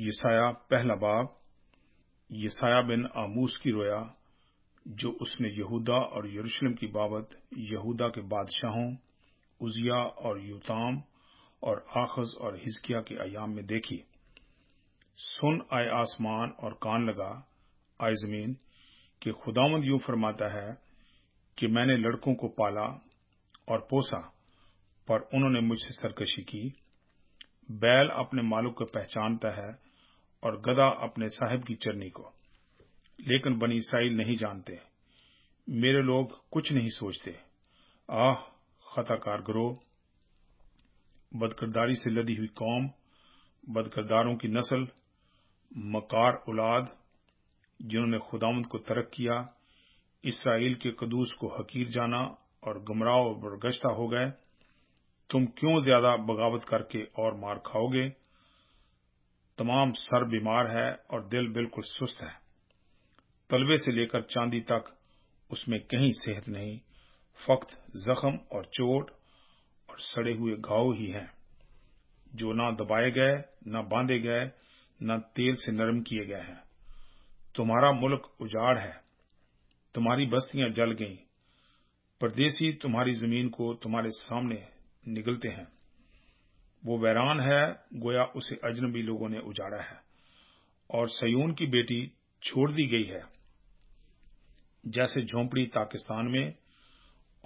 यसाया पहला बाब यसाया बिन आमूस की रोया जो उसने यहूदा और यरूशलेम की बाबत यहूदा के बादशाहों उजिया और यूताम और आखज और हिजकिया के आयाम में देखी सुन आए आसमान और कान लगा आए जमीन कि खुदामंद यूं फरमाता है कि मैंने लड़कों को पाला और पोसा पर उन्होंने मुझसे सरकशी की बैल अपने मालिक को पहचानता है और गदा अपने साहेब की चरनी को लेकिन बनी इसराइल नहीं जानते मेरे लोग कुछ नहीं सोचते आह खताकार ग्रो बदकरदारी से लदी हुई कौम बदकरदारों की नस्ल मकार उलाद जिन्होंने खुदामद को तरक किया इसराइल के कदूस को हकीर जाना और गमराह और बरगश्ता हो गए तुम क्यों ज्यादा बगावत करके और मार खाओगे तमाम सर बीमार है और दिल बिल्कुल सुस्त है तलवे से लेकर चांदी तक उसमें कहीं सेहत नहीं फक्त जख्म और चोट और सड़े हुए घाव ही हैं जो ना दबाए गए ना बांधे गए ना तेल से नरम किए गए हैं तुम्हारा मुल्क उजाड़ है तुम्हारी बस्तियां जल गईं परदेसी तुम्हारी जमीन को तुम्हारे सामने निगलते हैं वो वैरान है गोया उसे अजनबी लोगों ने उजाड़ा है और सयून की बेटी छोड़ दी गई है जैसे झोंपड़ी पाकिस्तान में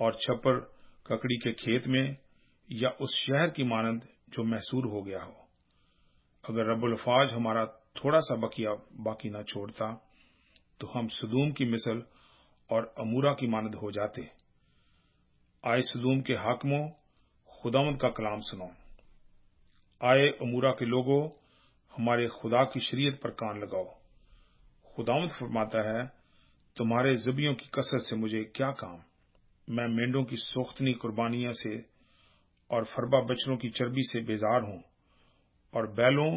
और छप्पर ककड़ी के खेत में या उस शहर की मानंद जो मैसूर हो गया हो अगर रबुल्फाज हमारा थोड़ा सा बकिया बाकी ना छोड़ता तो हम सदूम की मिसल और अमूरा की मानद हो जाते आए सदूम के हाकमों खुदावंद का कलाम सुनाओ आए अमूरा के लोगों हमारे खुदा की शरीयत पर कान लगाओ खुदावंत फरमाता है तुम्हारे जबियों की कसरत से मुझे क्या काम मैं मेंढों की सोख्तनी कुर्बानियां से और फरबा बचरों की चर्बी से बेजार हूं और बैलों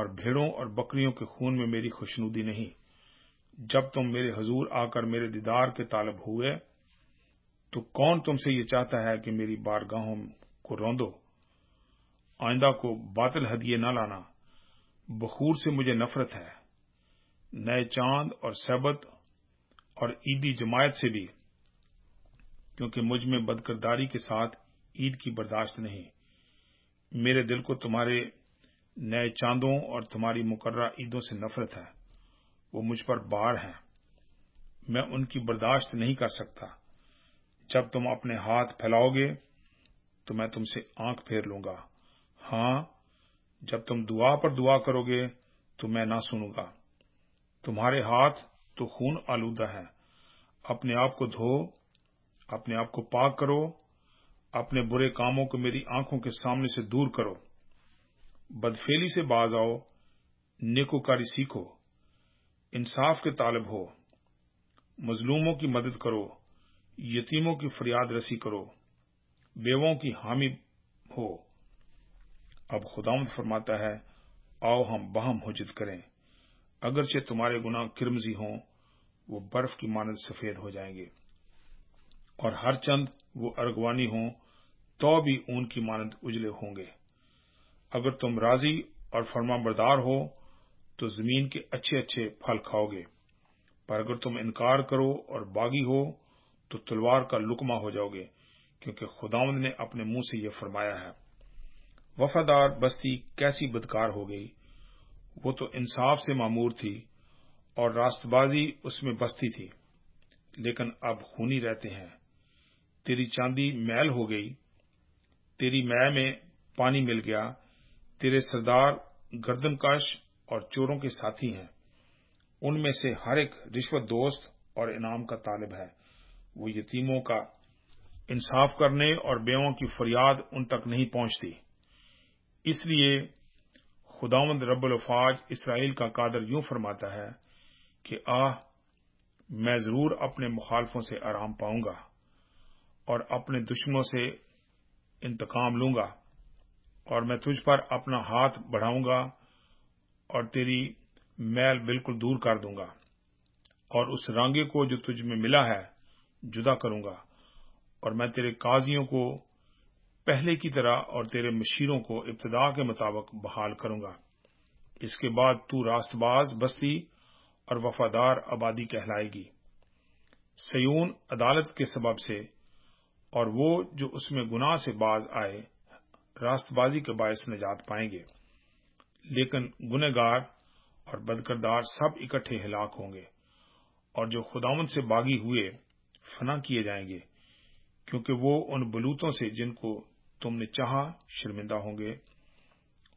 और भेड़ों और बकरियों के खून में मेरी खुशनुदी नहीं जब तुम मेरे हजूर आकर मेरे दीदार के तालब हुए तो कौन तुमसे ये चाहता है कि मेरी बारगाहों को रौंदो आइंदा को बातिल हदिये न लाना बखूर से मुझे नफरत है नए चांद और सहबत और ईदी जमायत से भी क्योंकि मुझ में बदकरदारी के साथ ईद की बर्दाश्त नहीं मेरे दिल को तुम्हारे नए चांदों और तुम्हारी मुकर्रा ईदों से नफरत है वो मुझ पर बार हैं मैं उनकी बर्दाश्त नहीं कर सकता जब तुम अपने हाथ फैलाओगे तो मैं तुमसे आंख फेर लूंगा हाँ जब तुम दुआ पर दुआ करोगे तो मैं ना सुनूंगा तुम्हारे हाथ तो खून आलूदा है अपने आप को धो अपने आप को पाक करो अपने बुरे कामों को मेरी आंखों के सामने से दूर करो बदफेली से बाज आओ नेकोकारी सीखो इंसाफ के तालब हो मजलूमों की मदद करो यतीमों की फरियाद रसी करो बेवों की हामी हो अब खुदाम फरमाता है आओ हम बहम हुजत करें अगरचे तुम्हारे गुना किरमजी हों वो बर्फ की मानद सफेद हो जाएंगे और हर चंद वो अर्गवानी हों तो भी ऊन की मानद उजले होंगे अगर तुम राजी और फरमा बरदार हो तो जमीन के अच्छे अच्छे फल खाओगे पर अगर तुम इनकार करो और बागी हो तो तलवार का लुकमा हो जाओगे क्योंकि खुदाउंद ने अपने मुंह से यह फरमाया है वफादार बस्ती कैसी बदकार हो गई वो तो इंसाफ से मामूर थी और रास्तबाजी उसमें बस्ती थी लेकिन अब खूनी रहते हैं तेरी चांदी मैल हो गई तेरी मै में पानी मिल गया तेरे सरदार गर्दनकश और चोरों के साथी हैं उनमें से हर एक रिश्वत दोस्त और इनाम का तालिब है वो यतीमों का इंसाफ करने और बेवों की फरियाद उन तक नहीं पहुंचती इसलिए खुदावंद रबाज इसराइल का कादर यूं फरमाता है कि आह मैं जरूर अपने मुखालफों से आराम पाऊंगा और अपने दुश्मनों से इंतकाम लूंगा और मैं तुझ पर अपना हाथ बढ़ाऊंगा और तेरी मैल बिल्कुल दूर कर दूंगा और उस रंगे को जो तुझ में मिला है जुदा करूंगा और मैं तेरे काजियों को पहले की तरह और तेरे मशीरों को इब्तदा के मुताबिक बहाल करूंगा इसके बाद तू रास्तबाज बस्ती और वफादार आबादी कहलाएगी सयून अदालत के सबब से और वो जो उसमें गुनाह से बाज आए रास्तबाजी के बायस निजात पाएंगे लेकिन गुनेगार और बदकरदार सब इकट्ठे हिलाक होंगे और जो खुदावन से बागी हुए फना किए जाएंगे क्योंकि वो उन बलूतों से जिनको तुमने चाहा शर्मिंदा होंगे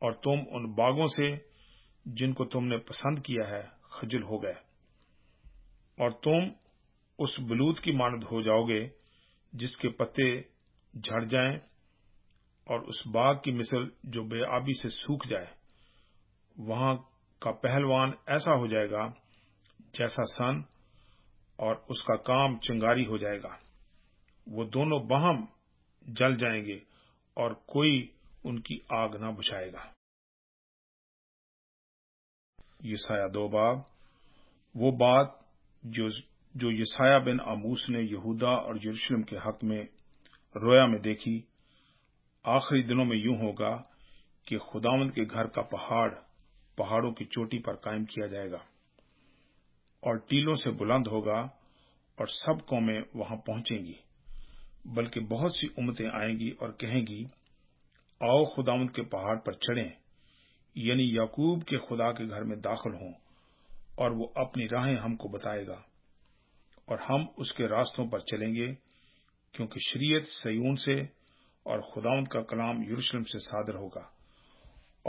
और तुम उन बागों से जिनको तुमने पसंद किया है खजल हो गए और तुम उस बलूत की मानद हो जाओगे जिसके पत्ते झड़ जाएं और उस बाग की मिसल जो बेआबी से सूख जाए वहां का पहलवान ऐसा हो जाएगा जैसा सन और उसका काम चिंगारी हो जाएगा वो दोनों बहम जल जाएंगे और कोई उनकी आग न बुझाएगा यसाया दो बाब वो बात जो जो यसाया बिन आमूस ने यहूदा और यरूशलेम के हक में रोया में देखी आखिरी दिनों में यूं होगा कि खुदावन के घर का पहाड़ पहाड़ों की चोटी पर कायम किया जाएगा और टीलों से बुलंद होगा और सब कौमें वहां पहुंचेंगी बल्कि बहुत सी उम्मतें आएंगी और कहेंगी आओ खुदावंद के पहाड़ पर चढ़ें यानी याकूब के खुदा के घर में दाखिल हों और वो अपनी राहें हमको बताएगा और हम उसके रास्तों पर चलेंगे क्योंकि शरीयत सयून से और खुदावंद का कलाम यरूशलेम से सादर होगा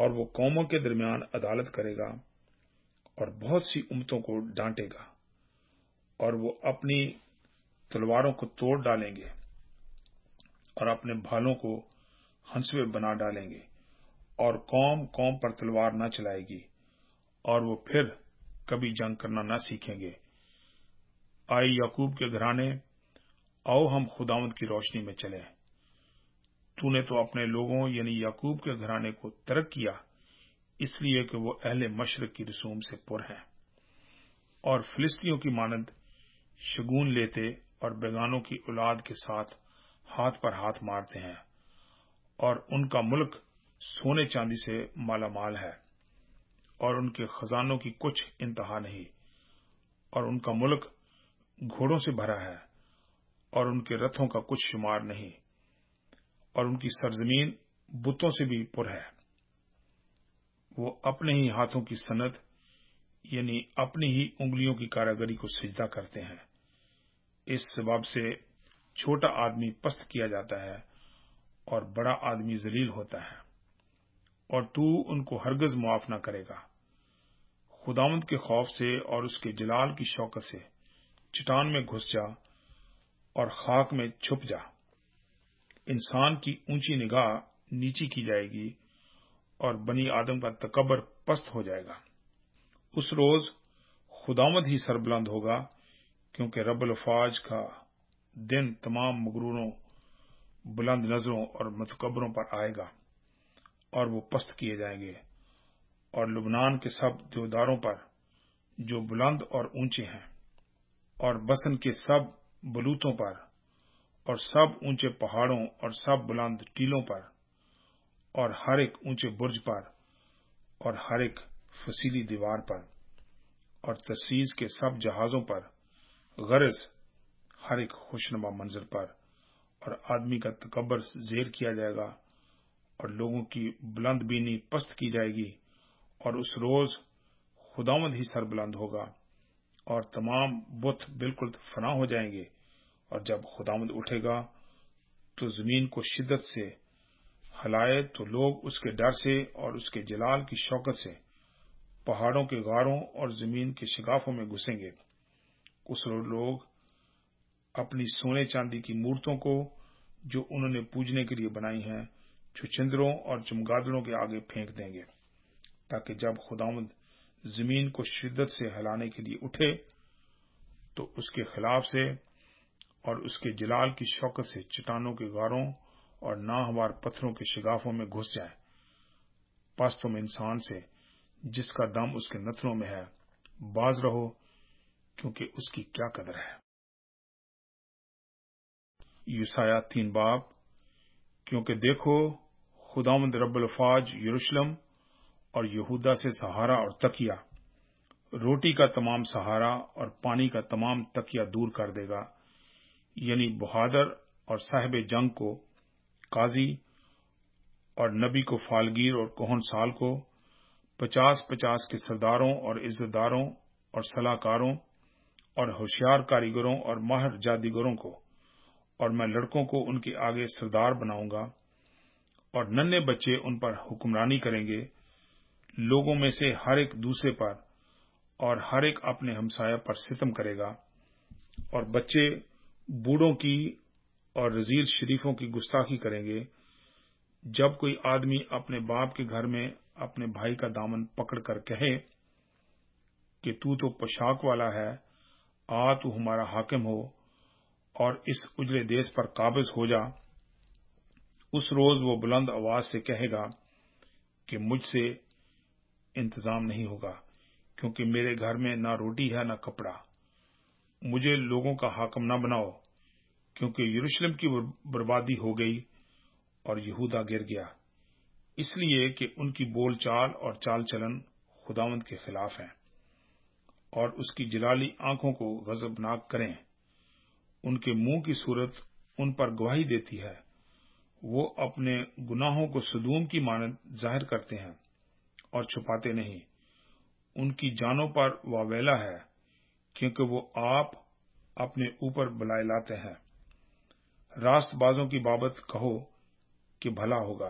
और वो कौमों के दरमियान अदालत करेगा और बहुत सी उम्मतों को डांटेगा और वो अपनी तलवारों को तोड़ डालेंगे और अपने भालों को हंसवे बना डालेंगे और कौम कौम पर तलवार न चलाएगी और वो फिर कभी जंग करना न सीखेंगे आए यकूब के घराने आओ हम खुदावंत की रोशनी में चले तूने तो अपने लोगों यानी यकूब के घराने को तर्क किया इसलिए कि वो अहले मशरक की रसूम से पुर हैं और फिलिस्तियों की मानद शगुन लेते और बेगानों की औलाद के साथ हाथ पर हाथ मारते हैं और उनका मुल्क सोने चांदी से माला माल है और उनके खजानों की कुछ इंतहा नहीं और उनका मुल्क घोड़ों से भरा है और उनके रथों का कुछ शुमार नहीं और उनकी सरजमीन बुतों से भी पुर है वो अपने ही हाथों की सनत यानी अपनी ही उंगलियों की कारागरी को सजदा करते हैं इस सबाब से छोटा आदमी पस्त किया जाता है और बड़ा आदमी जलील होता है और तू उनको हरगज मुआफ न करेगा खुदावंत के खौफ से और उसके जलाल की शौकत से चटान में घुस जा और खाक में छुप जा इंसान की ऊंची निगाह नीची की जाएगी और बनी आदम का तकबर पस्त हो जाएगा उस रोज खुदामद ही सरबुलंद होगा क्योंकि रबुल फाज का दिन तमाम मगरूरों बुलंद नजरों और मतकबरों पर आएगा और वो पस्त किए जाएंगे और लुबनान के सब देवदारों पर जो बुलंद और ऊंचे हैं और बसन के सब बलूतों पर और सब ऊंचे पहाड़ों और सब बुलंद टीलों पर और हर एक ऊंचे बुर्ज पर और हर एक फसीली दीवार पर और तस्वीर के सब जहाजों पर गरज हर एक खुशनुमा मंजर पर और आदमी का तकबर जेर किया जाएगा और लोगों की बुलंद बीनी पस्त की जाएगी और उस रोज खुदामद ही सर बुलंद होगा और तमाम बुत बिल्कुल फना हो जाएंगे और जब खुदामद उठेगा तो जमीन को शिद्दत से हलाए तो लोग उसके डर से और उसके जलाल की शौकत से पहाड़ों के गारों और जमीन के शिकाफों में घुसेंगे उस लोग अपनी सोने चांदी की मूर्तों को जो उन्होंने पूजने के लिए बनाई हैं छुछिंदरों और चमगादड़ों के आगे फेंक देंगे ताकि जब खुदामद जमीन को शिद्दत से हिलाने के लिए उठे तो उसके खिलाफ से और उसके जलाल की शौकत से चट्टानों के गारों और नाहवार पत्थरों के शिगाफों में घुस जाए पास तुम इंसान से जिसका दम उसके नथनों में है बाज रहो क्योंकि उसकी क्या कदर है यूसाया तीन बाप क्योंकि देखो खुदामंद रबुल्फाज यरूशलम और यहूदा से सहारा और तकिया रोटी का तमाम सहारा और पानी का तमाम तकिया दूर कर देगा यानी बहादुर और साहेब जंग को काजी और नबी को फालगीर और कोहन साल को पचास पचास के सरदारों और इज्जतदारों और सलाहकारों और होशियार कारीगरों और माहर जादीगरों को और मैं लड़कों को उनके आगे सरदार बनाऊंगा और नन्हे बच्चे उन पर हुक्मरानी करेंगे लोगों में से हर एक दूसरे पर और हर एक अपने हमसाया पर सितम करेगा और बच्चे बूढ़ों की और रजील शरीफों की गुस्ताखी करेंगे जब कोई आदमी अपने बाप के घर में अपने भाई का दामन पकड़कर कहे कि तू तो पोशाक वाला है आ तू हमारा हाकिम हो और इस उजले देश पर काबिज हो जा उस रोज वो बुलंद आवाज से कहेगा कि मुझसे इंतजाम नहीं होगा क्योंकि मेरे घर में ना रोटी है ना कपड़ा मुझे लोगों का हाकम ना बनाओ क्योंकि यरूशलेम की बर्बादी हो गई और यहूदा गिर गया इसलिए कि उनकी बोलचाल और चाल चलन खुदावंत के खिलाफ हैं और उसकी जलाली आंखों को गजबनाक करें उनके मुंह की सूरत उन पर गवाही देती है वो अपने गुनाहों को सदूम की मानद जाहिर करते हैं और छुपाते नहीं उनकी जानों पर वावेला है क्योंकि वो आप अपने ऊपर बलाए लाते हैं रास्तबाजों की बाबत कहो कि भला होगा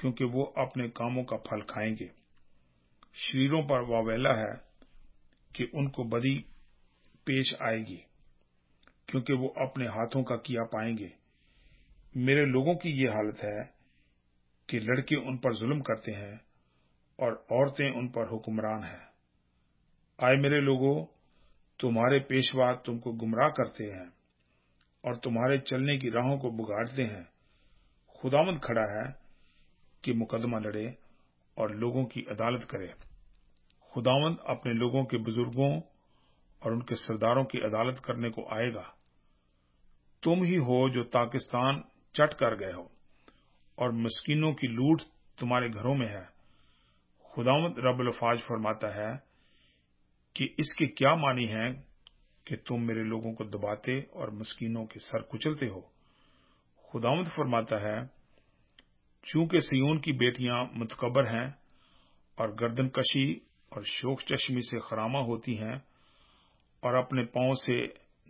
क्योंकि वो अपने कामों का फल खाएंगे शरीरों पर वावेला है कि उनको बदी पेश आएगी क्योंकि वो अपने हाथों का किया पाएंगे मेरे लोगों की ये हालत है कि लड़के उन पर जुल्म करते हैं और औरतें उन पर हुक्मरान हैं आए मेरे लोगों तुम्हारे पेशवा तुमको गुमराह करते हैं और तुम्हारे चलने की राहों को बुगाड़ते हैं खुदामंद खड़ा है कि मुकदमा लड़े और लोगों की अदालत करे खुदावंद अपने लोगों के बुजुर्गों और उनके सरदारों की अदालत करने को आएगा तुम ही हो जो पाकिस्तान चट कर गए हो और मस्किनों की लूट तुम्हारे घरों में है खुदावंद रबुल्फाज फरमाता है कि इसके क्या मानी है कि तुम मेरे लोगों को दबाते और मस्किनों के सर कुचलते हो खुदावंद फरमाता है चूंकि सयून की बेटियां मुतकबर हैं और गर्दनकशी और शोक चश्मी से खरामा होती हैं और अपने पांव से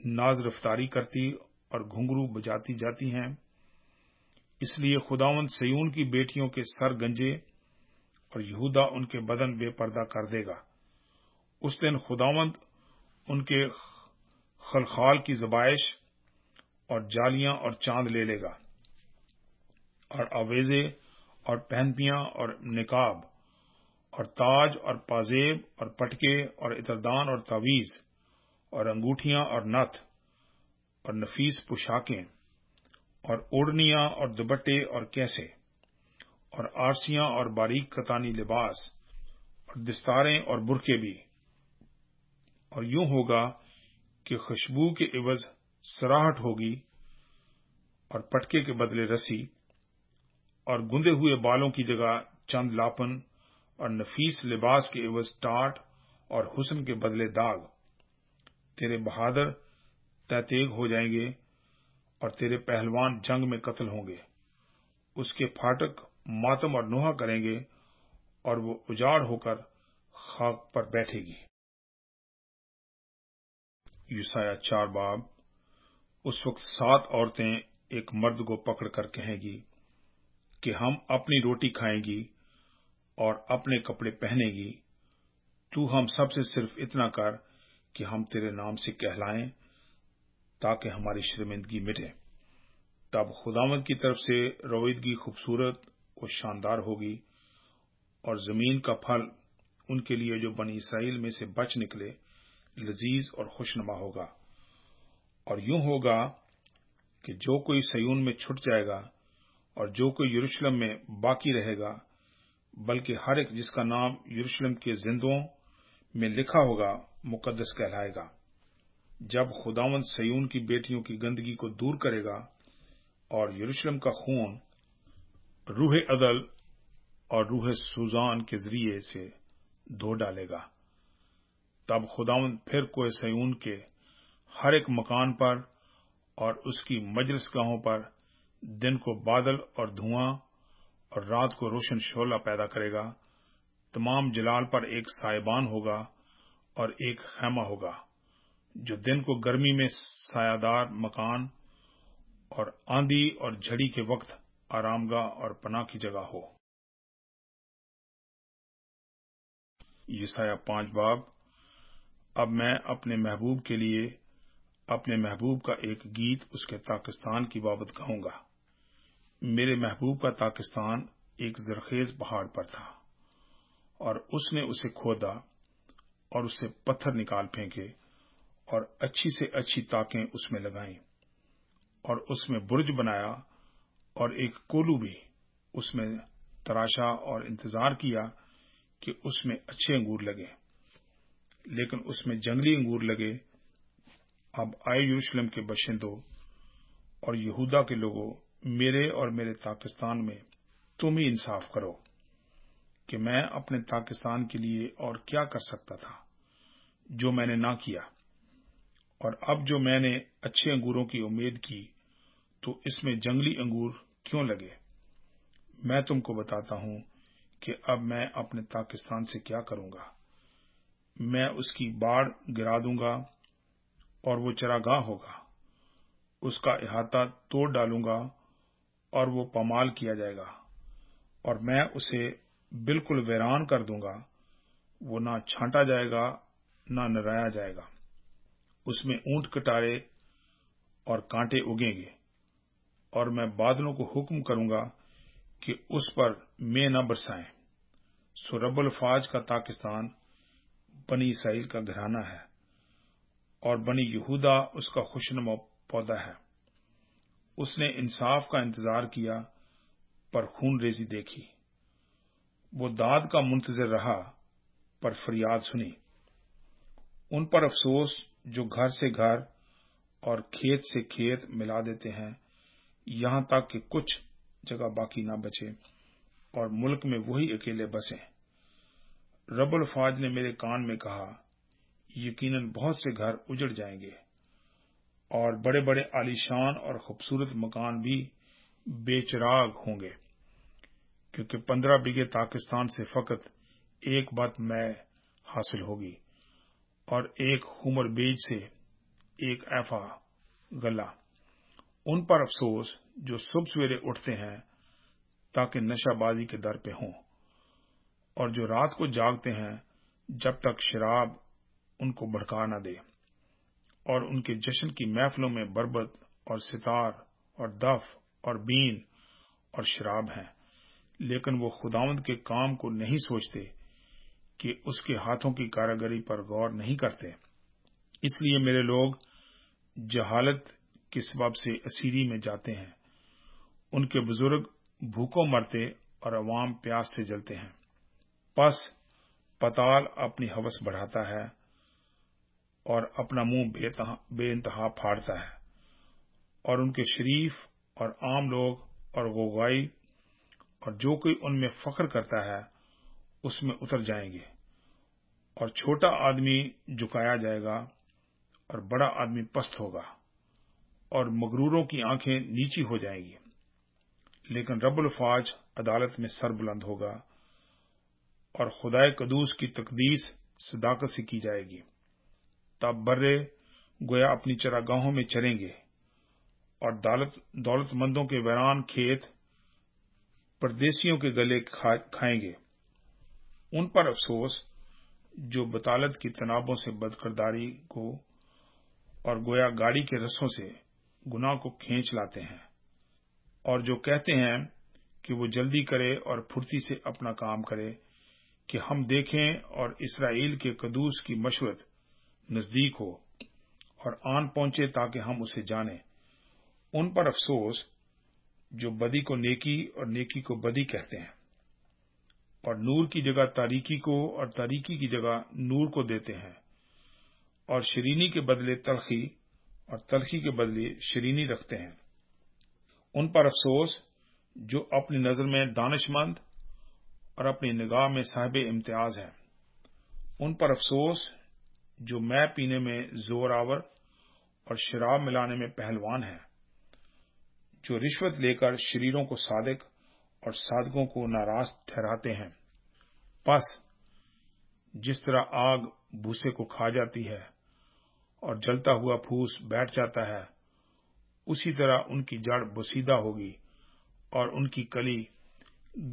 नाज रफ्तारी करती और घुंघरू बजाती जाती हैं इसलिए खुदावन सयून की बेटियों के सर गंजे और यहूदा उनके बदन बेपर्दा कर देगा उस दिन खुदावंत उनके खलखाल की जबाइश और जालियां और चांद ले लेगा और अवेजे और पहनपियां और निकाब और ताज और पाजेब और पटके और इतरदान और तावीज और अंगूठियां और नथ और नफीस पोशाकें और ओढ़निया और दुबट्टे और कैसे और आरसियां और बारीक कतानी लिबास और दिस्तारें और बुरके भी और यूं होगा कि खुशबू के एवज सराहट होगी और पटके के बदले रसी और गुंदे हुए बालों की जगह चंद लापन और नफीस लिबास के इवज टाट और हुसन के बदले दाग तेरे बहादुर तैतेग हो जाएंगे और तेरे पहलवान जंग में कत्ल होंगे उसके फाटक मातम और नुहा करेंगे और वो उजाड़ होकर खाक पर बैठेगी यूसाया चार बाब उस वक्त सात औरतें एक मर्द को पकड़ कर कहेंगी कि हम अपनी रोटी खाएंगी और अपने कपड़े पहनेगी तू हम सबसे सिर्फ इतना कर कि हम तेरे नाम से कहलाएं ताकि हमारी शर्मिंदगी मिटे तब खुदामद की तरफ से रवैदगी खूबसूरत और शानदार होगी और जमीन का फल उनके लिए जो बनी इसराइल में से बच निकले लजीज और खुशनुमा होगा और यूं होगा कि जो कोई सयून में छुट जाएगा और जो कोई यरूशलम में बाकी रहेगा बल्कि हर एक जिसका नाम यरूशलम के जिंदों में लिखा होगा मुकदस कहलाएगा जब खुदावंत सयून की बेटियों की गंदगी को दूर करेगा और यरूशलेम का खून रूह अदल और रूह सुजान के जरिए से धो डालेगा तब खुदावंत फिर कोय सयून के हर एक मकान पर और उसकी मजलिस गाहों पर दिन को बादल और धुआं और रात को रोशन शोला पैदा करेगा तमाम जलाल पर एक साइबान होगा और एक खैमा होगा जो दिन को गर्मी में सायादार मकान और आंधी और झड़ी के वक्त आरामगाह और पनाह की जगह हो यसाया पांच बाब अब मैं अपने महबूब के लिए अपने महबूब का एक गीत उसके ताकिस्तान की बाबत गाऊंगा मेरे महबूब का ताकिस्तान एक जरखेज पहाड़ पर था और उसने उसे खोदा और उसे पत्थर निकाल फेंके और अच्छी से अच्छी ताकें उसमें लगाई और उसमें बुर्ज बनाया और एक कोलू भी उसमें तराशा और इंतजार किया कि उसमें अच्छे अंगूर लगे लेकिन उसमें जंगली अंगूर लगे अब आए यरूशलेम के बशिंदों और यहूदा के लोगों मेरे और मेरे पाकिस्तान में तुम ही इंसाफ करो कि मैं अपने पाकिस्तान के लिए और क्या कर सकता था जो मैंने ना किया और अब जो मैंने अच्छे अंगूरों की उम्मीद की तो इसमें जंगली अंगूर क्यों लगे मैं तुमको बताता हूं कि अब मैं अपने पाकिस्तान से क्या करूंगा मैं उसकी बाढ़ गिरा दूंगा और वो चरागाह होगा उसका अहाता तोड़ डालूंगा और वो पमाल किया जाएगा और मैं उसे बिल्कुल वेरान कर दूंगा वो ना छांटा जाएगा ना नराया जाएगा उसमें ऊंट कटारे और कांटे उगेंगे और मैं बादलों को हुक्म करूंगा कि उस पर मे न बरसाएं सो फाज का पाकिस्तान बनी इसराइल का घराना है और बनी यहूदा उसका खुशनुमा पौधा है उसने इंसाफ का इंतजार किया पर खून रेजी देखी वो दाद का मुंतजर रहा पर फरियाद सुनी उन पर अफसोस जो घर से घर और खेत से खेत मिला देते हैं यहां तक कि कुछ जगह बाकी ना बचे और मुल्क में वही अकेले बसे रबुल फाज ने मेरे कान में कहा यकीनन बहुत से घर उजड़ जाएंगे और बड़े बड़े आलीशान और खूबसूरत मकान भी बेचराग होंगे क्योंकि पंद्रह बीघे पाकिस्तान से फकत एक बात मैं हासिल होगी और एक हुमर बेज से एक ऐफा गला उन पर अफसोस जो सुबह सवेरे उठते हैं ताकि नशाबाजी के दर पे हों और जो रात को जागते हैं जब तक शराब उनको भड़का न दे और उनके जश्न की महफिलों में बरबत और सितार और दफ और बीन और शराब हैं लेकिन वो खुदावंद के काम को नहीं सोचते कि उसके हाथों की कारागरी पर गौर नहीं करते इसलिए मेरे लोग जहालत के सबब से असीरी में जाते हैं उनके बुजुर्ग भूखों मरते और अवाम प्यास से जलते हैं पस पताल अपनी हवस बढ़ाता है और अपना मुंह बे इंतहा फाड़ता है और उनके शरीफ और आम लोग और गोगाई और जो कोई उनमें फख्र करता है उसमें उतर जाएंगे और छोटा आदमी झुकाया जाएगा और बड़ा आदमी पस्त होगा और मगरूरों की आंखें नीची हो जाएंगी लेकिन रबुल फाज अदालत में सर बुलंद होगा और खुदाए कदूस की तकदीस सदाकत से की जाएगी तब बर्रे गोया अपनी चरागाहों में चरेंगे और दौलत दौलतमंदों के वैरान खेत परदेशियों के गले खा, खाएंगे उन पर अफसोस जो बतालत की तनावों से बदकरदारी को और गोया गाड़ी के रसों से गुनाह को खींच लाते हैं और जो कहते हैं कि वो जल्दी करे और फुर्ती से अपना काम करे कि हम देखें और इसराइल के कदूस की मशवत नजदीक हो और आन पहुंचे ताकि हम उसे जाने उन पर अफसोस जो बदी को नेकी और नेकी को बदी कहते हैं और नूर की जगह तारीकी को और तारीकी की जगह नूर को देते हैं और शरीनी के बदले तलखी और तलखी के बदले शरीनी रखते हैं उन पर अफसोस जो अपनी नजर में दानशमंद और अपनी निगाह में साहब इम्तियाज हैं उन पर अफसोस जो मैं पीने में जोरावर और शराब मिलाने में पहलवान हैं जो रिश्वत लेकर शरीरों को सादिक और साधकों को नाराज ठहराते हैं बस जिस तरह आग भूसे को खा जाती है और जलता हुआ फूस बैठ जाता है उसी तरह उनकी जड़ बसीदा होगी और उनकी कली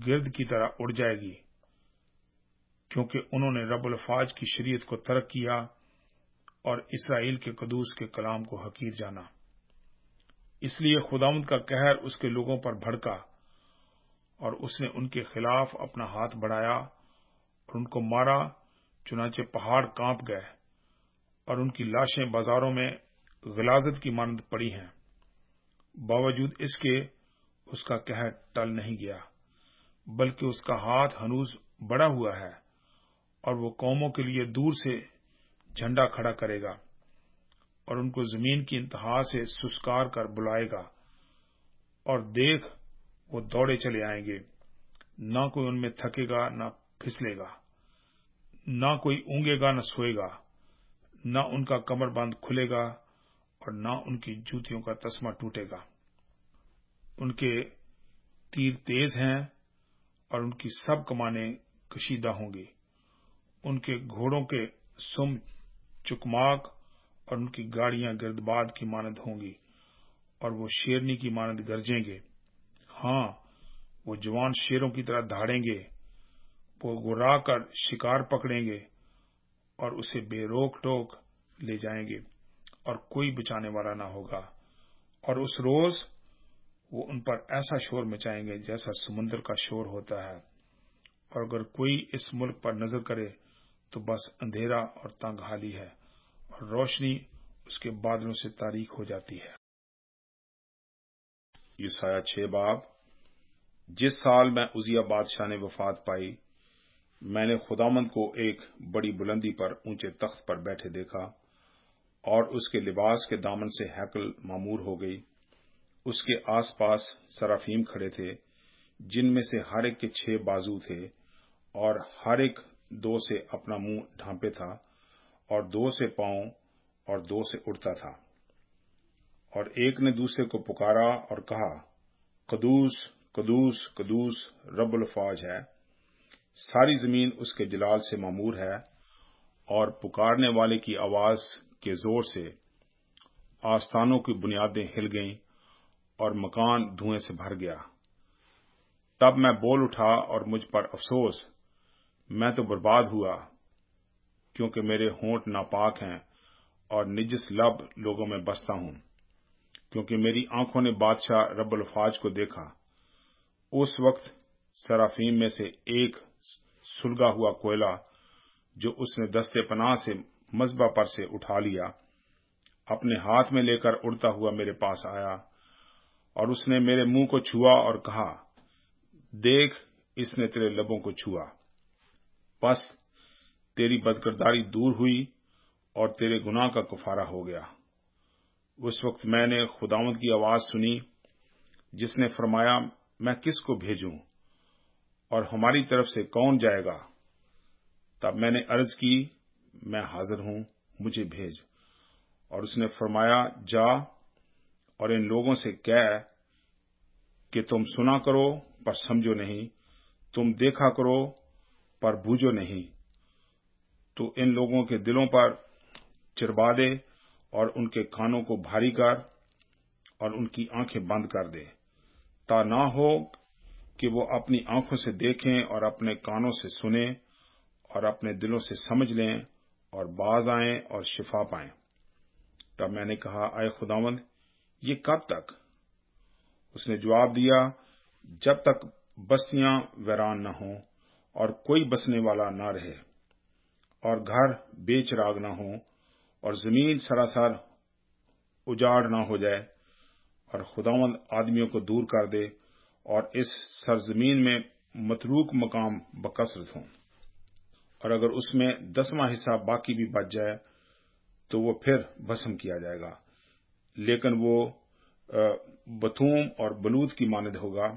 गिर्द की तरह उड़ जाएगी क्योंकि उन्होंने रबुल फाज की शरीयत को तर्क किया और इसराइल के कदूस के कलाम को हकीर जाना इसलिए खुदामद का कहर उसके लोगों पर भड़का और उसने उनके खिलाफ अपना हाथ बढ़ाया और उनको मारा चुनाचे पहाड़ कांप गए और उनकी लाशें बाजारों में गिलाजत की मानद पड़ी हैं बावजूद इसके उसका कहर टल नहीं गया बल्कि उसका हाथ हनूज बड़ा हुआ है और वो कौमों के लिए दूर से झंडा खड़ा करेगा और उनको जमीन की इंतहा से सुस्कार कर बुलाएगा और देख वो दौड़े चले आएंगे ना कोई उनमें थकेगा ना फिसलेगा ना कोई ऊंगेगा ना सोएगा ना उनका कमर बांध खुलेगा और ना उनकी जूतियों का तस्मा टूटेगा उनके तीर तेज हैं और उनकी सब कमाने कशीदा होंगी उनके घोड़ों के सुम चुकमाक और उनकी गाड़ियां गर्दबाद की मानद होंगी और वो शेरनी की मानद गरजेंगे हाँ वो जवान शेरों की तरह धाड़ेंगे वो गुरा कर शिकार पकड़ेंगे और उसे बेरोक टोक ले जाएंगे और कोई बचाने वाला ना होगा और उस रोज वो उन पर ऐसा शोर मचाएंगे जैसा समुन्द्र का शोर होता है और अगर कोई इस मुल्क पर नजर करे तो बस अंधेरा और तंगहाली है और रोशनी उसके बादलों से तारीख हो जाती है यसाया छः बाब जिस साल मैं उजिया बादशाह ने वफात पाई मैंने खुदामंद को एक बड़ी बुलंदी पर ऊंचे तख्त पर बैठे देखा और उसके लिबास के दामन से हैकल मामूर हो गई उसके आस पास सराफीम खड़े थे जिनमें से हर एक के छह बाजू थे और हर एक दो से अपना मुंह ढांपे था और दो से पांव और दो से उड़ता था और एक ने दूसरे को पुकारा और कहा कदूस कदूस कदूस रब फौज है सारी जमीन उसके जलाल से मामूर है और पुकारने वाले की आवाज के जोर से आस्थानों की बुनियादें हिल गईं और मकान धुएं से भर गया तब मैं बोल उठा और मुझ पर अफसोस मैं तो बर्बाद हुआ क्योंकि मेरे होंठ नापाक हैं और निजस लब लोगों में बसता हूं क्योंकि मेरी आंखों ने बादशाह रब्बल फाज को देखा उस वक्त सराफीम में से एक सुलगा हुआ कोयला जो उसने दस्ते पनाह से मजबा पर से उठा लिया अपने हाथ में लेकर उड़ता हुआ मेरे पास आया और उसने मेरे मुंह को छुआ और कहा देख इसने तेरे लबों को छुआ बस तेरी बदकरदारी दूर हुई और तेरे गुनाह का कुफारा हो गया उस वक्त मैंने खुदावंद की आवाज सुनी जिसने फरमाया मैं किसको भेजूं और हमारी तरफ से कौन जाएगा तब मैंने अर्ज की मैं हाजिर हूं मुझे भेज और उसने फरमाया जा और इन लोगों से कह कि तुम सुना करो पर समझो नहीं तुम देखा करो पर बूझो नहीं तो इन लोगों के दिलों पर चिरबा दे और उनके कानों को भारी कर और उनकी आंखें बंद कर दे ता ना हो कि वो अपनी आंखों से देखें और अपने कानों से सुने और अपने दिलों से समझ लें और बाज आए और शिफा पाए तब मैंने कहा आए खुदावंद ये कब तक उसने जवाब दिया जब तक बस्तियां वैरान न हों और कोई बसने वाला न रहे और घर बेचराग न हों और जमीन सरासर उजाड़ ना हो जाए और खुदावंद आदमियों को दूर कर दे और इस सरजमीन में मतरूक मकाम बकसरत हों और अगर उसमें दसवां हिस्सा बाकी भी बच जाए तो वो फिर भस्म किया जाएगा लेकिन वो बथूम और बलूद की मानद होगा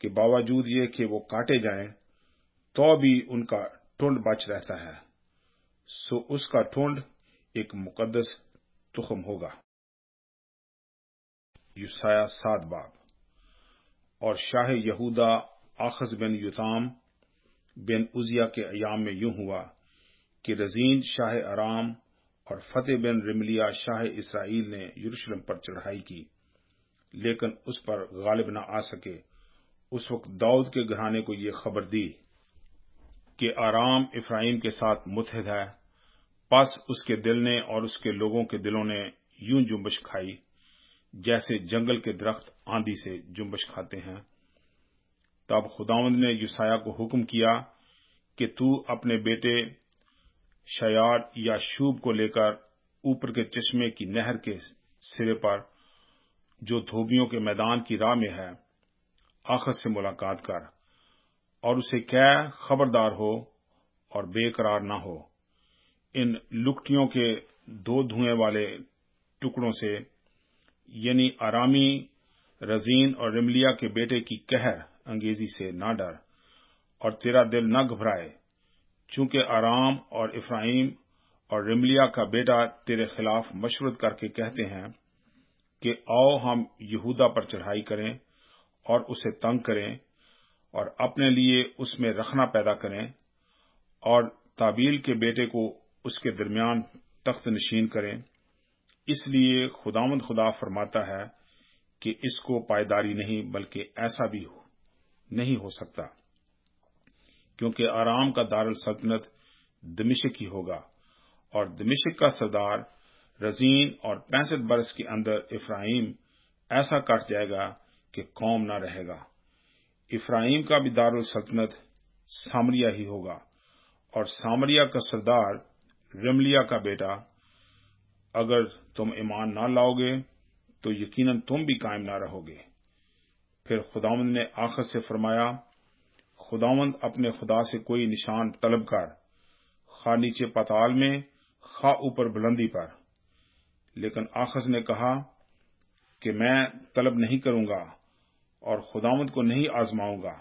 कि बावजूद ये कि वो काटे जाएं तो भी उनका टोंड बच रहता है सो उसका टोंड एक मुकदस तुखम होगा युसाया सात बाब और शाह यहूदा आखज बिन युताम बिन उजिया के अयाम में यूं हुआ कि रजीन शाह आराम और फतेह बिन रिमलिया शाह इसराइल ने यरूशलेम पर चढ़ाई की लेकिन उस पर गालिब न आ सके उस वक्त दाऊद के घराने को यह खबर दी कि आराम इफ्राहिम के साथ मुतहद है बस उसके दिल ने और उसके लोगों के दिलों ने यूं जुम्बश खाई जैसे जंगल के दरख्त आंधी से जुम्बश खाते हैं तब खुदावंद ने युसाया को हुक्म किया कि तू अपने बेटे शयार या शूब को लेकर ऊपर के चश्मे की नहर के सिरे पर जो धोबियों के मैदान की राह में है आखत से मुलाकात कर और उसे कह खबरदार हो और बेकरार ना हो इन लुकटियों के दो धुएं वाले टुकड़ों से यानी आरामी रजीन और रिमलिया के बेटे की कहर अंगेजी से ना डर और तेरा दिल ना घबराए चूंकि आराम और इफ्राहिम और रिमलिया का बेटा तेरे खिलाफ मशवरत करके कहते हैं कि आओ हम यहूदा पर चढ़ाई करें और उसे तंग करें और अपने लिए उसमें रखना पैदा करें और ताबील के बेटे को उसके दरमियान तख्त नशीन करें इसलिए खुदामंद खुदा फरमाता है कि इसको पायदारी नहीं बल्कि ऐसा भी हो नहीं हो सकता क्योंकि आराम का दारुल सल्तनत दमिशक ही होगा और दमिशक का सरदार रजीन और पैंसठ बरस के अंदर इफ्राहिम ऐसा काट जाएगा कि कौम ना रहेगा इफ्राहिम का भी दारुल सल्तनत सामरिया ही होगा और सामरिया का सरदार रमलिया का बेटा अगर तुम ईमान ना लाओगे तो यकीनन तुम भी कायम ना रहोगे फिर खुदावंद ने आखिर से फरमाया खुदावंद अपने खुदा से कोई निशान तलब कर खा नीचे पताल में खा ऊपर बुलंदी पर लेकिन आखस ने कहा कि मैं तलब नहीं करूंगा और खुदावंद को नहीं आजमाऊंगा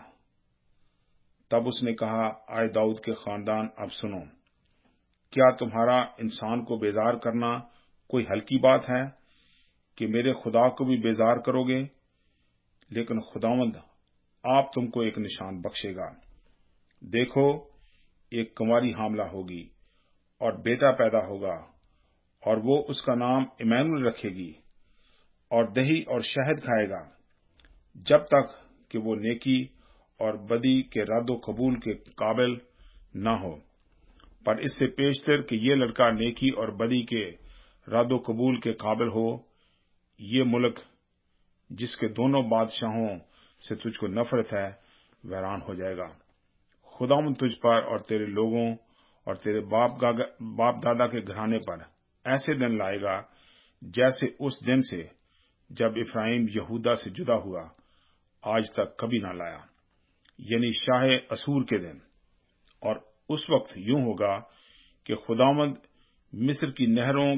तब उसने कहा आए दाऊद के खानदान अब सुनो क्या तुम्हारा इंसान को बेजार करना कोई हल्की बात है कि मेरे खुदा को भी बेजार करोगे लेकिन खुदावंद आप तुमको एक निशान बख्शेगा देखो एक कुंवारी हमला होगी और बेटा पैदा होगा और वो उसका नाम इमैनुअल रखेगी और दही और शहद खाएगा जब तक कि वो नेकी और बदी के रद्द कबूल के काबिल न हो पर इससे पेशतर कि ये लड़का नेकी और बदी के रादो कबूल के काबिल हो ये मुल्क जिसके दोनों बादशाहों से तुझको नफरत है वैरान हो जाएगा खुदा तुझ पर और तेरे लोगों और तेरे बाप बाप दादा के घराने पर ऐसे दिन लाएगा जैसे उस दिन से जब इफ्राहिम यहूदा से जुदा हुआ आज तक कभी ना लाया यानी शाह असूर के दिन और उस वक्त यूं होगा कि खुदामद मिस्र की नहरों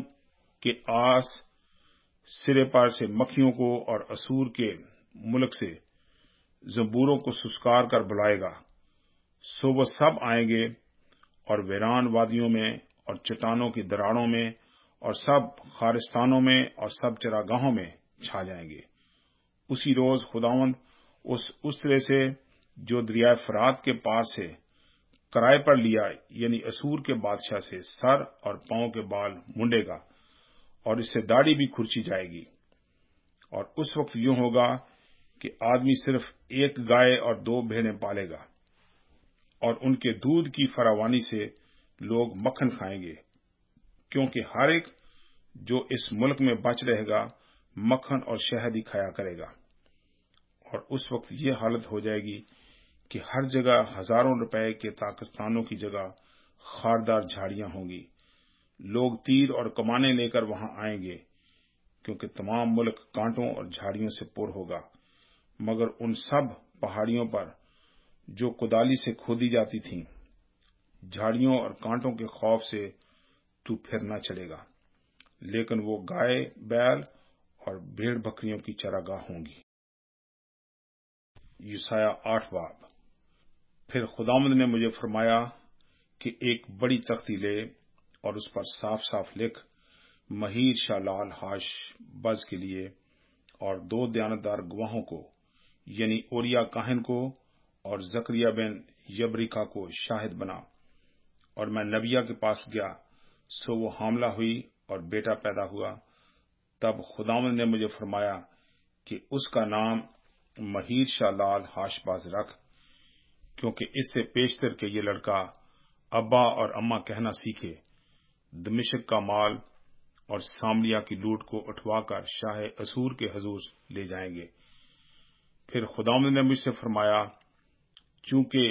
के आस सिरे पार से मक्खियों को और असूर के मुल्क से जबूरों को सुस्कार कर बुलाएगा सो वह सब आएंगे और वीरान वादियों में और चट्टानों की दराड़ों में और सब खारिस्तानों में और सब चरागाहों में छा जाएंगे उसी रोज खुदावंद उस उस तरह से जो दरिया फरात के पार से कराए पर लिया यानी असूर के बादशाह से सर और पांव के बाल मुंडेगा और इससे दाढ़ी भी खुर्ची जाएगी और उस वक्त यू होगा कि आदमी सिर्फ एक गाय और दो भेड़ें पालेगा और उनके दूध की फरावानी से लोग मक्खन खाएंगे क्योंकि हर एक जो इस मुल्क में बच रहेगा मक्खन और शहद ही खाया करेगा और उस वक्त ये हालत हो जाएगी कि हर जगह हजारों रुपए के ताकिस्तानों की जगह खारदार झाड़ियां होंगी लोग तीर और कमाने लेकर वहां आएंगे क्योंकि तमाम मुल्क कांटों और झाड़ियों से पुर होगा मगर उन सब पहाड़ियों पर जो कुदाली से खोदी जाती थीं, झाड़ियों और कांटों के खौफ से तू फिर न चलेगा लेकिन वो गाय बैल और भेड़ बकरियों की चरागाह होंगी युसाया आठ बाब फिर खुदामद ने मुझे फरमाया कि एक बड़ी तख्ती ले और उस पर साफ साफ लिख महीर शाह लाल हाश बज के लिए और दो दयानतदार गुवाहों को यानी ओरिया काहिन को और जकरिया बिन यबरिका को शाहिद बना और मैं नबिया के पास गया सो वो हमला हुई और बेटा पैदा हुआ तब खुदामद ने मुझे फरमाया कि उसका नाम महीर शाह लाल हाशबाज रख क्योंकि इससे पेशतर के ये लड़का अब्बा और अम्मा कहना सीखे दमिश्क का माल और सामलिया की लूट को उठवाकर शाह असूर के हजूर ले जाएंगे फिर खुदाम ने मुझसे फरमाया चूंकि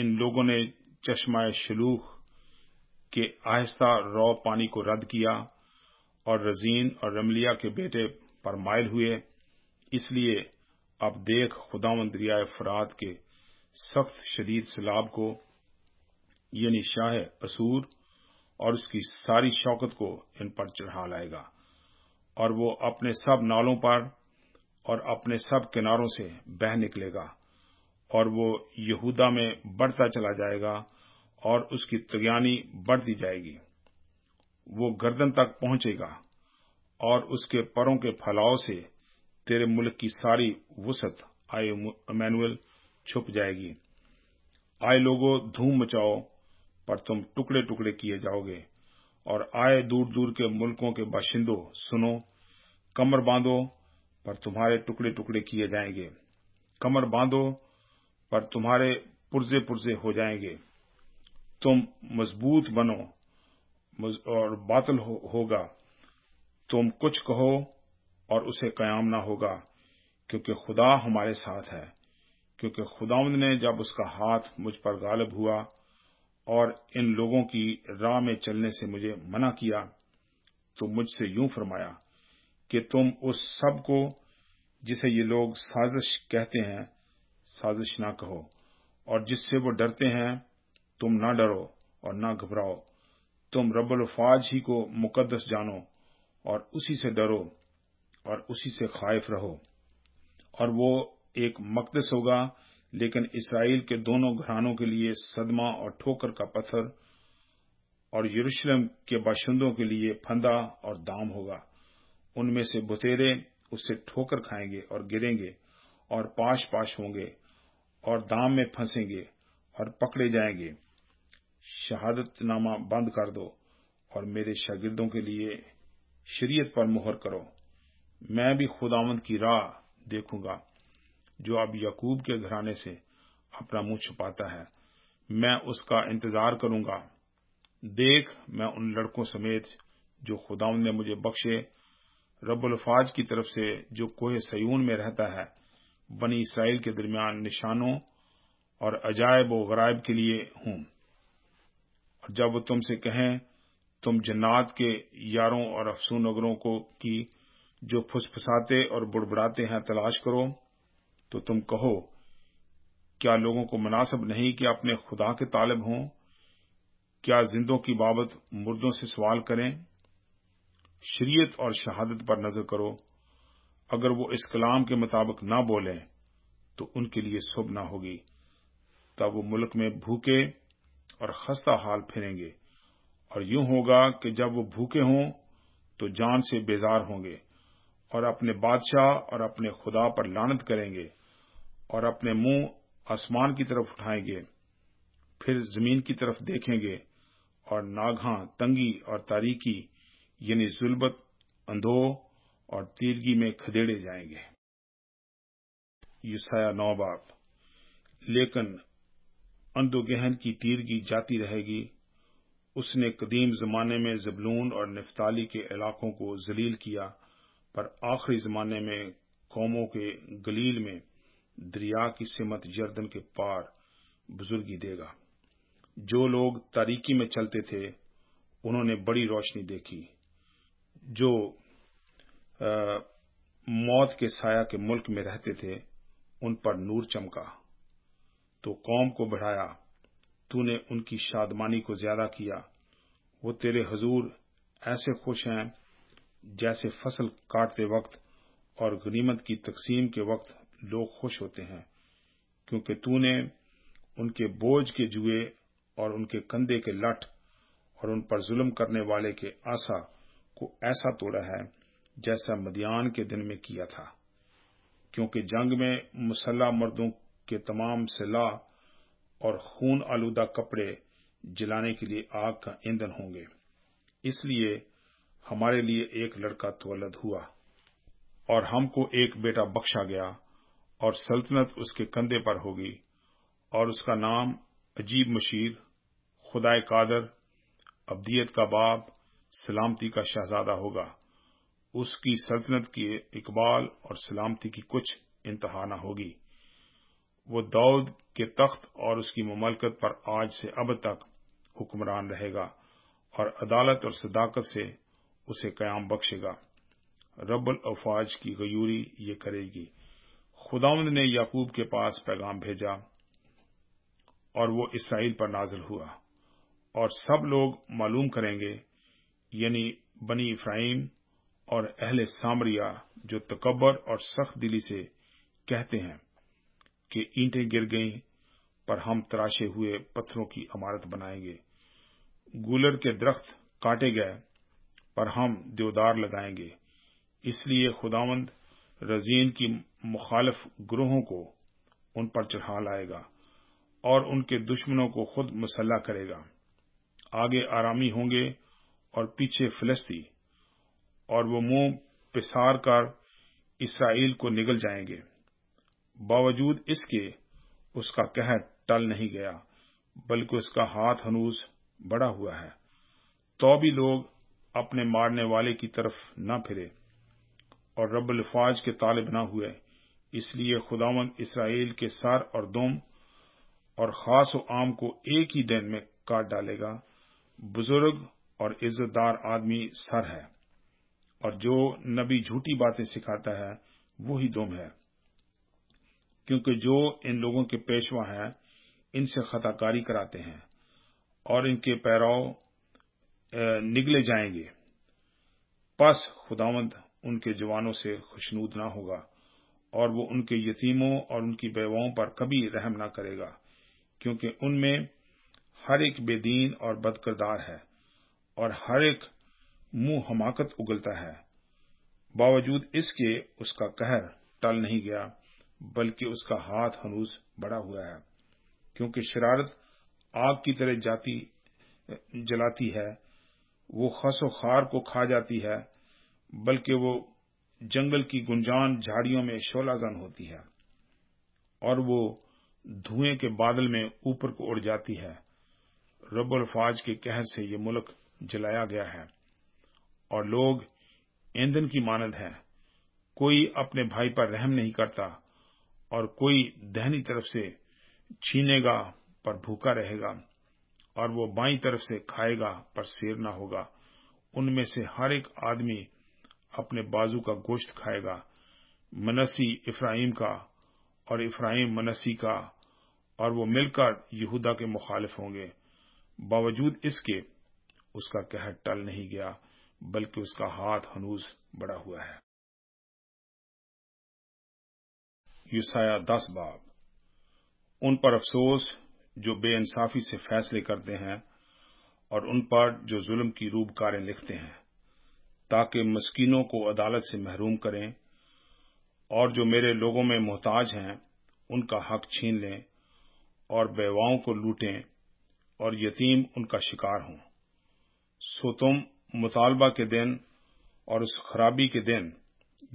इन लोगों ने चश्मा शलूख के आहिस्ता रॉ पानी को रद्द किया और रजीन और रमलिया के बेटे पर मायल हुए इसलिए अब देख खुदाम दरियाए फरात के सख्त शदीद सैलाब को यानी शाह असूर और उसकी सारी शौकत को इन पर चढ़ा लाएगा और वो अपने सब नालों पर और अपने सब किनारों से बह निकलेगा और वो यहूदा में बढ़ता चला जाएगा और उसकी तगयानी बढ़ती जाएगी वो गर्दन तक पहुंचेगा और उसके परों के फैलाव से तेरे मुल्क की सारी वसत आए मैनुअल छुप जाएगी आए लोगों धूम मचाओ पर तुम टुकड़े टुकड़े किए जाओगे और आए दूर दूर के मुल्कों के बाशिंदो सुनो कमर बांधो पर तुम्हारे टुकड़े टुकड़े किए जाएंगे कमर बांधो पर तुम्हारे पुरजे पुरजे हो जाएंगे तुम मजबूत बनो और बातल हो, होगा तुम कुछ कहो और उसे कयाम ना होगा क्योंकि खुदा हमारे साथ है क्योंकि खुदावंद ने जब उसका हाथ मुझ पर गालब हुआ और इन लोगों की राह में चलने से मुझे मना किया तो मुझसे यूं फरमाया कि तुम उस सब को जिसे ये लोग साजिश कहते हैं साजिश ना कहो और जिससे वो डरते हैं तुम ना डरो और ना घबराओ तुम रबल फाज ही को मुकदस जानो और उसी से डरो और उसी से खाइफ रहो और वो एक मकदस होगा लेकिन इसराइल के दोनों घरानों के लिए सदमा और ठोकर का पत्थर और यरूशलेम के बाशिंदों के लिए फंदा और दाम होगा उनमें से बुतेरे उससे ठोकर खाएंगे और गिरेंगे और पाश पाश होंगे और दाम में फंसेंगे और पकड़े जाएंगे शहादतनामा बंद कर दो और मेरे शागिर्दों के लिए शरीयत पर मुहर करो मैं भी खुदावंद की राह देखूंगा जो अब यकूब के घराने से अपना मुंह छुपाता है मैं उसका इंतजार करूंगा देख मैं उन लड़कों समेत जो खुदाउन ने मुझे बख्शे रबुल्फाज की तरफ से जो कोहे सयून में रहता है बनी इसराइल के दरमियान निशानों और अजायब व गरायब के लिए हूं और जब वो तुमसे कहें तुम जन्नात के यारों और अफसू नगरों को की जो फुसफुसाते और बुड़बुड़ाते हैं तलाश करो तो तुम कहो क्या लोगों को मुनासिब नहीं कि अपने खुदा के तालब हों क्या जिंदों की बाबत मुर्दों से सवाल करें शरीयत और शहादत पर नजर करो अगर वो इस कलाम के मुताबिक ना बोलें तो उनके लिए शुभ ना होगी तब वो मुल्क में भूखे और खस्ता हाल फिरेंगे और यूं होगा कि जब वो भूखे हों तो जान से बेजार होंगे और अपने बादशाह और अपने खुदा पर लानत करेंगे और अपने मुंह आसमान की तरफ उठाएंगे फिर जमीन की तरफ देखेंगे और नाघा तंगी और तारीकी यानी जुल्बत अंधो और तीरगी में खदेड़े जाएंगे यूसाया नौ बाप लेकिन अंधोगहन की तीरगी जाती रहेगी उसने कदीम जमाने में जबलून और निफ्ताली के इलाकों को जलील किया पर आखिरी जमाने में कौमों के गलील में दरिया की सिमत जर्दन के पार बुजुर्गी देगा जो लोग तारीकी में चलते थे उन्होंने बड़ी रोशनी देखी जो आ, मौत के साया के मुल्क में रहते थे उन पर नूर चमका तो कौम को बढ़ाया तूने उनकी शादमानी को ज्यादा किया वो तेरे हजूर ऐसे खुश हैं जैसे फसल काटते वक्त और गनीमत की तकसीम के वक्त लोग खुश होते हैं क्योंकि तूने उनके बोझ के जुए और उनके कंधे के लठ और उन पर जुल्म करने वाले के आशा को ऐसा तोड़ा है जैसा मदियान के दिन में किया था क्योंकि जंग में मुसल्ला मर्दों के तमाम सिला और खून आलूदा कपड़े जलाने के लिए आग का ईंधन होंगे इसलिए हमारे लिए एक लड़का तोलद हुआ और हमको एक बेटा बख्शा गया और सल्तनत उसके कंधे पर होगी और उसका नाम अजीब मशीर खुदाए कादर अब्दियत का बाप सलामती का शहजादा होगा उसकी सल्तनत की इकबाल और सलामती की कुछ इंतहा न होगी वो दाऊद के तख्त और उसकी ममलकत पर आज से अब तक हुक्मरान रहेगा और अदालत और सदाकत से उसे कयाम बख्शेगा रबल अफवाज की गयूरी ये करेगी खुदाउंद ने याकूब के पास पैगाम भेजा और वो इसराइल पर नाजिल हुआ और सब लोग मालूम करेंगे यानी बनी इफ्राहिम और अहले सामरिया जो तकबर और सख्त दिली से कहते हैं कि ईंटें गिर गईं पर हम तराशे हुए पत्थरों की इमारत बनाएंगे गुलर के दरख्त काटे गए पर हम देवदार लगाएंगे इसलिए खुदावंद रजीन की मुखालफ ग्रोहों को उन पर चढ़ा लाएगा और उनके दुश्मनों को खुद मुसल्ला करेगा आगे आरामी होंगे और पीछे फिलस्ती और वो मुंह पिसार कर इसराइल को निगल जाएंगे बावजूद इसके उसका कहर टल नहीं गया बल्कि उसका हाथ हनूस बड़ा हुआ है तो भी लोग अपने मारने वाले की तरफ न फिरे और रब अल्फाज के तालिब न हुए इसलिए खुदावंद इसराइल के सर और दोम और खास व आम को एक ही दिन में काट डालेगा बुजुर्ग और इज्जतदार आदमी सर है और जो नबी झूठी बातें सिखाता है वो ही दोम है क्योंकि जो इन लोगों के पेशवा हैं इनसे खताकारी कराते हैं और इनके पैराव निगले जाएंगे पस खुदावंद उनके जवानों से खुशनूद ना होगा और वो उनके यतीमों और उनकी बेवाओं पर कभी रहम न करेगा क्योंकि उनमें हर एक बेदीन और बदकरदार है और हर एक मुंह हमाकत उगलता है बावजूद इसके उसका कहर टल नहीं गया बल्कि उसका हाथ हनूस बड़ा हुआ है क्योंकि शरारत आग की तरह जाती जलाती है वो खसो खार को खा जाती है बल्कि वो जंगल की गुंजान झाड़ियों में शोलाजन होती है और वो धुएं के बादल में ऊपर को उड़ जाती है रबुल फाज के कहर से ये मुल्क जलाया गया है और लोग ईंधन की मानद हैं कोई अपने भाई पर रहम नहीं करता और कोई दहनी तरफ से छीनेगा पर भूखा रहेगा और वो बाई तरफ से खाएगा पर शेर ना होगा उनमें से हर एक आदमी अपने बाजू का गोश्त खाएगा मनसी इफ्राहिम का और इफ्राहिम मनसी का और वो मिलकर यहूदा के मुखालिफ होंगे बावजूद इसके उसका कहर टल नहीं गया बल्कि उसका हाथ हनूज बड़ा हुआ है युसाया दस बाब उन पर अफसोस जो बेइंसाफी से फैसले करते हैं और उन पर जो जुल्म की रूबकारें लिखते हैं ताकि मस्किनों को अदालत से महरूम करें और जो मेरे लोगों में मोहताज हैं उनका हक छीन लें और बेवाओं को लूटें और यतीम उनका शिकार हों सो तुम मुतालबा के दिन और उस खराबी के दिन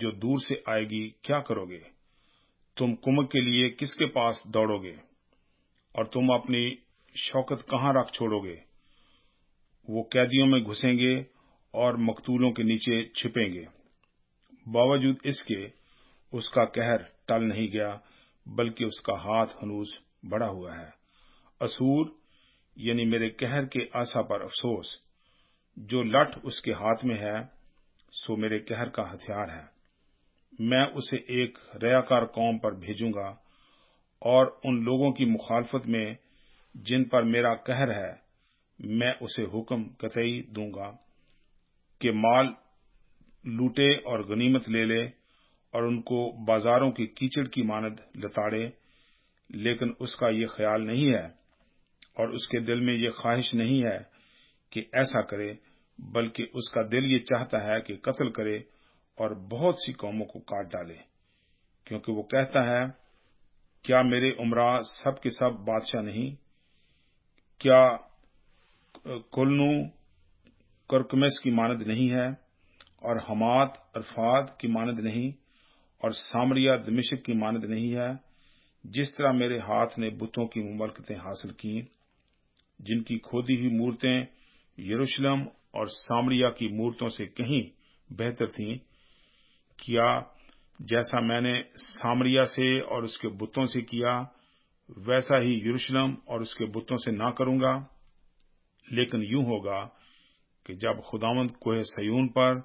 जो दूर से आएगी क्या करोगे तुम कुंभ के लिए किसके पास दौड़ोगे और तुम अपनी शौकत कहां रख छोड़ोगे वो कैदियों में घुसेंगे और मकतूलों के नीचे छिपेंगे बावजूद इसके उसका कहर टल नहीं गया बल्कि उसका हाथ हनूज बड़ा हुआ है असूर यानी मेरे कहर के आशा पर अफसोस जो लठ उसके हाथ में है सो मेरे कहर का हथियार है मैं उसे एक रयाकार कौम पर भेजूंगा और उन लोगों की मुखालफत में जिन पर मेरा कहर है मैं उसे हुक्म कतई दूंगा कि माल लूटे और गनीमत ले ले और उनको बाजारों की कीचड़ की मानद लताड़े लेकिन उसका ये ख्याल नहीं है और उसके दिल में ये ख्वाहिश नहीं है कि ऐसा करे बल्कि उसका दिल ये चाहता है कि कत्ल करे और बहुत सी कौमों को काट डाले क्योंकि वो कहता है क्या मेरे उमरा सब के सब बादशाह नहीं क्या कुलनू करकमेस की मानद नहीं है और हमात अरफात की मानद नहीं और सामरिया दमिशक की मानद नहीं है जिस तरह मेरे हाथ ने बुतों की मुमलकतें हासिल की जिनकी खोदी हुई मूर्तें यरूशलम और सामरिया की मूर्तों से कहीं बेहतर थीं किया जैसा मैंने सामरिया से और उसके बुतों से किया वैसा ही यरूशलम और उसके बुतों से ना करूंगा लेकिन यूं होगा कि जब खुदावंद कोहे सयून पर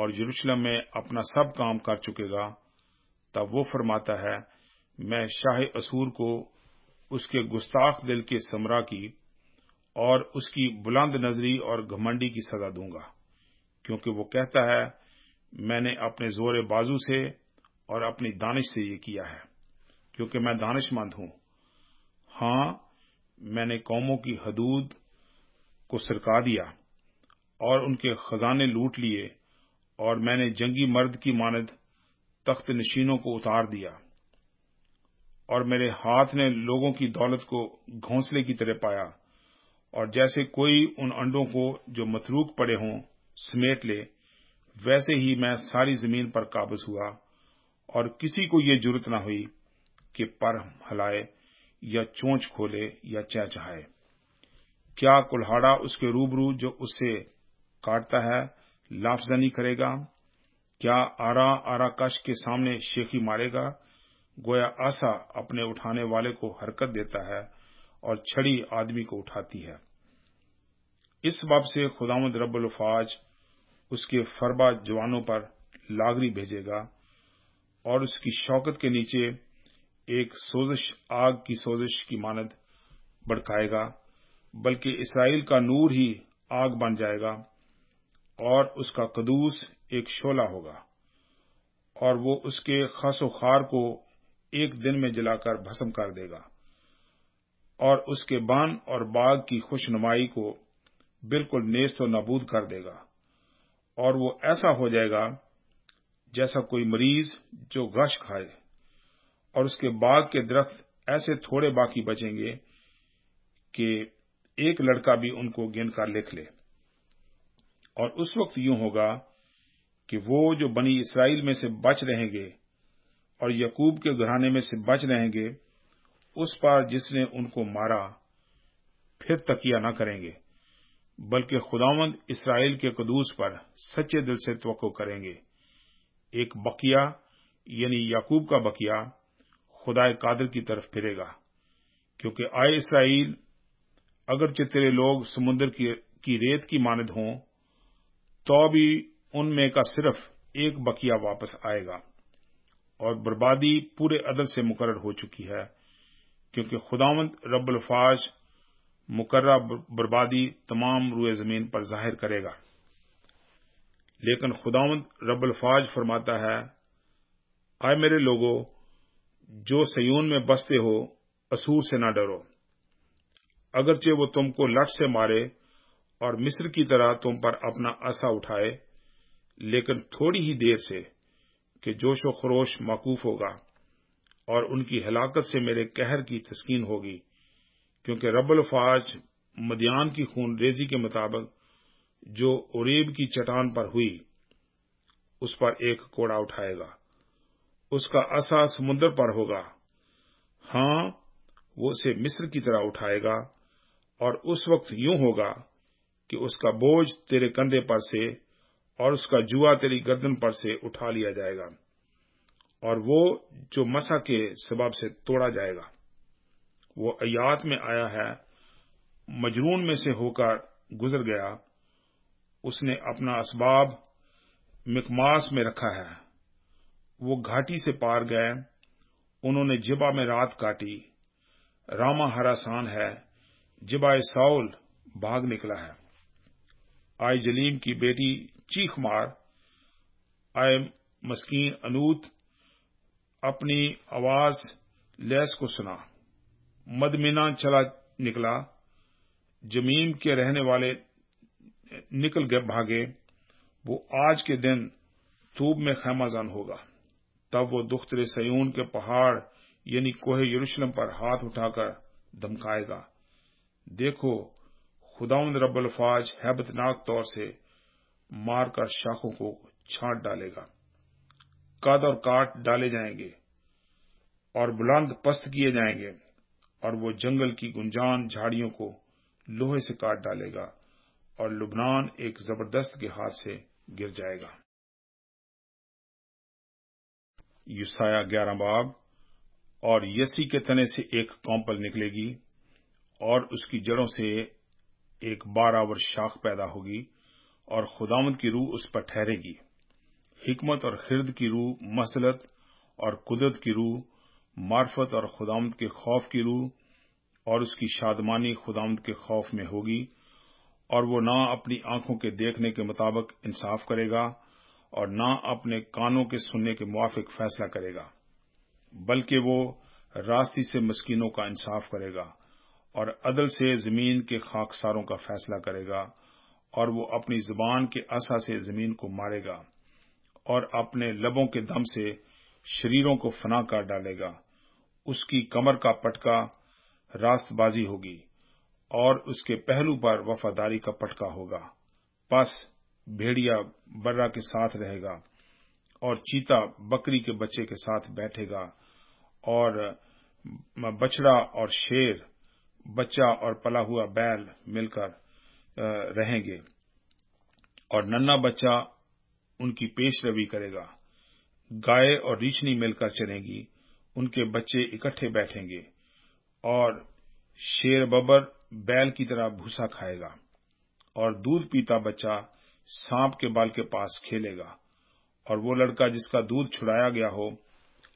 और यरूशलेम में अपना सब काम कर चुकेगा तब वो फरमाता है मैं शाह असूर को उसके गुस्ताख दिल के समरा की और उसकी बुलंद नजरी और घमंडी की सजा दूंगा क्योंकि वो कहता है मैंने अपने जोर बाजू से और अपनी दानिश से ये किया है क्योंकि मैं दानिशमंद हूं हाँ मैंने कौमों की हदूद को सरका दिया और उनके खजाने लूट लिए और मैंने जंगी मर्द की मानद तख्त नशीनों को उतार दिया और मेरे हाथ ने लोगों की दौलत को घोंसले की तरह पाया और जैसे कोई उन अंडों को जो मथरूक पड़े हों समेट ले वैसे ही मैं सारी जमीन पर काबज हुआ और किसी को ये जरूरत न हुई कि पर हलाए या चोंच खोले या चहचहाए क्या कुल्हाड़ा उसके रूबरू जो उससे काटता है लाफजनी करेगा क्या आरा आरा कश के सामने शेखी मारेगा गोया आशा अपने उठाने वाले को हरकत देता है और छड़ी आदमी को उठाती है इस बाब से खुदामद रबाज उसके फरबा जवानों पर लागरी भेजेगा और उसकी शौकत के नीचे एक सोजिश आग की सोजिश की मानद भड़काएगा बल्कि इसराइल का नूर ही आग बन जाएगा और उसका कदूस एक शोला होगा और वो उसके खसो खार को एक दिन में जलाकर भस्म कर देगा और उसके बान और बाग की खुशनुमाई को बिल्कुल नेस्त नबूद कर देगा और वो ऐसा हो जाएगा जैसा कोई मरीज जो गश खाए और उसके बाग के दरख्त ऐसे थोड़े बाकी बचेंगे कि एक लड़का भी उनको गिनकर लिख ले और उस वक्त यूं होगा कि वो जो बनी इसराइल में से बच रहेंगे और यकूब के घराने में से बच रहेंगे उस पर जिसने उनको मारा फिर तकिया न करेंगे बल्कि खुदावंद इसराइल के कदूस पर सच्चे दिल से तो करेंगे एक बकिया यानी याकूब का बकिया खुदाए कादर की तरफ फिरेगा क्योंकि आए इसराइल अगर चित्रे लोग समुन्द्र की, की रेत की मानद हों तो भी उनमें का सिर्फ एक बकिया वापस आएगा और बर्बादी पूरे अदल से मुकर हो चुकी है क्योंकि खुदावंत रबुल्फाज मुकर बर्बादी तमाम रुए जमीन पर जाहिर करेगा लेकिन खुदावंत रबुल्फाज फरमाता है आए मेरे लोगों जो सयून में बसते हो असूर से ना डरो अगरचे वो तुमको लट से मारे और मिस्र की तरह तुम पर अपना असा उठाए लेकिन थोड़ी ही देर से कि जोशो खरोश मकूफ होगा और उनकी हलाकत से मेरे कहर की तस्कीन होगी क्योंकि रबल फाज मदियान की खून रेजी के मुताबिक जो ओरेब की चट्टान पर हुई उस पर एक कोड़ा उठाएगा उसका असा समुद्र पर होगा हाँ वो उसे मिस्र की तरह उठाएगा और उस वक्त यूं होगा कि उसका बोझ तेरे कंधे पर से और उसका जुआ तेरी गर्दन पर से उठा लिया जाएगा और वो जो मसा के सबब से तोड़ा जाएगा वो अयात में आया है मजरून में से होकर गुजर गया उसने अपना असबाब मिकमास में रखा है वो घाटी से पार गए उन्होंने जिबा में रात काटी रामा हरासान है जिबा साउल भाग निकला है आई जलीम की बेटी चीख मार आए मस्कीन अनूत अपनी आवाज लैस को सुना मदमिना चला निकला जमीन के रहने वाले निकल गए भागे वो आज के दिन तूब में खैमाजान होगा तब वो दुख्तर सयून के पहाड़ यानी कोहे यरूशलम पर हाथ उठाकर धमकाएगा देखो खुदाउन रबुल्फाज हैबतनाक तौर से मारकर शाखों को छांट डालेगा कद और काट डाले जाएंगे और बुलंद पस्त किए जाएंगे और वो जंगल की गुंजान झाड़ियों को लोहे से काट डालेगा और लुबनान एक जबरदस्त के हाथ से गिर जाएगा युसाया ग्यारह बाब और यसी के तने से एक कॉम्पल निकलेगी और उसकी जड़ों से एक बारावर शाख पैदा होगी और खुदामद की रूह उस पर ठहरेगी हिकमत और हिरद की रूह मसलत और कुदरत की रूह मार्फत और खुदामद के खौफ की रूह और उसकी शादमानी खुदामद के खौफ में होगी और वो ना अपनी आंखों के देखने के मुताबिक इंसाफ करेगा और ना अपने कानों के सुनने के मुआफिक फैसला करेगा बल्कि वो रास्ती से मस्किनों का इंसाफ करेगा और अदल से जमीन के खाकसारों का फैसला करेगा और वो अपनी जुबान के असा से जमीन को मारेगा और अपने लबों के दम से शरीरों को फना कर डालेगा उसकी कमर का पटका रास्तबाजी होगी और उसके पहलू पर वफादारी का पटका होगा पस भेड़िया बर्रा के साथ रहेगा और चीता बकरी के बच्चे के साथ बैठेगा और बछड़ा और शेर बच्चा और पला हुआ बैल मिलकर रहेंगे और नन्ना बच्चा उनकी पेश रवि करेगा गाय और रीछनी मिलकर चलेंगी उनके बच्चे इकट्ठे बैठेंगे और शेर बबर बैल की तरह भूसा खाएगा और दूध पीता बच्चा सांप के बाल के पास खेलेगा और वो लड़का जिसका दूध छुड़ाया गया हो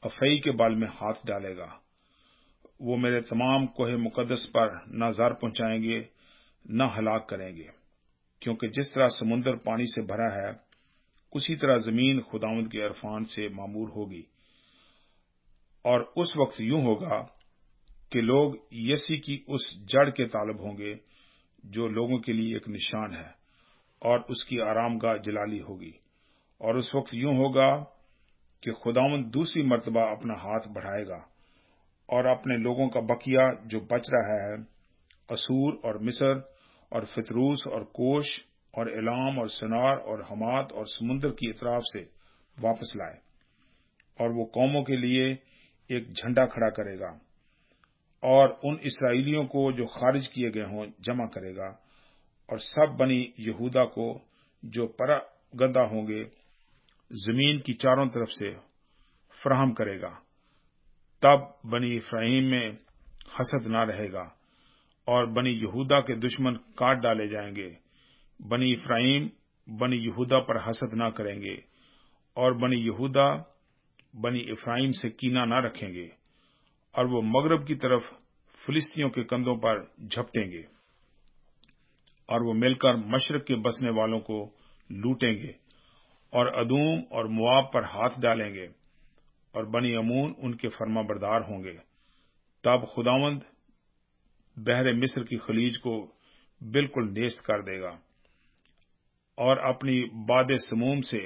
अफई के बाल में हाथ डालेगा वो मेरे तमाम कोहे मुकदस पर न जार पहुंचाएंगे न हलाक करेंगे क्योंकि जिस तरह समुन्दर पानी से भरा है उसी तरह जमीन खुदाउन के अरफान से मामूर होगी और उस वक्त यूं होगा कि लोग यसी की उस जड़ के तालब होंगे जो लोगों के लिए एक निशान है और उसकी आरामगाह जलाली होगी और उस वक्त यूं होगा कि खुदाउन दूसरी मर्तबा अपना हाथ बढ़ाएगा और अपने लोगों का बकिया जो बच रहा है असूर और मिसर और फितरूस और कोश और इलाम और सनार और हमात और समुन्द्र की इतराफ से वापस लाए और वो कौमों के लिए एक झंडा खड़ा करेगा और उन इसराइलियों को जो खारिज किए गए हों जमा करेगा और सब बनी यहूदा को जो परा गंदा होंगे जमीन की चारों तरफ से फ्राहम करेगा तब बनी इफ्राहिम में हसद ना रहेगा और बनी यहूदा के दुश्मन काट डाले जाएंगे बनी इफ्राहिम बनी यहूदा पर हसद ना करेंगे और बनी यहूदा बनी इफ्राहिम से कीना ना रखेंगे और वो मगरब की तरफ फिलिस्तियों के कंधों पर झपटेंगे और वो मिलकर मशरक के बसने वालों को लूटेंगे और अदूम और मुआब पर हाथ डालेंगे और बनी अमून उनके फर्मा बरदार होंगे तब खुदावंद बहरे मिस्र की खलीज को बिल्कुल नेस्त कर देगा और अपनी बाद समूम से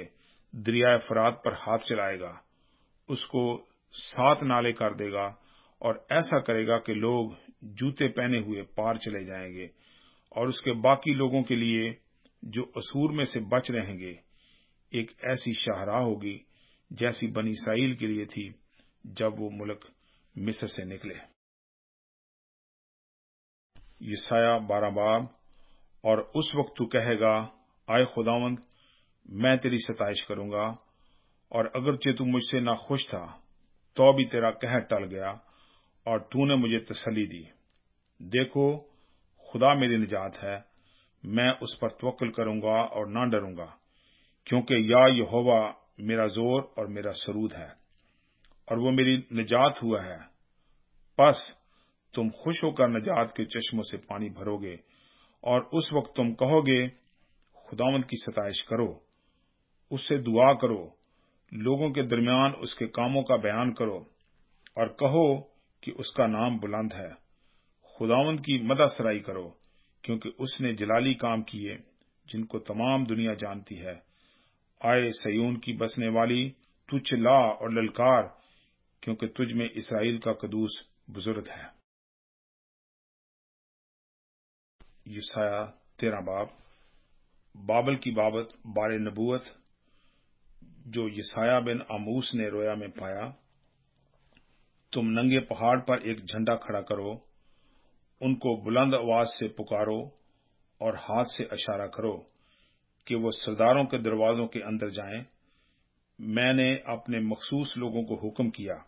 दरियाए फरात पर हाथ चलाएगा उसको सात नाले कर देगा और ऐसा करेगा कि लोग जूते पहने हुए पार चले जाएंगे और उसके बाकी लोगों के लिए जो असूर में से बच रहेंगे एक ऐसी शाहराह होगी जैसी बनी इसराइल के लिए थी जब वो मुल्क मिस्र से निकले यसाया बारह बाब और उस वक्त तू कहेगा आय खुदावंद मैं तेरी सताइश करूंगा और अगरचे तू मुझसे ना खुश था तो भी तेरा कह टल गया और तूने मुझे तसली दी देखो खुदा मेरी निजात है मैं उस पर तवक्ल करूंगा और ना डरूंगा क्योंकि या यहोवा मेरा जोर और मेरा सरूद है और वो मेरी निजात हुआ है बस तुम खुश होकर निजात के चश्मों से पानी भरोगे और उस वक्त तुम कहोगे खुदावंत की सताइश करो उससे दुआ करो लोगों के दरमियान उसके कामों का बयान करो और कहो कि उसका नाम बुलंद है खुदावंत की मदा करो क्योंकि उसने जलाली काम किए जिनको तमाम दुनिया जानती है आए सयून की बसने वाली तुझ ला और ललकार क्योंकि तुझ में इसराइल का कदूस बुजुर्ग है युसाया तेरा बाब बाबल की बाबत बार नबूत जो यसाया बिन आमूस ने रोया में पाया तुम नंगे पहाड़ पर एक झंडा खड़ा करो उनको बुलंद आवाज से पुकारो और हाथ से इशारा करो कि वो सरदारों के दरवाजों के अंदर जाएं, मैंने अपने मखसूस लोगों को हुक्म किया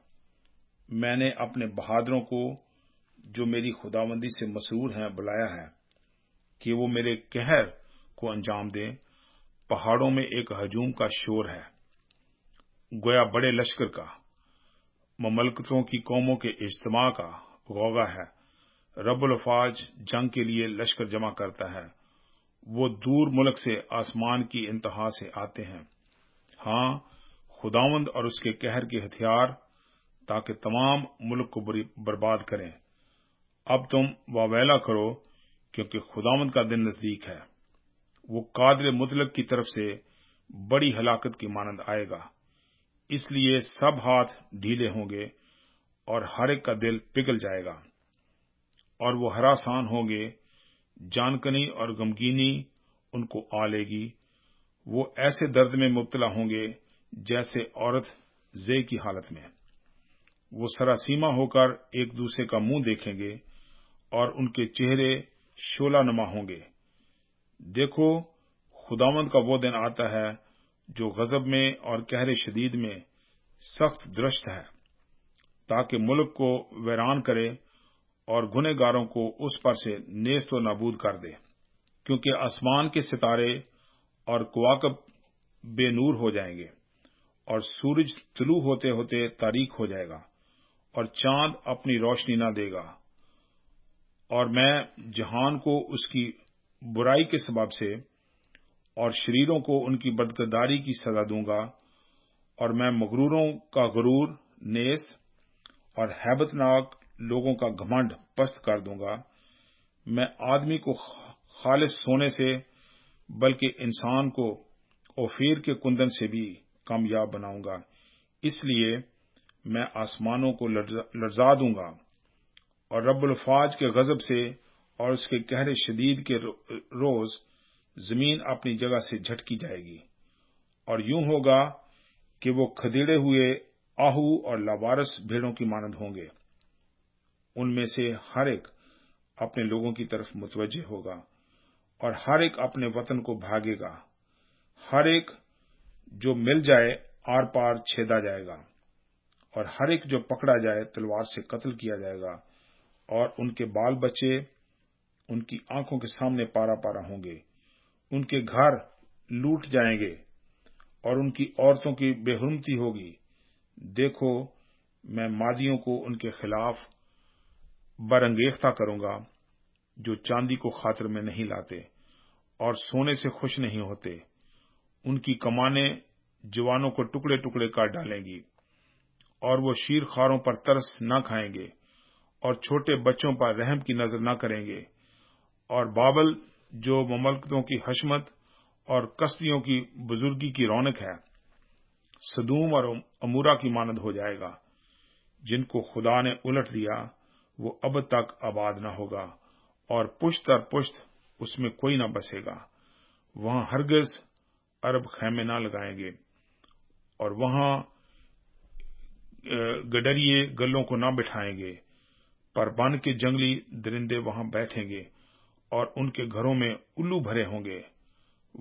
मैंने अपने बहादुरों को जो मेरी खुदाबंदी से मसरूर हैं बुलाया है कि वो मेरे कहर को अंजाम दें पहाड़ों में एक हजूम का शोर है गोया बड़े लश्कर का ममलकतों की कौमों के इज्तमा का गौगा है रबुल जंग के लिए लश्कर जमा करता है वो दूर मुल्क से आसमान की इंतहा से आते हैं हां खुदावंद और उसके कहर के हथियार ताकि तमाम मुल्क को बर्बाद करें अब तुम वावेला करो क्योंकि खुदावंद का दिन नजदीक है वो कादर मुतलक की तरफ से बड़ी हलाकत की मानंद आएगा इसलिए सब हाथ ढीले होंगे और हर एक का दिल पिघल जाएगा और वो हरासान होंगे जानकनी और गमगीनी उनको आ लेगी वो ऐसे दर्द में मुबतला होंगे जैसे औरत जे की हालत में वो सरासीमा होकर एक दूसरे का मुंह देखेंगे और उनके चेहरे शोला नमा होंगे देखो खुदावंद का वो दिन आता है जो गजब में और कहरे शदीद में सख्त दृष्ट है ताकि मुल्क को वैरान करे और गुनेगारों को उस पर से नेस्त व नबूद कर दे क्योंकि आसमान के सितारे और कुआकब बेनूर हो जाएंगे और सूरज तुलू होते होते तारीख हो जाएगा और चांद अपनी रोशनी ना देगा और मैं जहान को उसकी बुराई के सबब से और शरीरों को उनकी बदकदारी की सजा दूंगा और मैं मगरूरों का गुरूर नेस और हैबतनाक लोगों का घमंड पस्त कर दूंगा मैं आदमी को खालिश सोने से बल्कि इंसान को ओफीर के कुंदन से भी कामयाब बनाऊंगा इसलिए मैं आसमानों को लड़जा दूंगा और फाज के गजब से और उसके गहरे शदीद के रोज जमीन अपनी जगह से झटकी जाएगी और यूं होगा कि वो खदेड़े हुए आहू और लावारस भेड़ों की मानद होंगे उनमें से हर एक अपने लोगों की तरफ मुतवजह होगा और हर एक अपने वतन को भागेगा हर एक जो मिल जाए आर पार छेदा जाएगा और हर एक जो पकड़ा जाए तलवार से कत्ल किया जाएगा और उनके बाल बच्चे उनकी आंखों के सामने पारा पारा होंगे उनके घर लूट जाएंगे और उनकी औरतों की बेहरमती होगी देखो मैं मादियों को उनके खिलाफ बरंगेख्ता करूंगा जो चांदी को खातर में नहीं लाते और सोने से खुश नहीं होते उनकी कमाने जवानों को टुकड़े टुकड़े काट डालेंगी और वो शीर खारों पर तरस न खाएंगे और छोटे बच्चों पर रहम की नजर न करेंगे और बाबल जो ममलकतों की हशमत और कस्तियों की बुजुर्गी की रौनक है सदूम और अमूरा की मानद हो जाएगा जिनको खुदा ने उलट दिया वो अब तक आबाद न होगा और पुश्त और पुश्त उसमें कोई न बसेगा वहां हरगिज अरब खेमे न लगाएंगे और वहां गडरिये गलों को न बिठाएंगे पर बन के जंगली दरिंदे वहां बैठेंगे और उनके घरों में उल्लू भरे होंगे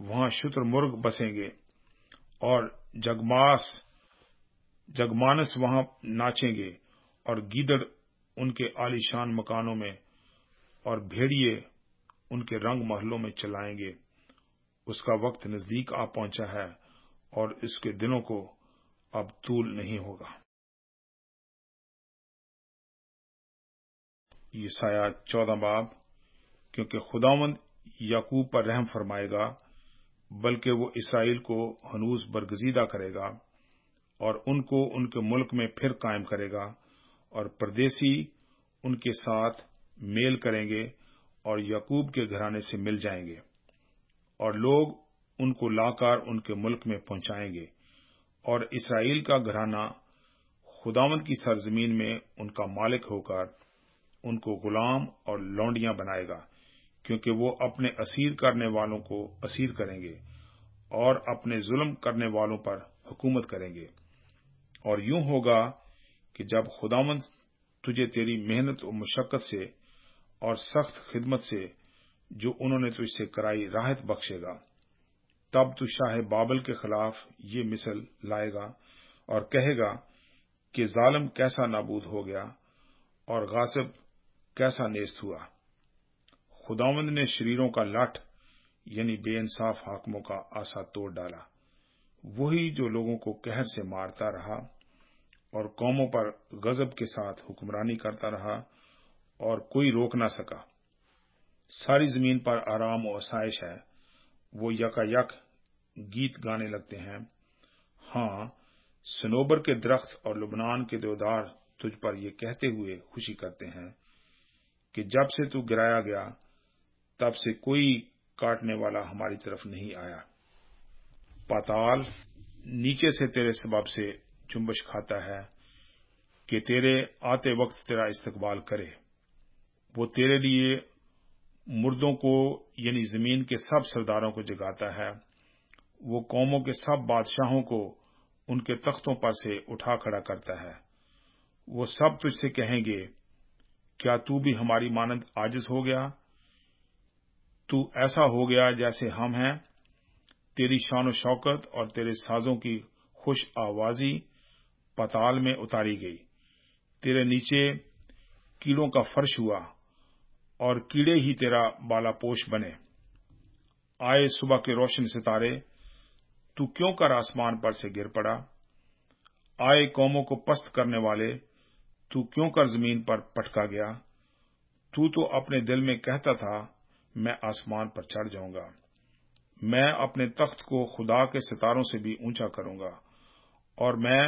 वहां शुत्र मुर्ग बसेंगे और जगमास जगमानस वहां नाचेंगे और गीदड़ उनके आलीशान मकानों में और भेड़िए उनके रंग महलों में चलाएंगे उसका वक्त नजदीक आ पहुंचा है और इसके दिनों को अब तूल नहीं होगा ये साया चौदह बाब क्योंकि खुदावंद याकूब पर रहम फरमाएगा बल्कि वो इसराइल को हनूस बरगजीदा करेगा और उनको उनके मुल्क में फिर कायम करेगा और परदेसी उनके साथ मेल करेंगे और यकूब के घराने से मिल जाएंगे और लोग उनको लाकर उनके मुल्क में पहुंचाएंगे और इसराइल का घराना खुदावंत की सरजमीन में उनका मालिक होकर उनको गुलाम और लौंडियां बनाएगा क्योंकि वो अपने असीर करने वालों को असीर करेंगे और अपने जुल्म करने वालों पर हुकूमत करेंगे और यूं होगा कि जब खुदावंद तुझे तेरी मेहनत और मुशक्क़त से और सख्त खिदमत से जो उन्होंने तुझसे कराई राहत बख्शेगा तब तू शाह बाबल के खिलाफ ये मिसल लाएगा और कहेगा कि जालम कैसा नाबूद हो गया और गासिब कैसा नेस्त हुआ खुदावंद ने शरीरों का लाठ यानी बेइंसाफ हाकमों का आशा तोड़ डाला वही जो लोगों को कहर से मारता रहा और कौमों पर गजब के साथ हुक्मरानी करता रहा और कोई रोक ना सका सारी जमीन पर आराम और आसाइश है वो यकायक गीत गाने लगते हैं हाँ सनोबर के दरख्त और लुबनान के देवदार तुझ पर ये कहते हुए खुशी करते हैं कि जब से तू गिराया गया तब से कोई काटने वाला हमारी तरफ नहीं आया पाताल नीचे से तेरे सबब से जुम्बश खाता है कि तेरे आते वक्त तेरा इस्तकबाल करे वो तेरे लिए मुर्दों को यानी जमीन के सब सरदारों को जगाता है वो कौमों के सब बादशाहों को उनके तख्तों पर से उठा खड़ा करता है वो सब तुझसे कहेंगे क्या तू भी हमारी मानंद आजिज हो गया तू ऐसा हो गया जैसे हम हैं तेरी शान शौकत और तेरे साजों की खुश आवाजी पताल में उतारी गई तेरे नीचे कीड़ों का फर्श हुआ और कीड़े ही तेरा बालापोश बने आए सुबह के रोशन सितारे तू क्यों कर आसमान पर से गिर पड़ा आए कौमों को पस्त करने वाले तू क्यों कर जमीन पर पटका गया तू तो अपने दिल में कहता था मैं आसमान पर चढ़ जाऊंगा मैं अपने तख्त को खुदा के सितारों से भी ऊंचा करूंगा और मैं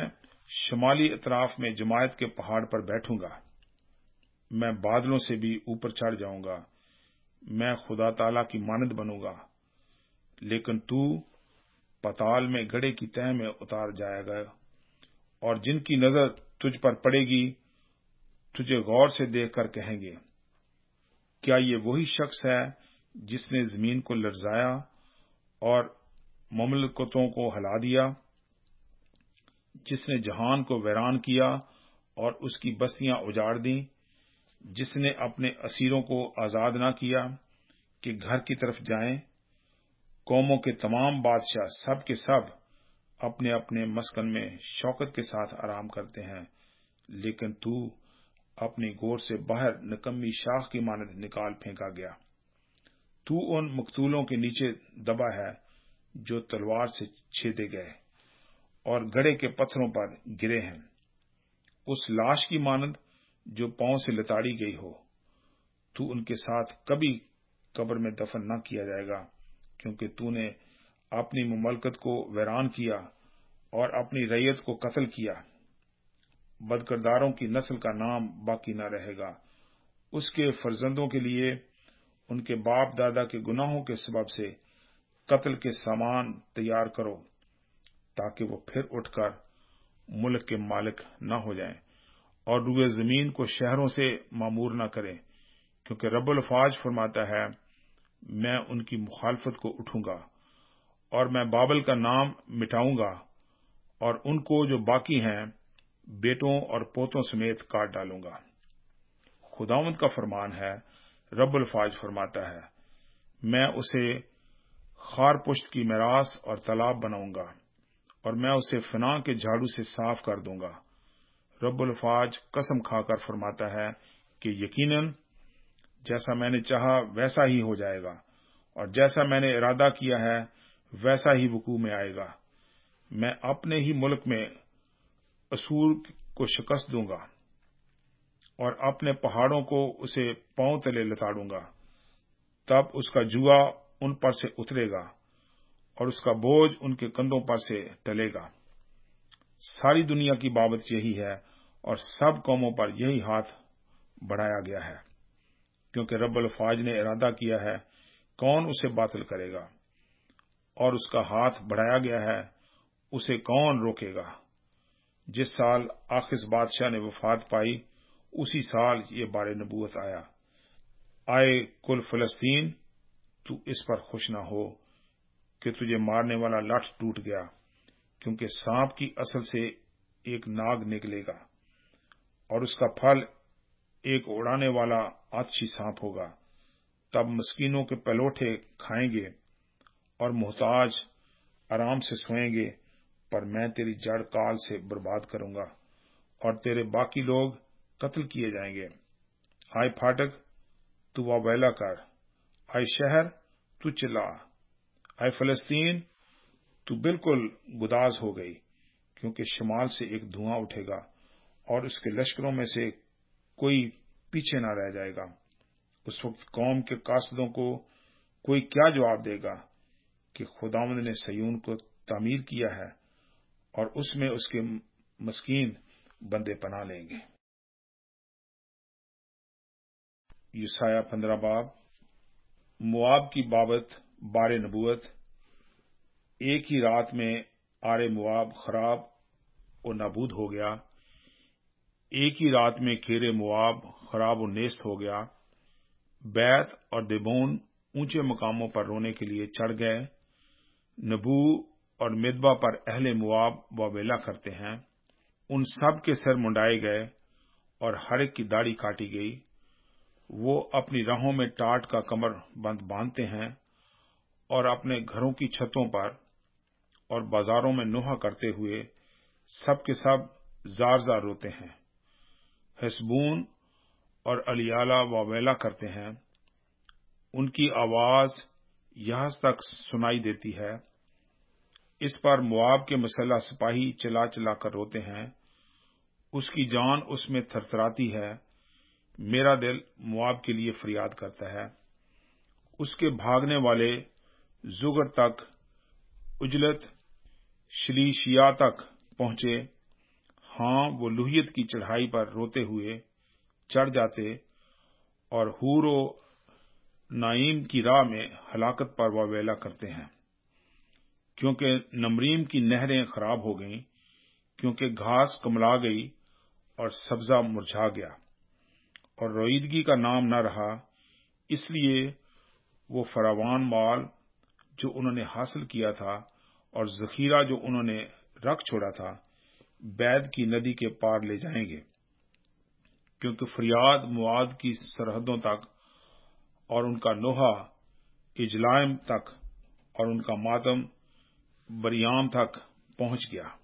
शमाली अतराफ में जमायत के पहाड़ पर बैठूंगा मैं बादलों से भी ऊपर चढ़ जाऊंगा मैं खुदा ताला की मानद बनूंगा लेकिन तू पताल में गड़े की तह में उतार जाएगा और जिनकी नजर तुझ पर पड़ेगी तुझे गौर से देख कर कहेंगे क्या ये वही शख्स है जिसने जमीन को लर्जाया और ममलकतों को हला दिया जिसने जहान को वैरान किया और उसकी बस्तियां उजाड़ दी जिसने अपने असीरों को आजाद ना किया कि घर की तरफ जाएं, कौमों के तमाम बादशाह सब के सब अपने अपने मस्कन में शौकत के साथ आराम करते हैं लेकिन तू अपनी गोर से बाहर निकम्मी शाख की मानद निकाल फेंका गया तू उन मकतूलों के नीचे दबा है जो तलवार से छेदे गए और गड़े के पत्थरों पर गिरे हैं उस लाश की मानद जो पांव से लताड़ी गई हो तू उनके साथ कभी कब्र में दफन न किया जाएगा क्योंकि तूने अपनी मुमलकत को वैरान किया और अपनी रैयत को कत्ल किया बदकरदारों की नस्ल का नाम बाकी न रहेगा उसके फर्जंदों के लिए उनके बाप दादा के गुनाहों के सबब से कत्ल के सामान तैयार करो ताकि वो फिर उठकर मुल्क के मालिक न हो जाएं और रुए जमीन को शहरों से मामूर न करें क्योंकि रबुल फाज फरमाता है मैं उनकी मुखालफत को उठूंगा और मैं बाबल का नाम मिटाऊंगा और उनको जो बाकी हैं बेटों और पोतों समेत काट डालूंगा खुदावंत का फरमान है रबुल फाज फरमाता है मैं उसे खारपुश्त की मरास और तालाब बनाऊंगा और मैं उसे फना के झाड़ू से साफ कर दूंगा रब्बुल फाज कसम खाकर फरमाता है कि यकीनन जैसा मैंने चाहा वैसा ही हो जाएगा और जैसा मैंने इरादा किया है वैसा ही वकू में आएगा मैं अपने ही मुल्क में असूर को शिकस्त दूंगा और अपने पहाड़ों को उसे पांव तले लताड़ूंगा तब उसका जुआ उन पर से उतरेगा और उसका बोझ उनके कंधों पर से टलेगा सारी दुनिया की बाबत यही है और सब कौमों पर यही हाथ बढ़ाया गया है क्योंकि रब्बल फाज ने इरादा किया है कौन उसे बातिल करेगा और उसका हाथ बढ़ाया गया है उसे कौन रोकेगा जिस साल आखिस बादशाह ने वफात पाई उसी साल ये बारे नबूत आया आए कुल फलस्तीन तू इस पर खुश ना हो कि तुझे मारने वाला लाठ टूट गया क्योंकि सांप की असल से एक नाग निकलेगा और उसका फल एक उड़ाने वाला अच्छी सांप होगा तब मस्किनों के पलोठे खाएंगे और मोहताज आराम से सोएंगे पर मैं तेरी जड़ काल से बर्बाद करूंगा और तेरे बाकी लोग कत्ल किए जाएंगे आय फाटक तू वावेला कर आय शहर तू चिल्ला आई फलस्तीन तो बिल्कुल गुदाज हो गई क्योंकि शुमाल से एक धुआं उठेगा और उसके लश्करों में से कोई पीछे ना रह जाएगा उस वक्त कौम के कासदों को कोई क्या जवाब देगा कि खुदावंद ने सयून को तामीर किया है और उसमें उसके मस्कीन बंदे पना लेंगे यूसाया पंद्रह बाब मुआब की बाबत बार नबूत एक ही रात में आर मुआब खराब और नबूद हो गया एक ही रात में खेरे मुआब खराब और नेस्त हो गया बैत और देबोन ऊंचे मकामों पर रोने के लिए चढ़ गए नबू और मिदबा पर अहले मुआब वावेला करते हैं उन सब के सिर मुंडाए गए और हर एक की दाढ़ी काटी गई वो अपनी राहों में टाट का कमर बंद बांधते हैं और अपने घरों की छतों पर और बाजारों में नुहा करते हुए सब के सब जार जार रोते हैं हसबून और अलियाला वावेला करते हैं उनकी आवाज यहां तक सुनाई देती है इस पर मुआब के मसला सिपाही चला चला कर रोते हैं उसकी जान उसमें थरथराती है मेरा दिल मुआब के लिए फरियाद करता है उसके भागने वाले जुगर तक उजलत शलीशिया तक पहुंचे हां वो लुहियत की चढ़ाई पर रोते हुए चढ़ जाते और हूरो नाइम की राह में हलाकत पर वावेला करते हैं क्योंकि नमरीम की नहरें खराब हो गईं क्योंकि घास कमला गई और सब्जा मुरझा गया और रोईदगी का नाम न रहा इसलिए वो फरावान माल जो उन्होंने हासिल किया था और जखीरा जो उन्होंने रख छोड़ा था बैद की नदी के पार ले जाएंगे क्योंकि फरियाद मुआद की सरहदों तक और उनका नोहा इजलायम तक और उनका मातम बरियाम तक पहुंच गया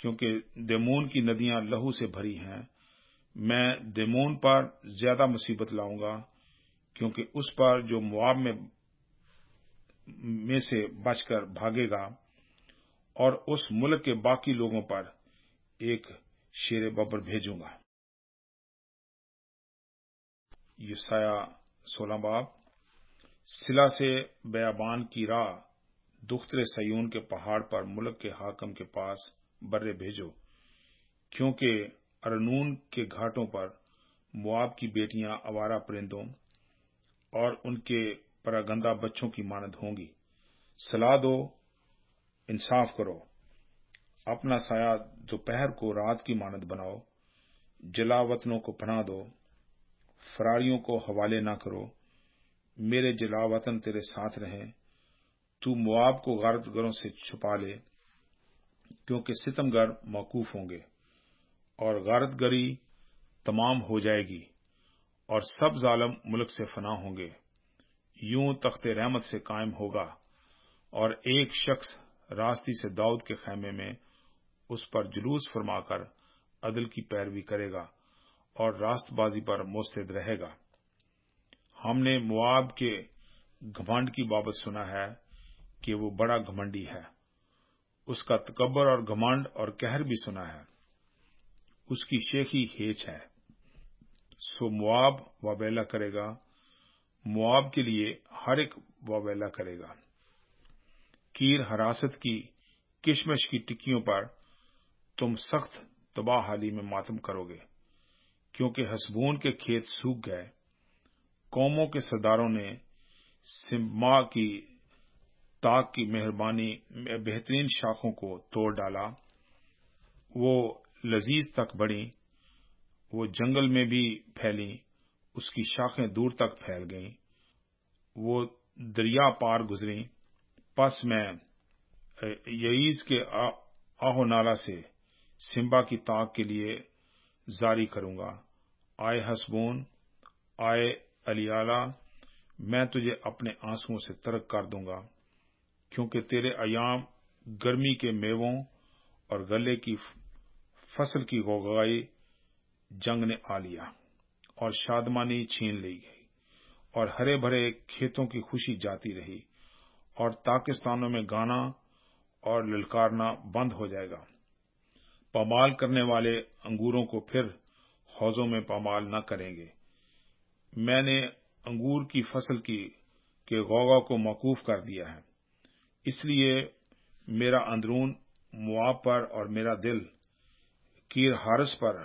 क्योंकि देमोन की नदियां लहू से भरी हैं मैं देमोन पर ज्यादा मुसीबत लाऊंगा क्योंकि उस पर जो मुआब में में से बचकर भागेगा और उस मुल्क के बाकी लोगों पर एक शेर बबर भेजूंगा युसाया सोलह बाब सिला से बयाबान की राह दुख्तरे सयून के पहाड़ पर मुल्क के हाकम के पास बर्रे भेजो क्योंकि अरनून के घाटों पर मुआब की बेटियां अवारा परिंदों और उनके परागंदा बच्चों की मानद होंगी सलाह दो इंसाफ करो अपना साया दोपहर को रात की मानद बनाओ जलावतनों को पना दो फरारियों को हवाले ना करो मेरे जलावतन तेरे साथ रहें तू मुआब को गारतगरों से छुपा ले क्योंकि सितमगर मौकूफ होंगे और गारतगरी तमाम हो जाएगी और सब जालम मुल्क से फना होंगे यूं तख्त रहमत से कायम होगा और एक शख्स रास्ती से दाऊद के खेमे में उस पर जुलूस फरमाकर अदल की पैरवी करेगा और रास्तबाजी पर मुस्तैद रहेगा हमने मुआब के घमंड की बाबत सुना है कि वो बड़ा घमंडी है उसका तकबर और घमंड और कहर भी सुना है उसकी शेखी हेच है सो मुआब वेला करेगा मुआब के लिए हर एक वावेला करेगा कीर हरासत की किशमश की टिक्कियों पर तुम सख्त तबाह हाली में मातम करोगे क्योंकि हसबून के खेत सूख गए कौमों के सरदारों ने सिम्मा की ताक की मेहरबानी बेहतरीन शाखों को तोड़ डाला वो लजीज तक बढ़ी वो जंगल में भी फैली उसकी शाखें दूर तक फैल गईं वो दरिया पार गुजरी पस में यईज के आहो नाला से सिम्बा की ताक के लिए जारी करूंगा आए हसबोन आए अलियाला मैं तुझे अपने आंसुओं से तर्क कर दूंगा क्योंकि तेरे अयाम गर्मी के मेवों और गले की फसल की गोगाई जंग ने आ लिया और शादमानी छीन ली गई और हरे भरे खेतों की खुशी जाती रही और ताकिस्तानों में गाना और ललकारना बंद हो जाएगा पमाल करने वाले अंगूरों को फिर हौजों में पमाल न करेंगे मैंने अंगूर की फसल की के गौगा को मौकूफ कर दिया है इसलिए मेरा अंदरून मुआ पर और मेरा दिल कीर हारस पर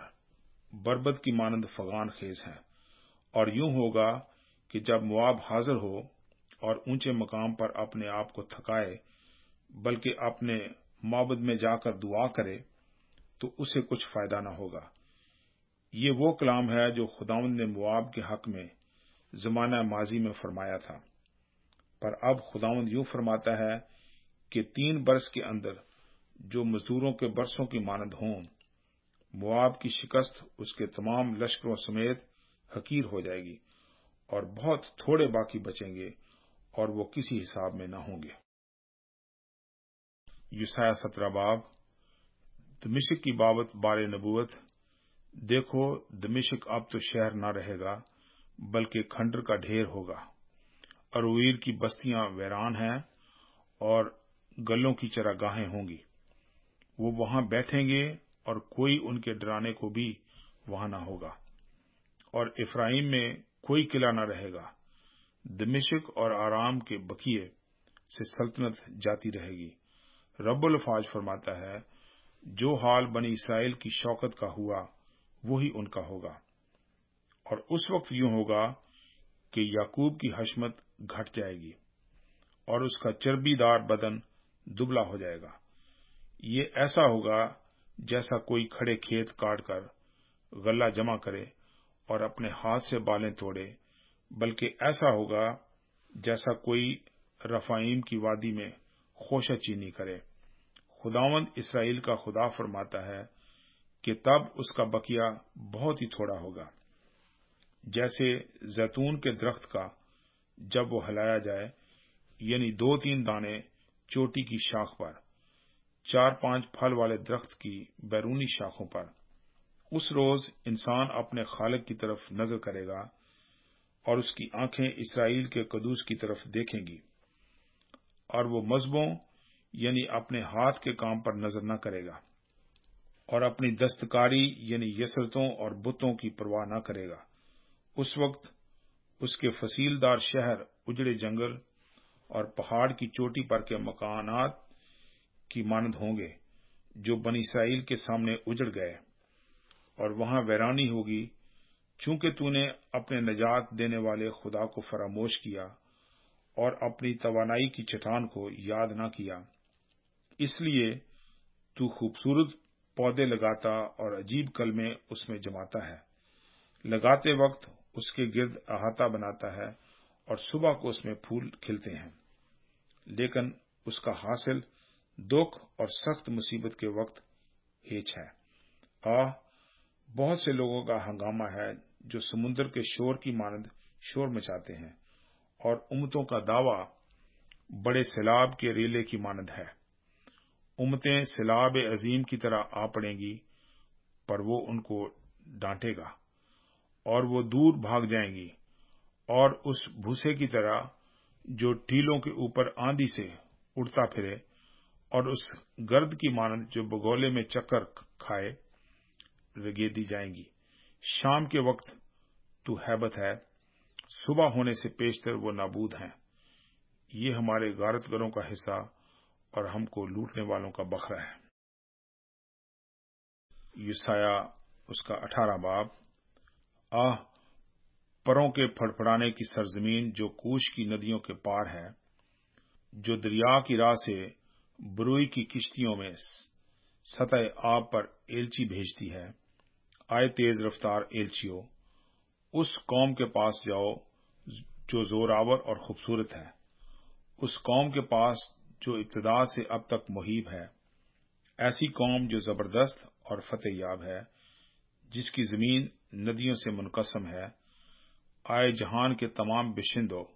बर्बद की मानंद फगान खेज हैं और यूं होगा कि जब मुआब हाजिर हो और ऊंचे मकाम पर अपने आप को थकाए बल्कि अपने मबद में जाकर दुआ करे तो उसे कुछ फायदा न होगा ये वो कलाम है जो खुदावंद ने मुआब के हक में जमाना माजी में फरमाया था पर अब खुदावंद यूं फरमाता है कि तीन बरस के अंदर जो मजदूरों के बरसों की मानद हों मुआब की शिकस्त उसके तमाम लश्करों समेत हकीर हो जाएगी और बहुत थोड़े बाकी बचेंगे और वो किसी हिसाब में न होंगे युसाया सत्रह बाब दमिश्क की बाबत बार नबूत देखो दमिशक अब तो शहर ना रहेगा बल्कि खंडर का ढेर होगा अरवीर की बस्तियां वैरान हैं और गलों की चरागाहें होंगी वो वहां बैठेंगे और कोई उनके डराने को भी वहां ना होगा और इफ्राइम में कोई किला न रहेगा दमिशक और आराम के बकिए से सल्तनत जाती रहेगी रबुल फाज फरमाता है जो हाल बनी इसराइल की शौकत का हुआ वो ही उनका होगा और उस वक्त यूं होगा कि याकूब की हशमत घट जाएगी और उसका चर्बीदार बदन दुबला हो जाएगा ये ऐसा होगा जैसा कोई खड़े खेत काट कर गल्ला जमा करे और अपने हाथ से बालें तोड़े बल्कि ऐसा होगा जैसा कोई रफाइम की वादी में खोशा चीनी करे खुदावंद इसराइल का खुदा फरमाता है कि तब उसका बकिया बहुत ही थोड़ा होगा जैसे जैतून के दरख्त का जब वो हलाया जाए यानी दो तीन दाने चोटी की शाख पर चार पांच फल वाले दरख्त की बैरूनी शाखों पर उस रोज इंसान अपने खालक की तरफ नजर करेगा और उसकी आंखें इसराइल के कदूस की तरफ देखेंगी और वो मजबों यानी अपने हाथ के काम पर नजर न करेगा और अपनी दस्तकारी यानी यसरतों और बुतों की परवाह न करेगा उस वक्त उसके फसीलदार शहर उजड़े जंगल और पहाड़ की चोटी पर के मकानात की मानद होंगे जो बनी इसराइल के सामने उजड़ गए और वहां वैरानी होगी चूंकि तूने अपने निजात देने वाले खुदा को फरामोश किया और अपनी तवानाई की चट्टान को याद न किया इसलिए तू खूबसूरत पौधे लगाता और अजीब कलमे उसमें जमाता है लगाते वक्त उसके गिर्द अहाता बनाता है और सुबह को उसमें फूल खिलते हैं लेकिन उसका हासिल दुख और सख्त मुसीबत के वक्त हेच है आ बहुत से लोगों का हंगामा है जो समुद्र के शोर की मानद शोर मचाते हैं और उमतों का दावा बड़े सैलाब के रेले की मानद है उमतें सैलाब अजीम की तरह आ पड़ेंगी पर वो उनको डांटेगा और वो दूर भाग जाएंगी और उस भूसे की तरह जो टीलों के ऊपर आंधी से उड़ता फिरे और उस गर्द की मानद जो बगोले में चक्कर खाए दी जाएंगी शाम के वक्त तू तो हैबत है सुबह होने से पेशतर वो नाबूद हैं ये हमारे गारतगरों का हिस्सा और हमको लूटने वालों का बखरा है युसाया उसका अठारह बाब आह परों के फड़फड़ाने की सरजमीन जो कूश की नदियों के पार है जो दरिया की राह से ब्रुई की किश्तियों में सतह आप पर एलची भेजती है आए तेज रफ्तार एलचियो उस कौम के पास जाओ जो जोरावर और खूबसूरत है उस कौम के पास जो इब्तदा से अब तक मुहिब है ऐसी कौम जो जबरदस्त और फतेह याब है जिसकी जमीन नदियों से मुनकसम है आए जहान के तमाम बिशिंदो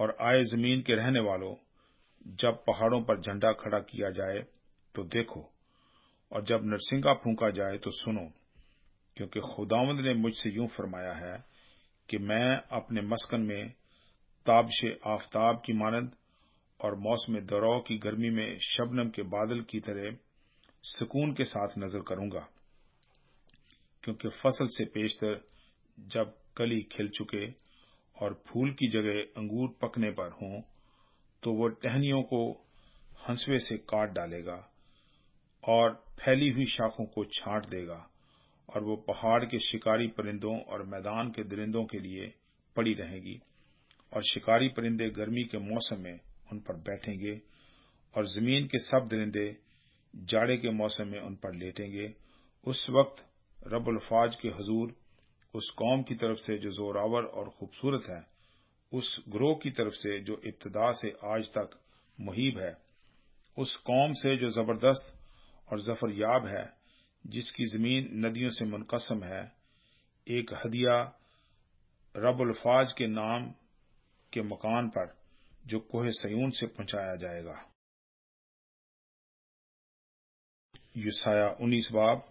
और आए जमीन के रहने वालों जब पहाड़ों पर झंडा खड़ा किया जाए तो देखो और जब नरसिंगा फूंका जाए तो सुनो क्योंकि खुदावंद ने मुझसे यूं फरमाया है कि मैं अपने मस्कन में ताबश आफताब की मानद और मौसम दरो की गर्मी में शबनम के बादल की तरह सुकून के साथ नजर करूंगा क्योंकि फसल से पेशतर जब कली खिल चुके और फूल की जगह अंगूर पकने पर हों तो वो टहनियों को हंसवे से काट डालेगा और फैली हुई शाखों को छांट देगा और वो पहाड़ के शिकारी परिंदों और मैदान के दरिंदों के लिए पड़ी रहेगी और शिकारी परिंदे गर्मी के मौसम में उन पर बैठेंगे और जमीन के सब दरिंदे जाड़े के मौसम में उन पर लेटेंगे उस वक्त रबुल्फाज के हजूर उस कौम की तरफ से जो जोरावर और खूबसूरत है उस ग्रोह की तरफ से जो इब्तदा से आज तक मुहिब है उस कौम से जो जबरदस्त और जफर याब है जिसकी जमीन नदियों से मुनकसम है एक हदिया रबुल्फाज के नाम के मकान पर जो कोहे सयून से पहुंचाया जाएगा युसाया उन्नीस बाब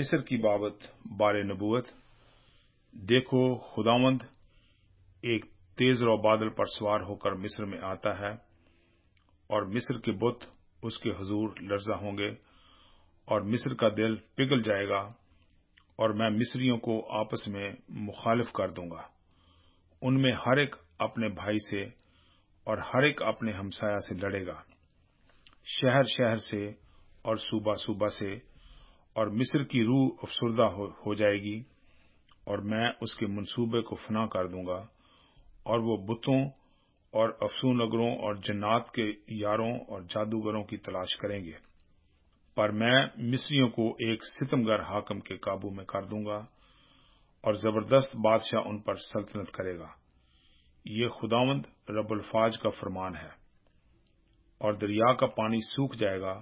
मिस्र की बाबत बार नबूत देखो खुदावंद एक तेज रौ बादल पर सवार होकर मिस्र में आता है और मिस्र के बुत उसके हजूर लर्जा होंगे और मिस्र का दिल पिघल जाएगा और मैं मिस्रियों को आपस में मुखालिफ कर दूंगा उनमें हर एक अपने भाई से और हर एक अपने हमसाया से लड़ेगा शहर शहर से और सूबा सूबा से और मिस्र की रूह अफसरदा हो, हो जाएगी और मैं उसके मंसूबे को फना कर दूंगा और वो बुतों और अफसूनगरों और जन्नात के यारों और जादूगरों की तलाश करेंगे पर मैं मिस्रियों को एक सितमगर हाकम के काबू में कर दूंगा और जबरदस्त बादशाह उन पर सल्तनत करेगा ये खुदावंद रबुल्फाज का फरमान है और दरिया का पानी सूख जाएगा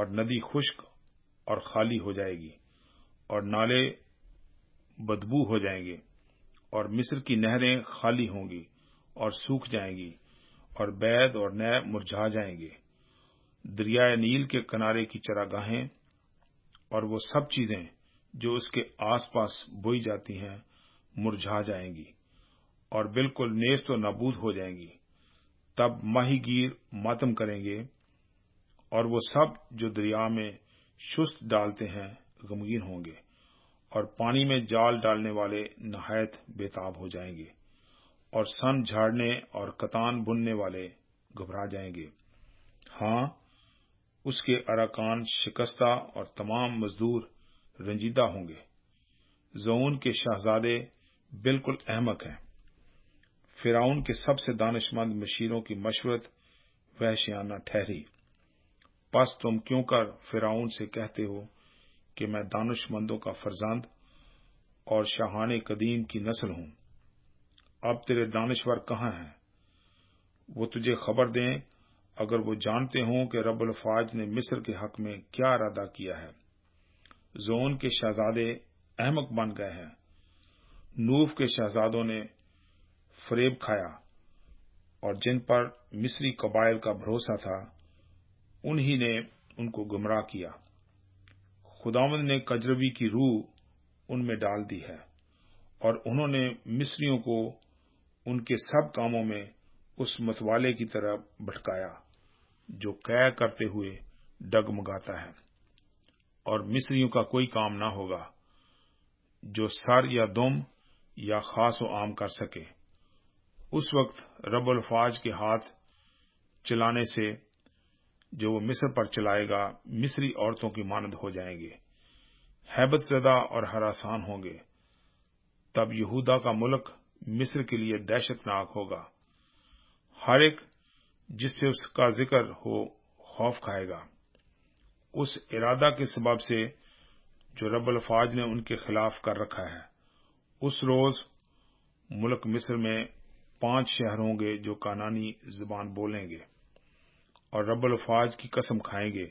और नदी खुश्क और खाली हो जाएगी और नाले बदबू हो जाएंगे और मिस्र की नहरें खाली होंगी और सूख जाएंगी और बैद और नय मुरझा जाएंगे दरियाए नील के किनारे की चरागाहें और वो सब चीजें जो उसके आसपास बोई जाती हैं मुरझा जाएंगी और बिल्कुल नेस तो नबूद हो जाएंगी तब माहीगीर मातम करेंगे और वो सब जो दरिया में शुस्त डालते हैं गमगीन होंगे और पानी में जाल डालने वाले नहायत बेताब हो जाएंगे और सन झाड़ने और कतान बुनने वाले घबरा जाएंगे हाँ उसके अराकान शिकस्ता और तमाम मजदूर रंजीदा होंगे जोन के शहजादे बिल्कुल अहमक हैं फिराउन के सबसे दानिशमंद मशीरों की मशवरत वहशियाना ठहरी बस तुम क्यों कर फिराउन से कहते हो कि मैं दानशमंदों का फरजांद और शाहान कदीम की नस्ल हूं अब तेरे दानश्वर कहां हैं वो तुझे खबर दें अगर वो जानते हों कि रबुल फाज ने मिस्र के हक में क्या इरादा किया है जोन के शहजादे अहमक बन गए हैं नूफ के शहजादों ने फरेब खाया और जिन पर मिस्री कबाइल का भरोसा था उन्हीं ने उनको गुमराह किया खुदावन ने कजरबी की रूह उनमें डाल दी है और उन्होंने मिस्रियों को उनके सब कामों में उस मतवाले की तरह भटकाया जो कै करते हुए डगमगाता है और मिस्रियों का कोई काम ना होगा जो सर या दम या खास व आम कर सके उस वक्त रबल फाज के हाथ चलाने से जो वो मिस्र पर चलाएगा मिस्री औरतों की मानद हो जाएंगे हैबत जदा और हरासान होंगे तब यहूदा का मुल्क मिस्र के लिए दहशतनाक होगा हर एक जिससे उसका जिक्र हो खौफ खाएगा उस इरादा के सबब से जो रबल फाज ने उनके खिलाफ कर रखा है उस रोज मुल्क मिस्र में पांच शहर होंगे जो कानानी जुबान बोलेंगे और रबल फाज की कसम खाएंगे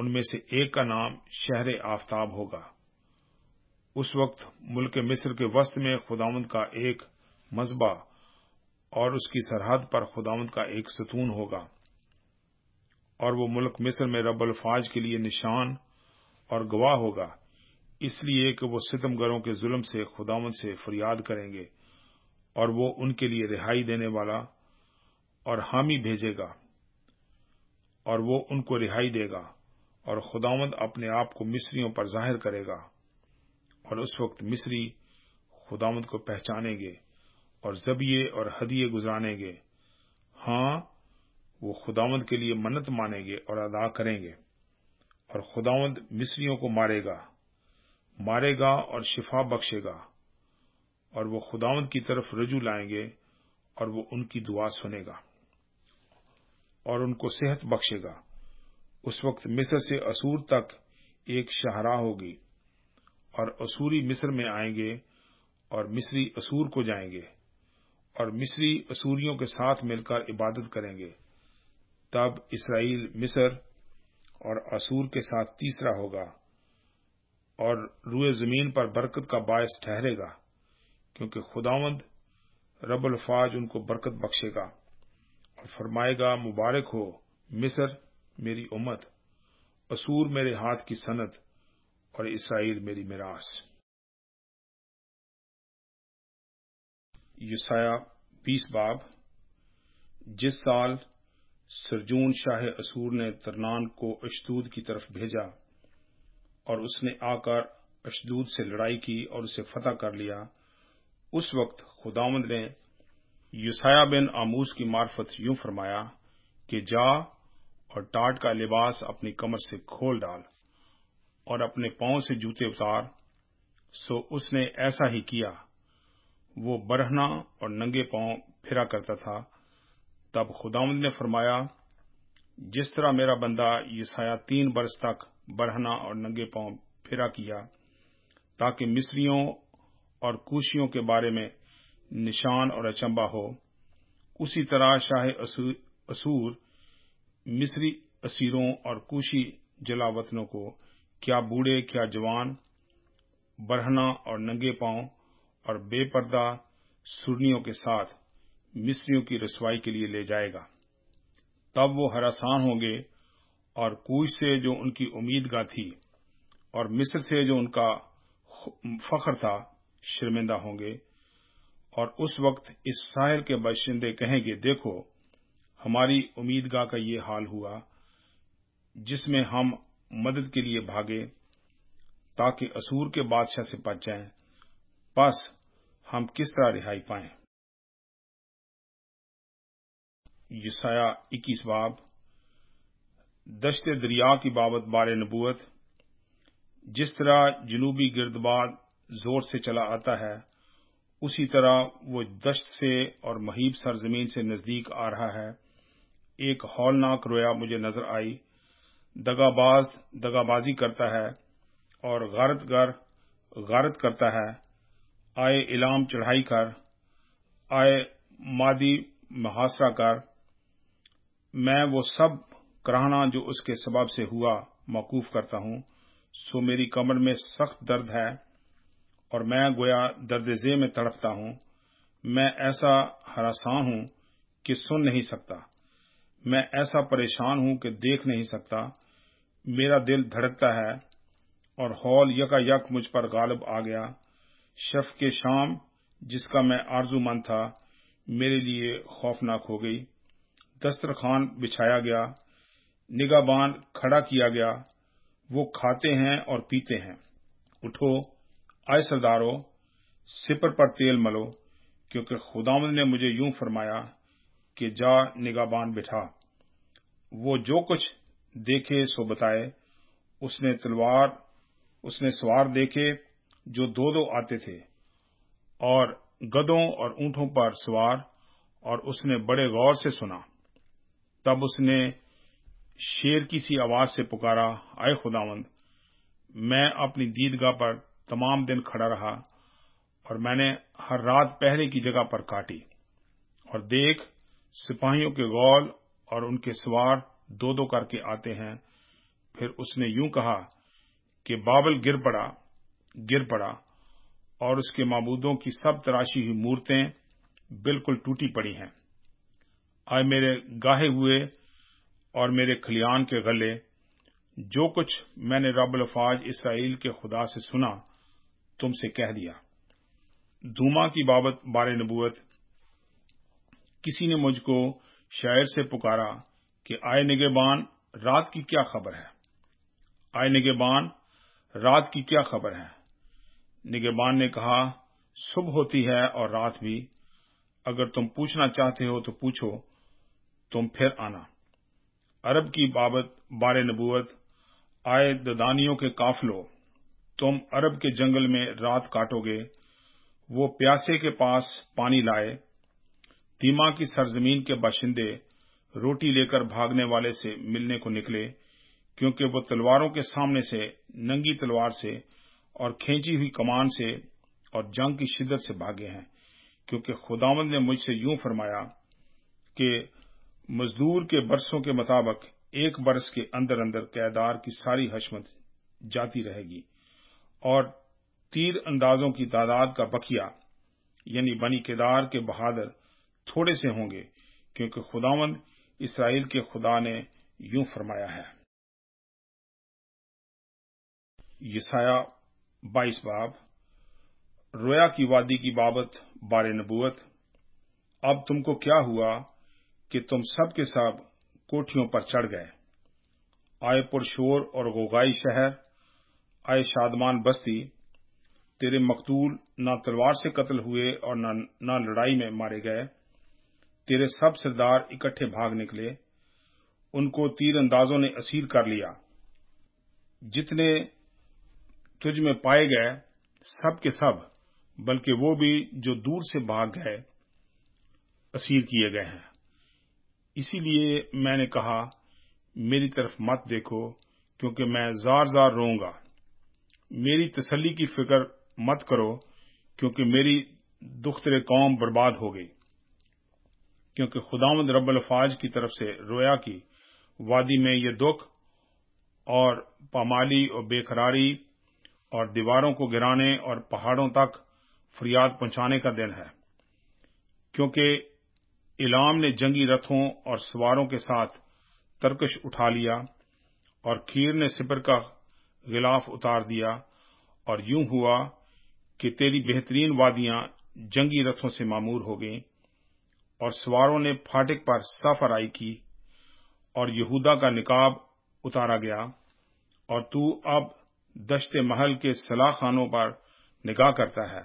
उनमें से एक का नाम शहर आफताब होगा उस वक्त मुल्क मिस्र के वस्त में खुदामंद का एक मजबा और उसकी सरहद पर खुदामंद का एक सतून होगा और वो मुल्क मिस्र में रबल फाज के लिए निशान और गवाह होगा इसलिए कि वो सितमगरों के जुल्म से खुदामंद से फरियाद करेंगे और वो उनके लिए रिहाई देने वाला और हामी भेजेगा और वो उनको रिहाई देगा और खुदावंद अपने आप को मिस्रियों पर जाहिर करेगा और उस वक्त मिस्री खुदावंद को पहचानेंगे और जबिये और हदिये गुजारेंगे हाँ वो खुदावंद के लिए मन्नत मानेंगे और अदा करेंगे और खुदावंद मिस्रियों को मारेगा मारेगा और शिफा बख्शेगा और वो खुदावंद की तरफ रजू लाएंगे और वो उनकी दुआ सुनेगा और उनको सेहत बख्शेगा उस वक्त मिस्र से असूर तक एक शाहरा होगी और असूरी मिस्र में आएंगे और मिस्री असूर को जाएंगे और मिस्री असूरियों के साथ मिलकर इबादत करेंगे तब इसराइल मिस्र और असूर के साथ तीसरा होगा और रूए जमीन पर बरकत का बायस ठहरेगा क्योंकि खुदावंद रबुल फाज उनको बरकत बख्शेगा और फरमाएगा मुबारक हो मिस्र मेरी उम्मत असूर मेरे हाथ की सनत और इसराइल मेरी मिरास यसाया बीस बाब जिस साल सरजून शाह असूर ने तरनान को अशदूद की तरफ भेजा और उसने आकर अशदूद से लड़ाई की और उसे फतह कर लिया उस वक्त खुदावंद ने यूसाया बिन आमूस की मार्फत यूं फरमाया कि जा और टाट का लिबास अपनी कमर से खोल डाल और अपने पांव से जूते उतार सो उसने ऐसा ही किया वो बरहना और नंगे पांव फिरा करता था तब खुदावंद ने फरमाया जिस तरह मेरा बंदा यसाया तीन बरस तक बरहना और नंगे पांव फिरा किया ताकि मिस्रियों और कुशियों के बारे में निशान और अचंबा हो उसी तरह शाह असूर मिस्री असीरों और कुशी जलावतनों को क्या बूढ़े क्या जवान बरहना और नंगे पांव और बेपर्दा सुरनियों के साथ मिस्रियों की रसवाई के लिए ले जाएगा तब वो हरासान होंगे और कुश से जो उनकी उम्मीद का थी और मिस्र से जो उनका फखर था शर्मिंदा होंगे और उस वक्त इस साहिल के बाशिंदे कहेंगे देखो हमारी उम्मीदगाह का ये हाल हुआ जिसमें हम मदद के लिए भागे ताकि असूर के बादशाह से बच जाएं बस हम किस तरह रिहाई पाए यसाया इक्कीस बाब दशत दरिया की बाबत बार नबूत जिस तरह जनूबी गिरदबार जोर से चला आता है उसी तरह वो दश्त से और महीब सरजमीन से नजदीक आ रहा है एक हौलनाक रोया मुझे नजर आई दगाबाज दगाबाजी करता है और गर गारत करता है आए इलाम चढ़ाई कर आए मादी महासरा कर मैं वो सब कराहना जो उसके सबब से हुआ मौकूफ करता हूं सो मेरी कमर में सख्त दर्द है और मैं गोया दर्द जे में तड़पता हूँ मैं ऐसा हरासान हूँ कि सुन नहीं सकता मैं ऐसा परेशान हूँ कि देख नहीं सकता मेरा दिल धड़कता है और हॉल यका यक मुझ पर गालब आ गया शफ के शाम जिसका मैं मन था मेरे लिए खौफनाक हो गई दस्तरखान बिछाया गया निगाबान खड़ा किया गया वो खाते हैं और पीते हैं उठो आए सरदारो सिपर पर तेल मलो क्योंकि खुदावंद ने मुझे यूं फरमाया कि जा निगाबान बिठा वो जो कुछ देखे सो बताए उसने तलवार उसने सवार देखे जो दो दो आते थे और गदों और ऊंटों पर सवार और उसने बड़े गौर से सुना तब उसने शेर की सी आवाज से पुकारा आए खुदावंद मैं अपनी दीदगाह पर तमाम दिन खड़ा रहा और मैंने हर रात पहले की जगह पर काटी और देख सिपाहियों के गौल और उनके सवार दो दो करके आते हैं फिर उसने यूं कहा कि बाबल गिर पड़ा गिर पड़ा और उसके मबूदों की सब तराशी हुई मूर्तें बिल्कुल टूटी पड़ी हैं आए मेरे गाहे हुए और मेरे खलियान के गले जो कुछ मैंने रब अफाज इसराइल के खुदा से सुना तुमसे कह दिया धूमा की बाबत बारे नबूत किसी ने मुझको शायर से पुकारा कि आए निगेबान रात की क्या खबर है आए निगेबान रात की क्या खबर है निगेबान ने कहा सुबह होती है और रात भी अगर तुम पूछना चाहते हो तो पूछो तुम फिर आना अरब की बाबत बारे नबूत आए ददानियों के काफलों तुम अरब के जंगल में रात काटोगे वो प्यासे के पास पानी लाए तीमा की सरजमीन के बाशिंदे रोटी लेकर भागने वाले से मिलने को निकले क्योंकि वो तलवारों के सामने से नंगी तलवार से और खींची हुई कमान से और जंग की शिद्दत से भागे हैं क्योंकि खुदावंद ने मुझसे यूं फरमाया कि मजदूर के बरसों के मुताबिक एक बरस के अंदर अंदर कैदार की सारी हशमत जाती रहेगी और तीर अंदाजों की तादाद का बखिया यानी बनी केदार के बहादुर थोड़े से होंगे क्योंकि खुदावंद इसराइल के खुदा ने यूं फरमाया है यसाया बाईस बाब रोया की वादी की बाबत बारे नबूत अब तुमको क्या हुआ कि तुम सब के सब कोठियों पर चढ़ गए आए पुरशोर और गोगाई शहर आए शादमान बस्ती तेरे मकतूल ना तलवार से कत्ल हुए और ना ना लड़ाई में मारे गए तेरे सब सरदार इकट्ठे भाग निकले उनको तीर अंदाजों ने असीर कर लिया जितने तुझ में पाए गए सब के सब बल्कि वो भी जो दूर से भाग गए असीर किए गए हैं इसीलिए मैंने कहा मेरी तरफ मत देखो क्योंकि मैं जार जार रोऊंगा मेरी तसली की फिक्र मत करो क्योंकि मेरी दुख्तर कौम बर्बाद हो गई क्योंकि रबल फाज की तरफ से रोया की वादी में ये दुख और पामाली और बेकरारी और दीवारों को गिराने और पहाड़ों तक फरियाद पहुंचाने का दिन है क्योंकि इलाम ने जंगी रथों और सवारों के साथ तरकश उठा लिया और खीर ने सिपर का गिलाफ उतार दिया और यूं हुआ कि तेरी बेहतरीन वादियां जंगी रथों से मामूर हो गईं और सवारों ने फाटक पर सफराई की और यहूदा का निकाब उतारा गया और तू अब दश्त महल के सलाह खानों पर निगाह करता है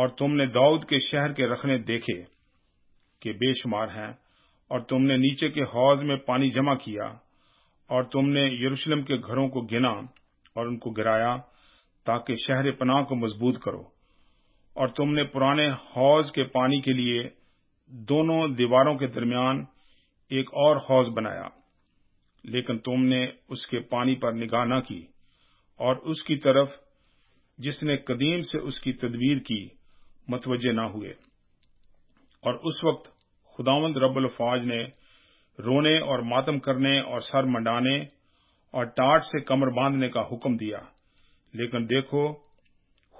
और तुमने दाऊद के शहर के रखने देखे के बेशुमार हैं और तुमने नीचे के हौज में पानी जमा किया और तुमने यरूशलेम के घरों को गिना और उनको गिराया ताकि शहर पनाह को मजबूत करो और तुमने पुराने हौज के पानी के लिए दोनों दीवारों के दरमियान एक और हौज बनाया लेकिन तुमने उसके पानी पर निगाह न की और उसकी तरफ जिसने कदीम से उसकी तदबीर की मतवजे न हुए और उस वक्त खुदावंद रबुल फौज ने रोने और मातम करने और सर मंडाने और टाट से कमर बांधने का हुक्म दिया लेकिन देखो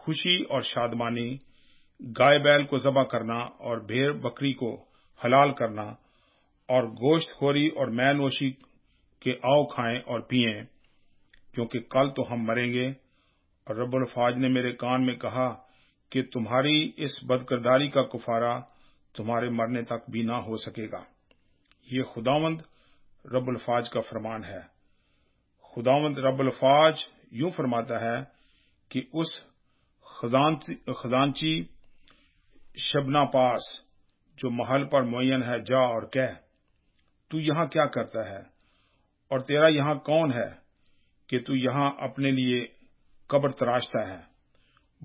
खुशी और शादमानी गाय बैल को जबा करना और भेड़ बकरी को हलाल करना और गोश्त खोरी और मैनोशी के आओ खाएं और पिए क्योंकि कल तो हम मरेंगे और रबुल फाज ने मेरे कान में कहा कि तुम्हारी इस बदकरदारी का कुफारा तुम्हारे मरने तक भी ना हो सकेगा ये खुदावंद रबुल्फाज का फरमान है खुदावंद रबुल्फाज यूं फरमाता है कि उस खजानची शबना पास जो महल पर मुन है जा और कह तू यहां क्या करता है और तेरा यहां कौन है कि तू यहां अपने लिए कब्र तराशता है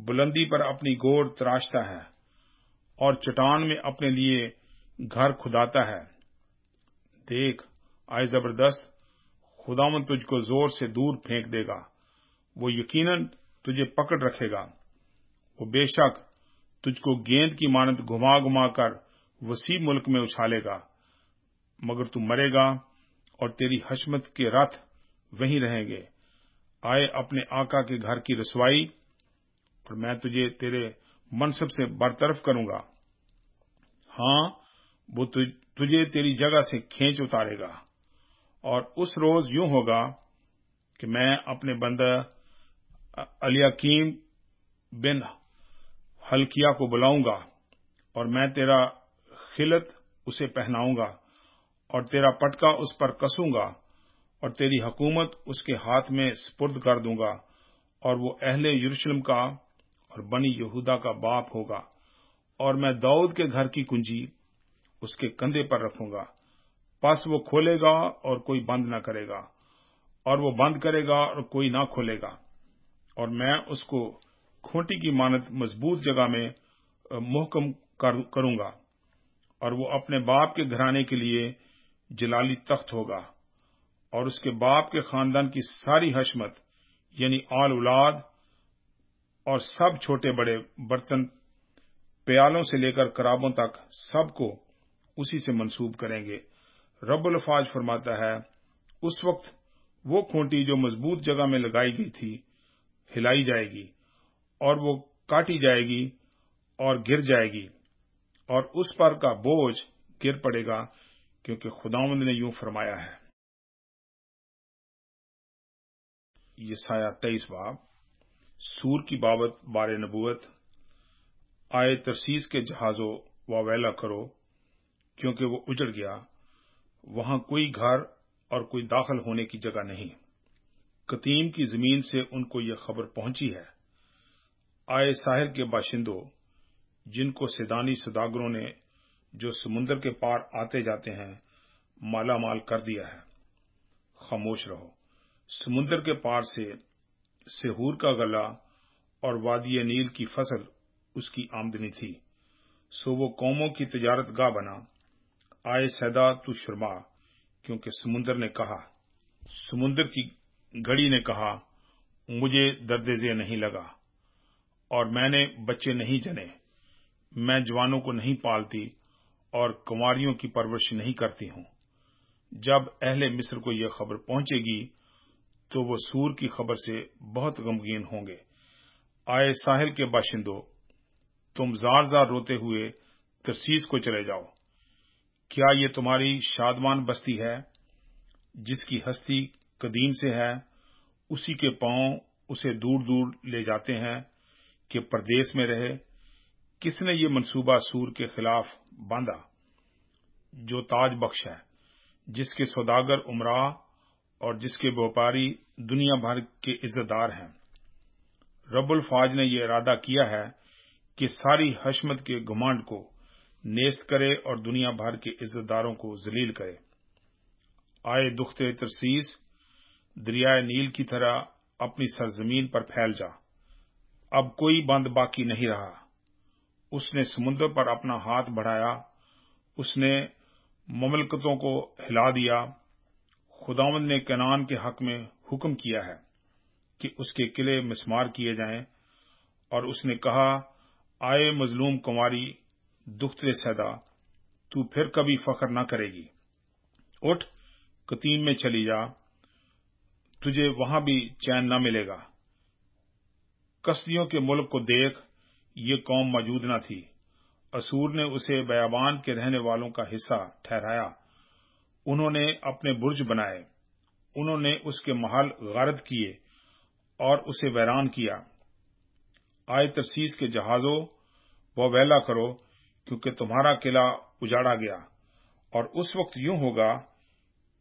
बुलंदी पर अपनी गोर तराशता है और चट्टान में अपने लिए घर खुदाता है देख आए जबरदस्त खुदावन तुझको जोर से दूर फेंक देगा वो यकीनन तुझे पकड़ रखेगा वो बेशक तुझको गेंद की मानत घुमा घुमा कर वसी मुल्क में उछालेगा मगर तू मरेगा और तेरी हशमत के रथ वहीं रहेंगे आए अपने आका के घर की रसवाई और मैं तुझे तेरे मनसब से बरतरफ करूंगा हां वो तुझे तेरी जगह से खींच उतारेगा और उस रोज यूं होगा कि मैं अपने बंदा अलियाकीम बिन हल्किया को बुलाऊंगा और मैं तेरा खिलत उसे पहनाऊंगा और तेरा पटका उस पर कसूंगा और तेरी हकूमत उसके हाथ में स्पुर्द कर दूंगा और वो अहले यरूशलेम का और बनी यहूदा का बाप होगा और मैं दाऊद के घर की कुंजी उसके कंधे पर रखूंगा पास वो खोलेगा और कोई बंद ना करेगा और वो बंद करेगा और कोई ना खोलेगा और मैं उसको खूंटी की मानत मजबूत जगह में मुहकम करूंगा और वो अपने बाप के घराने के लिए जलाली तख्त होगा और उसके बाप के खानदान की सारी हशमत यानी आल उलाद और सब छोटे बड़े बर्तन प्यालों से लेकर कराबों तक सबको उसी से मंसूब करेंगे रबुल अफाज फरमाता है उस वक्त वो खूंटी जो मजबूत जगह में लगाई गई थी हिलाई जाएगी और वो काटी जाएगी और गिर जाएगी और उस पर का बोझ गिर पड़ेगा क्योंकि खुदावंद ने यूं फरमाया है ये साया तेईस बाब सूर की बाबत बार नबूत आए तरसीस के जहाजों वावेला करो क्योंकि वो उजड़ गया वहां कोई घर और कोई दाखिल होने की जगह नहीं कतीम की जमीन से उनको यह खबर पहुंची है आए साहिर के बाशिंदों जिनको सिदानी सदागरों ने जो समुन्द्र के पार आते जाते हैं माला माल कर दिया है खामोश रहो समुन्द्र के पार से सेहूर का गला और वादी नील की फसल उसकी आमदनी थी सो वो कौमों की तजारत गाह बना आए सदा तू शर्मा क्योंकि समुन्दर ने कहा समुन्दर की घड़ी ने कहा मुझे दर्देजे नहीं लगा और मैंने बच्चे नहीं जने मैं जवानों को नहीं पालती और कुमारियों की परवरिश नहीं करती हूं जब अहले मिस्र को यह खबर पहुंचेगी तो वो सूर की खबर से बहुत गमगीन होंगे आए साहिल के बाशिंदो तुम जार जार रोते हुए तरसीस को चले जाओ क्या ये तुम्हारी शादमान बस्ती है जिसकी हस्ती कदीम से है उसी के पांव उसे दूर दूर ले जाते हैं कि प्रदेश में रहे किसने ये मंसूबा सूर के खिलाफ बांधा जो ताज बख्श है जिसके सौदागर उमरा और जिसके व्यापारी दुनिया भर के इज्जतदार हैं रबुल फाज ने यह इरादा किया है कि सारी हशमत के घुमांड को नेस्त करे और दुनिया भर के इज्जतदारों को जलील करे आए दुखते तरसीस दरियाए नील की तरह अपनी सरजमीन पर फैल जा अब कोई बंद बाकी नहीं रहा उसने समुद्र पर अपना हाथ बढ़ाया उसने ममलकतों को हिला दिया खुदावन ने कनान के हक में हुक्म किया है कि उसके किले मिसमार किए जाएं और उसने कहा आए मजलूम कुमारी दुखते सदा तू फिर कभी फखर न करेगी उठ कतीम में चली जा तुझे वहां भी चैन न मिलेगा कस्तियों के मुल्क को देख ये कौम मौजूद न थी असूर ने उसे बयाबान के रहने वालों का हिस्सा ठहराया उन्होंने अपने बुर्ज बनाए उन्होंने उसके महल गारद किए और उसे वैरान किया आए तरसीस के जहाजों व वैला करो क्योंकि तुम्हारा किला उजाड़ा गया और उस वक्त यूं होगा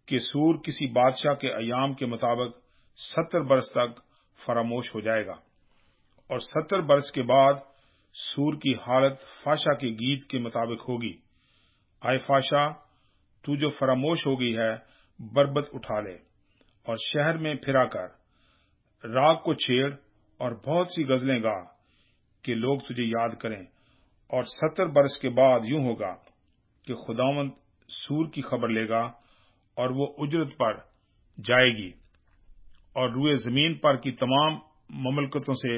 कि सूर किसी बादशाह के अयाम के मुताबिक सत्तर बरस तक फरामोश हो जाएगा और सत्तर बरस के बाद सूर की हालत फाशा के गीत के मुताबिक होगी आय फाशा तू जो फरामोश हो गई है बर्बत उठा ले और शहर में फिरा कर राग को छेड़ और बहुत सी गजलें गा कि लोग तुझे याद करें और सत्तर बरस के बाद यूं होगा कि खुदावंद सूर की खबर लेगा और वो उजरत पर जाएगी और रूए जमीन पर की तमाम ममलकतों से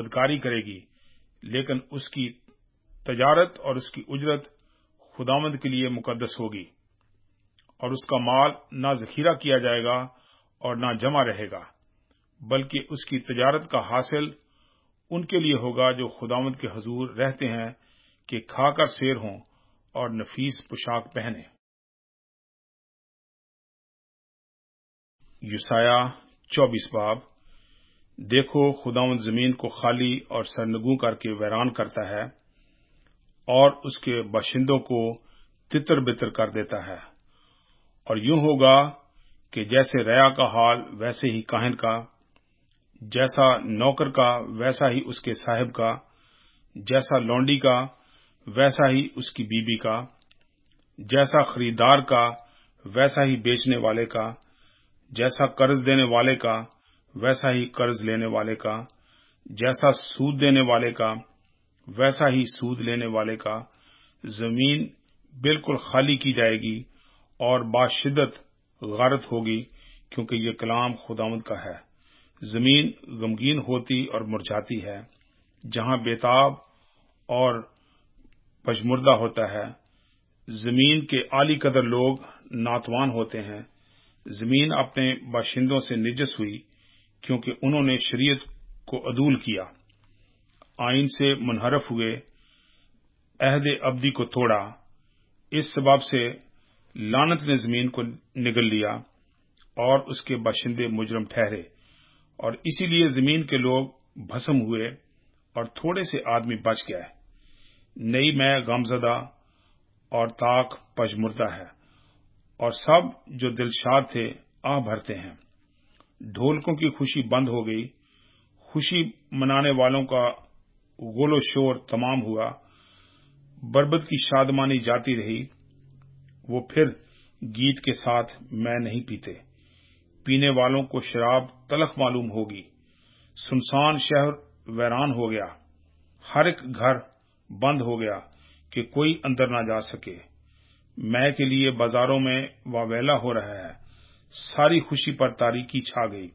बदकारी करेगी लेकिन उसकी तजारत और उसकी उजरत खुदावंद के लिए मुकदस होगी और उसका माल ना जखीरा किया जाएगा और ना जमा रहेगा बल्कि उसकी तजारत का हासिल उनके लिए होगा जो खुदावंद के हजूर रहते हैं कि खाकर शेर हों और नफीस पोशाक पहने युसाया चौबीस बाब देखो खुदावंद जमीन को खाली और सरनगू करके वैरान करता है और उसके बाशिंदों को तितर बितर कर देता है और यूं होगा कि जैसे रया का हाल वैसे ही काहन का जैसा नौकर का वैसा ही उसके साहिब का जैसा लौंडी का वैसा ही उसकी बीबी का जैसा खरीदार का वैसा ही बेचने वाले का जैसा कर्ज देने वाले का वैसा ही कर्ज लेने वाले का जैसा सूद देने वाले का वैसा ही सूद लेने वाले का जमीन बिल्कुल खाली की जाएगी और बाशिदत गारत होगी क्योंकि ये कलाम खुदावंद का है जमीन गमगीन होती और मुरझाती है जहां बेताब और पशमुर्दा होता है जमीन के आली कदर लोग नातवान होते हैं जमीन अपने बाशिंदों से निजस हुई क्योंकि उन्होंने शरीयत को अदूल किया आइन से मुनहरफ हुए अहद अवधि को तोड़ा इस सबाब से लानत ने जमीन को निगल लिया और उसके बाशिंदे मुजरम ठहरे और इसीलिए जमीन के लोग भस्म हुए और थोड़े से आदमी बच गए नई मैं गमजदा और ताक पजमुर्दा है और सब जो दिलशाद थे आ भरते हैं ढोलकों की खुशी बंद हो गई खुशी मनाने वालों का गोलो शोर तमाम हुआ बर्बत की शादमानी जाती रही वो फिर गीत के साथ मैं नहीं पीते पीने वालों को शराब तलख मालूम होगी सुनसान शहर वैरान हो गया हर एक घर बंद हो गया कि कोई अंदर ना जा सके मैं के लिए बाजारों में वावेला हो रहा है सारी खुशी पर तारीकी छा गई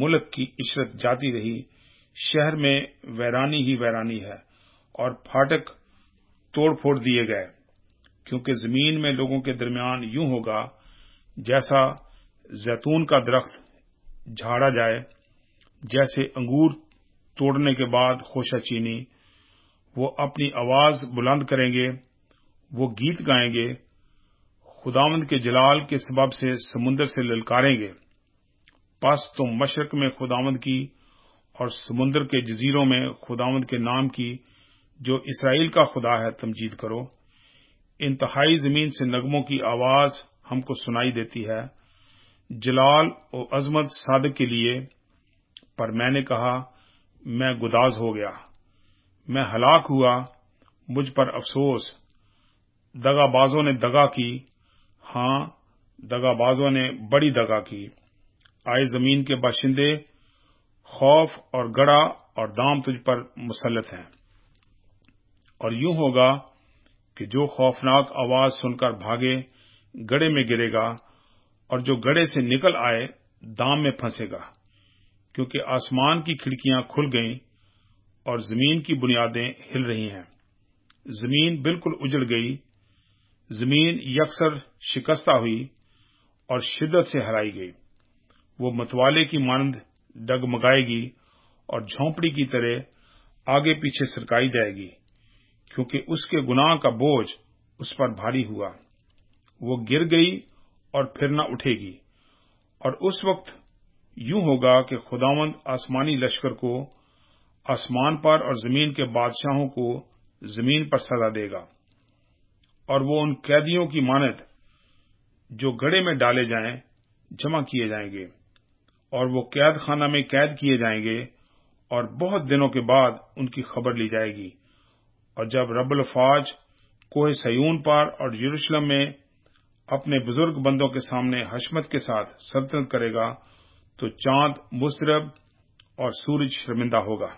मुल्क की इशरत जाती रही शहर में वैरानी ही वैरानी है और फाटक तोड़ फोड़ दिए गए क्योंकि जमीन में लोगों के दरमियान यूं होगा जैसा जैतून का दरख्त झाड़ा जाए जैसे अंगूर तोड़ने के बाद खोशा चीनी वो अपनी आवाज बुलंद करेंगे वो गीत गाएंगे खुदावंद के जलाल के सबब से समुन्द्र से ललकारेंगे पस तो मशरक में खुदावंद की और समुन्द्र के जजीरों में खुदावंद के नाम की जो इसराइल का खुदा है तमजीद करो इंतहाई जमीन से नगमों की आवाज हमको सुनाई देती है जलाल और अजमत सादिक के लिए पर मैंने कहा मैं गुदाज हो गया मैं हलाक हुआ मुझ पर अफसोस दगाबाजों ने दगा की हाँ दगाबाजों ने बड़ी दगा की आए जमीन के बाशिंदे खौफ और गड़ा और दाम तुझ पर मुसलत हैं और यूं होगा कि जो खौफनाक आवाज सुनकर भागे गड़े में गिरेगा और जो गड़े से निकल आए दाम में फंसेगा क्योंकि आसमान की खिड़कियां खुल गईं और जमीन की बुनियादें हिल रही हैं जमीन बिल्कुल उजड़ गई जमीन यकसर शिकस्ता हुई और शिद्दत से हराई गई वो मतवाले की मानंद डगमगाएगी और झोंपड़ी की तरह आगे पीछे सरकाई जाएगी क्योंकि उसके गुनाह का बोझ उस पर भारी हुआ वो गिर गई और फिर न उठेगी और उस वक्त यूं होगा कि खुदावंद आसमानी लश्कर को आसमान पर और जमीन के बादशाहों को जमीन पर सजा देगा और वो उन कैदियों की मानद जो गड़े में डाले जाएं जमा किए जाएंगे और वो कैद खाना में कैद किए जाएंगे और बहुत दिनों के बाद उनकी खबर ली जाएगी और जब रबुल फाज कोहे सयून पर और यरूशलेम में अपने बुजुर्ग बंदों के सामने हशमत के साथ सल्तनत करेगा तो चांद मुस्तरब और सूरज शर्मिंदा होगा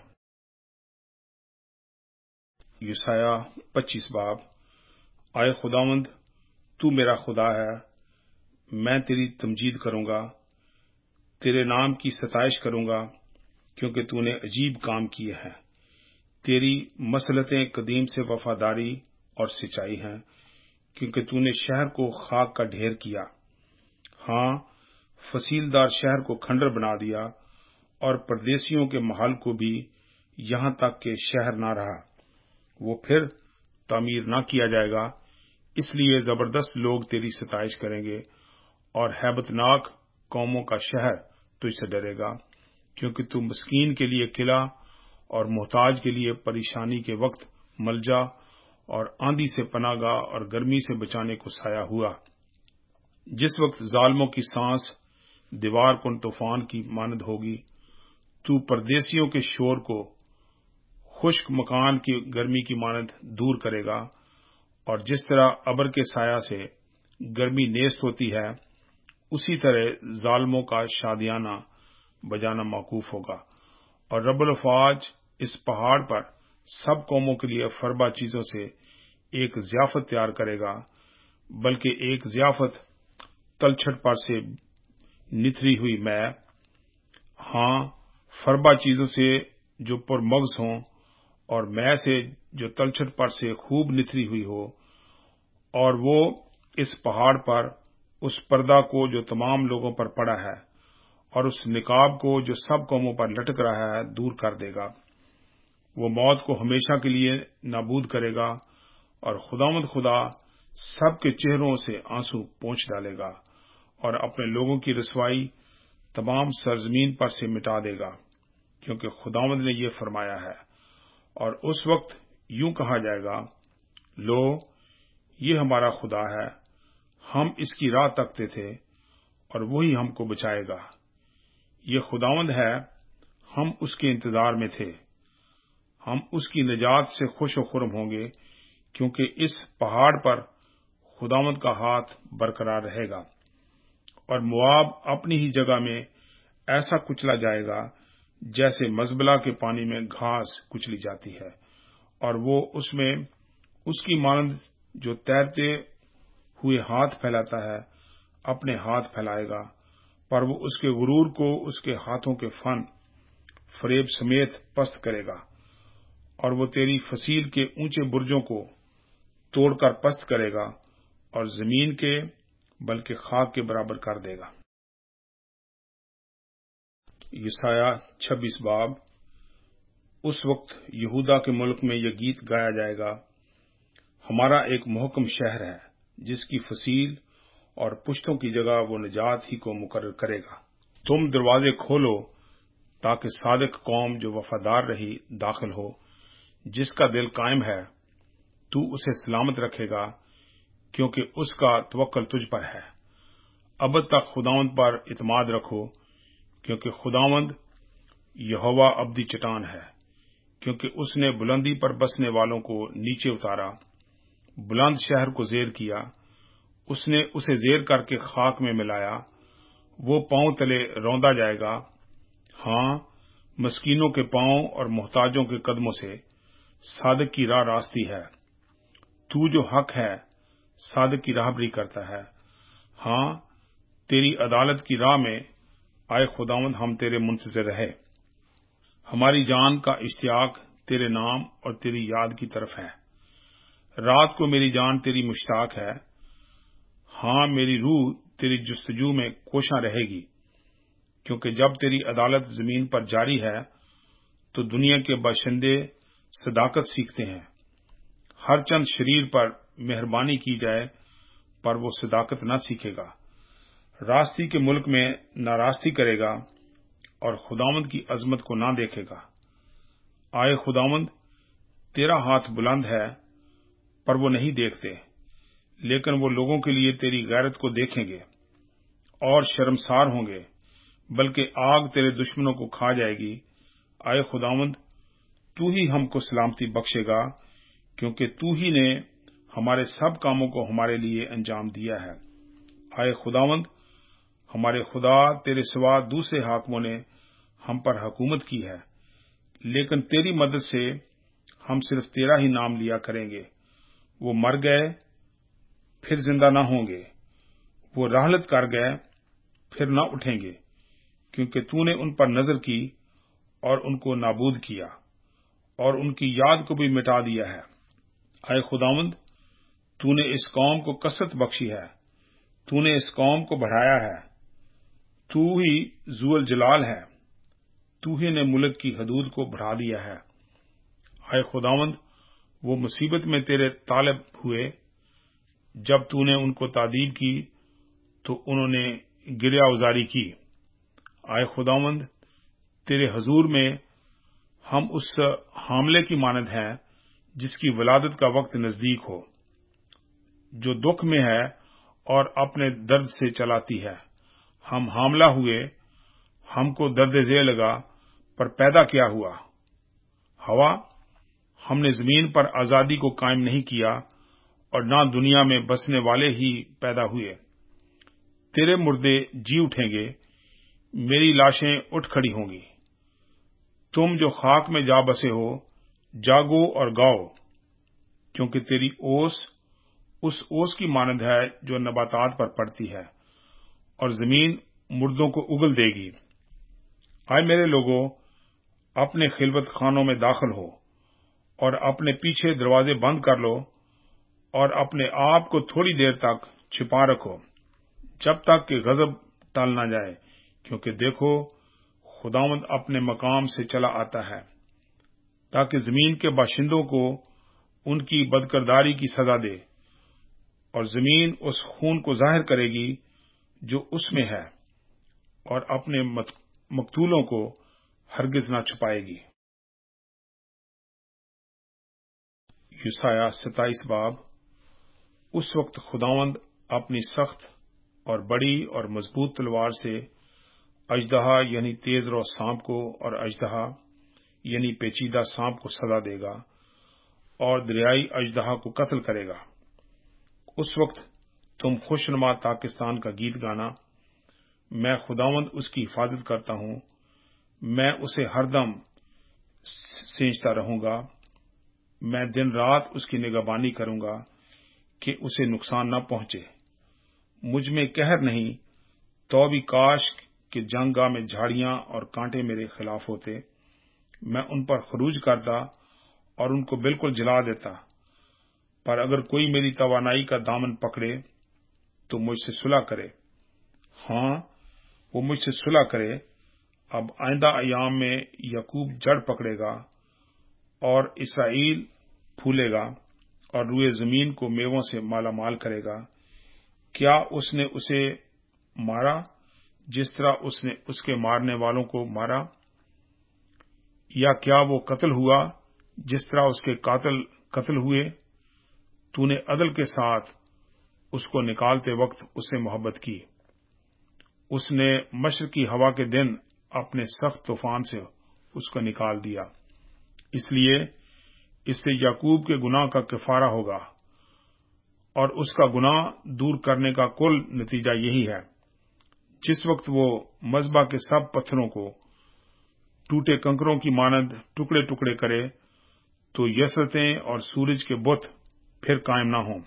यूसाया पच्चीस बाब आए खुदावंद तू मेरा खुदा है मैं तेरी तमजीद करूंगा तेरे नाम की सताइश करूंगा क्योंकि तूने अजीब काम किए हैं तेरी मसलतें कदीम से वफादारी और सिंचाई हैं क्योंकि तूने शहर को खाक का ढेर किया हाँ फसीलदार शहर को खंडर बना दिया और परदेशियों के महल को भी यहां तक के शहर ना रहा वो फिर तामीर ना किया जाएगा इसलिए जबरदस्त लोग तेरी सताइश करेंगे और हैबतनाक कौमों का शहर तुझसे डरेगा क्योंकि तू मस्कीन के लिए किला और मोहताज के लिए परेशानी के वक्त मलजा और आंधी से पनागा और गर्मी से बचाने को साया हुआ जिस वक्त जालमों की सांस दीवार को तूफान की मानद होगी तू परदेशियों के शोर को खुश्क मकान की गर्मी की मानद दूर करेगा और जिस तरह अबर के साया से गर्मी नेस्त होती है उसी तरह जालमों का शादियाना बजाना मौकूफ होगा और रबुल अफवाज इस पहाड़ पर सब कौमों के लिए फरबा चीजों से एक जियाफत तैयार करेगा बल्कि एक जियाफत तलछट पर से निथरी हुई मैं हां फरबा चीजों से जो पुरमग्ज हों और मैं से जो तलछट पर से खूब निथरी हुई हो और वो इस पहाड़ पर उस पर्दा को जो तमाम लोगों पर पड़ा है और उस निकाब को जो सब कौमों पर लटक रहा है दूर कर देगा वो मौत को हमेशा के लिए नाबूद करेगा और खुदामद खुदा सबके चेहरों से आंसू पोंछ डालेगा और अपने लोगों की रसवाई तमाम सरजमीन पर से मिटा देगा क्योंकि खुदामद ने यह फरमाया है और उस वक्त यूं कहा जाएगा लो ये हमारा खुदा है हम इसकी राह तकते थे और वही हमको बचाएगा ये खुदावंद है हम उसके इंतजार में थे हम उसकी निजात से खुश खुरम होंगे क्योंकि इस पहाड़ पर खुदामद का हाथ बरकरार रहेगा और मुआब अपनी ही जगह में ऐसा कुचला जाएगा जैसे मजबला के पानी में घास कुचली जाती है और वो उसमें उसकी मानद जो तैरते हुए हाथ फैलाता है अपने हाथ फैलाएगा पर वो उसके गुरूर को उसके हाथों के फन फरेब समेत पस्त करेगा और वो तेरी फसील के ऊंचे बुर्जों को तोड़कर पस्त करेगा और जमीन के बल्कि खाक के बराबर कर देगा यसाया छब्बीस बाब उस वक्त यहूदा के मुल्क में यह गीत गाया जाएगा हमारा एक मोहकम शहर है जिसकी फसील और पुश्तों की जगह वो निजात ही को मुकर करेगा तुम दरवाजे खोलो ताकि सादक कौम जो वफादार रही दाखिल हो जिसका दिल कायम है तू उसे सलामत रखेगा क्योंकि उसका तवक्ल तुझ पर है अब तक खुदावंद पर इतमाद रखो क्योंकि खुदावंद यहोवा अब्दी चटान है क्योंकि उसने बुलंदी पर बसने वालों को नीचे उतारा बुलंद शहर को जेर किया उसने उसे जेर करके खाक में मिलाया वो पांव तले रौंदा जाएगा हां मस्कीनों के पांव और मोहताजों के कदमों से सादक की राह रास्ती है तू जो हक है सादक की राहबरी करता है हाँ तेरी अदालत की राह में आए खुदावंद हम तेरे मुंतजर रहे हमारी जान का इश्तियाक तेरे नाम और तेरी याद की तरफ है रात को मेरी जान तेरी मुश्ताक है हाँ मेरी रूह तेरी जस्तजू में कोशा रहेगी क्योंकि जब तेरी अदालत जमीन पर जारी है तो दुनिया के बाशिंदे सदाकत सीखते हैं हर चंद शरीर पर मेहरबानी की जाए पर वो सदाकत न सीखेगा रास्ती के मुल्क में नारास्ती करेगा और खुदामंद की अजमत को ना देखेगा आए खुदामंद तेरा हाथ बुलंद है पर वो नहीं देखते लेकिन वो लोगों के लिए तेरी गैरत को देखेंगे और शर्मसार होंगे बल्कि आग तेरे दुश्मनों को खा जाएगी आए खुदामंद तू ही हमको सलामती बख्शेगा क्योंकि तू ही ने हमारे सब कामों को हमारे लिए अंजाम दिया है आए खुदावंद हमारे खुदा तेरे सिवा दूसरे हाकमों ने हम पर हकूमत की है लेकिन तेरी मदद से हम सिर्फ तेरा ही नाम लिया करेंगे वो मर गए फिर जिंदा ना होंगे वो राहलत कर गए फिर ना उठेंगे क्योंकि तूने उन पर नजर की और उनको नाबूद किया और उनकी याद को भी मिटा दिया है आए खुदावंद तूने इस कौम को कसरत बख्शी है तूने इस कौम को बढ़ाया है तू ही जुअल जलाल है तू ही ने मुल्क की हदूद को बढ़ा दिया है आए खुदावंद वो मुसीबत में तेरे तालब हुए जब तूने उनको तादीब की तो उन्होंने गिरिया उजारी की आए खुदावंद तेरे हजूर में हम उस हमले की मानद हैं जिसकी विलादत का वक्त नजदीक हो जो दुख में है और अपने दर्द से चलाती है हम हमला हुए हमको दर्द जे लगा पर पैदा क्या हुआ हवा हमने जमीन पर आजादी को कायम नहीं किया और ना दुनिया में बसने वाले ही पैदा हुए तेरे मुर्दे जी उठेंगे मेरी लाशें उठ खड़ी होंगी तुम जो खाक में जा बसे हो जागो और गाओ क्योंकि तेरी ओस उस ओस की मानद है जो नबातात पर पड़ती है और जमीन मुर्दों को उगल देगी आए मेरे लोगों अपने खिलवत खानों में दाखिल हो और अपने पीछे दरवाजे बंद कर लो और अपने आप को थोड़ी देर तक छिपा रखो जब तक कि गजब टल ना जाए क्योंकि देखो खुदावंद अपने मकाम से चला आता है ताकि जमीन के बाशिंदों को उनकी बदकरदारी की सजा दे और जमीन उस खून को जाहिर करेगी जो उसमें है और अपने मकतूलों को हरगिज ना छुपाएगी युसाया सताइस बाब उस वक्त खुदावंद अपनी सख्त और बड़ी और मजबूत तलवार से अजदहा यानी तेज रो सांप को और अजदहा यानी पेचीदा सांप को सजा देगा और दरियाई अजदहा को कत्ल करेगा उस वक्त तुम खुशनुमा पाकिस्तान का गीत गाना मैं खुदावंद उसकी हिफाजत करता हूं मैं उसे हरदम सींचता रहूंगा मैं दिन रात उसकी निगाबानी करूंगा कि उसे नुकसान न पहुंचे मुझ में कहर नहीं तो भी काश कि जंगा में झाड़ियां और कांटे मेरे खिलाफ होते मैं उन पर खरूज करता और उनको बिल्कुल जला देता पर अगर कोई मेरी तवानाई का दामन पकड़े तो मुझसे सुलह करे हाँ वो मुझसे सुलह करे अब आइंदा आयाम में यकूब जड़ पकड़ेगा और इसराइल फूलेगा और रुए जमीन को मेवों से मालामाल करेगा क्या उसने उसे मारा जिस तरह उसने उसके मारने वालों को मारा या क्या वो कत्ल हुआ जिस तरह उसके कातल कत्ल हुए तूने अदल के साथ उसको निकालते वक्त उसे मोहब्बत की उसने मशर की हवा के दिन अपने सख्त तूफान से उसको निकाल दिया इसलिए इससे याकूब के गुनाह का किफारा होगा और उसका गुनाह दूर करने का कुल नतीजा यही है जिस वक्त वो मजबा के सब पत्थरों को टूटे कंकरों की मानद टुकड़े टुकड़े करे तो यसरतें और सूरज के बुत फिर कायम ना हों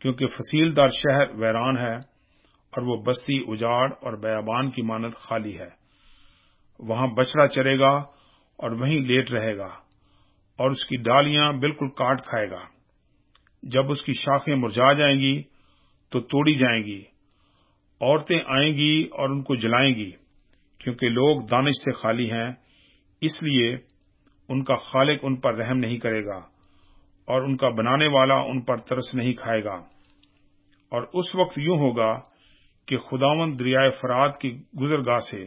क्योंकि फसीलदार शहर वैरान है और वो बस्ती उजाड़ और बयाबान की मानद खाली है वहां बछड़ा चरेगा और वहीं लेट रहेगा और उसकी डालियां बिल्कुल काट खाएगा जब उसकी शाखें मुरझा जाएंगी तो तोड़ी जाएंगी औरतें आएंगी और उनको जलाएंगी क्योंकि लोग दानिश से खाली हैं इसलिए उनका खालिक उन पर रहम नहीं करेगा और उनका बनाने वाला उन पर तरस नहीं खाएगा और उस वक्त यूं होगा कि खुदावंद दरियाए फरात की गुजरगाह से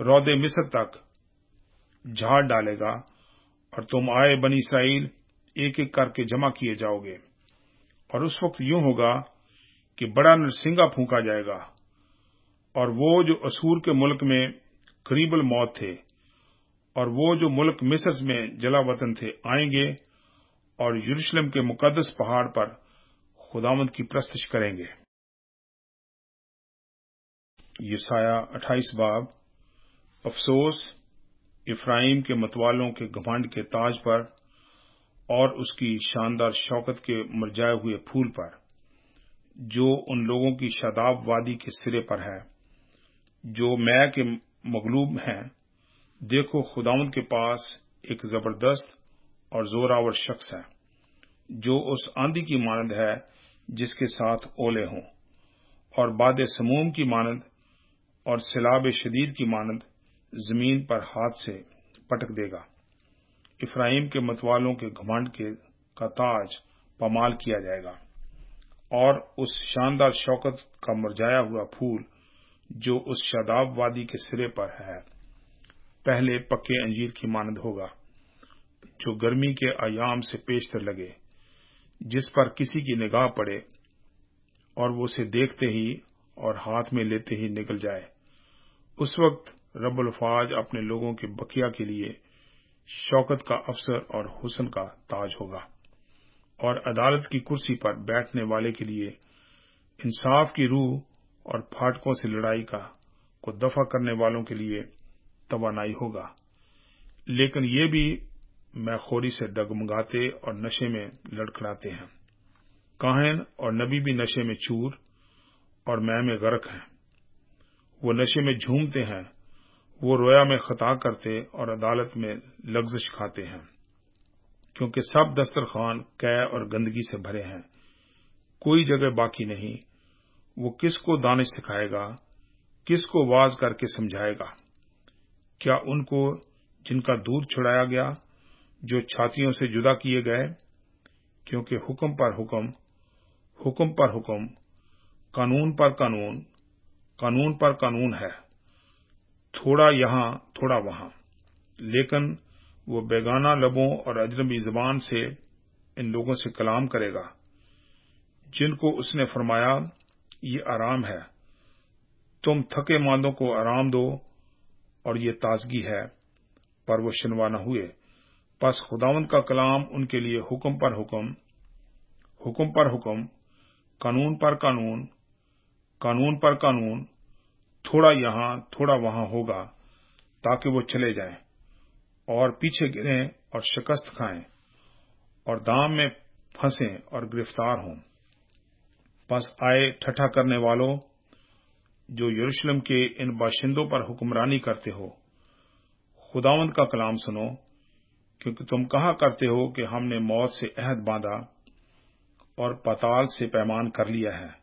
रौदे मिस्र तक झाड़ डालेगा और तुम आए बनी इसराइल एक एक करके जमा किए जाओगे और उस वक्त यूं होगा कि बड़ा नरसिंगा फूंका जाएगा और वो जो असूर के मुल्क में करीबल मौत थे और वो जो मुल्क मिसर्स में जलावतन थे आएंगे और यरूशलेम के मुकदस पहाड़ पर खुदामंद की प्रस्तश करेंगे यसाया 28 बाब अफसोस इफ्राइम के मतवालों के घमंड के ताज पर और उसकी शानदार शौकत के मरजाए हुए फूल पर जो उन लोगों की शदाब वादी के सिरे पर है जो मैं के मगलूब हैं देखो खुदाउन के पास एक जबरदस्त और जोरावर शख्स है जो उस आंधी की मानद है जिसके साथ ओले हों और बाद समूम की मानद और सैलाब शदीद की मानद जमीन पर हाथ से पटक देगा इफ्राहिम के मतवालों के घमंड के का ताज पमाल किया जाएगा और उस शानदार शौकत का मुरझाया हुआ फूल जो उस शादाब वादी के सिरे पर है पहले पक्के अंजीर की मानद होगा जो गर्मी के आयाम से पेशतर लगे जिस पर किसी की निगाह पड़े और वो उसे देखते ही और हाथ में लेते ही निकल जाए उस वक्त रबुल फाज अपने लोगों के बकिया के लिए शौकत का अफसर और हुसन का ताज होगा और अदालत की कुर्सी पर बैठने वाले के लिए इंसाफ की रूह और फाटकों से लड़ाई का को दफा करने वालों के लिए तोानाई होगा लेकिन ये भी मैखोरी से डगमगाते और नशे में लड़खड़ाते हैं काहन और नबी भी नशे में चूर और मैं में गर्क हैं वो नशे में झूमते हैं वो रोया में खता करते और अदालत में लग्जश खाते हैं क्योंकि सब दस्तरखान कै और गंदगी से भरे हैं कोई जगह बाकी नहीं वो किसको दानिश सिखाएगा किसको वाज करके समझाएगा क्या उनको जिनका दूध छुड़ाया गया जो छातियों से जुदा किए गए क्योंकि हुक्म पर हुक्म हुक्म पर हुक्म कानून पर कानून कानून पर कानून है थोड़ा यहां थोड़ा वहां लेकिन वो बेगाना लबों और अजनबी जबान से इन लोगों से कलाम करेगा जिनको उसने फरमाया ये आराम है तुम थके मांदों को आराम दो और ये ताजगी है पर वो शनवा न हुए बस खुदावंद का कलाम उनके लिए हुक्म पर हुक्म हुक्म पर हुक्म कानून पर कानून कानून पर कानून थोड़ा यहां थोड़ा वहां होगा ताकि वो चले जाएं और पीछे गिरें और शिकस्त खाएं और दाम में फंसें और गिरफ्तार हों बस आए ठठा करने वालों जो यरूशलेम के इन बाशिंदों पर हुक्मरानी करते हो खुदावंद का कलाम सुनो क्योंकि तुम कहा करते हो कि हमने मौत से अहद बांधा और पताल से पैमान कर लिया है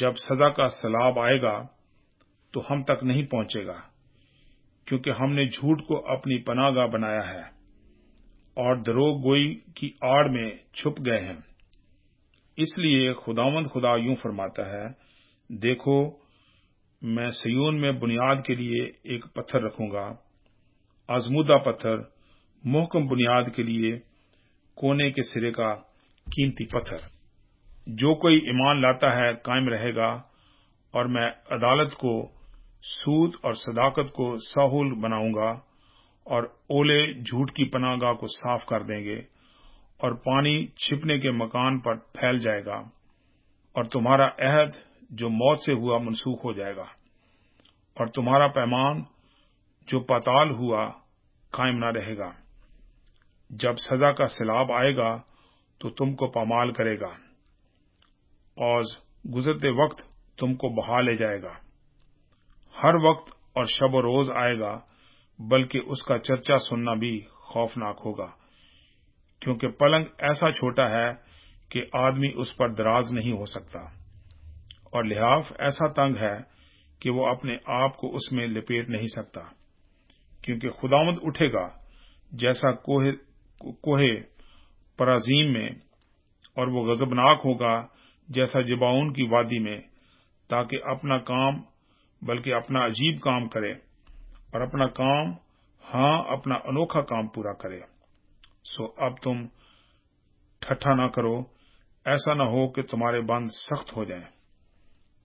जब सदा का सलाब आएगा तो हम तक नहीं पहुंचेगा क्योंकि हमने झूठ को अपनी पनागा बनाया है और दरोग गोई की आड़ में छुप गए हैं इसलिए खुदावंद खुदा यूं फरमाता है देखो मैं सयून में बुनियाद के लिए एक पत्थर रखूंगा आजमुदा पत्थर मोहकम बुनियाद के लिए कोने के सिरे का कीमती पत्थर जो कोई ईमान लाता है कायम रहेगा और मैं अदालत को सूद और सदाकत को सहूल बनाऊंगा और ओले झूठ की पनागाह को साफ कर देंगे और पानी छिपने के मकान पर फैल जाएगा और तुम्हारा अहद जो मौत से हुआ मनसूख हो जाएगा और तुम्हारा पैमान जो पताल हुआ कायम न रहेगा जब सजा का सैलाब आएगा तो तुमको पमाल करेगा और गुजरते वक्त तुमको बहा ले जाएगा हर वक्त और शब और रोज आएगा बल्कि उसका चर्चा सुनना भी खौफनाक होगा क्योंकि पलंग ऐसा छोटा है कि आदमी उस पर दराज नहीं हो सकता और लिहाफ ऐसा तंग है कि वो अपने आप को उसमें लपेट नहीं सकता क्योंकि खुदामद उठेगा जैसा कोहे कोहे पराजीम में और वो गजबनाक होगा जैसा जबाउन की वादी में ताकि अपना काम बल्कि अपना अजीब काम करे और अपना काम हाँ अपना अनोखा काम पूरा करे सो अब तुम ठट्ठा ना करो ऐसा ना हो कि तुम्हारे बंद सख्त हो जाएं,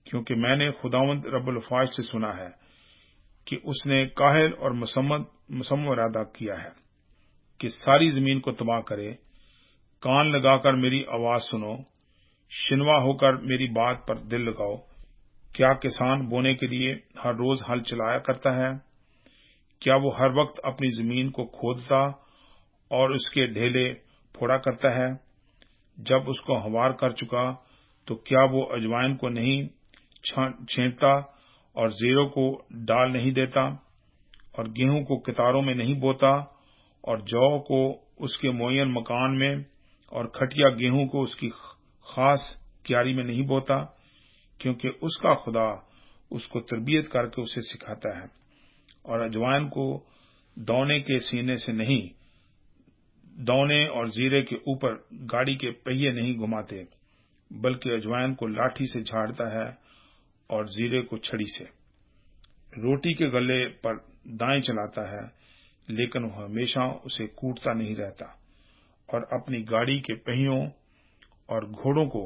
क्योंकि मैंने खुदावंद रबुल फाज से सुना है कि उसने काहिल और मुसम इरादा किया है कि सारी जमीन को तबाह करे कान लगाकर मेरी आवाज सुनो शिनवा होकर मेरी बात पर दिल लगाओ क्या किसान बोने के लिए हर रोज हल चलाया करता है क्या वो हर वक्त अपनी जमीन को खोदता और उसके ढेले फोड़ा करता है जब उसको हवार कर चुका तो क्या वो अजवाइन को नहीं छेड़ता और जीरो को डाल नहीं देता और गेहूं को कितारों में नहीं बोता और जौ को उसके मोयन मकान में और खटिया गेहूं को उसकी खास क्यारी में नहीं बोता क्योंकि उसका खुदा उसको तरबियत करके उसे सिखाता है और अजवाइन को दौने के सीने से नहीं दौने और जीरे के ऊपर गाड़ी के पहिए नहीं घुमाते बल्कि अजवाइन को लाठी से झाड़ता है और जीरे को छड़ी से रोटी के गले पर दाएं चलाता है लेकिन वह हमेशा उसे कूटता नहीं रहता और अपनी गाड़ी के पहियों और घोड़ों को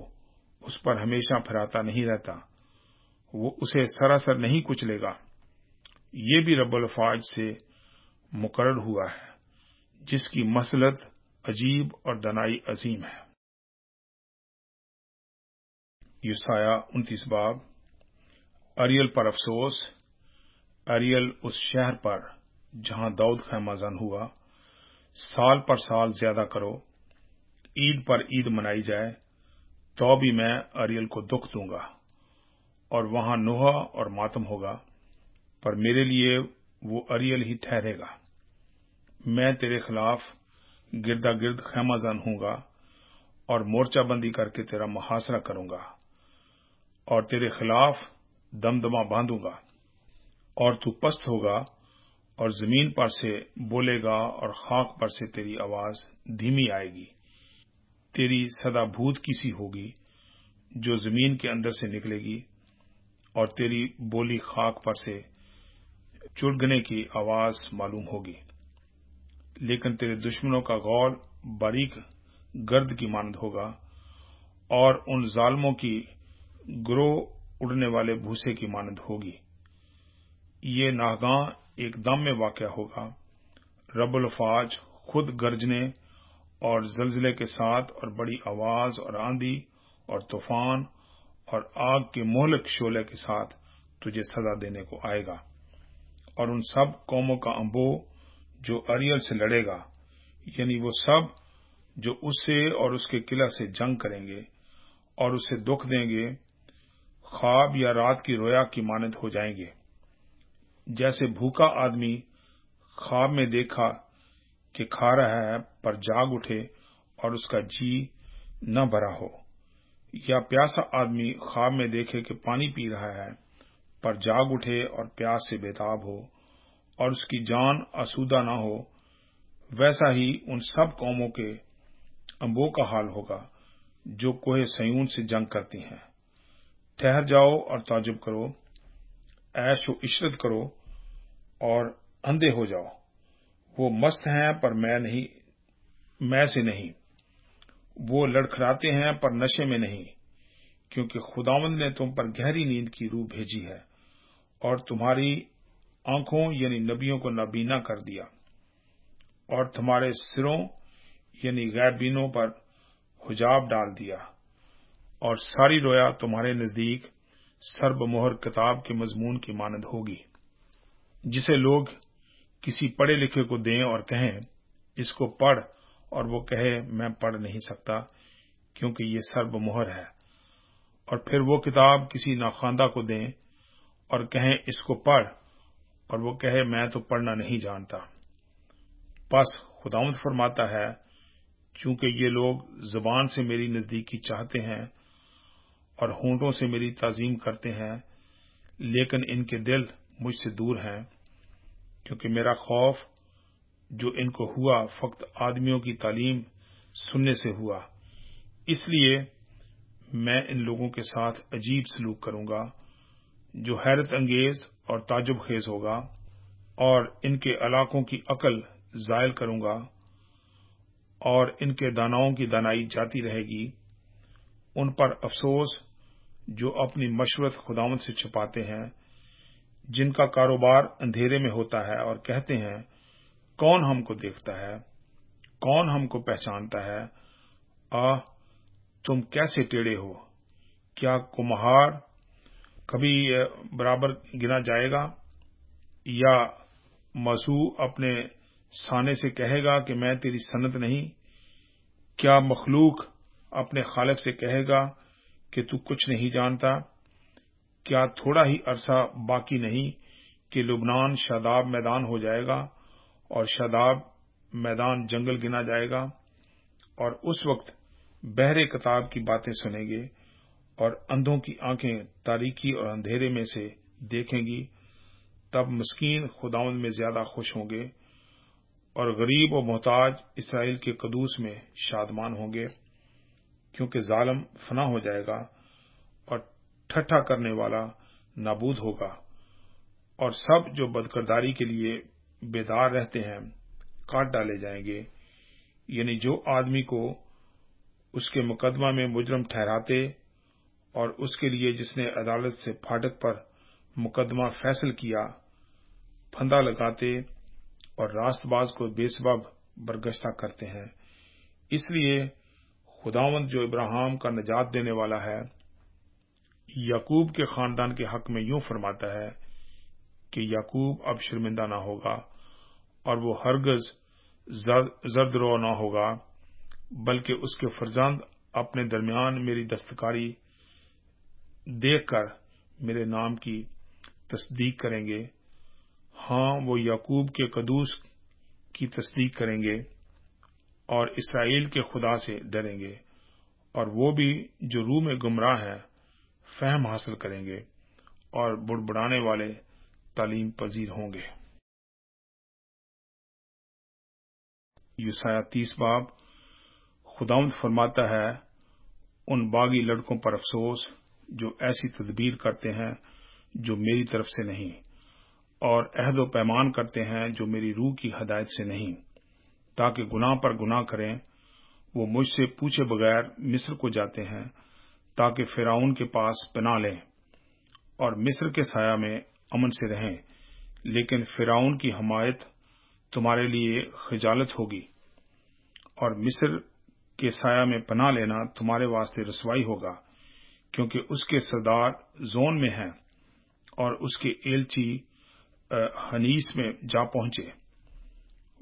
उस पर हमेशा फराता नहीं रहता वो उसे सरासर नहीं कुचलेगा ये भी रबल फाज से मुकर्र हुआ है जिसकी मसलत अजीब और दनाई अजीम है युसाया उनतीस बाब अरियल पर अफसोस अरियल उस शहर पर जहां दाऊद खैमाजन हुआ साल पर साल ज्यादा करो ईद पर ईद मनाई जाए तो भी मैं अरियल को दुख दूंगा और वहां नुहा और मातम होगा पर मेरे लिए वो अरियल ही ठहरेगा मैं तेरे खिलाफ गिरदा गिर्द खैमाजन हूंगा और मोर्चाबंदी करके तेरा मुहासरा करूंगा और तेरे खिलाफ दमदमा बांधूंगा और तू पस्त होगा और जमीन पर से बोलेगा और खाक पर से तेरी आवाज धीमी आएगी तेरी सदा भूत की सी होगी जो जमीन के अंदर से निकलेगी और तेरी बोली खाक पर से चुड़गने की आवाज मालूम होगी लेकिन तेरे दुश्मनों का गौर बारीक गर्द की मानद होगा और उन जालमों की ग्रो उड़ने वाले भूसे की मानद होगी ये एक एकदम में वाक़ होगा रबुल फाज खुद गरजने और जलजिले के साथ और बड़ी आवाज और आंधी और तूफान और आग के मोहलक शोले के साथ तुझे सजा देने को आएगा और उन सब कौमों का अम्बो जो अरियल से लड़ेगा यानी वो सब जो उसे और उसके किला से जंग करेंगे और उसे दुख देंगे ख्वाब या रात की रोया की मानद हो जाएंगे जैसे भूखा आदमी ख्वाब में देखा कि खा रहा है पर जाग उठे और उसका जी न भरा हो या प्यासा आदमी ख्वाब में देखे कि पानी पी रहा है पर जाग उठे और प्यास से बेताब हो और उसकी जान असुदा ना हो वैसा ही उन सब कौमों के अंबो का हाल होगा जो कोहे सयून से जंग करती हैं ठहर जाओ और ताजुब करो ऐश व इशरत करो और अंधे हो जाओ वो मस्त हैं पर मैं नहीं मैं से नहीं वो लड़खड़ाते हैं पर नशे में नहीं क्योंकि खुदावंद ने तुम पर गहरी नींद की रूह भेजी है और तुम्हारी आंखों यानी नबियों को नबीना कर दिया और तुम्हारे सिरों यानी गैरबीनों पर हुजाब डाल दिया और सारी रोया तुम्हारे नजदीक सर्बमोहर किताब के मजमून की मानद होगी जिसे लोग किसी पढ़े लिखे को दें और कहें इसको पढ़ और वो कहे मैं पढ़ नहीं सकता क्योंकि ये मोहर है और फिर वो किताब किसी नाखानदा को दें और कहें इसको पढ़ और वो कहे मैं तो पढ़ना नहीं जानता बस खुदाउंद फरमाता है चूंकि ये लोग जुबान से मेरी नजदीकी चाहते हैं और होंठों से मेरी ताजीम करते हैं लेकिन इनके दिल मुझसे दूर हैं क्योंकि मेरा खौफ जो इनको हुआ फक्त आदमियों की तालीम सुनने से हुआ इसलिए मैं इन लोगों के साथ अजीब सलूक करूंगा जो हैरत अंगेज और ताजुब खेज होगा और इनके इलाकों की अकल जायल करूंगा और इनके दानाओं की दानाई जाती रहेगी उन पर अफसोस जो अपनी मशवत खुदावंत से छुपाते हैं जिनका कारोबार अंधेरे में होता है और कहते हैं कौन हमको देखता है कौन हमको पहचानता है आ तुम कैसे टेढ़े हो क्या कुम्हार कभी बराबर गिना जाएगा या मसू अपने साने से कहेगा कि मैं तेरी सनत नहीं क्या मखलूक अपने खालक से कहेगा कि तू कुछ नहीं जानता क्या थोड़ा ही अरसा बाकी नहीं कि लुबनान शादाब मैदान हो जाएगा और शादाब मैदान जंगल गिना जाएगा और उस वक्त बहरे किताब की बातें सुनेंगे और अंधों की आंखें तारीकी और अंधेरे में से देखेंगी तब मस्किन खुदाउन में ज्यादा खुश होंगे और गरीब और मोहताज इसराइल के कदूस में शादमान होंगे क्योंकि जालम फना हो जाएगा और ठट्ठा करने वाला नाबूद होगा और सब जो बदकरदारी के लिए बेदार रहते हैं काट डाले जाएंगे यानी जो आदमी को उसके मुकदमा में मुजरम ठहराते और उसके लिए जिसने अदालत से फाटक पर मुकदमा फैसल किया फंदा लगाते और रास्तबाज को बेसबब बरगश्ता करते हैं इसलिए खुदावंद जो इब्राहिम का निजात देने वाला है यकूब के खानदान के हक में यूं फरमाता है कि याकूब अब शर्मिंदा ना होगा और वो हरगज जर्द रो ना होगा बल्कि उसके फर्जंद अपने दरमियान मेरी दस्तकारी देखकर मेरे नाम की तस्दीक करेंगे हाँ वो याकूब के कदूस की तस्दीक करेंगे और इसराइल के खुदा से डरेंगे और वो भी जो रूह में गुमराह है फहम हासिल करेंगे और बुड़बुड़ाने वाले तालीम पजीर होंगे युसाया तीस बाब खुदाउन फरमाता है उन बागी लड़कों पर अफसोस जो ऐसी तदबीर करते हैं जो मेरी तरफ से नहीं और अहद पैमान करते हैं जो मेरी रूह की हदायत से नहीं ताकि गुनाह पर गुनाह करें वो मुझसे पूछे बगैर मिस्र को जाते हैं ताकि फिराउन के पास पना लें और मिस्र के साया में अमन से रहें लेकिन फिराउन की हमायत तुम्हारे लिए खजालत होगी और मिस्र के साया में पना लेना तुम्हारे वास्ते रसवाई होगा क्योंकि उसके सरदार जोन में हैं और उसके एलची हनीस में जा पहुंचे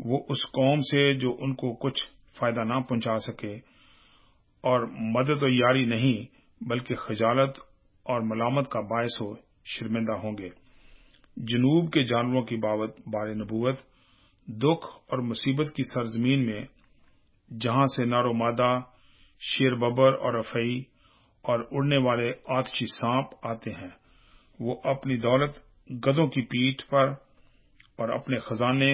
वो उस कौम से जो उनको कुछ फायदा ना पहुंचा सके और मदद और यारी नहीं बल्कि खजालत और मलामत का बायस हो शर्मिंदा होंगे जनूब के जानवरों की बाबत बार नबूत दुख और मुसीबत की सरजमीन में जहां से नारोमादा शेर बबर और रफई और उड़ने वाले आतशी सांप आते हैं वो अपनी दौलत गदों की पीठ पर और अपने खजाने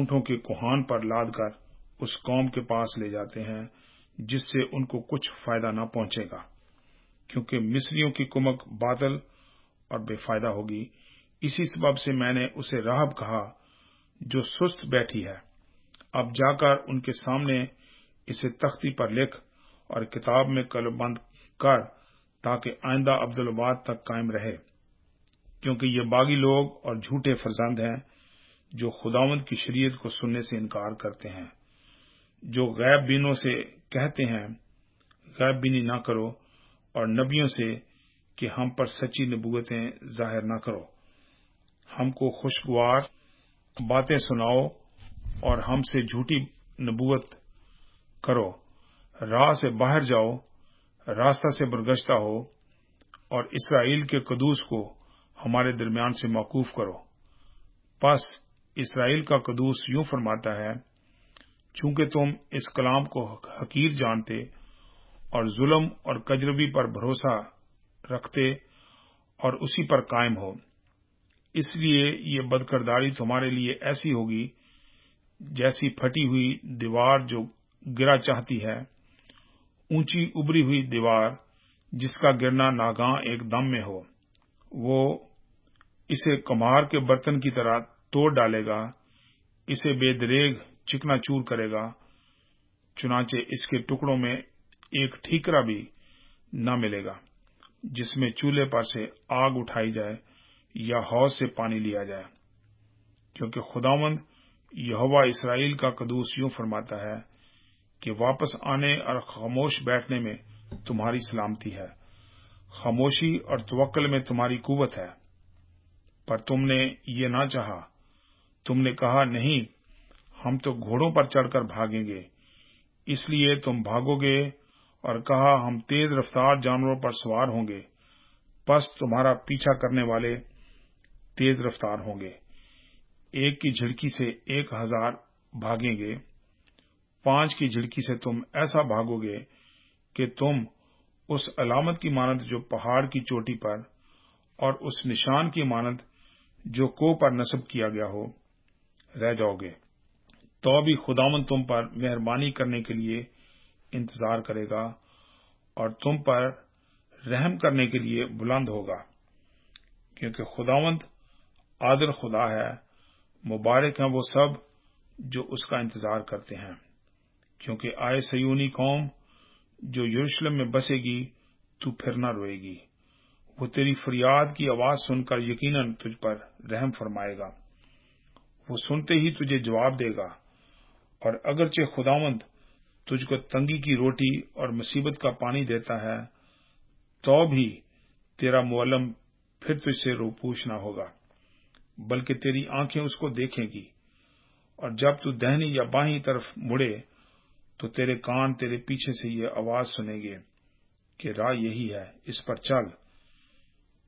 ऊंटों के कुहान पर लाद कर उस कौम के पास ले जाते हैं जिससे उनको कुछ फायदा न पहुंचेगा क्योंकि मिस्रियों की कुमक बादल और बेफायदा होगी इसी सबब से मैंने उसे राहब कहा जो सुस्त बैठी है अब जाकर उनके सामने इसे तख्ती पर लिख और किताब में कलबंद कर ताकि आइंदा अब्दुलबाद तक कायम रहे क्योंकि ये बागी लोग और झूठे फरजंद हैं जो खुदावंद की शरीयत को सुनने से इनकार करते हैं जो गैब बीनों से कहते हैं गैब बीनी ना करो और नबियों से कि हम पर सच्ची नबूतें जाहिर ना करो हमको खुशगवार बातें सुनाओ और हमसे झूठी नबूवत करो राह से बाहर जाओ रास्ता से बरगश्ता हो और इसराइल के कदूस को हमारे दरमियान से मौकूफ करो बस इसराइल का कदूस यूं फरमाता है चूंकि तुम इस कलाम को हकीर जानते और जुल्म और कजरबी पर भरोसा रखते और उसी पर कायम हो इसलिए ये बदकरदारी तुम्हारे लिए ऐसी होगी जैसी फटी हुई दीवार जो गिरा चाहती है ऊंची उभरी हुई दीवार जिसका गिरना नागा एक दम में हो वो इसे कमार के बर्तन की तरह तोड़ डालेगा इसे बेदरेग चिकना चूर करेगा चुनाचे इसके टुकड़ों में एक ठीकरा भी न मिलेगा जिसमें चूल्हे पर से आग उठाई जाए या हौज से पानी लिया जाए क्योंकि खुदामंद यहोवा इसराइल का कदूस यूं फरमाता है कि वापस आने और खामोश बैठने में तुम्हारी सलामती है खामोशी और तवक्ल में तुम्हारी कुवत है पर तुमने ये ना चाहा तुमने कहा नहीं हम तो घोड़ों पर चढ़कर भागेंगे इसलिए तुम भागोगे और कहा हम तेज रफ्तार जानवरों पर सवार होंगे बस तुम्हारा पीछा करने वाले तेज रफ्तार होंगे एक की झिड़की से एक हजार भागेंगे पांच की झिड़की से तुम ऐसा भागोगे कि तुम उस अलामत की मानत जो पहाड़ की चोटी पर और उस निशान की मानत जो को पर नसब किया गया हो रह जाओगे तो भी खुदावन तुम पर मेहरबानी करने के लिए इंतजार करेगा और तुम पर रहम करने के लिए बुलंद होगा क्योंकि खुदावंत आदर खुदा है मुबारक हैं वो सब जो उसका इंतजार करते हैं क्योंकि आए सयूनी कौम जो यरूशलेम में बसेगी तू फिर न रोएगी वो तेरी फरियाद की आवाज सुनकर यकीनन तुझ पर रहम फरमाएगा वो सुनते ही तुझे जवाब देगा और अगरचे खुदावंद तुझको तंगी की रोटी और मुसीबत का पानी देता है तो भी तेरा मुअलम फिर तुझसे रूपूश ना होगा बल्कि तेरी आंखें उसको देखेंगी और जब तू दहनी या बाही तरफ मुड़े तो तेरे कान तेरे पीछे से ये आवाज सुनेंगे कि राह यही है इस पर चल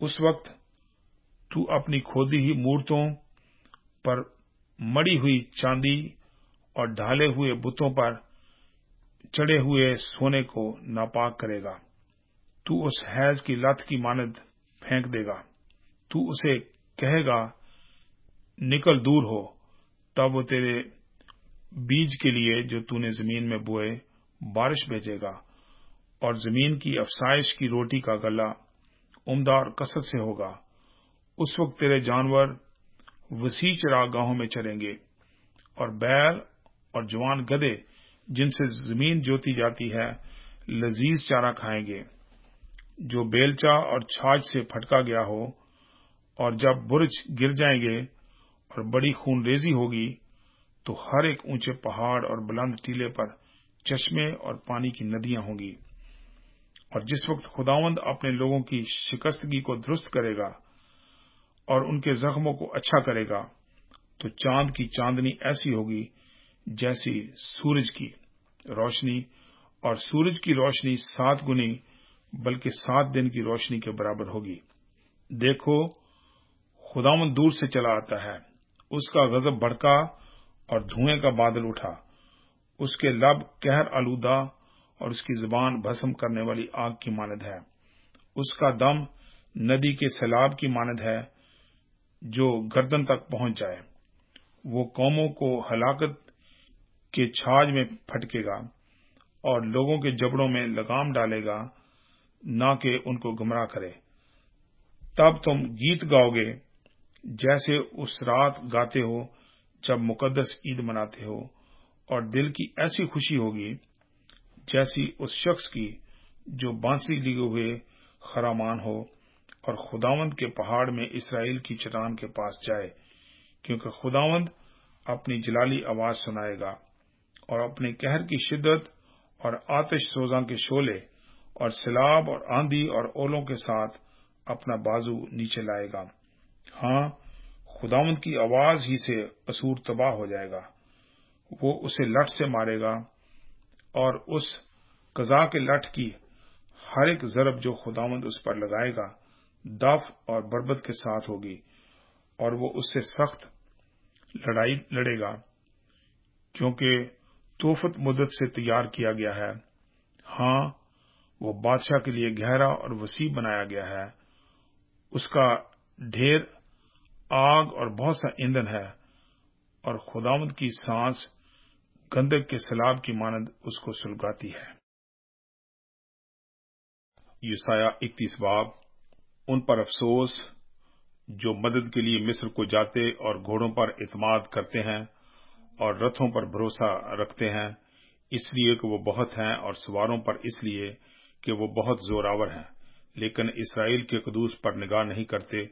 उस वक्त तू अपनी खोदी ही मूर्तों पर मड़ी हुई चांदी और ढाले हुए बुतों पर चढ़े हुए सोने को नापाक करेगा तू उस हैज की लत की मानद फेंक देगा तू उसे कहेगा निकल दूर हो तब वो तेरे बीज के लिए जो तूने जमीन में बोए बारिश भेजेगा और जमीन की अफसाइश की रोटी का गला उमदा और कसरत से होगा उस वक्त तेरे जानवर वसी चरा गांवों में चरेंगे और बैल और जवान गधे जिनसे जमीन जोती जाती है लजीज चारा खाएंगे जो बेलचा और छाछ से फटका गया हो और जब बुरज गिर जाएंगे और बड़ी खूनरेजी होगी तो हर एक ऊंचे पहाड़ और बुलंद टीले पर चश्मे और पानी की नदियां होंगी और जिस वक्त खुदावंद अपने लोगों की शिकस्तगी को दुरुस्त करेगा और उनके जख्मों को अच्छा करेगा तो चांद की चांदनी ऐसी होगी जैसी सूरज की रोशनी और सूरज की रोशनी सात गुनी बल्कि सात दिन की रोशनी के बराबर होगी देखो खुदावंद दूर से चला आता है उसका गजब भड़का और धुएं का बादल उठा उसके लब कहर आलूदा और उसकी जुबान भस्म करने वाली आग की मानद है उसका दम नदी के सैलाब की मानद है जो गर्दन तक पहुंच जाए वो कौमों को हलाकत के छाज में फटकेगा और लोगों के जबड़ों में लगाम डालेगा ना कि उनको गुमराह करे तब तुम गीत गाओगे जैसे उस रात गाते हो जब मुकद्दस ईद मनाते हो और दिल की ऐसी खुशी होगी जैसी उस शख्स की जो बांसी लिए हुए खरामान हो और खुदावंद के पहाड़ में इसराइल की चटान के पास जाए क्योंकि खुदावंद अपनी जलाली आवाज सुनाएगा और अपने कहर की शिद्दत और आतिश सोजा के शोले और सैलाब और आंधी और ओलों के साथ अपना बाजू नीचे लाएगा हाँ खुदावंद की आवाज ही से असूर तबाह हो जाएगा वो उसे लठ से मारेगा और उस कजा के लठ की हर एक जरब जो खुदावंद उस पर लगाएगा दफ और बर्बत के साथ होगी और वो उससे सख्त लड़ाई लड़ेगा क्योंकि तोहफत मुदत से तैयार किया गया है हाँ वो बादशाह के लिए गहरा और वसी बनाया गया है उसका ढेर आग और बहुत सा ईंधन है और खुदावंद की सांस गंधक के सैलाब की मानद उसको सुलगाती है यूसाया इकतीस बाब उन पर अफसोस जो मदद के लिए मिस्र को जाते और घोड़ों पर इतमाद करते हैं और रथों पर भरोसा रखते हैं इसलिए कि वो बहुत हैं और सवारों पर इसलिए कि वो बहुत जोरावर हैं लेकिन इसराइल के कदूस पर निगाह नहीं करते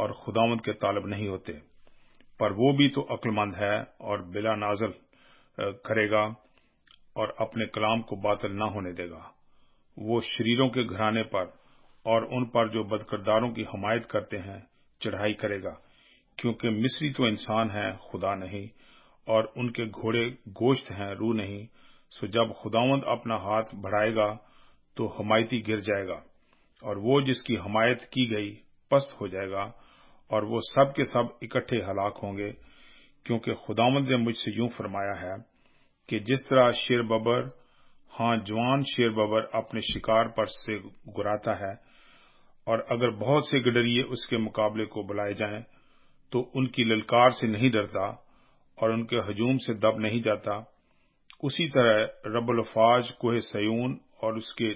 और खुदामद के तालब नहीं होते पर वो भी तो अक्लमंद है और बिला नाजल करेगा और अपने कलाम को बातल न होने देगा वो शरीरों के घराने पर और उन पर जो बदकरदारों की हमायत करते हैं चढ़ाई करेगा क्योंकि मिस्री तो इंसान है खुदा नहीं और उनके घोड़े गोश्त हैं रू नहीं सो जब खुदावंद अपना हाथ बढ़ाएगा तो हमायती गिर जाएगा और वो जिसकी हमायत की गई पस्त हो जाएगा और वो सब के सब इकट्ठे हलाक होंगे क्योंकि खुदामद ने मुझसे यूं फरमाया है कि जिस तरह शेर बबर हां जवान शेर बबर अपने शिकार पर से गुराता है और अगर बहुत से गडरिए उसके मुकाबले को बुलाए जाएं तो उनकी ललकार से नहीं डरता और उनके हजूम से दब नहीं जाता उसी तरह रबुलफाज कोहे सयून और उसके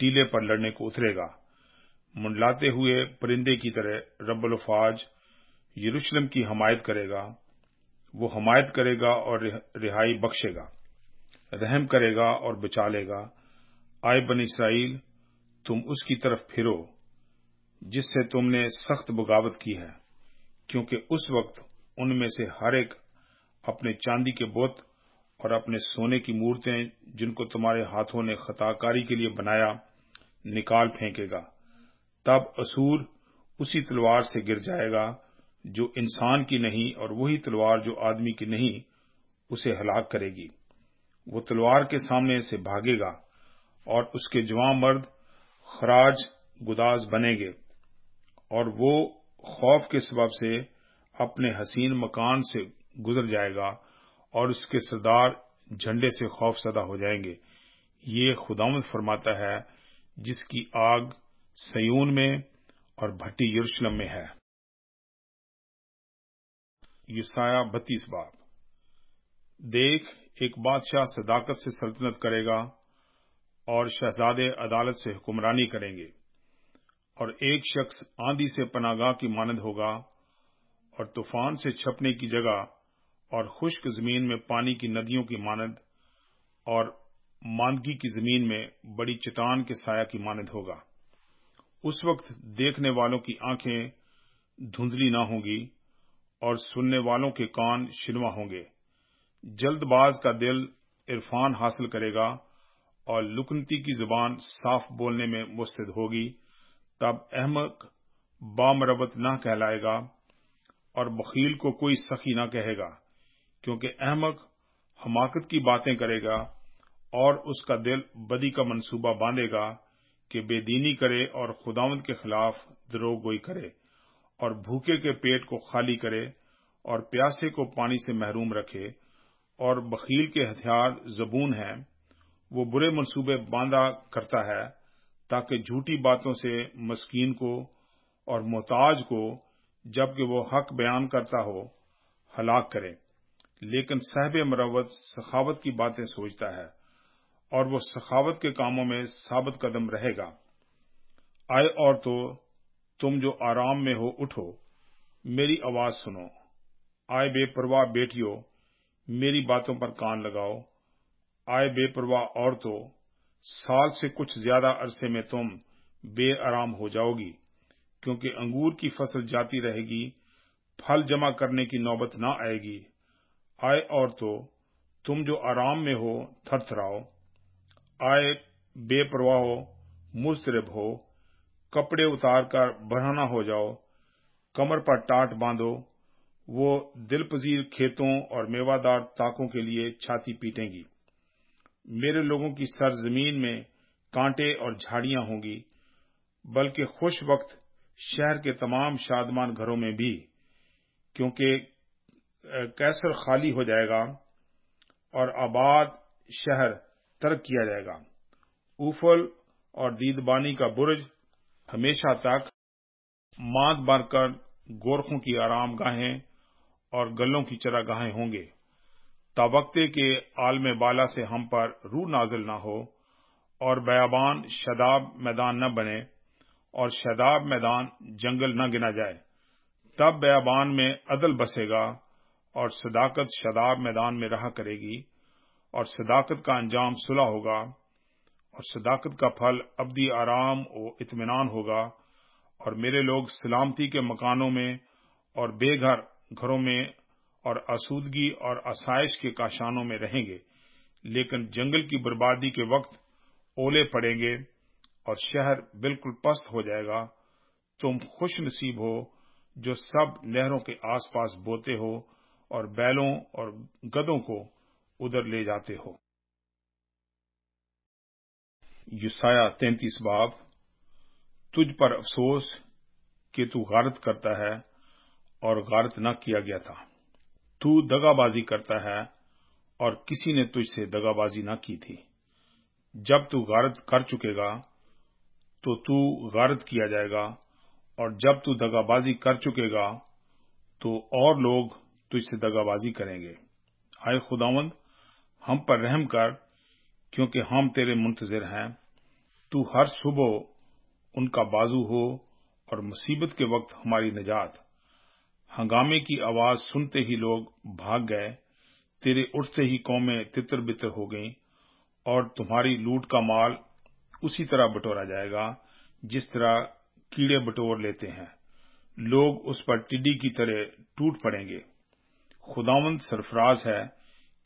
टीले पर लड़ने को उतरेगा मंडलाते हुए परिंदे की तरह फाज यरूशलेम की हमायत करेगा वो हमायत करेगा और रिहाई बख्शेगा रहम करेगा और बचा लेगा आए बन इसराइल तुम उसकी तरफ फिरो जिससे तुमने सख्त बगावत की है क्योंकि उस वक्त उनमें से हर एक अपने चांदी के बुत और अपने सोने की मूर्तें जिनको तुम्हारे हाथों ने खताकारी के लिए बनाया निकाल फेंकेगा तब असूर उसी तलवार से गिर जाएगा जो इंसान की नहीं और वही तलवार जो आदमी की नहीं उसे हलाक करेगी वो तलवार के सामने से भागेगा और उसके जवां मर्द खराज गुदास बनेंगे और वो खौफ के सबब से अपने हसीन मकान से गुजर जाएगा और उसके सरदार झंडे से खौफ सदा हो जाएंगे ये खुदामद फरमाता है जिसकी आग सयून में और भट्टी यरूशलेम में है यूसाया बत्तीस बाप देख एक बादशाह सदाकत से सल्तनत करेगा और शहजादे अदालत से हुक्मरानी करेंगे और एक शख्स आंधी से पनागाह की मानद होगा और तूफान से छपने की जगह और खुश्क जमीन में पानी की नदियों की मानद और मांदगी की जमीन में बड़ी चट्टान के साया की मानद होगा उस वक्त देखने वालों की आंखें धुंधली ना होंगी और सुनने वालों के कान शिनवा होंगे जल्दबाज का दिल इरफान हासिल करेगा और लुकनती की जुबान साफ बोलने में मुस्तद होगी तब अहमक बामरबत ना कहलाएगा और बखील को कोई सखी ना कहेगा क्योंकि अहमक हमाकत की बातें करेगा और उसका दिल बदी का मंसूबा बांधेगा कि बेदीनी करे और खुदावंद के खिलाफ दरोग गोई करे और भूखे के पेट को खाली करे और प्यासे को पानी से महरूम रखे और बखील के हथियार जबून है वो बुरे मनसूबे बांधा करता है ताकि झूठी बातों से मस्किन को और मोहताज को जबकि वो हक बयान करता हो हलाक करे लेकिन सहब मरवत सखावत की बातें सोचता है और वो सखावत के कामों में साबित कदम रहेगा आए और तो तुम जो आराम में हो उठो मेरी आवाज सुनो आए बेपरवाह बेटियों मेरी बातों पर कान लगाओ आए बेपरवाह और तो साल से कुछ ज्यादा अरसे में तुम बेआराम हो जाओगी क्योंकि अंगूर की फसल जाती रहेगी फल जमा करने की नौबत ना आएगी आए और तो तुम जो आराम में हो थरथराओ आए बेपरवाह हो मुस्तरब हो कपड़े उतार कर बरहना हो जाओ कमर पर टाट बांधो वो दिलपजीर खेतों और मेवादार ताकों के लिए छाती पीटेंगी मेरे लोगों की सरजमीन में कांटे और झाड़ियां होंगी बल्कि खुश वक्त शहर के तमाम शादमान घरों में भी क्योंकि कैसर खाली हो जाएगा और आबाद शहर तर्क किया जाएगा उफल और दीदबानी का बुरज हमेशा तक मात मारकर गोरखों की आराम गाहें और गलों की चरा गाहें होंगे तबकते के आलम बाला से हम पर रू नाजिल ना हो और बयाबान शदाब मैदान न बने और शदाब मैदान जंगल न गिना जाए तब बयाबान में अदल बसेगा और सदाकत शदाब मैदान में रहा करेगी और सदाकत का अंजाम सुलह होगा और सदाकत का फल अबदी आराम और इतमान होगा और मेरे लोग सलामती के मकानों में और बेघर घरों में और आसूदगी और आसाइश के काशानों में रहेंगे लेकिन जंगल की बर्बादी के वक्त ओले पड़ेंगे और शहर बिल्कुल पस्त हो जाएगा तुम खुश नसीब हो जो सब नहरों के आसपास बोते हो और बैलों और गधों को उधर ले जाते हो युसाया तैतीस बाब तुझ पर अफसोस कि तू गारत करता है और गारत न किया गया था तू दगाबाजी करता है और किसी ने तुझसे दगाबाजी न की थी जब तू गारत कर चुकेगा तो तू गारत किया जाएगा और जब तू दगाबाजी कर चुकेगा तो और लोग तुझसे दगाबाजी करेंगे हाय खुदावंद हम पर रहम कर क्योंकि हम तेरे मुंतजर हैं तू हर सुबह उनका बाजू हो और मुसीबत के वक्त हमारी निजात हंगामे की आवाज सुनते ही लोग भाग गए तेरे उठते ही कौमें तितर बितर हो गईं और तुम्हारी लूट का माल उसी तरह बटोरा जाएगा जिस तरह कीड़े बटोर लेते हैं लोग उस पर टिड्डी की तरह टूट पड़ेंगे खुदावंद सरफराज है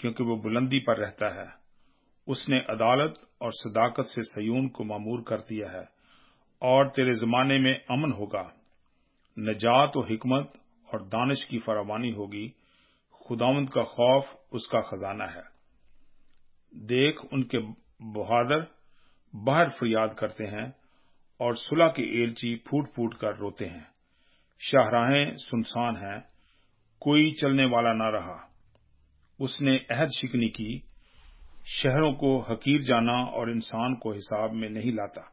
क्योंकि वो बुलंदी पर रहता है उसने अदालत और सदाकत से सयून को मामूर कर दिया है और तेरे जमाने में अमन होगा नजात और हिकमत और दानिश की फरावानी होगी खुदावंद का खौफ उसका खजाना है देख उनके बहादुर बाहर फरियाद करते हैं और सुलह की एलची फूट फूट कर रोते हैं शाहराहें सुनसान हैं कोई चलने वाला ना रहा उसने अहद शिकनी की शहरों को हकीर जाना और इंसान को हिसाब में नहीं लाता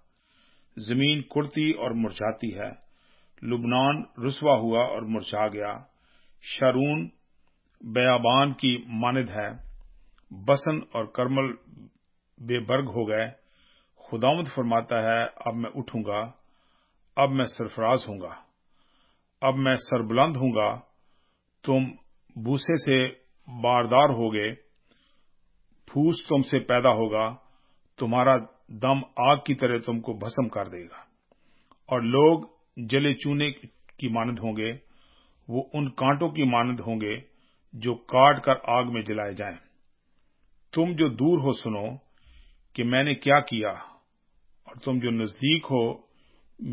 जमीन कुर्ती और मुरझाती है लुबनान रुसवा हुआ और मुरझा गया शारून बयाबान की मानद है बसन और करमल बेबर्ग हो गए खुदामद फरमाता है अब मैं उठूंगा अब मैं सरफराज हूंगा अब मैं सरबुलंद हूंगा तुम भूसे से बारदार हो गए फूस तुमसे पैदा होगा तुम्हारा दम आग की तरह तुमको भस्म कर देगा और लोग जले चूने की मानद होंगे वो उन कांटों की मानद होंगे जो काट कर आग में जलाए जाएं। तुम जो दूर हो सुनो कि मैंने क्या किया और तुम जो नजदीक हो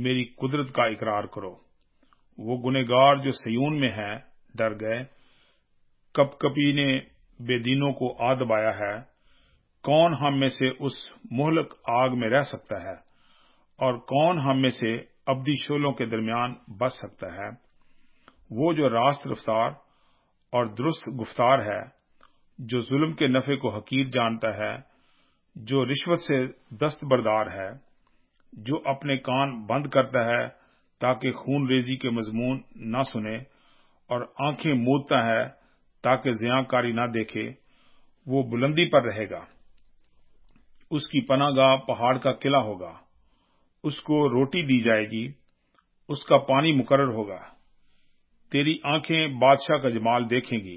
मेरी कुदरत का इकरार करो वो गुनेगार जो सयून में हैं डर गए कपकपी ने बेदीनों को आ दबाया है कौन हम में से उस मोहलक आग में रह सकता है और कौन हम में से अबदी शोलों के दरमियान बच सकता है वो जो रास्त रफ्तार और दुरुस्त गुफ्तार है जो जुल्म के नफे को हकीर जानता है जो रिश्वत से दस्तबरदार है जो अपने कान बंद करता है ताकि खून रेजी के मजमून न सुने और आंखें मूदता है ताकि जियाकारी ना देखे वो बुलंदी पर रहेगा उसकी पनागाह पहाड़ का किला होगा उसको रोटी दी जाएगी उसका पानी मुकर होगा तेरी आंखें बादशाह का जमाल देखेंगी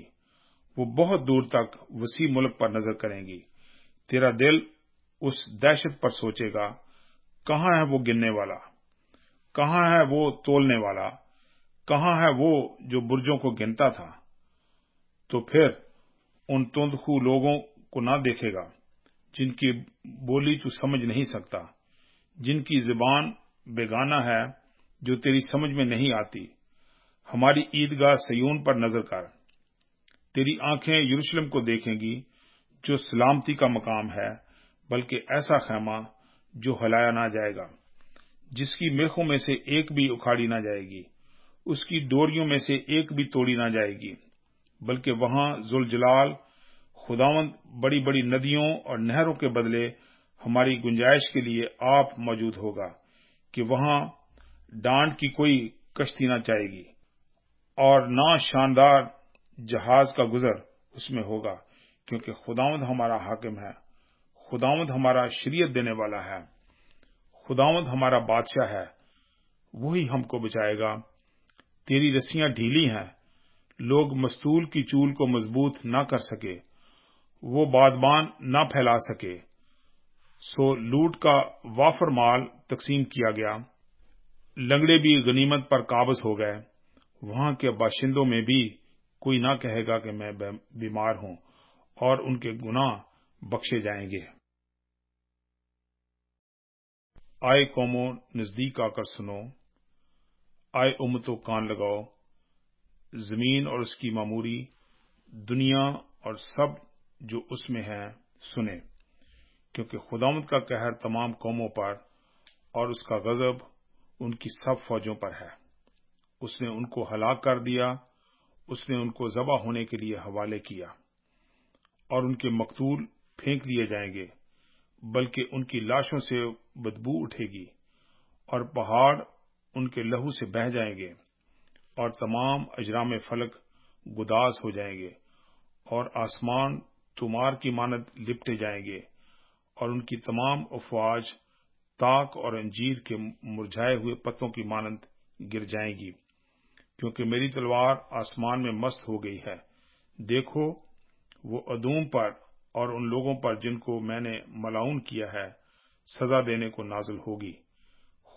वो बहुत दूर तक वसी मुल्क पर नजर करेंगी तेरा दिल उस दहशत पर सोचेगा कहाँ है वो गिनने वाला कहाँ है वो तोलने वाला कहाँ है वो जो बुर्जों को गिनता था तो फिर उन तुंदखू लोगों को ना देखेगा जिनकी बोली तू समझ नहीं सकता जिनकी जुबान बेगाना है जो तेरी समझ में नहीं आती हमारी ईदगाह सयून पर नजर कर तेरी आंखें यरूशलेम को देखेंगी जो सलामती का मकाम है बल्कि ऐसा खैमा जो हलाया ना जाएगा जिसकी मेखों में से एक भी उखाड़ी ना जाएगी उसकी डोरियों में से एक भी तोड़ी ना जाएगी बल्कि वहां जुलजलाल खुदावंद बड़ी बड़ी नदियों और नहरों के बदले हमारी गुंजाइश के लिए आप मौजूद होगा कि वहां डांड की कोई कश्ती ना चाहेगी और ना शानदार जहाज का गुजर उसमें होगा क्योंकि खुदावंद हमारा हाकिम है खुदावंद हमारा शरीयत देने वाला है खुदावंद हमारा बादशाह है वही हमको बचाएगा तेरी रस्सियां ढीली हैं लोग मस्तूल की चूल को मजबूत न कर सके वो बादबान न फैला सके सो लूट का वाफर माल तकसीम किया गया लंगड़े भी गनीमत पर काबज हो गए वहां के बाशिंदों में भी कोई ना कहेगा कि मैं बीमार हूं और उनके गुनाह बख्शे जाएंगे आए कौमो नजदीक आकर सुनो आए उमतो कान लगाओ जमीन और उसकी मामूरी दुनिया और सब जो उसमें है सुने क्योंकि खुदामद का कहर तमाम कौमों पर और उसका गजब उनकी सब फौजों पर है उसने उनको हलाक कर दिया उसने उनको जबा होने के लिए हवाले किया और उनके मकतूल फेंक दिए जाएंगे बल्कि उनकी लाशों से बदबू उठेगी और पहाड़ उनके लहू से बह जाएंगे और तमाम अजराम फलक गुदास हो जाएंगे और आसमान तुमार की मानत लिपटे जाएंगे और उनकी तमाम अफवाज ताक और अंजीर के मुरझाए हुए पत्तों की मानत गिर जाएंगी क्योंकि मेरी तलवार आसमान में मस्त हो गई है देखो वो अदूम पर और उन लोगों पर जिनको मैंने मलाउन किया है सजा देने को नाजिल होगी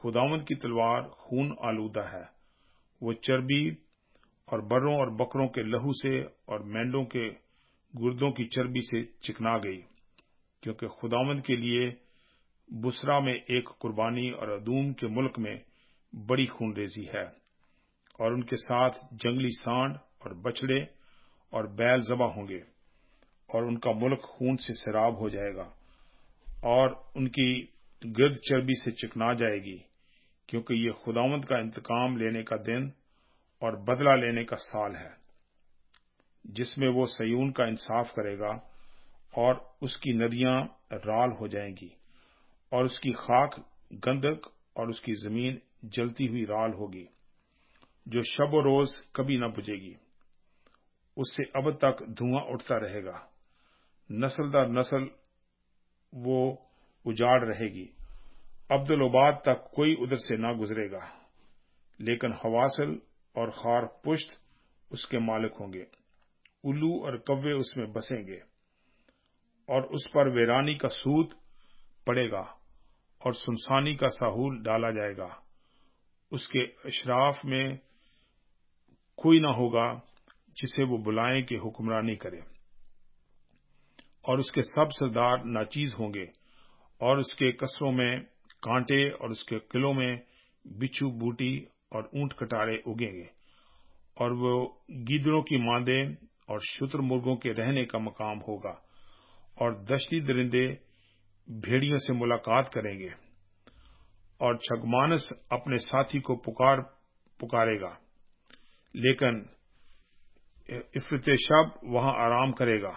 खुदावंद की तलवार खून आलूदा है वो चर्बी और बरों और बकरों के लहू से और मेंढों के गुर्दों की चर्बी से चिकना गई क्योंकि खुदावंद के लिए बुसरा में एक कुर्बानी और अदूम के मुल्क में बड़ी खूनरेजी है और उनके साथ जंगली सांड और बछड़े और बैल जबा होंगे और उनका मुल्क खून से शराब हो जाएगा और उनकी गर्द चर्बी से चिकना जाएगी क्योंकि ये खुदावंत का इंतकाम लेने का दिन और बदला लेने का साल है जिसमें वो सयून का इंसाफ करेगा और उसकी नदियां राल हो जाएंगी और उसकी खाक गंदक और उसकी जमीन जलती हुई राल होगी जो शब रोज कभी न बुझेगी उससे अब तक धुआं उठता रहेगा नस्ल दर नस्ल वो उजाड़ रहेगी अब्दुलबाद तक कोई उधर से ना गुजरेगा लेकिन हवासल और खार पुश्त उसके मालिक होंगे उल्लू और कव्वे उसमें बसेंगे और उस पर वेरानी का सूत पड़ेगा और सुनसानी का साहूल डाला जाएगा उसके अशराफ में कोई ना होगा जिसे वो बुलाएं कि हुक्मरानी करे और उसके सब सरदार नाचीज होंगे और उसके कसरों में कांटे और उसके किलों में बिच्छू बूटी और ऊंट कटारे उगेंगे और वो गिदड़ों की मादे और मुर्गों के रहने का मकाम होगा और दशती दरिंदे भेड़ियों से मुलाकात करेंगे और छगमानस अपने साथी को पुकार पुकारेगा लेकिन इफरत शब वहां आराम करेगा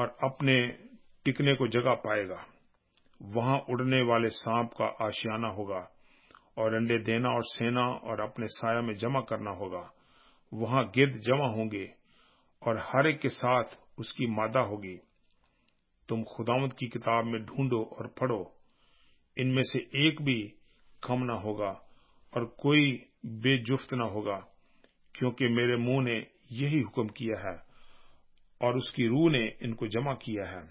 और अपने टिकने को जगह पाएगा वहां उड़ने वाले सांप का आशियाना होगा और अंडे देना और सेना और अपने साया में जमा करना होगा वहां गिद्ध जमा होंगे और हर एक के साथ उसकी मादा होगी तुम खुदावंत की किताब में ढूंढो और पढ़ो इनमें से एक भी कम ना होगा और कोई बेजुफ्त ना होगा क्योंकि मेरे मुंह ने यही हुक्म किया है और उसकी रूह ने इनको जमा किया है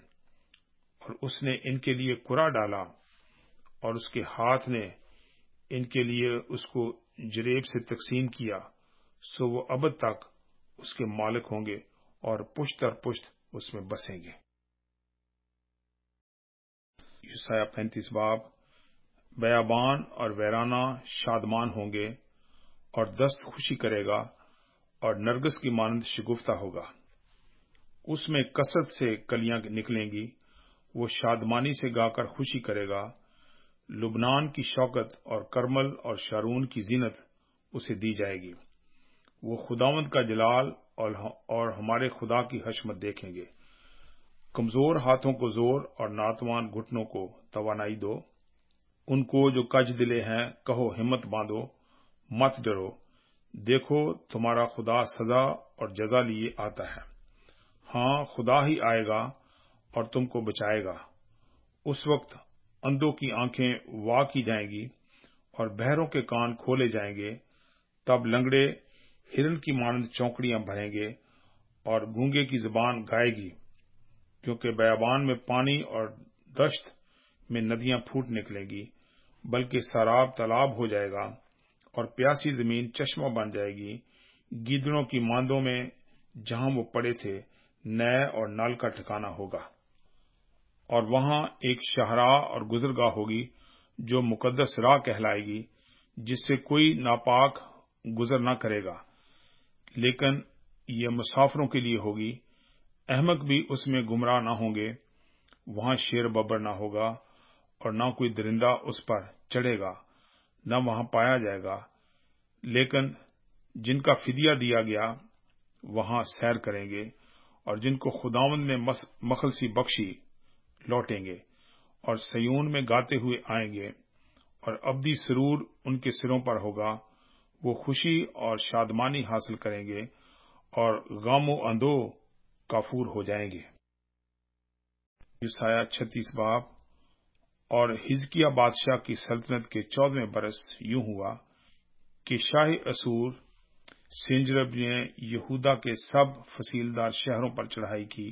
और उसने इनके लिए कुरा डाला और उसके हाथ ने इनके लिए उसको जरेब से तकसीम किया सो वो अब तक उसके मालिक होंगे और पुश्त और पुश्त उसमें बसेंगे युसाया पैंतीस बाब बयाबान और वैराना शादमान होंगे और दस्त खुशी करेगा और नरगस की मानंद शिगुफ्ता होगा उसमें कसरत से कलियां निकलेंगी वो शादमानी से गाकर खुशी करेगा लुबनान की शौकत और करमल और शारून की जीनत उसे दी जाएगी वो खुदावंद का जलाल और, और हमारे खुदा की हशमत देखेंगे कमजोर हाथों को जोर और नातवान घुटनों को तवानाई दो उनको जो कज दिले हैं कहो हिम्मत बांधो मत डरो देखो तुम्हारा खुदा सजा और जजा लिए आता है हाँ खुदा ही आएगा और तुमको बचाएगा उस वक्त अंधों की आंखें वा की जाएंगी और बहरों के कान खोले जाएंगे तब लंगड़े हिरन की मानंद चौकड़ियां भरेंगे और गूंगे की जुबान गाएगी क्योंकि बयाबान में पानी और दश्त में नदियां फूट निकलेंगी बल्कि शराब तालाब हो जाएगा और प्यासी जमीन चश्मा बन जाएगी गिदड़ों की मांदों में जहां वो पड़े थे नए और नल का ठिकाना होगा और वहाँ एक शाहराह और गुजरगाह होगी जो मुकद्दस राह कहलाएगी जिससे कोई नापाक गुजर न करेगा लेकिन ये मुसाफिरों के लिए होगी अहमक भी उसमें गुमराह न होंगे वहाँ शेर बबर न होगा और न कोई दरिंदा उस पर चढ़ेगा न वहाँ पाया जाएगा लेकिन जिनका फिदिया दिया गया वहाँ सैर करेंगे और जिनको खुदावन ने मखलसी बख्शी लौटेंगे और सयून में गाते हुए आएंगे और अब्दी सरूर उनके सिरों पर होगा वो खुशी और शादमानी हासिल करेंगे और गामो अंदो काफूर हो जाएंगे ईसाया छत्तीस बाप और हिजकिया बादशाह की सल्तनत के चौदहवें बरस यूं हुआ कि शाही असूर सिंजरब ने यहूदा के सब फसीलदार शहरों पर चढ़ाई की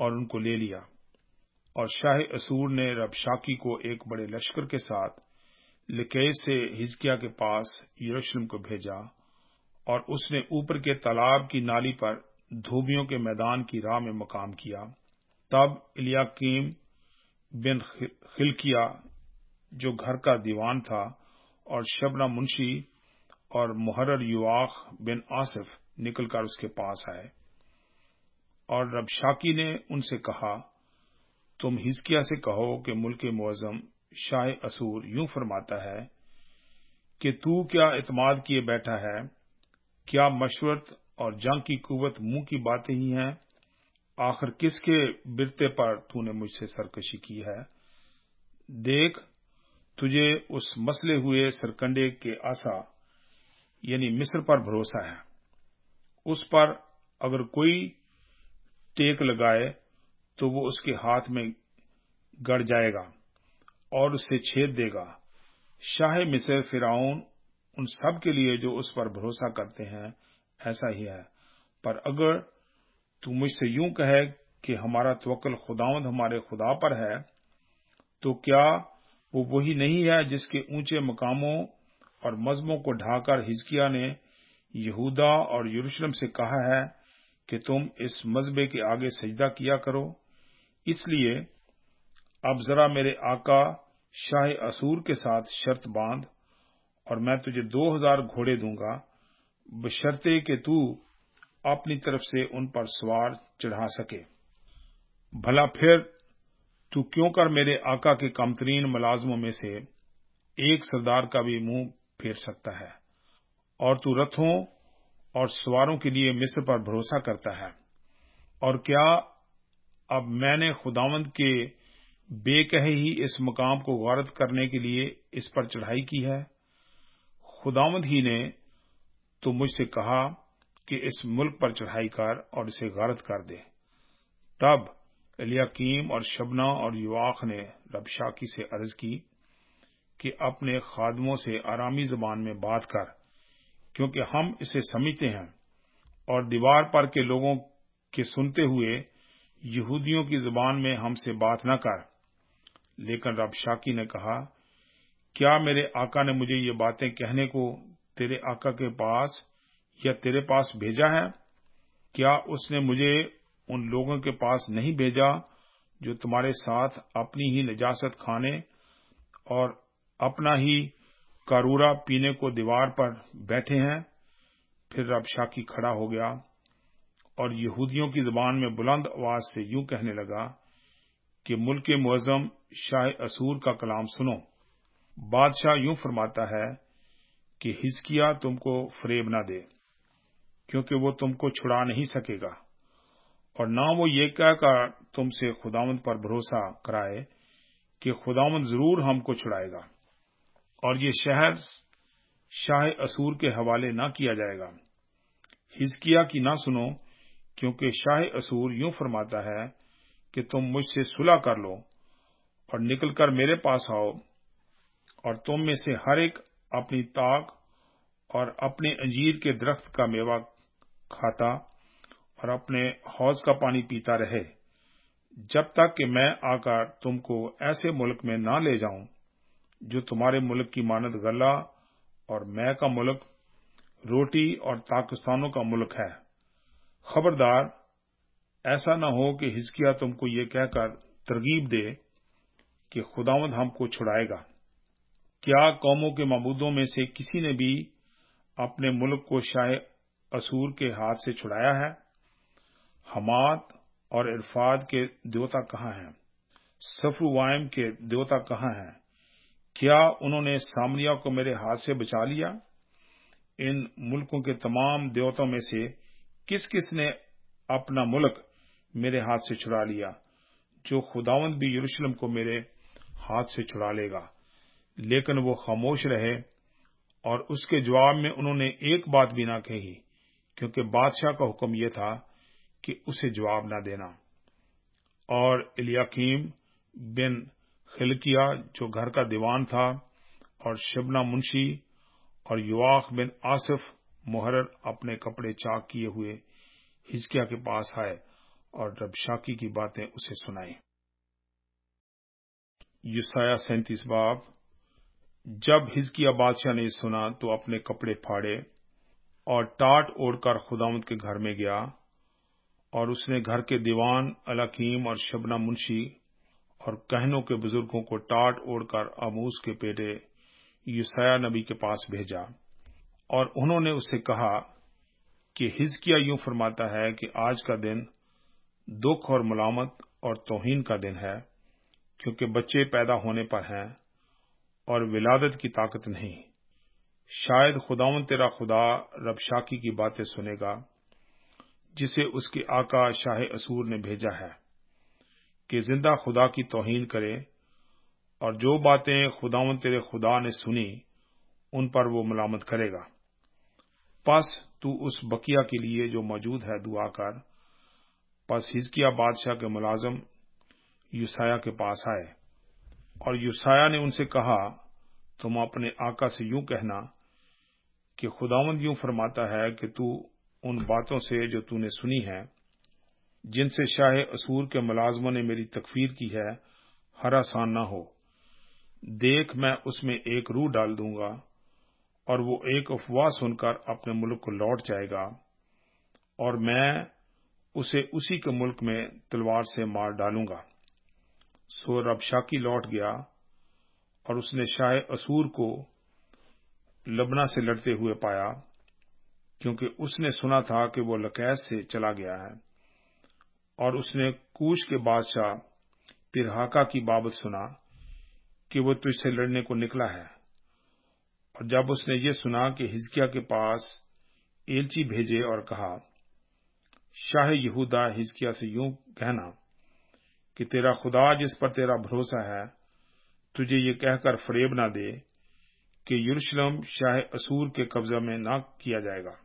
और उनको ले लिया और शाह असूर ने रबशाकी को एक बड़े लश्कर के साथ लिकेय से हिजकिया के पास यरूशलेम को भेजा और उसने ऊपर के तालाब की नाली पर धोबियों के मैदान की राह में मकाम किया तब इलियाकीम बिन खिलकिया जो घर का दीवान था और शबना मुंशी और मुहर्र युवाख बिन आसिफ निकलकर उसके पास आए और रबशाकी ने उनसे कहा तुम हिजकिया से कहो कि मुल्क मुआजम शाह असूर यूं फरमाता है कि तू क्या इतमाद किए बैठा है क्या मशवरत और जंग की कुवत मुंह की बातें ही हैं आखिर किसके बिरते पर तूने मुझसे सरकशी की है देख तुझे उस मसले हुए सरकंडे के आशा यानी मिस्र पर भरोसा है उस पर अगर कोई टेक लगाए तो वो उसके हाथ में गड़ जाएगा और उसे छेद देगा शाह मिसर फिराउन उन सब के लिए जो उस पर भरोसा करते हैं ऐसा ही है पर अगर तू मुझसे यूं कहे कि हमारा तवक्ल खुदावंद हमारे खुदा पर है तो क्या वो वही नहीं है जिसके ऊंचे मकामों और मजमों को ढाकर हिजकिया ने यहूदा और यरूशलेम से कहा है कि तुम इस मजबे के आगे सजदा किया करो इसलिए अब जरा मेरे आका शाह असूर के साथ शर्त बांध और मैं तुझे दो हजार घोड़े दूंगा बशर्ते कि तू अपनी तरफ से उन पर सवार चढ़ा सके भला फिर तू क्यों कर मेरे आका के कमतरीन मुलाजमों में से एक सरदार का भी मुंह फेर सकता है और तू रथों और सवारों के लिए मिस्र पर भरोसा करता है और क्या अब मैंने खुदावंद के बेकहे ही इस मुकाम को गौरत करने के लिए इस पर चढ़ाई की है खुदावंद ही ने तो मुझसे कहा कि इस मुल्क पर चढ़ाई कर और इसे गौरत कर दे तब एलियाकीम और शबना और युवाक ने रबशाकी से अर्ज की कि अपने खादमों से आरामी जबान में बात कर क्योंकि हम इसे समझते हैं और दीवार पर के लोगों के सुनते हुए यहूदियों की जुबान में हमसे बात न कर लेकिन रब शाकी ने कहा क्या मेरे आका ने मुझे ये बातें कहने को तेरे आका के पास या तेरे पास भेजा है क्या उसने मुझे उन लोगों के पास नहीं भेजा जो तुम्हारे साथ अपनी ही नजासत खाने और अपना ही कारूरा पीने को दीवार पर बैठे हैं फिर रब शाकी खड़ा हो गया और यहूदियों की जुबान में बुलंद आवाज से यूं कहने लगा कि मुल्क मुआजम शाह असूर का कलाम सुनो बादशाह यूं फरमाता है कि हिजकिया तुमको फरेब ना दे क्योंकि वो तुमको छुड़ा नहीं सकेगा और ना वो ये कहकर तुमसे खुदावंद पर भरोसा कराए कि खुदावंद जरूर हमको छुड़ाएगा और ये शहर शाह असूर के हवाले ना किया जाएगा हिजकिया की ना सुनो क्योंकि शाह असूर यूं फरमाता है कि तुम मुझसे सुलह कर लो और निकलकर मेरे पास आओ और तुम में से हर एक अपनी ताक और अपने अंजीर के दरख्त का मेवा खाता और अपने हौज का पानी पीता रहे जब तक कि मैं आकर तुमको ऐसे मुल्क में ना ले जाऊं जो तुम्हारे मुल्क की मानद गला और मैं का मुल्क रोटी और ताकिस्तानों का मुल्क है खबरदार ऐसा ना हो कि हिजकिया तुमको ये कहकर तरगीब दे कि खुदावंद हमको छुड़ाएगा क्या कौमों के मबूदों में से किसी ने भी अपने मुल्क को शाह असूर के हाथ से छुड़ाया है हमात और इरफाद के देवता कहां हैं सफरुवायम के देवता कहां हैं क्या उन्होंने सामरिया को मेरे हाथ से बचा लिया इन मुल्कों के तमाम देवताओं में से किस किस ने अपना मुल्क मेरे हाथ से छुड़ा लिया जो खुदावंद भी यरूशलेम को मेरे हाथ से छुड़ा लेगा लेकिन वो खामोश रहे और उसके जवाब में उन्होंने एक बात भी ना कही क्योंकि बादशाह का हुक्म यह था कि उसे जवाब ना देना और इलियाकीम बिन खिलकिया जो घर का दीवान था और शबना मुंशी और युवाक बिन आसिफ मोहरर अपने कपड़े चाक किए हुए हिजकिया के पास आए और रबशाकी की बातें उसे सुनाई युसाया सैंतीस बाब जब हिजकिया बादशाह ने सुना तो अपने कपड़े फाड़े और टाट ओढ़कर खुदामद के घर में गया और उसने घर के दीवान अलाकीम और शबना मुंशी और कहनों के बुजुर्गों को टाट ओढ़कर अमूस के बेटे युसाया नबी के पास भेजा और उन्होंने उससे कहा कि हिजकिया यूं फरमाता है कि आज का दिन दुख और मलामत और तोहीन का दिन है क्योंकि बच्चे पैदा होने पर हैं और विलादत की ताकत नहीं शायद खुदावन तेरा खुदा रबशाकी की बातें सुनेगा जिसे उसके आका शाह असूर ने भेजा है कि जिंदा खुदा की तोहीन करे और जो बातें खुदावन तेरे खुदा ने सुनी उन पर वो मलामत करेगा पास तू उस बकिया के लिए जो मौजूद है दुआ कर पस हिजकिया बादशाह के मुलाजम युसाया के पास आए और युसाया ने उनसे कहा तुम अपने आका से यूं कहना कि खुदावंद यूं फरमाता है कि तू उन बातों से जो तूने सुनी है जिनसे शाह असूर के मुलाजमों ने मेरी तकफीर की है हरासान न हो देख मैं उसमें एक रूह डाल दूंगा और वो एक अफवाह सुनकर अपने मुल्क को लौट जाएगा और मैं उसे उसी के मुल्क में तलवार से मार डालूंगा सो रब शाकी लौट गया और उसने शाह असूर को लबना से लड़ते हुए पाया क्योंकि उसने सुना था कि वो लकैस से चला गया है और उसने कूश के बादशाह तिरहाका की बाबत सुना कि वो तुझसे लड़ने को निकला है और जब उसने ये सुना कि हिजकिया के पास एलची भेजे और कहा शाह यहूदा हिजकिया से यूं कहना कि तेरा खुदा जिस पर तेरा भरोसा है तुझे ये कहकर फरेब ना दे कि यरूशलेम शाह असूर के कब्जे में ना किया जाएगा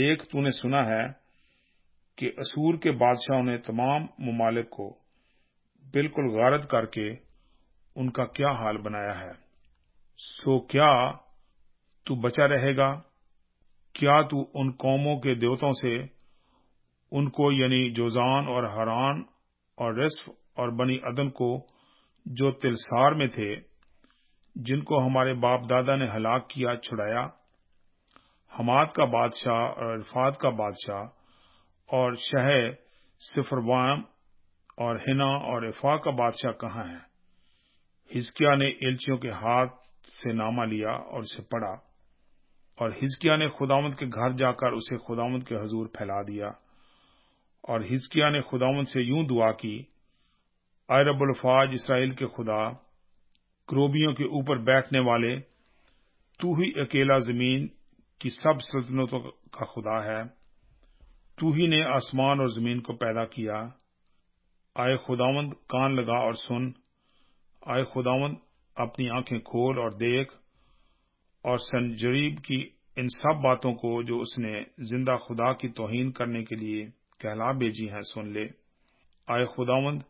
देख तूने सुना है कि असूर के बादशाहों ने तमाम ममालिक को बिल्कुल गारत करके उनका क्या हाल बनाया है सो क्या तू बचा रहेगा क्या तू उन कौमों के देवतों से उनको यानी जोजान और हरान और रिस्फ और बनी अदन को जो तिलसार में थे जिनको हमारे बाप दादा ने हलाक किया छुड़ाया हमाद का बादशाह और अल्फाद का बादशाह और शह सिफरवाम और हिना और इफा का बादशाह कहाँ है हिजकिया ने एल्चियों के हाथ से नामा लिया और उसे पढ़ा और हिजकिया ने खुदामद के घर जाकर उसे खुदामद के हजूर फैला दिया और हिजकिया ने खुदामद से यूं दुआ की आय रबुल्फाज इसराइल के खुदा क्रोबियों के ऊपर बैठने वाले तू ही अकेला जमीन की सब सल्तनतों का खुदा है तू ही ने आसमान और जमीन को पैदा किया आए खुदावंद कान लगा और सुन आए खुदावंद अपनी आंखें खोल और देख और सनजरीब की इन सब बातों को जो उसने जिंदा खुदा की तोहीन करने के लिए कहला भेजी हैं सुन ले आए खुदावंद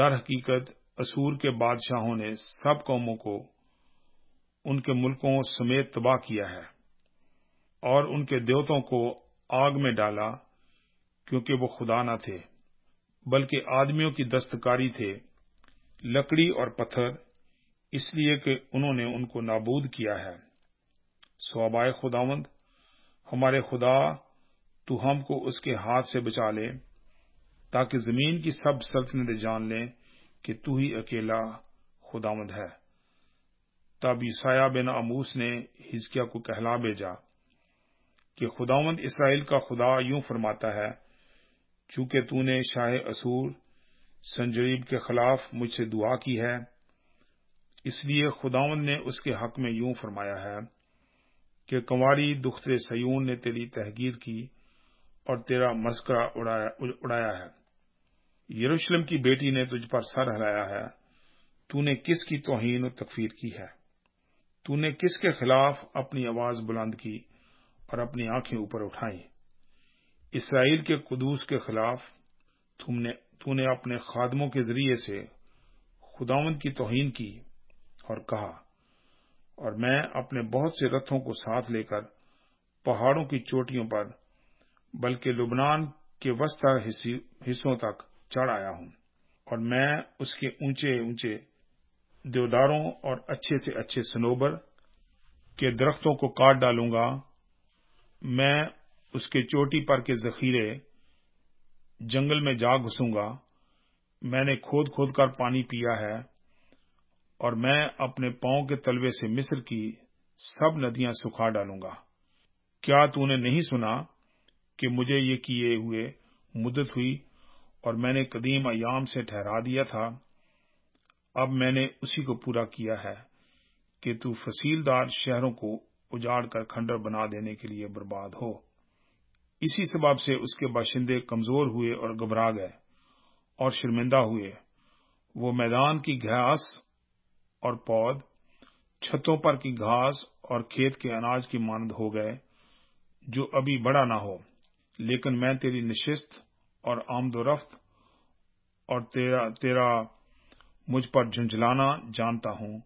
दर हकीकत असूर के बादशाहों ने सब कौमों को उनके मुल्कों समेत तबाह किया है और उनके देवतों को आग में डाला क्योंकि वो खुदा न थे बल्कि आदमियों की दस्तकारी थे लकड़ी और पत्थर इसलिए कि उन्होंने उनको नाबूद किया है स्वाबाय खुदावंद हमारे खुदा तू हमको उसके हाथ से बचा ले ताकि जमीन की सब सल्तनतें जान लें कि तू ही अकेला खुदावंद है तब ईसाया बिन अमूस ने हिजकिया को कहला भेजा कि खुदावंद इसराइल का खुदा यूं फरमाता है चूंकि तूने शाह असूर संजरीब के खिलाफ मुझसे दुआ की है इसलिए खुदावन ने उसके हक में यूं फरमाया है कि कंवारी दुखते सयून ने तेरी तहगीर की और तेरा मस्करा उड़ाया उड़ाया है यरूशलेम की बेटी ने तुझ पर सर हराया है तूने किसकी तोहीन और तकफीर की है तूने किसके खिलाफ अपनी आवाज बुलंद की और अपनी आंखें ऊपर उठाई इसराइल के कदूस के खिलाफ तूने अपने खादमों के जरिए से खुदावंद की तोहीन की और कहा और मैं अपने बहुत से रथों को साथ लेकर पहाड़ों की चोटियों पर बल्कि लुबनान के वस्ता हिस्सों तक चढ़ आया हूं और मैं उसके ऊंचे ऊंचे देवदारों और अच्छे से अच्छे सनोबर के दरख्तों को काट डालूंगा मैं उसके चोटी पर के जखीरे जंगल में जा घुसूंगा मैंने खोद खोद कर पानी पिया है और मैं अपने पांव के तलवे से मिस्र की सब नदियां सुखा डालूंगा क्या तूने नहीं सुना कि मुझे ये किए हुए मुदत हुई और मैंने कदीम अयाम से ठहरा दिया था अब मैंने उसी को पूरा किया है कि तू फसीलदार शहरों को उजाड़ कर खंडर बना देने के लिए बर्बाद हो इसी सबाब से उसके बाशिंदे कमजोर हुए और घबरा गए और शर्मिंदा हुए वो मैदान की घास और पौध छतों पर की घास और खेत के अनाज की मानद हो गए जो अभी बड़ा ना हो लेकिन मैं तेरी निशिस्त और आमदोरफ्त और तेरा तेरा मुझ पर झुंझलाना जानता हूं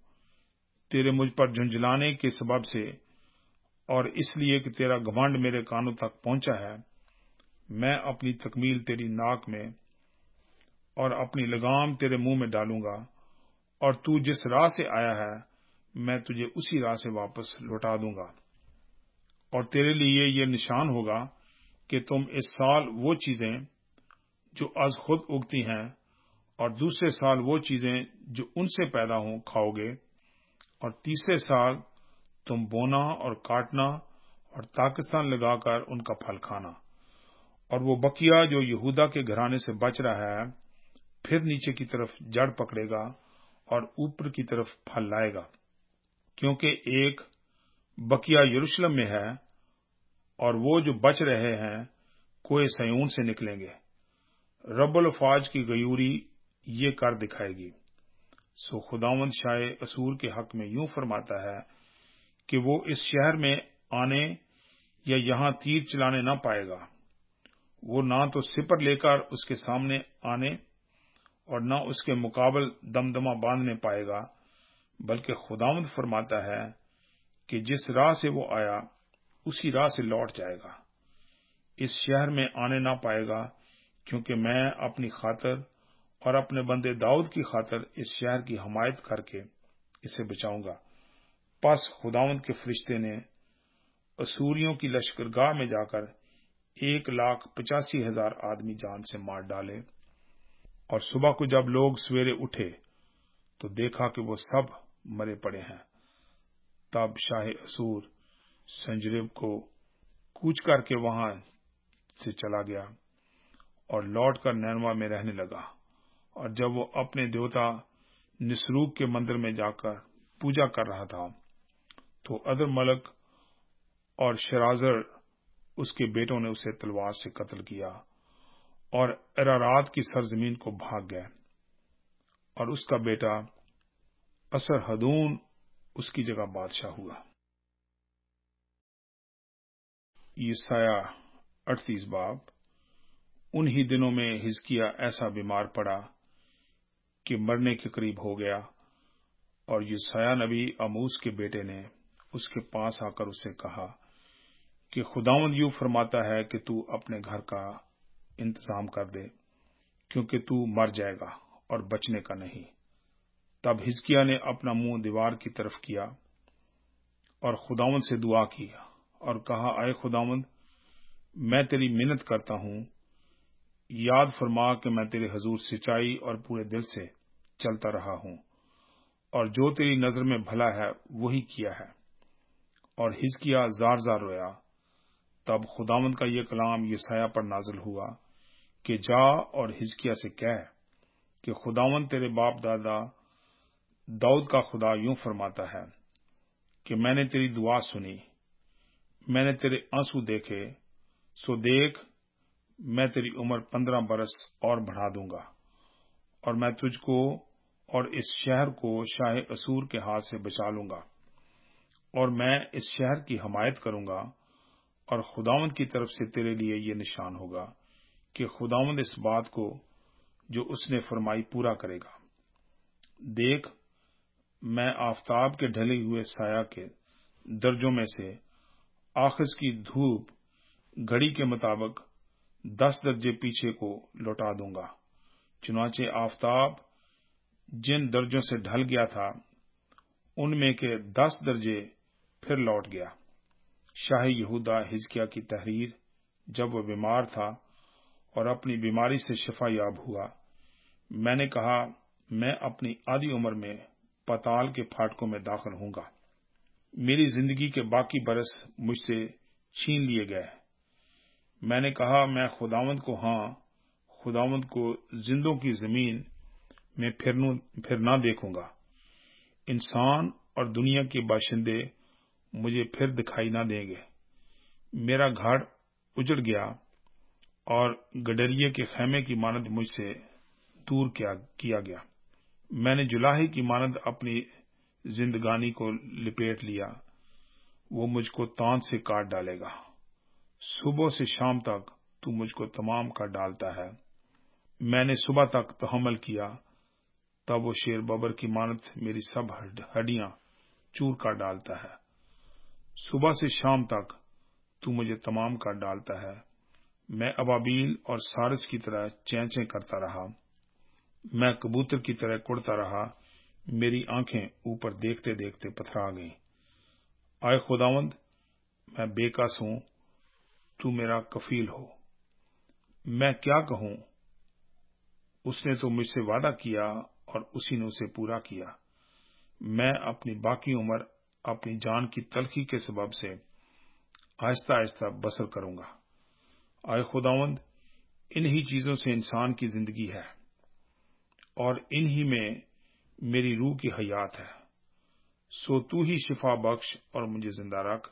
तेरे मुझ पर झुंझलाने के सबब से और इसलिए कि तेरा घमंड मेरे कानों तक पहुंचा है मैं अपनी तकमील तेरी नाक में और अपनी लगाम तेरे मुंह में डालूंगा और तू जिस राह से आया है मैं तुझे उसी राह से वापस लौटा दूंगा और तेरे लिए ये निशान होगा कि तुम इस साल वो चीजें जो आज खुद उगती हैं और दूसरे साल वो चीजें जो उनसे पैदा हों खाओगे और तीसरे साल तुम बोना और काटना और ताकिस्तान लगाकर उनका फल खाना और वो बकिया जो यहूदा के घराने से बच रहा है फिर नीचे की तरफ जड़ पकड़ेगा और ऊपर की तरफ फल लाएगा क्योंकि एक बकिया यरूशलेम में है और वो जो बच रहे हैं कोई सयून से निकलेंगे रबल फौज की गयूरी ये कर दिखाएगी सो खुदावंद शाह असूर के हक में यूं फरमाता है कि वो इस शहर में आने या यहां तीर चलाने न पाएगा वो ना तो सिपर लेकर उसके सामने आने और न उसके मुकाबल दमदमा बांध में पाएगा बल्कि खुदामद फरमाता है कि जिस राह से वो आया उसी राह से लौट जाएगा इस शहर में आने ना पाएगा क्योंकि मैं अपनी खातर और अपने बंदे दाऊद की खातर इस शहर की हमायत करके इसे बचाऊंगा पास खुदावंद के फरिश्ते ने असूरियों की लश्करगाह में जाकर एक लाख पचासी हजार आदमी जान से मार डाले और सुबह को जब लोग सवेरे उठे तो देखा कि वो सब मरे पड़े हैं तब शाह असूर संजरेब को कूच करके वहां से चला गया और लौटकर नैनवा में रहने लगा और जब वो अपने देवता निसरूक के मंदिर में जाकर पूजा कर रहा था तो अदर मलक और शराजर उसके बेटों ने उसे तलवार से कत्ल किया और एरारात की सरजमीन को भाग गया और उसका बेटा असर हदून उसकी जगह बादशाह हुआ ईसाया अड़तीस बाब उन्हीं दिनों में हिजकिया ऐसा बीमार पड़ा कि मरने के करीब हो गया और यूसया नबी अमूस के बेटे ने उसके पास आकर उसे कहा कि खुदावंद यूं फरमाता है कि तू अपने घर का इंतजाम कर दे क्योंकि तू मर जाएगा और बचने का नहीं तब हिजकिया ने अपना मुंह दीवार की तरफ किया और खुदावन से दुआ की और कहा आए खुदावंद मैं तेरी मिन्नत करता हूं याद फरमा कि मैं तेरे हजूर सिंचाई और पूरे दिल से चलता रहा हूं और जो तेरी नजर में भला है वही किया है और हिजकिया जार जार रोया तब खुदावंद का यह कलाम साया पर नाजल हुआ कि जा और हिजकिया से कह कि खुदावन तेरे बाप दादा दाऊद का खुदा यूं फरमाता है कि मैंने तेरी दुआ सुनी मैंने तेरे आंसू देखे सो देख मैं तेरी उम्र पंद्रह बरस और बढ़ा दूंगा और मैं तुझको और इस शहर को शाह असूर के हाथ से बचा लूंगा और मैं इस शहर की हमायत करूंगा और खुदावंत की तरफ से तेरे लिए ये निशान होगा कि खुदावंद इस बात को जो उसने फरमाई पूरा करेगा देख मैं आफताब के ढले हुए साया के दर्जों में से आखिज की धूप घड़ी के मुताबिक दस दर्जे पीछे को लौटा दूंगा चुनाचे आफताब जिन दर्जों से ढल गया था उनमें के दस दर्जे फिर लौट गया शाही यहूदा हिजकिया की तहरीर जब वह बीमार था और अपनी बीमारी से शिफा याब हुआ मैंने कहा मैं अपनी आधी उम्र में पताल के फाटकों में दाखिल होऊंगा मेरी जिंदगी के बाकी बरस मुझसे छीन लिए गए मैंने कहा मैं खुदावंद को हां खुदावंत को जिंदों की जमीन में फिर ना देखूंगा इंसान और दुनिया के बाशिंदे मुझे फिर दिखाई ना देंगे मेरा घर उजड़ गया और गडरिये के खेमे की मानद मुझसे दूर किया गया मैंने जुलाहे की मानद अपनी जिंदगानी को लपेट लिया वो मुझको तांत से काट डालेगा सुबह से शाम तक तू मुझको तमाम का डालता है मैंने सुबह तक तहमल किया तब वो शेर बबर की मानत मेरी सब हड्डियां चूर का डालता है सुबह से शाम तक तू मुझे तमाम का डालता है मैं अबाबील और सारस की तरह चैचे करता रहा मैं कबूतर की तरह कुड़ता रहा मेरी आंखें ऊपर देखते देखते पथरा गई आए खुदावंद मैं बेकस हूं तू मेरा कफील हो मैं क्या कहूं उसने तो मुझसे वादा किया और उसी ने उसे पूरा किया मैं अपनी बाकी उम्र अपनी जान की तलखी के सबब से आहिस्ता आहिस्ता बसर करूंगा आए खुदावंद इन्हीं चीजों से इंसान की जिंदगी है और इन्हीं में मेरी रूह की हयात है सो तू ही शिफा बख्श और मुझे जिंदा रख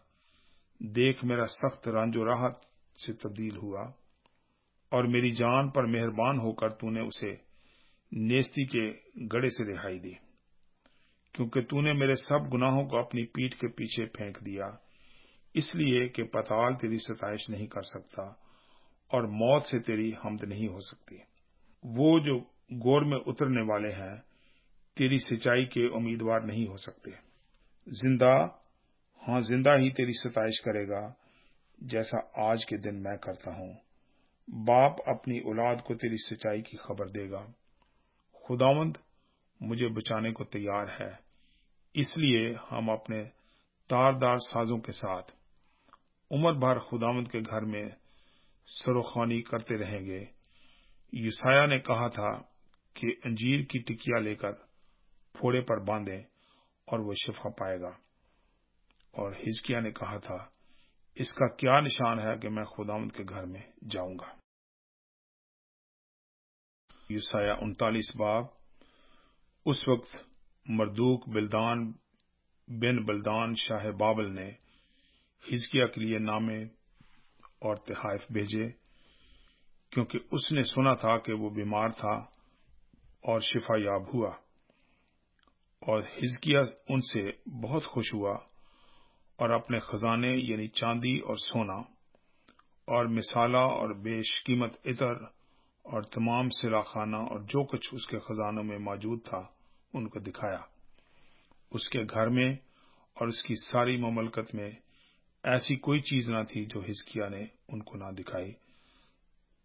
देख मेरा सख्त रांझो राहत से तब्दील हुआ और मेरी जान पर मेहरबान होकर तूने उसे नेस्ती के गड़े से रिहाई दी क्योंकि तूने मेरे सब गुनाहों को अपनी पीठ के पीछे फेंक दिया इसलिए कि पताल तेरी सताइश नहीं कर सकता और मौत से तेरी हमद नहीं हो सकती वो जो गोर में उतरने वाले हैं तेरी सिंचाई के उम्मीदवार नहीं हो सकते जिंदा हाँ जिंदा ही तेरी सताइश करेगा जैसा आज के दिन मैं करता हूँ बाप अपनी औलाद को तेरी सिंचाई की खबर देगा खुदावंद मुझे बचाने को तैयार है इसलिए हम अपने तारदार साजों के साथ उम्र भर खुदावंद के घर में सरोखानी करते रहेंगे यूसाया ने कहा था कि अंजीर की टिकिया लेकर फोड़े पर बांधे और वह शिफा पाएगा और हिजकिया ने कहा था इसका क्या निशान है कि मैं खुदावंद के घर में जाऊंगा यूसाया उनतालीस बाब उस वक्त मरदूक बिल्दान बिन बलदान शाह बाबल ने हिजकिया के लिए नामे और तिहाइफ भेजे क्योंकि उसने सुना था कि वो बीमार था और शिफा याब हुआ और हिजकिया उनसे बहुत खुश हुआ और अपने खजाने यानी चांदी और सोना और मिसाला और बेशकीमत इतर और तमाम सिलाखाना और जो कुछ उसके खजानों में मौजूद था उनको दिखाया उसके घर में और उसकी सारी ममलकत में ऐसी कोई चीज ना थी जो हिजकिया ने उनको ना दिखाई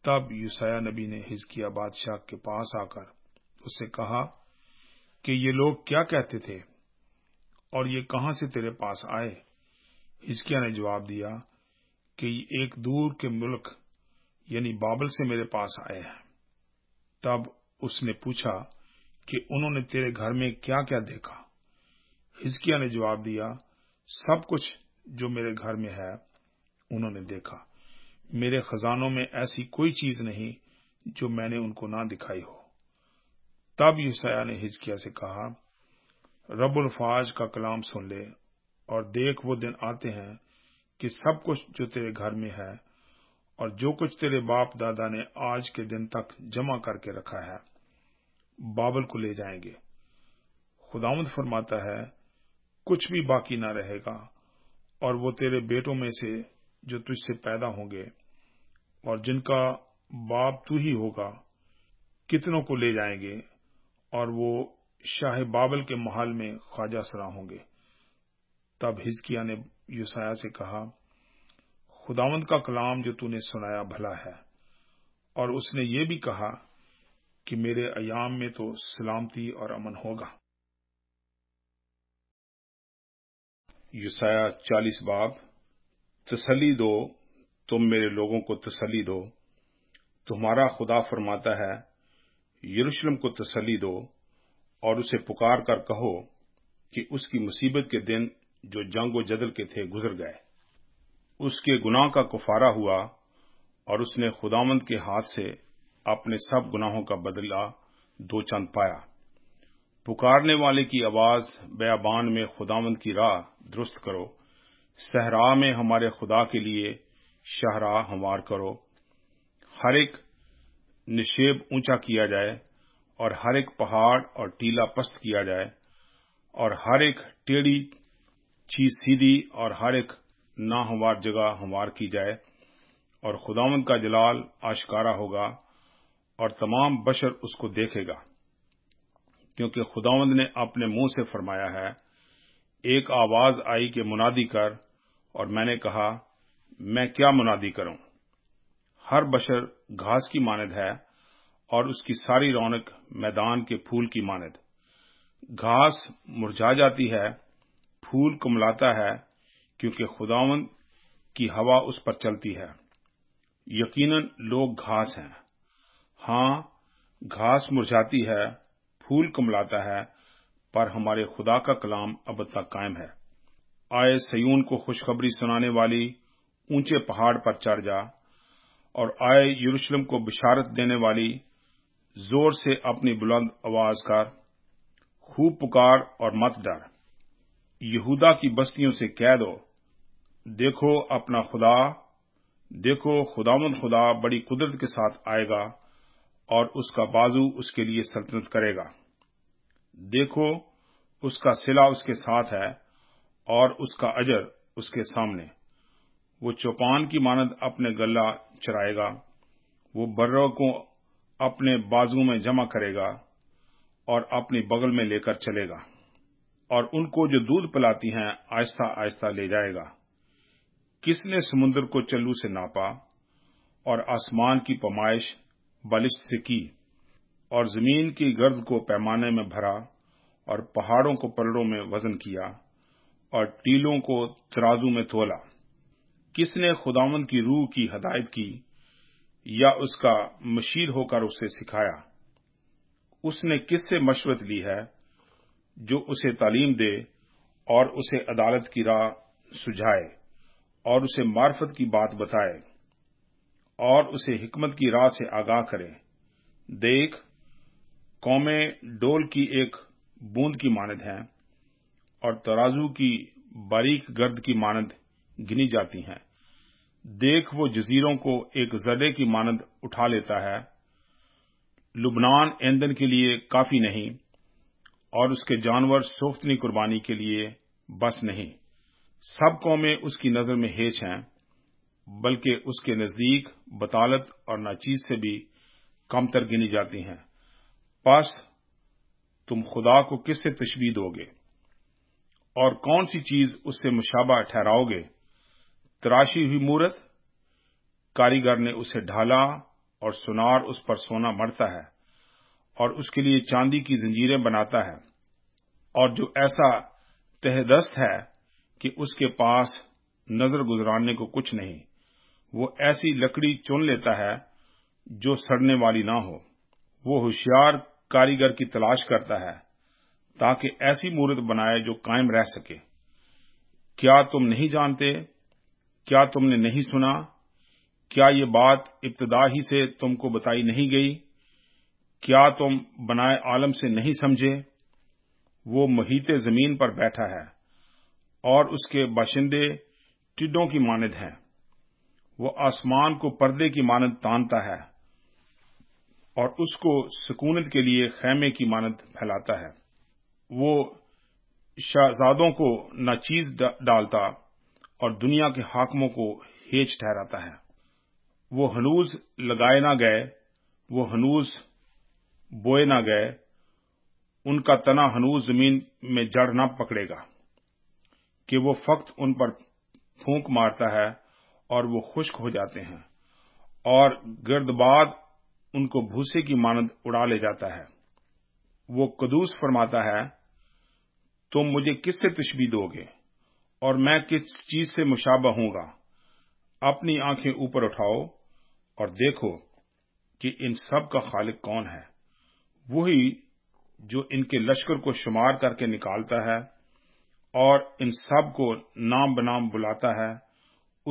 तब युसाया नबी ने हिजकिया बादशाह के पास आकर उससे कहा कि ये लोग क्या कहते थे और ये कहां से तेरे पास आए हिजकिया ने जवाब दिया कि एक दूर के मुल्क यानी बाबल से मेरे पास आए हैं तब उसने पूछा कि उन्होंने तेरे घर में क्या क्या देखा हिजकिया ने जवाब दिया सब कुछ जो मेरे घर में है उन्होंने देखा मेरे खजानों में ऐसी कोई चीज नहीं जो मैंने उनको ना दिखाई हो तब युसया ने हिजकिया से कहा रबुल फाज का कलाम सुन ले और देख वो दिन आते हैं कि सब कुछ जो तेरे घर में है और जो कुछ तेरे बाप दादा ने आज के दिन तक जमा करके रखा है बाबल को ले जाएंगे खुदामद फरमाता है कुछ भी बाकी ना रहेगा और वो तेरे बेटों में से जो तुझसे पैदा होंगे और जिनका बाप तू ही होगा कितनों को ले जाएंगे और वो शाह बाबल के महल में ख्वाजा सरा होंगे तब हिजकिया ने युसाया से कहा खुदावंद का कलाम जो तूने सुनाया भला है और उसने ये भी कहा कि मेरे अयाम में तो सलामती और अमन होगा यूसाया चालीस बाब तसली दो तुम मेरे लोगों को तसली दो तुम्हारा खुदा फरमाता है यरूशलम को तसली दो और उसे पुकार कर कहो कि उसकी मुसीबत के दिन जो जंगो जदल के थे गुजर गए उसके गुनाह का कुफारा हुआ और उसने खुदामंद के हाथ से अपने सब गुनाहों का बदला दो चंद पाया पुकारने वाले की आवाज बयाबान में खुदावंद की राह दुरुस्त करो सहरा में हमारे खुदा के लिए शहरा हमवार करो हर एक निशेब ऊंचा किया जाए और हर एक पहाड़ और टीला पस्त किया जाए और हर एक टेढ़ी चीज सीधी और हर एक नाहवार जगह हमवार की जाए और खुदावंद का जलाल आशकारा होगा और तमाम बशर उसको देखेगा क्योंकि खुदावंद ने अपने मुंह से फरमाया है एक आवाज आई कि मुनादी कर और मैंने कहा मैं क्या मुनादी करूं हर बशर घास की मानद है और उसकी सारी रौनक मैदान के फूल की मानद घास मुरझा जाती है फूल कुमलाता है क्योंकि खुदावंद की हवा उस पर चलती है यकीनन लोग घास हैं हां घास मुरझाती है फूल कमलाता है पर हमारे खुदा का कलाम अब तक कायम है आए सयून को खुशखबरी सुनाने वाली ऊंचे पहाड़ पर चढ़ जा और आए यरूशलेम को बिशारत देने वाली जोर से अपनी बुलंद आवाज कर खूब पुकार और मत डर यहूदा की बस्तियों से कह दो देखो अपना खुदा देखो खुदामंद खुदा बड़ी कुदरत के साथ आएगा और उसका बाजू उसके लिए सल्तनत करेगा देखो उसका सिला उसके साथ है और उसका अजर उसके सामने वो चौपान की मानद अपने गला चराएगा वो बर्रों को अपने बाजू में जमा करेगा और अपनी बगल में लेकर चलेगा और उनको जो दूध पिलाती हैं आहिस्ता आहिस्ता ले जाएगा किसने समुद्र को चल्लू से नापा और आसमान की पमाइश बालिश से की और जमीन की गर्द को पैमाने में भरा और पहाड़ों को पलड़ों में वजन किया और टीलों को तराजू में तोला किसने खुदामंद की रूह की हदायत की या उसका मशीर होकर उसे सिखाया उसने किससे मशवत ली है जो उसे तालीम दे और उसे अदालत की राह सुझाए और उसे मार्फत की बात बताए और उसे हिकमत की राह से आगाह करें देख कौमें डोल की एक बूंद की मानद हैं और तराजू की बारीक गर्द की मानद गिनी जाती हैं देख वो जजीरों को एक जर्रे की मानद उठा लेता है लुबनान ईंधन के लिए काफी नहीं और उसके जानवर सोख्तनी कुर्बानी के लिए बस नहीं सब कौमें उसकी नजर में हेच हैं बल्कि उसके नजदीक बतालत और नाचीज से भी कमतर गिनी जाती हैं पास तुम खुदा को किससे तशबी दोगे और कौन सी चीज उससे मुशाबा ठहराओगे तराशी हुई मूरत कारीगर ने उसे ढाला और सुनार उस पर सोना मरता है और उसके लिए चांदी की जंजीरें बनाता है और जो ऐसा तहदस्त है कि उसके पास नजर गुजराने को कुछ नहीं वो ऐसी लकड़ी चुन लेता है जो सड़ने वाली ना हो वो होशियार कारीगर की तलाश करता है ताकि ऐसी मूर्त बनाए जो कायम रह सके क्या तुम नहीं जानते क्या तुमने नहीं सुना क्या ये बात इब्तदा ही से तुमको बताई नहीं गई क्या तुम बनाए आलम से नहीं समझे वो महीते जमीन पर बैठा है और उसके बाशिंदे टिड्डों की मानद हैं वो आसमान को पर्दे की मानद तानता है और उसको सुकूनत के लिए खैमे की मानद फैलाता है वो शहजादों को नाचीज डालता और दुनिया के हाकमों को हेच ठहराता है वो हनूज लगाए ना गए वो हनूज बोए ना गए उनका तना हनूज जमीन में जड़ ना पकड़ेगा कि वो फक्त उन पर फूंक मारता है और वो खुश्क हो जाते हैं और गर्दबाद उनको भूसे की मानद उड़ा ले जाता है वो कदूस फरमाता है तुम तो मुझे किससे तशबी दोगे और मैं किस चीज से मुशाबा हूंगा अपनी आंखें ऊपर उठाओ और देखो कि इन सब का खालिक कौन है वही जो इनके लश्कर को शुमार करके निकालता है और इन सब को नाम बनाम बुलाता है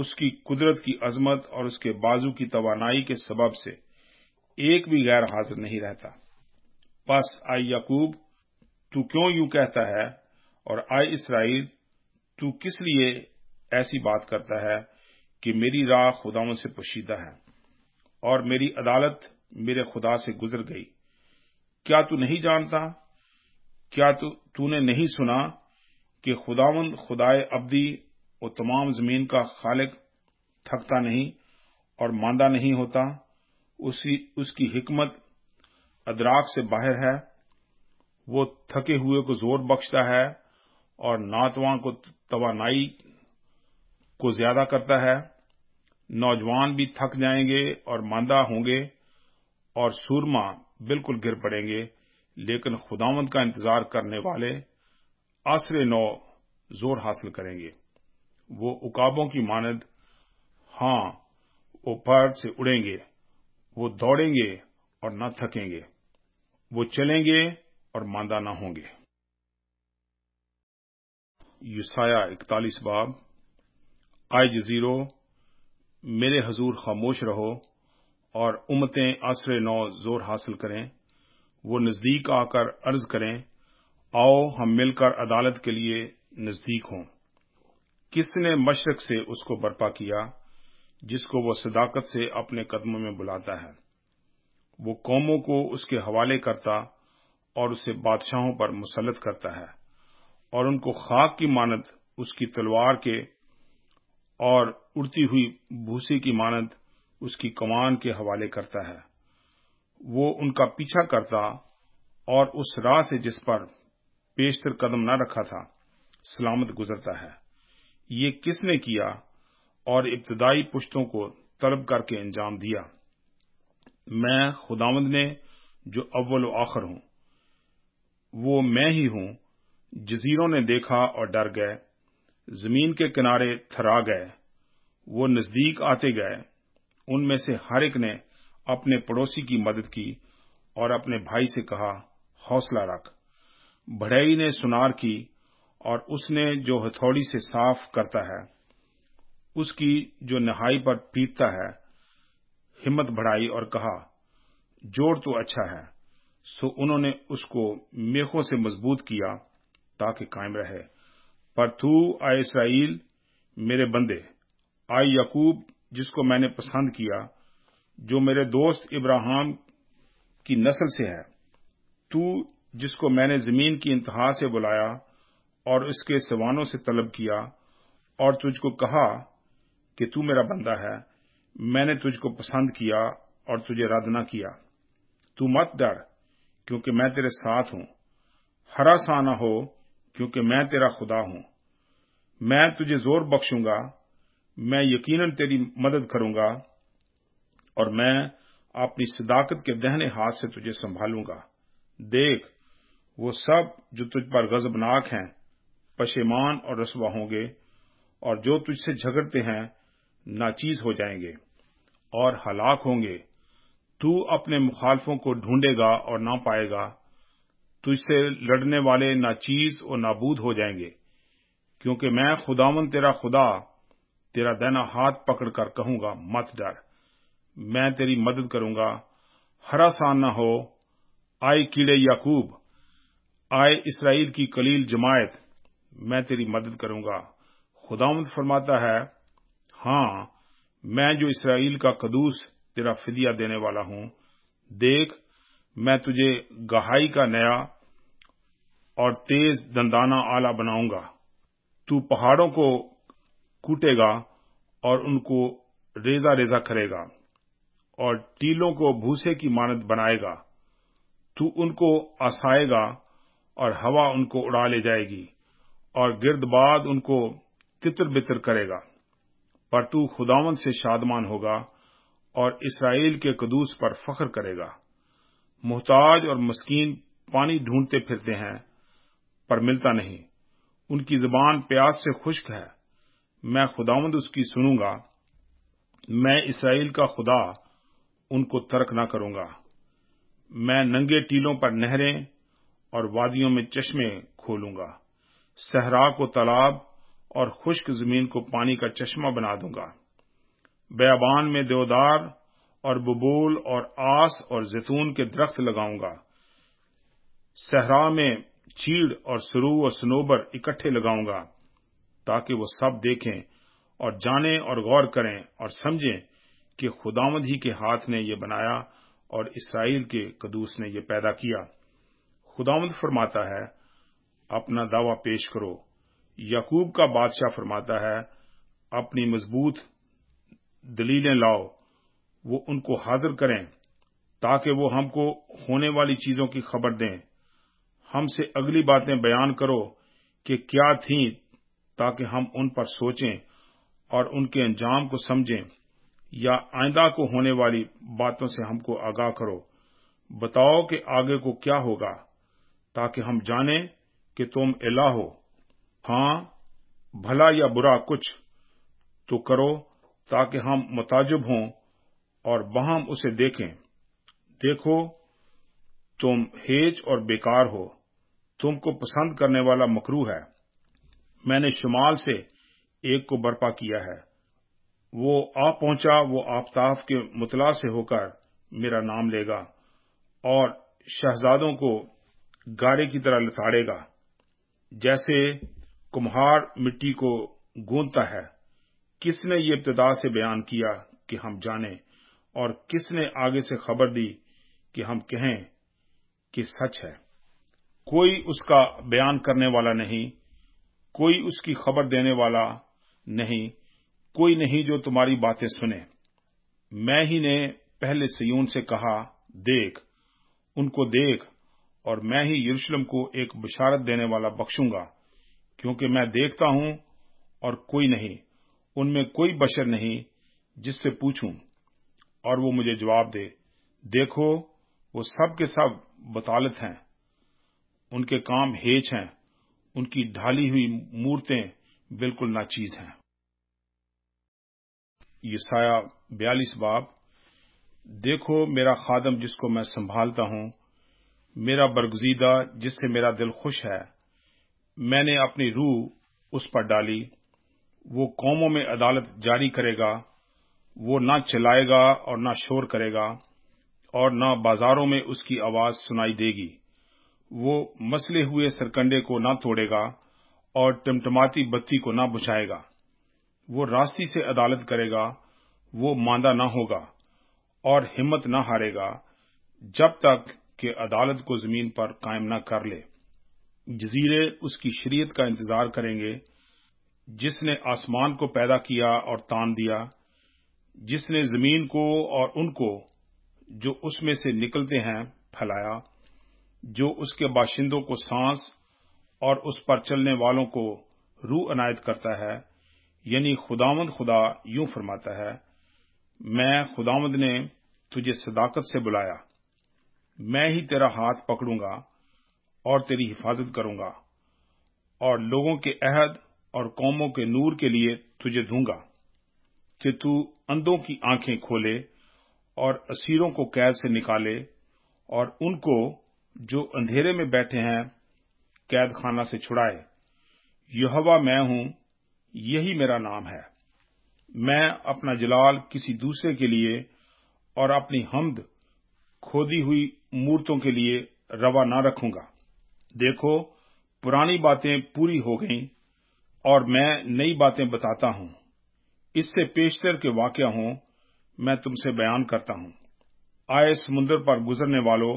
उसकी कुदरत की अजमत और उसके बाजू की तवानाई के सबब से एक भी गैर हाजिर नहीं रहता बस आई यकूब तू क्यों यू कहता है और आई इसराइल तू किस लिए ऐसी बात करता है कि मेरी राह खुदाओं से पोशीदा है और मेरी अदालत मेरे खुदा से गुजर गई क्या तू नहीं जानता क्या तूने नहीं सुना कि खुदावंद खुदाए अब्दी वो तमाम जमीन का खालिक थकता नहीं और मांदा नहीं होता उसी उसकी हिकमत अदराक से बाहर है वो थके हुए को जोर बख्शता है और नातवा को तवानाई को ज्यादा करता है नौजवान भी थक जाएंगे और मांदा होंगे और सूरमा बिल्कुल गिर पड़ेंगे लेकिन खुदावंत का इंतजार करने वाले आसरे नौ जोर हासिल करेंगे वो उकाबों की मानद हाँ वो पैर से उड़ेंगे वो दौड़ेंगे और न थकेंगे वो चलेंगे और मांदा न होंगे युसाया इकतालीस बाब आय जजीरो मेरे हजूर खामोश रहो और उमतें आसरे नौ जोर हासिल करें वो नजदीक आकर अर्ज करें आओ हम मिलकर अदालत के लिए नजदीक हों किसने मशरक से उसको बर्पा किया जिसको वो सदाकत से अपने कदमों में बुलाता है वो कौमों को उसके हवाले करता और उसे बादशाहों पर मुसलत करता है और उनको खाक की मानद उसकी तलवार के और उड़ती हुई भूसी की मानद उसकी कमान के हवाले करता है वो उनका पीछा करता और उस राह से जिस पर पेशतर कदम न रखा था सलामत गुजरता है ये किसने किया और इब्तदाई पुश्तों को तलब करके अंजाम दिया मैं खुदावंद ने जो अव्वल आखिर हूं वो मैं ही हूं जजीरों ने देखा और डर गए जमीन के किनारे थरा गए वो नजदीक आते गए उनमें से हर एक ने अपने पड़ोसी की मदद की और अपने भाई से कहा हौसला रख भड़ई ने सुनार की और उसने जो हथौड़ी से साफ करता है उसकी जो नहाई पर पीटता है हिम्मत बढ़ाई और कहा जोड़ तो अच्छा है सो उन्होंने उसको मेखों से मजबूत किया ताकि कायम रहे पर तू आए इसराइल मेरे बंदे आई यकूब जिसको मैंने पसंद किया जो मेरे दोस्त इब्राहिम की नस्ल से है तू जिसको मैंने जमीन की इंतहा से बुलाया और उसके सवानों से तलब किया और तुझको कहा कि तू मेरा बंदा है मैंने तुझको पसंद किया और तुझे राधना किया तू मत डर क्योंकि मैं तेरे साथ हूं हरा सा ना हो क्योंकि मैं तेरा खुदा हूं मैं तुझे जोर बख्शूंगा मैं यकीनन तेरी मदद करूंगा और मैं अपनी सदाकत के दहने हाथ से तुझे संभालूंगा देख वो सब जो तुझ पर गजबनाक हैं पशेमान और रसवा होंगे और जो तुझसे झगड़ते हैं नाचीज हो जाएंगे और हलाक होंगे तू अपने मुखालफों को ढूंढेगा और ना पाएगा तुझसे लड़ने वाले नाचीज और नाबूद हो जाएंगे क्योंकि मैं खुदावन तेरा खुदा तेरा दैना हाथ पकड़कर कहूंगा मत डर मैं तेरी मदद करूंगा हरासान न हो आए कीड़े याकूब आए इसराइल की कलील जमायत मैं तेरी मदद करूंगा खुदावंद फरमाता है हाँ मैं जो इसराइल का कदूस तेरा फिदिया देने वाला हूं देख मैं तुझे गहाई का नया और तेज दंदाना आला बनाऊंगा तू पहाड़ों को कूटेगा और उनको रेजा रेजा करेगा और टीलों को भूसे की मानत बनाएगा तू उनको आसाएगा और हवा उनको उड़ा ले जाएगी और गिर्दबाद उनको तितर बितर करेगा पर तू खुदावन से शादमान होगा और इसराइल के कदूस पर फख्र करेगा मोहताज और मस्कीन पानी ढूंढते फिरते हैं पर मिलता नहीं उनकी जुबान प्यास से खुश्क है मैं खुदावंद उसकी सुनूंगा मैं इसराइल का खुदा उनको तर्क ना करूंगा मैं नंगे टीलों पर नहरें और वादियों में चश्मे खोलूंगा सहरा को तालाब और खुश्क जमीन को पानी का चश्मा बना दूंगा बयाबान में देवदार और बबूल और आस और जैतून के दरख्त लगाऊंगा सहरा में चीड़ और सरू और सनोबर इकट्ठे लगाऊंगा ताकि वो सब देखें और जाने और गौर करें और समझें कि खुदामद ही के हाथ ने ये बनाया और इसराइल के कदूस ने ये पैदा किया खुदामद फरमाता है अपना दावा पेश करो याकूब का बादशाह फरमाता है अपनी मजबूत दलीलें लाओ वो उनको हाजिर करें ताकि वो हमको होने वाली चीजों की खबर दें हमसे अगली बातें बयान करो कि क्या थी ताकि हम उन पर सोचें और उनके अंजाम को समझें या आइंदा को होने वाली बातों से हमको आगाह करो बताओ कि आगे को क्या होगा ताकि हम जानें कि तुम इला हो हाँ भला या बुरा कुछ तो करो ताकि हम मुताजब हों और वहां उसे देखें देखो तुम हेज और बेकार हो तुमको पसंद करने वाला मकरू है मैंने शुमाल से एक को बर्पा किया है वो आ पहुंचा वो आफ्ताफ के मुतला से होकर मेरा नाम लेगा और शहजादों को गारे की तरह लताड़ेगा जैसे कुम्हार मिट्टी को गूंदता है किसने ये इब्तदा से बयान किया कि हम जाने और किसने आगे से खबर दी कि हम कहें कि सच है कोई उसका बयान करने वाला नहीं कोई उसकी खबर देने वाला नहीं कोई नहीं जो तुम्हारी बातें सुने मैं ही ने पहले सयून से कहा देख उनको देख और मैं ही यरूशलेम को एक बशारत देने वाला बख्शूंगा क्योंकि मैं देखता हूं और कोई नहीं उनमें कोई बशर नहीं जिससे पूछूं और वो मुझे जवाब दे देखो वो सब के सब बतालत हैं उनके काम हेच हैं उनकी ढाली हुई मूर्तें बिल्कुल नाचीज हैं यसाया बयालीस बाब देखो मेरा खादम जिसको मैं संभालता हूं मेरा बरगजीदा जिससे मेरा दिल खुश है मैंने अपनी रूह उस पर डाली वो कौमों में अदालत जारी करेगा वो ना चिल्लाएगा और ना शोर करेगा और ना बाजारों में उसकी आवाज सुनाई देगी वो मसले हुए सरकंडे को ना तोड़ेगा और टमटमाती बत्ती को ना बुझाएगा वो रास्ती से अदालत करेगा वो मांदा ना होगा और हिम्मत ना हारेगा जब तक कि अदालत को जमीन पर कायम न कर ले जजीरे उसकी शरीयत का इंतजार करेंगे जिसने आसमान को पैदा किया और तान दिया जिसने जमीन को और उनको जो उसमें से निकलते हैं फैलाया जो उसके बाशिंदों को सांस और उस पर चलने वालों को रू अनायत करता है यानी खुदामंद खुदा यूं फरमाता है मैं खुदामंद ने तुझे सदाकत से बुलाया मैं ही तेरा हाथ पकड़ूंगा और तेरी हिफाजत करूंगा और लोगों के अहद और कौमों के नूर के लिए तुझे दूंगा कि तू अंधों की आंखें खोले और असीरों को कैद से निकाले और उनको जो अंधेरे में बैठे हैं कैद खाना से छुड़ाए यहवा मैं हूं यही मेरा नाम है मैं अपना जलाल किसी दूसरे के लिए और अपनी हमद खोदी हुई मूर्तों के लिए रवा ना रखूंगा देखो पुरानी बातें पूरी हो गईं और मैं नई बातें बताता हूं इससे पेशतर के वाक्य हों मैं तुमसे बयान करता हूं आए समुन्द्र पर गुजरने वालों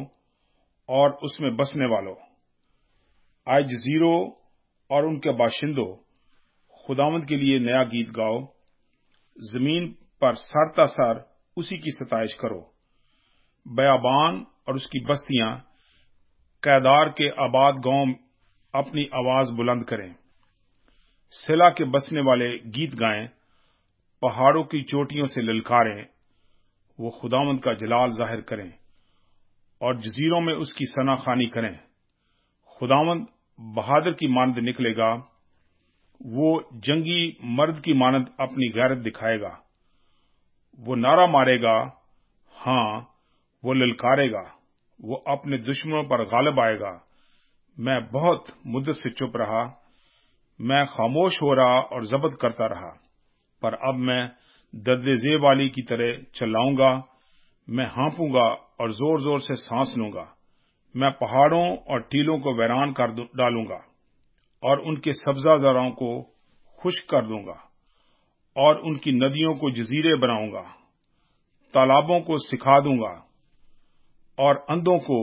और उसमें बसने वालों आए जजीरो और उनके बाशिंदों खुदावंद के लिए नया गीत गाओ जमीन पर सरता सर उसी की सताइश करो बयाबान और उसकी बस्तियां कैदार के आबाद गांव अपनी आवाज बुलंद करें सिला के बसने वाले गीत गाएं पहाड़ों की चोटियों से ललकारें वो खुदावंद का जलाल जाहिर करें और जजीरों में उसकी सनाखानी करें खुदावंद बहादुर की मानद निकलेगा वो जंगी मर्द की मानद अपनी गैरत दिखाएगा वो नारा मारेगा हां वो ललकारेगा वो अपने दुश्मनों पर गालब आएगा मैं बहुत मुद्दत से चुप रहा मैं खामोश हो रहा और जबत करता रहा पर अब मैं दर्द जेब वाली की तरह चलाऊंगा मैं हांपूंगा और जोर जोर से सांस लूंगा मैं पहाड़ों और टीलों को वैरान कर डालूंगा और उनके सब्जा जराओं को खुश कर दूंगा और उनकी नदियों को जजीरे बनाऊंगा तालाबों को सिखा दूंगा और अंधों को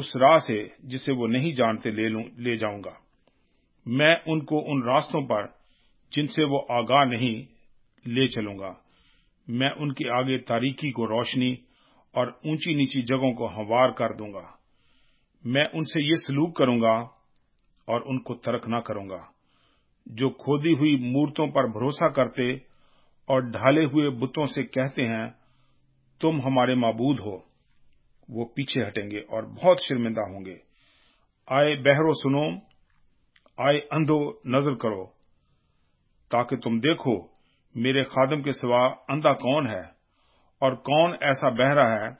उस राह से जिसे वो नहीं जानते ले लूं ले जाऊंगा मैं उनको उन रास्तों पर जिनसे वो आगाह नहीं ले चलूंगा मैं उनके आगे तारीकी को रोशनी और ऊंची नीची जगहों को हवार कर दूंगा मैं उनसे ये सलूक करूंगा और उनको तर्क ना करूंगा जो खोदी हुई मूर्तों पर भरोसा करते और ढाले हुए बुतों से कहते हैं तुम हमारे मबूद हो वो पीछे हटेंगे और बहुत शर्मिंदा होंगे आए बहरो सुनो आए अंधो नजर करो ताकि तुम देखो मेरे खादम के सिवा अंधा कौन है और कौन ऐसा बहरा है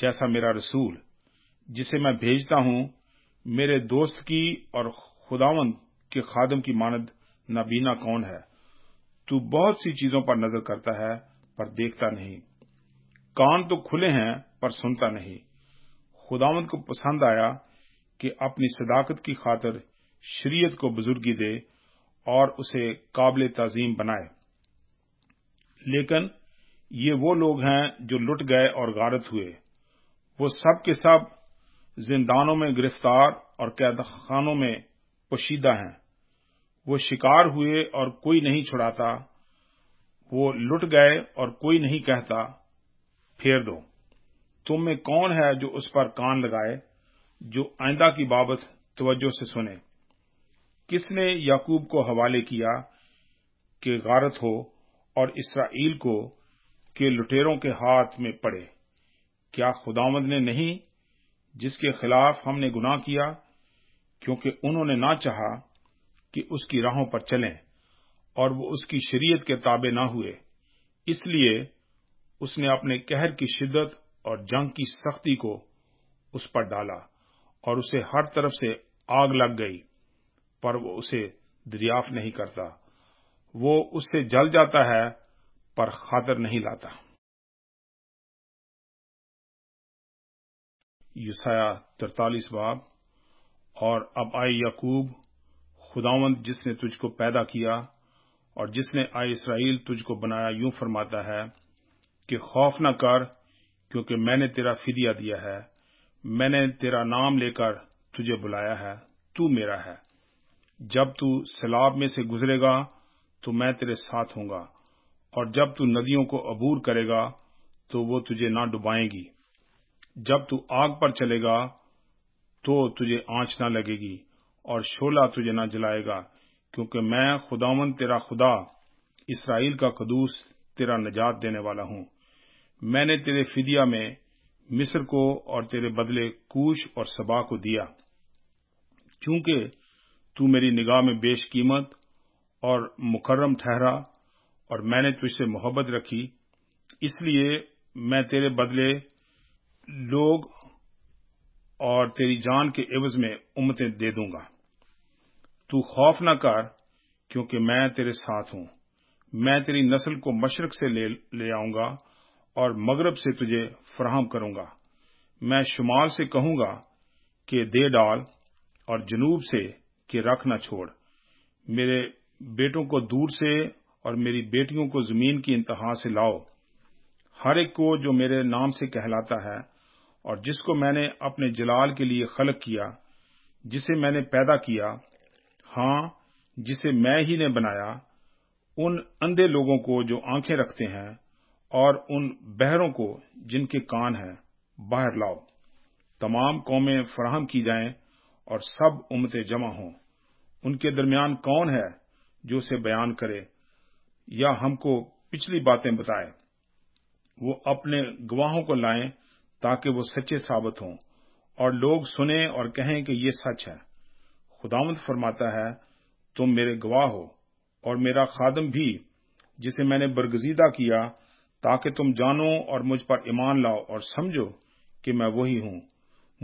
जैसा मेरा रसूल जिसे मैं भेजता हूं मेरे दोस्त की और खुदावंद के खादम की मानद नबीना कौन है तू बहुत सी चीजों पर नजर करता है पर देखता नहीं कान तो खुले हैं पर सुनता नहीं खुदावंत को पसंद आया कि अपनी सदाकत की खातर शरीयत को बुजुर्गी दे और उसे काबिल तजीम बनाए लेकिन ये वो लोग हैं जो लुट गए और गारत हुए वो सब के सब जिंदानों में गिरफ्तार और कैद खानों में पोशीदा हैं वो शिकार हुए और कोई नहीं छुड़ाता वो लुट गए और कोई नहीं कहता फेर दो तुम में कौन है जो उस पर कान लगाए जो आइंदा की बाबत तवज्जो से सुने किसने याकूब को हवाले किया कि गारत हो और इसराइल को के लुटेरों के हाथ में पड़े क्या खुदामद ने नहीं जिसके खिलाफ हमने गुनाह किया क्योंकि उन्होंने ना चाहा कि उसकी राहों पर चलें और वो उसकी शरीयत के ताबे ना हुए इसलिए उसने अपने कहर की शिद्दत और जंग की सख्ती को उस पर डाला और उसे हर तरफ से आग लग गई पर वो उसे दरियाफ नहीं करता वो उससे जल जाता है पर खातर नहीं लाता युसाया तरतालीस बाब और अब आए यकूब खुदावंत जिसने तुझको पैदा किया और जिसने आए इसराइल तुझको बनाया यूं फरमाता है कि खौफ न कर क्योंकि मैंने तेरा फिदिया दिया है मैंने तेरा नाम लेकर तुझे बुलाया है तू मेरा है जब तू सैलाब में से गुजरेगा तो मैं तेरे साथ हूंगा और जब तू नदियों को अबूर करेगा तो वो तुझे ना डुबाएंगी जब तू आग पर चलेगा तो तुझे आंच ना लगेगी और शोला तुझे ना जलाएगा क्योंकि मैं खुदावन तेरा खुदा इसराइल का कदूस तेरा निजात देने वाला हूं मैंने तेरे फिदिया में मिस्र को और तेरे बदले कूश और सबा को दिया क्योंकि तू मेरी निगाह में बेशकीमत और मुकर्रम ठहरा और मैंने तुझसे मोहब्बत रखी इसलिए मैं तेरे बदले लोग और तेरी जान के एवज में उमतें दे दूंगा तू खौफ न कर क्योंकि मैं तेरे साथ हूं मैं तेरी नस्ल को मशरक से ले ले आऊंगा और मगरब से तुझे फ्राहम करूंगा मैं शुमाल से कहूंगा कि दे डाल और जनूब से कि रख न छोड़ मेरे बेटों को दूर से और मेरी बेटियों को जमीन की इंतहा से लाओ हर एक को जो मेरे नाम से कहलाता है और जिसको मैंने अपने जलाल के लिए खलक किया जिसे मैंने पैदा किया हां जिसे मैं ही ने बनाया उन अंधे लोगों को जो आंखें रखते हैं और उन बहरों को जिनके कान हैं बाहर लाओ तमाम कौमें फराहम की जाएं और सब उमतें जमा हों उनके दरमियान कौन है जो उसे बयान करे या हमको पिछली बातें बताए वो अपने गवाहों को लाएं ताकि वो सच्चे साबित हों और लोग सुने और कहें कि ये सच है खुदावंत फरमाता है तुम मेरे गवाह हो और मेरा खादम भी जिसे मैंने बरगजीदा किया ताकि तुम जानो और मुझ पर ईमान लाओ और समझो कि मैं वही हूं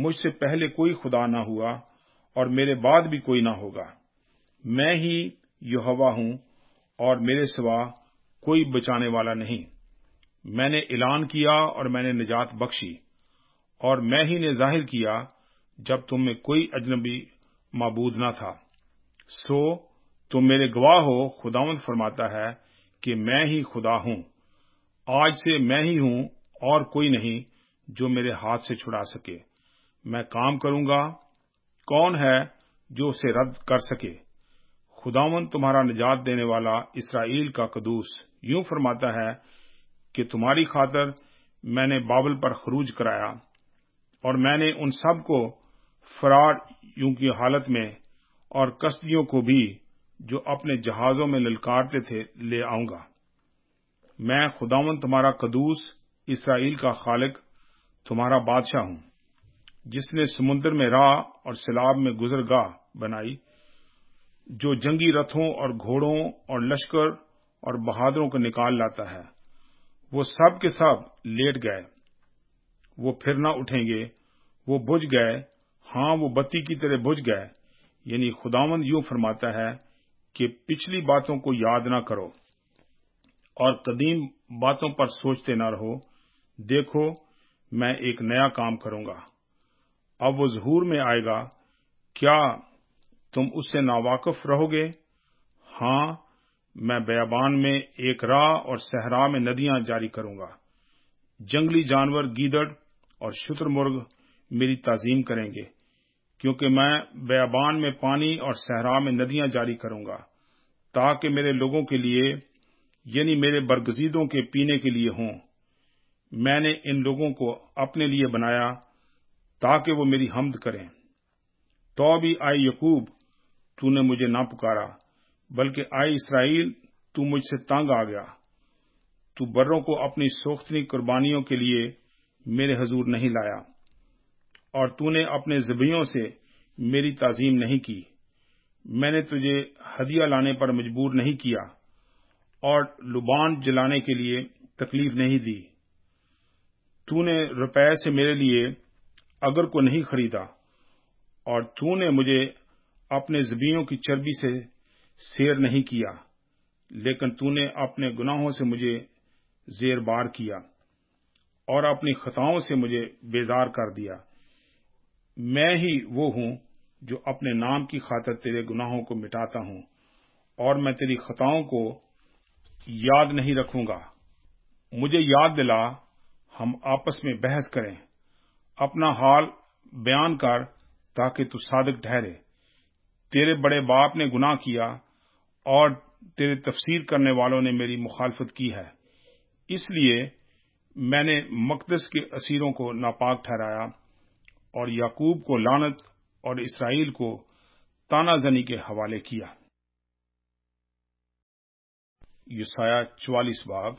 मुझसे पहले कोई खुदा ना हुआ और मेरे बाद भी कोई ना होगा मैं ही हवा हूं और मेरे सिवा कोई बचाने वाला नहीं मैंने ऐलान किया और मैंने निजात बख्शी और मैं ही ने जाहिर किया जब तुम में कोई अजनबी मबूद ना था सो तुम मेरे गवाह हो खुदावंत फरमाता है कि मैं ही खुदा हूं आज से मैं ही हूँ और कोई नहीं जो मेरे हाथ से छुड़ा सके मैं काम करूंगा कौन है जो उसे रद्द कर सके खुदावन तुम्हारा निजात देने वाला इसराइल का कदूस यूं फरमाता है कि तुम्हारी खातर मैंने बाबल पर खरूज कराया और मैंने उन सब को फरार यूं की हालत में और कस्तियों को भी जो अपने जहाजों में ललकारते थे ले आऊंगा मैं खुदावन तुम्हारा कदूस इसराइल का खालिक तुम्हारा बादशाह हूं जिसने समुद्र में राह और सैलाब में गुजरगाह बनाई जो जंगी रथों और घोड़ों और लश्कर और बहादुरों को निकाल लाता है वो सब के सब लेट गए वो फिर ना उठेंगे वो बुझ गए हां वो बत्ती की तरह बुझ गए यानी खुदावंद यूं फरमाता है कि पिछली बातों को याद ना करो और कदीम बातों पर सोचते न रहो देखो मैं एक नया काम करूंगा अब वो जहूर में आएगा क्या तुम उससे नावाकफ रहोगे हाँ मैं बयाबान में एक राह और सहरा में नदियां जारी करूंगा जंगली जानवर गीदड़ और शुतुरमुर्ग मेरी ताजीम करेंगे क्योंकि मैं बयाबान में पानी और सहरा में नदियां जारी करूंगा ताकि मेरे लोगों के लिए यानी मेरे बरगजीदों के पीने के लिए हों मैंने इन लोगों को अपने लिए बनाया ताकि वो मेरी हमद करें तो भी आए यकूब तूने मुझे ना पुकारा बल्कि आए इसराइल तू मुझसे तंग आ गया तू बर्रों को अपनी सोख्तनी कुर्बानियों के लिए मेरे हजूर नहीं लाया और तूने अपने जबियों से मेरी ताजीम नहीं की मैंने तुझे हदिया लाने पर मजबूर नहीं किया और लुबान जलाने के लिए तकलीफ नहीं दी तूने रुपए से मेरे लिए अगर को नहीं खरीदा और तूने मुझे अपने जबियों की चर्बी से शेर नहीं किया लेकिन तूने अपने गुनाहों से मुझे जेर बार किया और अपनी खताओं से मुझे बेजार कर दिया मैं ही वो हूं जो अपने नाम की खातर तेरे गुनाहों को मिटाता हूं और मैं तेरी खताओं को याद नहीं रखूंगा मुझे याद दिला हम आपस में बहस करें अपना हाल बयान कर ताकि तू सादक ठहरे तेरे बड़े बाप ने गुनाह किया और तेरे तफसीर करने वालों ने मेरी मुखालफत की है इसलिए मैंने मकदस के असीरों को नापाक ठहराया और याकूब को लानत और इसराइल को तानाजनी के हवाले किया यसाया चवालीस बाब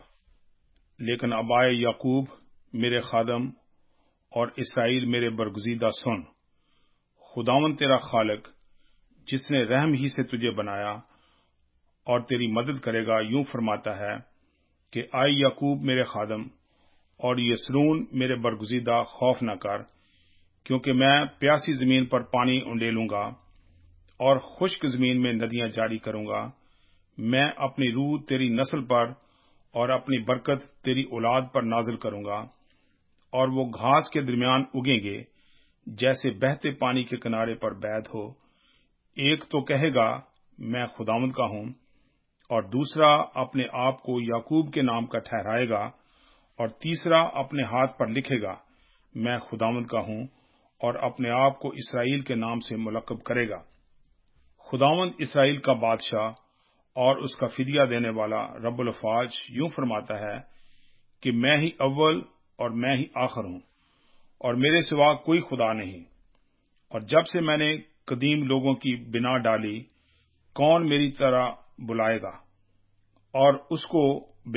लेकिन अबाय याकूब मेरे खादम और इसराइल मेरे बरगजीदा सुन खुदावन तेरा खालक जिसने रहम ही से तुझे बनाया और तेरी मदद करेगा यूं फरमाता है कि आय याकूब मेरे खादम और यसरून मेरे बरगजीदा खौफ न कर क्योंकि मैं प्यासी जमीन पर पानी उंडेलूंगा और खुश्क जमीन में नदियां जारी करूंगा मैं अपनी रूह तेरी नस्ल पर और अपनी बरकत तेरी औलाद पर नाजिल करूंगा और वो घास के दरमियान उगेंगे जैसे बहते पानी के किनारे पर बैद हो एक तो कहेगा मैं खुदावंद का हूं और दूसरा अपने आप को याकूब के नाम का ठहराएगा और तीसरा अपने हाथ पर लिखेगा मैं खुदावंद का हूं और अपने आप को इसराइल के नाम से मुलकब करेगा खुदावंद इसराइल का बादशाह और उसका फिदिया देने वाला रब्बुल फाज यूं फरमाता है कि मैं ही अव्वल और मैं ही आखिर हूं और मेरे सिवा कोई खुदा नहीं और जब से मैंने कदीम लोगों की बिना डाली कौन मेरी तरह बुलाएगा और उसको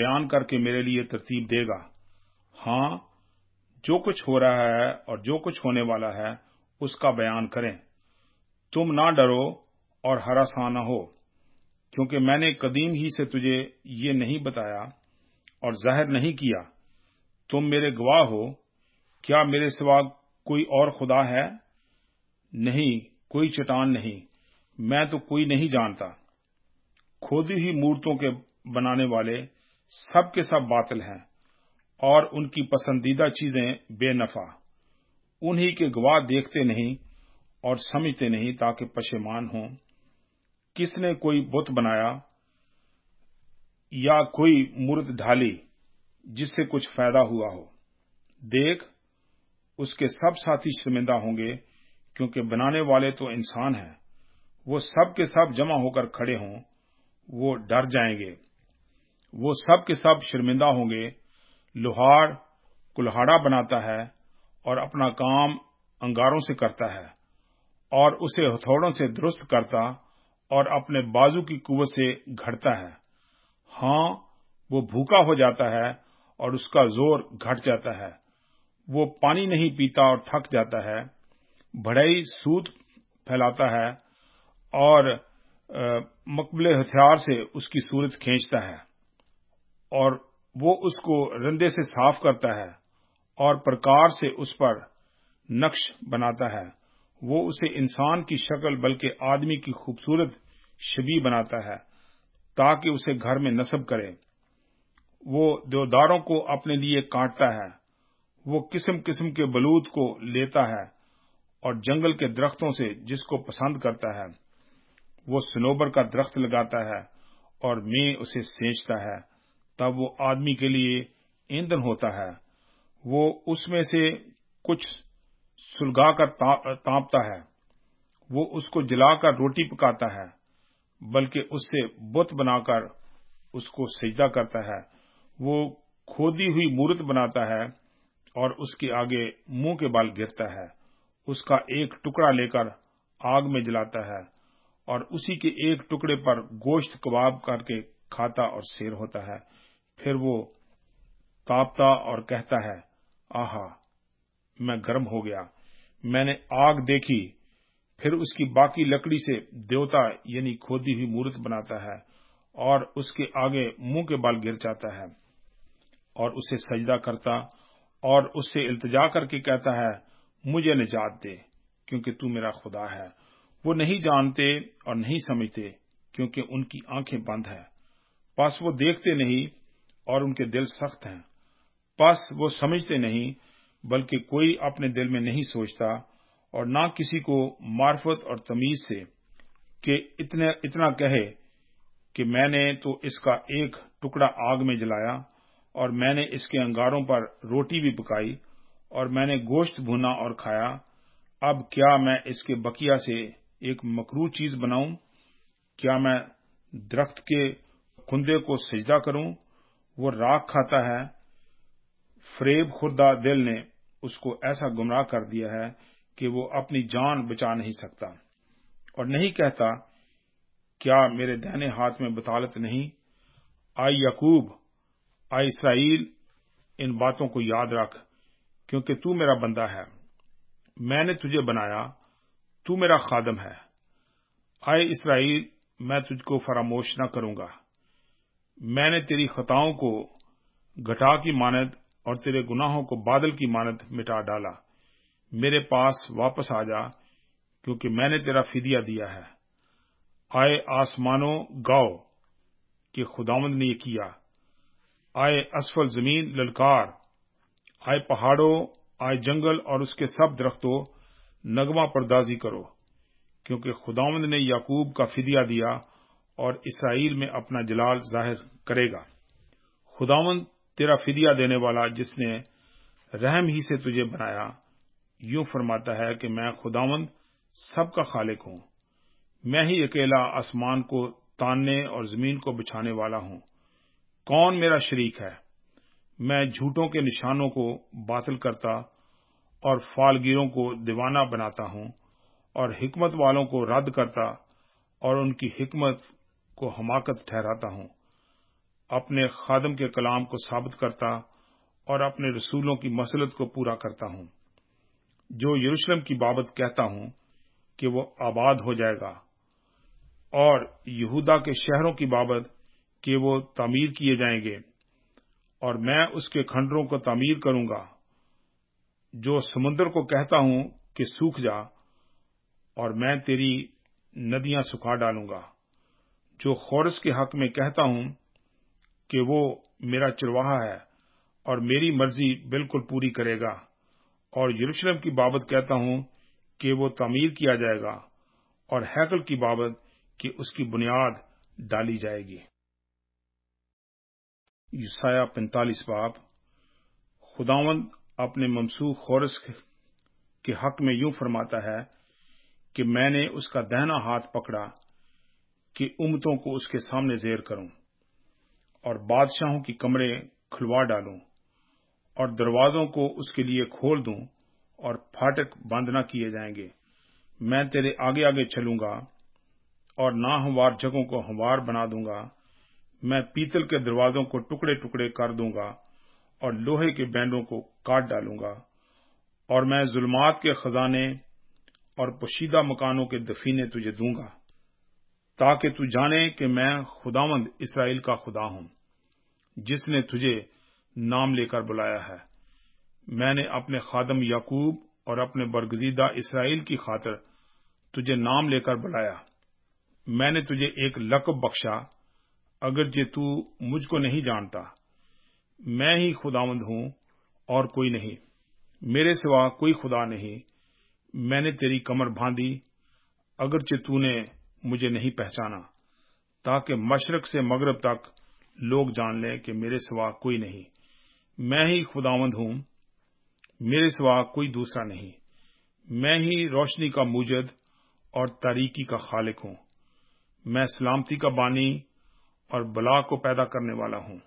बयान करके मेरे लिए तरतीब देगा हाँ जो कुछ हो रहा है और जो कुछ होने वाला है उसका बयान करें तुम ना डरो और हरासा न हो क्योंकि मैंने कदीम ही से तुझे ये नहीं बताया और जाहिर नहीं किया तुम मेरे गवाह हो क्या मेरे सिवा कोई और खुदा है नहीं कोई चटान नहीं मैं तो कोई नहीं जानता खोदी हुई मूर्तों के बनाने वाले सब के सब बातिल हैं और उनकी पसंदीदा चीजें बेनफा उन्हीं के गवाह देखते नहीं और समझते नहीं ताकि पशेमान हों किसने कोई बुत बनाया या कोई मूर्त ढाली जिससे कुछ फायदा हुआ हो देख उसके सब साथी शर्मिंदा होंगे क्योंकि बनाने वाले तो इंसान हैं वो सब के सब जमा होकर खड़े हों वो डर जाएंगे वो सब के सब शर्मिंदा होंगे लोहार कुल्हाड़ा बनाता है और अपना काम अंगारों से करता है और उसे हथौड़ों से दुरुस्त करता और अपने बाजू की क़ुवत से घटता है हाँ वो भूखा हो जाता है और उसका जोर घट जाता है वो पानी नहीं पीता और थक जाता है भड़ई सूत फैलाता है और मकबले हथियार से उसकी सूरत खींचता है और वो उसको रंदे से साफ करता है और प्रकार से उस पर नक्श बनाता है वो उसे इंसान की शक्ल बल्कि आदमी की खूबसूरत शबी बनाता है ताकि उसे घर में नस्ब करे वो देवदारों को अपने लिए काटता है वो किस्म किस्म के बलूद को लेता है और जंगल के दरख्तों से जिसको पसंद करता है वो सनोबर का दरख्त लगाता है और मैं उसे सेंचता है तब वो आदमी के लिए ईंधन होता है वो उसमें से कुछ सुलगा कर तापता है वो उसको जलाकर रोटी पकाता है बल्कि उससे बुत बनाकर उसको सजदा करता है वो खोदी हुई मूर्त बनाता है और उसके आगे मुंह के बाल गिरता है उसका एक टुकड़ा लेकर आग में जलाता है और उसी के एक टुकड़े पर गोश्त कबाब करके खाता और शेर होता है फिर वो तापता और कहता है आहा मैं गर्म हो गया मैंने आग देखी फिर उसकी बाकी लकड़ी से देवता यानी खोदी हुई मूर्त बनाता है और उसके आगे मुंह के बाल गिर जाता है और उसे सजदा करता और उससे इल्तजा करके कहता है मुझे निजात दे क्योंकि तू मेरा खुदा है वो नहीं जानते और नहीं समझते क्योंकि उनकी आंखें बंद है बस वो देखते नहीं और उनके दिल सख्त हैं बस वो समझते नहीं बल्कि कोई अपने दिल में नहीं सोचता और ना किसी को मार्फत और तमीज से कि इतने इतना कहे कि मैंने तो इसका एक टुकड़ा आग में जलाया और मैंने इसके अंगारों पर रोटी भी पकाई और मैंने गोश्त भुना और खाया अब क्या मैं इसके बकिया से एक मकरू चीज बनाऊं क्या मैं दरख्त के खुंदे को सजदा करूं वो राख खाता है फरेब खुदा दिल ने उसको ऐसा गुमराह कर दिया है कि वो अपनी जान बचा नहीं सकता और नहीं कहता क्या मेरे दहने हाथ में बतालत नहीं आई यकूब आई इसराइल इन बातों को याद रख क्योंकि तू मेरा बंदा है मैंने तुझे बनाया तू मेरा खादम है आए इसराइल मैं तुझको फरामोश न करूंगा मैंने तेरी खताओं को घटा की मानद और तेरे गुनाहों को बादल की मानत मिटा डाला मेरे पास वापस आ जा क्योंकि मैंने तेरा फिदिया दिया है आए आसमानों गाओ कि खुदावंद ने ये किया आए असफल जमीन ललकार आए पहाड़ों आए जंगल और उसके सब दरख्तों नगमा परदाजी करो क्योंकि खुदावंद ने याकूब का फिदिया दिया और इसराइल में अपना जलाल जाहिर करेगा खुदावंद तेरा फिदिया देने वाला जिसने रहम ही से तुझे बनाया यूं फरमाता है कि मैं खुदावंद सबका खालिक हूं मैं ही अकेला आसमान को तानने और जमीन को बिछाने वाला हूं कौन मेरा शरीक है मैं झूठों के निशानों को बातिल करता और फालगिरों को दीवाना बनाता हूं और हिकमत वालों को रद्द करता और उनकी हिकमत को हमाकत ठहराता हूं अपने खादम के कलाम को साबित करता और अपने रसूलों की मसलत को पूरा करता हूं जो यरूशलेम की बाबत कहता हूं कि वो आबाद हो जाएगा और यहूदा के शहरों की बाबत कि वो तामीर किए जाएंगे और मैं उसके खंडरों को तामीर करूंगा जो समुद्र को कहता हूं कि सूख जा और मैं तेरी नदियां सुखा डालूंगा जो खोरस के हक में कहता हूं कि वो मेरा चरवाहा है और मेरी मर्जी बिल्कुल पूरी करेगा और यरूशलेम की बाबत कहता हूं कि वो तामीर किया जाएगा और हैकल की बाबत कि उसकी बुनियाद डाली जाएगी युसाया पैंतालीस बाब खुदावंद अपने ममसूख खोरस के हक में यूं फरमाता है कि मैंने उसका दहना हाथ पकड़ा कि उमतों को उसके सामने जेर करूं और बादशाहों की कमरे खुलवा डालूं और दरवाजों को उसके लिए खोल दूं और फाटक बंद न किए जाएंगे मैं तेरे आगे आगे चलूंगा और ना हमवार जगहों को हमवार बना दूंगा मैं पीतल के दरवाजों को टुकड़े टुकड़े कर दूंगा और लोहे के बैंडों को काट डालूंगा और मैं जुल्मात के खजाने और पोशीदा मकानों के दफीने तुझे दूंगा ताकि तू जाने कि मैं खुदावंद इसराइल का खुदा हूं जिसने तुझे नाम लेकर बुलाया है मैंने अपने खादम याकूब और अपने बरगजीदा इसराइल की खातर तुझे नाम लेकर बुलाया मैंने तुझे एक लकब बख्शा अगर जे तू मुझको नहीं जानता मैं ही खुदावंद हूं और कोई नहीं मेरे सिवा कोई खुदा नहीं मैंने तेरी कमर बांधी अगरचे तूने मुझे नहीं पहचाना ताकि मशरक से मगरब तक लोग जान लें कि मेरे सिवा कोई नहीं मैं ही खुदावंद हूं मेरे सिवा कोई दूसरा नहीं मैं ही रोशनी का मुजद और तारीकी का खालिक हूं मैं सलामती का बानी और बला को पैदा करने वाला हूं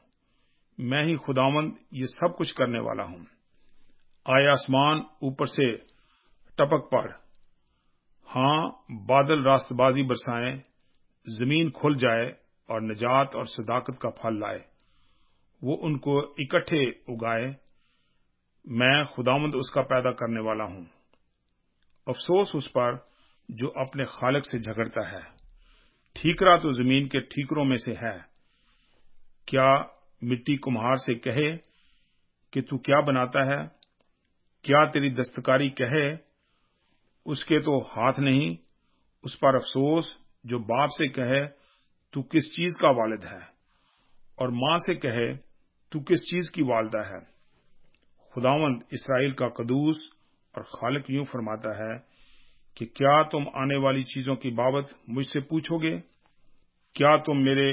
मैं ही खुदावंद ये सब कुछ करने वाला हूं आए आसमान ऊपर से टपक पड़ हाँ बादल रास्तबाजी बरसाएं जमीन खुल जाए और निजात और सदाकत का फल लाए वो उनको इकट्ठे उगाए मैं खुदामंद उसका पैदा करने वाला हूं अफसोस उस पर जो अपने खालक से झगड़ता है ठीकरा तो जमीन के ठीकरों में से है क्या मिट्टी कुम्हार से कहे कि तू क्या बनाता है क्या तेरी दस्तकारी कहे उसके तो हाथ नहीं उस पर अफसोस जो बाप से कहे तू किस चीज का वालिद है और मां से कहे तू किस चीज की वालदा है खुदावंद इसराइल का कदूस और खालिक यूं फरमाता है कि क्या तुम आने वाली चीजों की बाबत मुझसे पूछोगे क्या तुम मेरे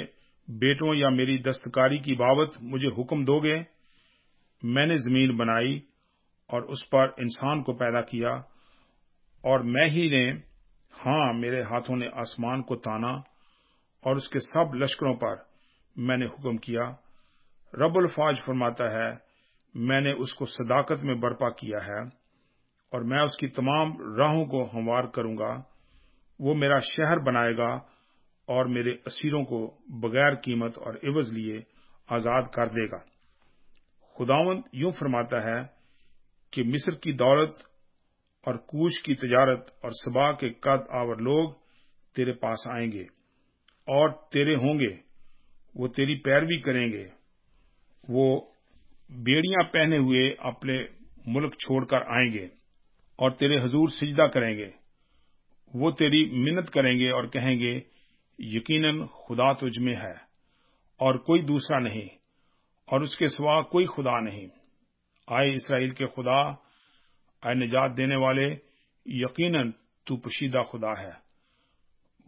बेटों या मेरी दस्तकारी की बाबत मुझे हुक्म दोगे मैंने जमीन बनाई और उस पर इंसान को पैदा किया और मैं ही ने हां मेरे हाथों ने आसमान को ताना और उसके सब लश्करों पर मैंने हुक्म किया रबुल अल्फाज फरमाता है मैंने उसको सदाकत में बर्पा किया है और मैं उसकी तमाम राहों को हमवार करूंगा वो मेरा शहर बनाएगा और मेरे असीरों को बगैर कीमत और इवज लिए आज़ाद कर देगा खुदावंत यूं फरमाता है कि मिस्र की दौलत और कूश की तजारत और सबा के कद आवर लोग तेरे पास आएंगे और तेरे होंगे वो तेरी पैरवी करेंगे वो बेड़ियां पहने हुए अपने मुल्क छोड़कर आएंगे और तेरे हजूर सिजदा करेंगे वो तेरी मिन्नत करेंगे और कहेंगे यकीनन खुदा तुझ में है और कोई दूसरा नहीं और उसके सिवा कोई खुदा नहीं आए इसराइल के खुदा आए निजात देने वाले यकीनन तू पशीदा खुदा है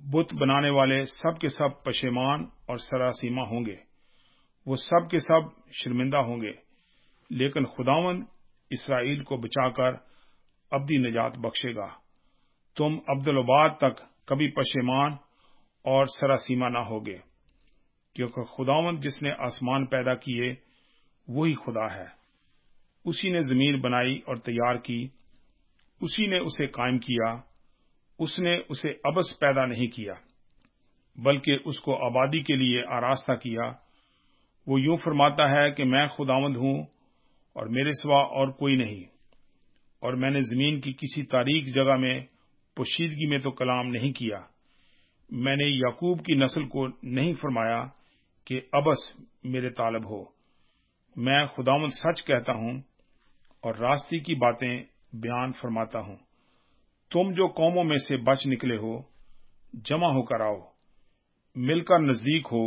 बुत बनाने वाले सब के सब पशेमान और सरासीमा होंगे वो सब के सब शर्मिंदा होंगे लेकिन खुदावन इसराइल को बचाकर अब्दी निजात बख्शेगा तुम अब्दुलबाद तक कभी पशेमान और सरासीमा ना होगे क्योंकि खुदावन जिसने आसमान पैदा किए वही खुदा है उसी ने जमीन बनाई और तैयार की उसी ने उसे कायम किया उसने उसे अबस पैदा नहीं किया बल्कि उसको आबादी के लिए आरास्ता किया वो यूं फरमाता है कि मैं खुदावंद हूं और मेरे सिवा और कोई नहीं और मैंने जमीन की किसी तारीख जगह में पोशीदगी में तो कलाम नहीं किया मैंने याकूब की नस्ल को नहीं फरमाया कि अबस मेरे तालब हो मैं खुदावंद सच कहता हूं और रास्ते की बातें बयान फरमाता हूं तुम जो कौमों में से बच निकले हो जमा होकर आओ मिलकर नजदीक हो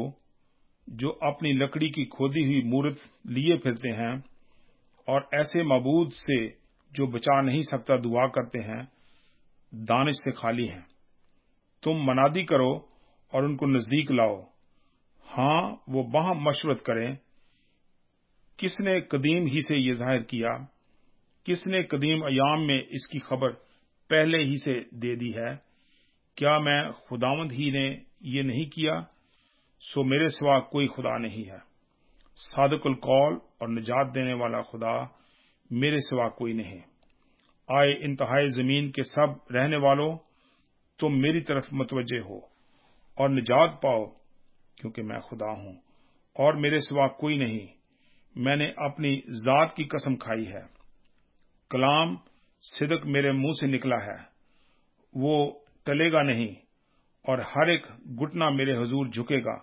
जो अपनी लकड़ी की खोदी हुई मूर्त लिए फिरते हैं और ऐसे मबूद से जो बचा नहीं सकता दुआ करते हैं दानिश से खाली हैं तुम मनादी करो और उनको नजदीक लाओ हाँ वो बाह मशवरत करें किसने कदीम ही से ये जाहिर किया किसने कदीम अयाम में इसकी खबर पहले ही से दे दी है क्या मैं खुदावंद ही ने ये नहीं किया सो मेरे सिवा कोई खुदा नहीं है सादकुल कौल और निजात देने वाला खुदा मेरे सिवा कोई नहीं आए इंतहाई जमीन के सब रहने वालों तुम मेरी तरफ मतवजे हो और निजात पाओ क्योंकि मैं खुदा हूं और मेरे सिवा कोई नहीं मैंने अपनी जात की कसम खाई है कलाम सिदक मेरे मुंह से निकला है वो टलेगा नहीं और हर एक घुटना मेरे हजूर झुकेगा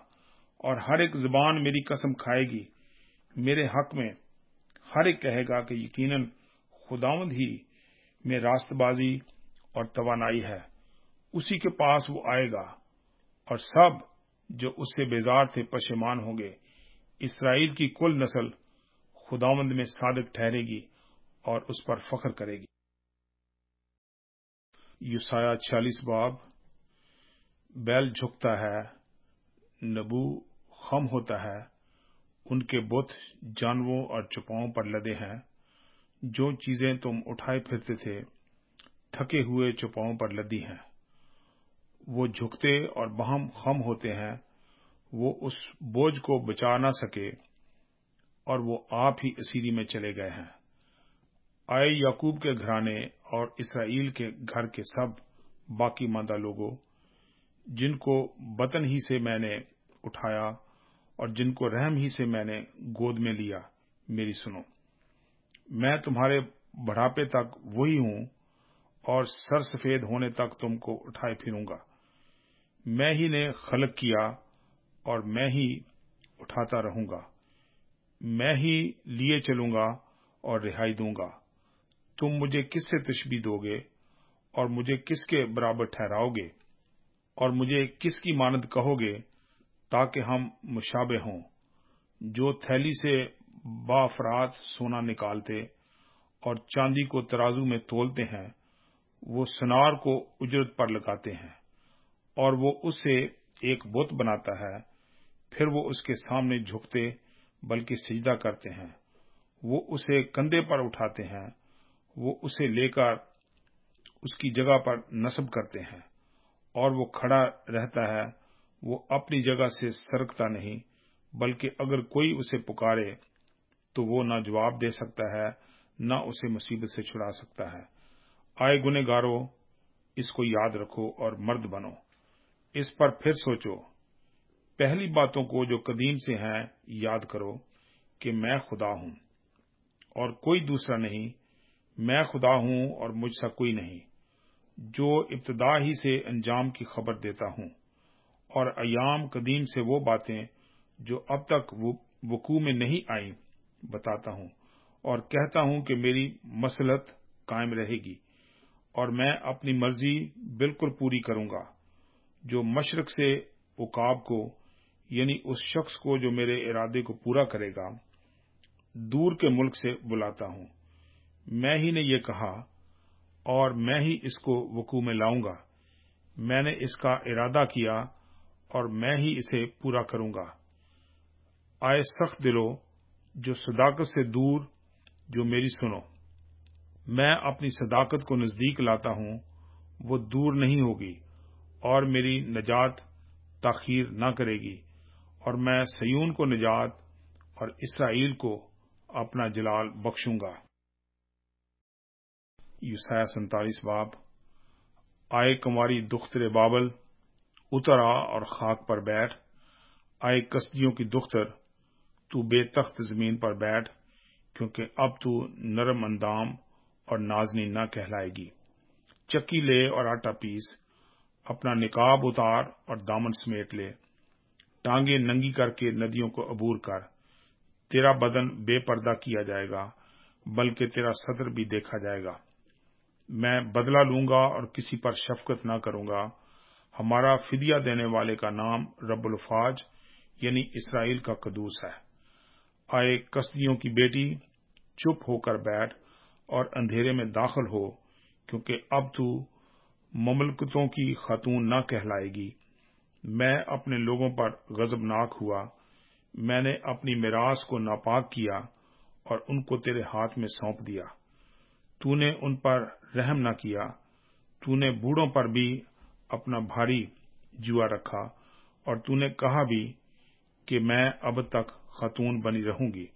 और हर एक जबान मेरी कसम खाएगी मेरे हक में हर एक कहेगा कि यकीनन खुदावंद ही में रास्तबाजी और तवानाई है उसी के पास वो आएगा और सब जो उससे बेजार थे पशेमान होंगे इसराइल की कुल नस्ल खुदावंद में सादक ठहरेगी और उस पर फख्र करेगी यूसाया छियालीस बाब बैल झुकता है नबू खम होता है उनके बुत जानवों और चुपाओं पर लदे हैं जो चीजें तुम उठाए फिरते थे थके हुए चुपाओं पर लदी हैं वो झुकते और बहम खम होते हैं वो उस बोझ को बचा ना सके और वो आप ही असीरी में चले गए हैं आए याकूब के घराने और इसराइल के घर के सब बाकी मादा लोगों जिनको बतन ही से मैंने उठाया और जिनको रहम ही से मैंने गोद में लिया मेरी सुनो मैं तुम्हारे बढ़ापे तक वही हूं और सर सफेद होने तक तुमको उठाए फिरूंगा मैं ही ने खलक किया और मैं ही उठाता रहूंगा मैं ही लिए चलूंगा और रिहाई दूंगा तुम मुझे किससे तशबी दोगे और मुझे किसके बराबर ठहराओगे और मुझे किसकी मानद कहोगे ताकि हम मुशाबे हों जो थैली से बाफरात सोना निकालते और चांदी को तराजू में तोलते हैं वो सुनार को उजरत पर लगाते हैं और वो उससे एक बुत बनाता है फिर वो उसके सामने झुकते बल्कि सजदा करते हैं वो उसे कंधे पर उठाते हैं वो उसे लेकर उसकी जगह पर नस्ब करते हैं और वो खड़ा रहता है वो अपनी जगह से सरकता नहीं बल्कि अगर कोई उसे पुकारे तो वो ना जवाब दे सकता है ना उसे मुसीबत से छुड़ा सकता है आए गुनेगारो इसको याद रखो और मर्द बनो इस पर फिर सोचो पहली बातों को जो कदीम से हैं याद करो कि मैं खुदा हूं और कोई दूसरा नहीं मैं खुदा हूं और मुझसा कोई नहीं जो इब्तदा ही से अंजाम की खबर देता हूं और अयाम कदीम से वो बातें जो अब तक वकू में नहीं आई बताता हूं और कहता हूं कि मेरी मसलत कायम रहेगी और मैं अपनी मर्जी बिल्कुल पूरी करूंगा जो मशरक से उकाब को यानी उस शख्स को जो मेरे इरादे को पूरा करेगा दूर के मुल्क से बुलाता हूं मैं ही ने ये कहा और मैं ही इसको वकू में लाऊंगा मैंने इसका इरादा किया और मैं ही इसे पूरा करूंगा आए सख्त दिलो जो सदाकत से दूर जो मेरी सुनो मैं अपनी सदाकत को नजदीक लाता हूं वो दूर नहीं होगी और मेरी नजात तखीर न करेगी और मैं सयून को निजात और इसराइल को अपना जलाल बख्शूंगा ईसाया सैतालीस बाब आए कुमारी दुख्तरे बाबल उतर आ और खाक पर बैठ आए कस्तियों की दुख्तर तू बेतख्त जमीन पर बैठ क्योंकि अब तू नरम अंदाम और नाजनी न कहलाएगी चक्की ले और आटा पीस अपना निकाब उतार और दामन समेट ले टांगे नंगी करके नदियों को अबूर कर तेरा बदन बेपर्दा किया जाएगा बल्कि तेरा सदर भी देखा जाएगा मैं बदला लूंगा और किसी पर शफकत ना करूंगा हमारा फिदिया देने वाले का नाम रबुल्फाज यानी इसराइल का कदूस है आए कस्तियों की बेटी चुप होकर बैठ और अंधेरे में दाखिल हो क्योंकि अब तू ममलकतों की खातून न कहलाएगी मैं अपने लोगों पर गजबनाक हुआ मैंने अपनी मिरास को नापाक किया और उनको तेरे हाथ में सौंप दिया तूने उन पर रहम न किया तूने बूढ़ों पर भी अपना भारी जुआ रखा और तूने कहा भी कि मैं अब तक खतून बनी रहूंगी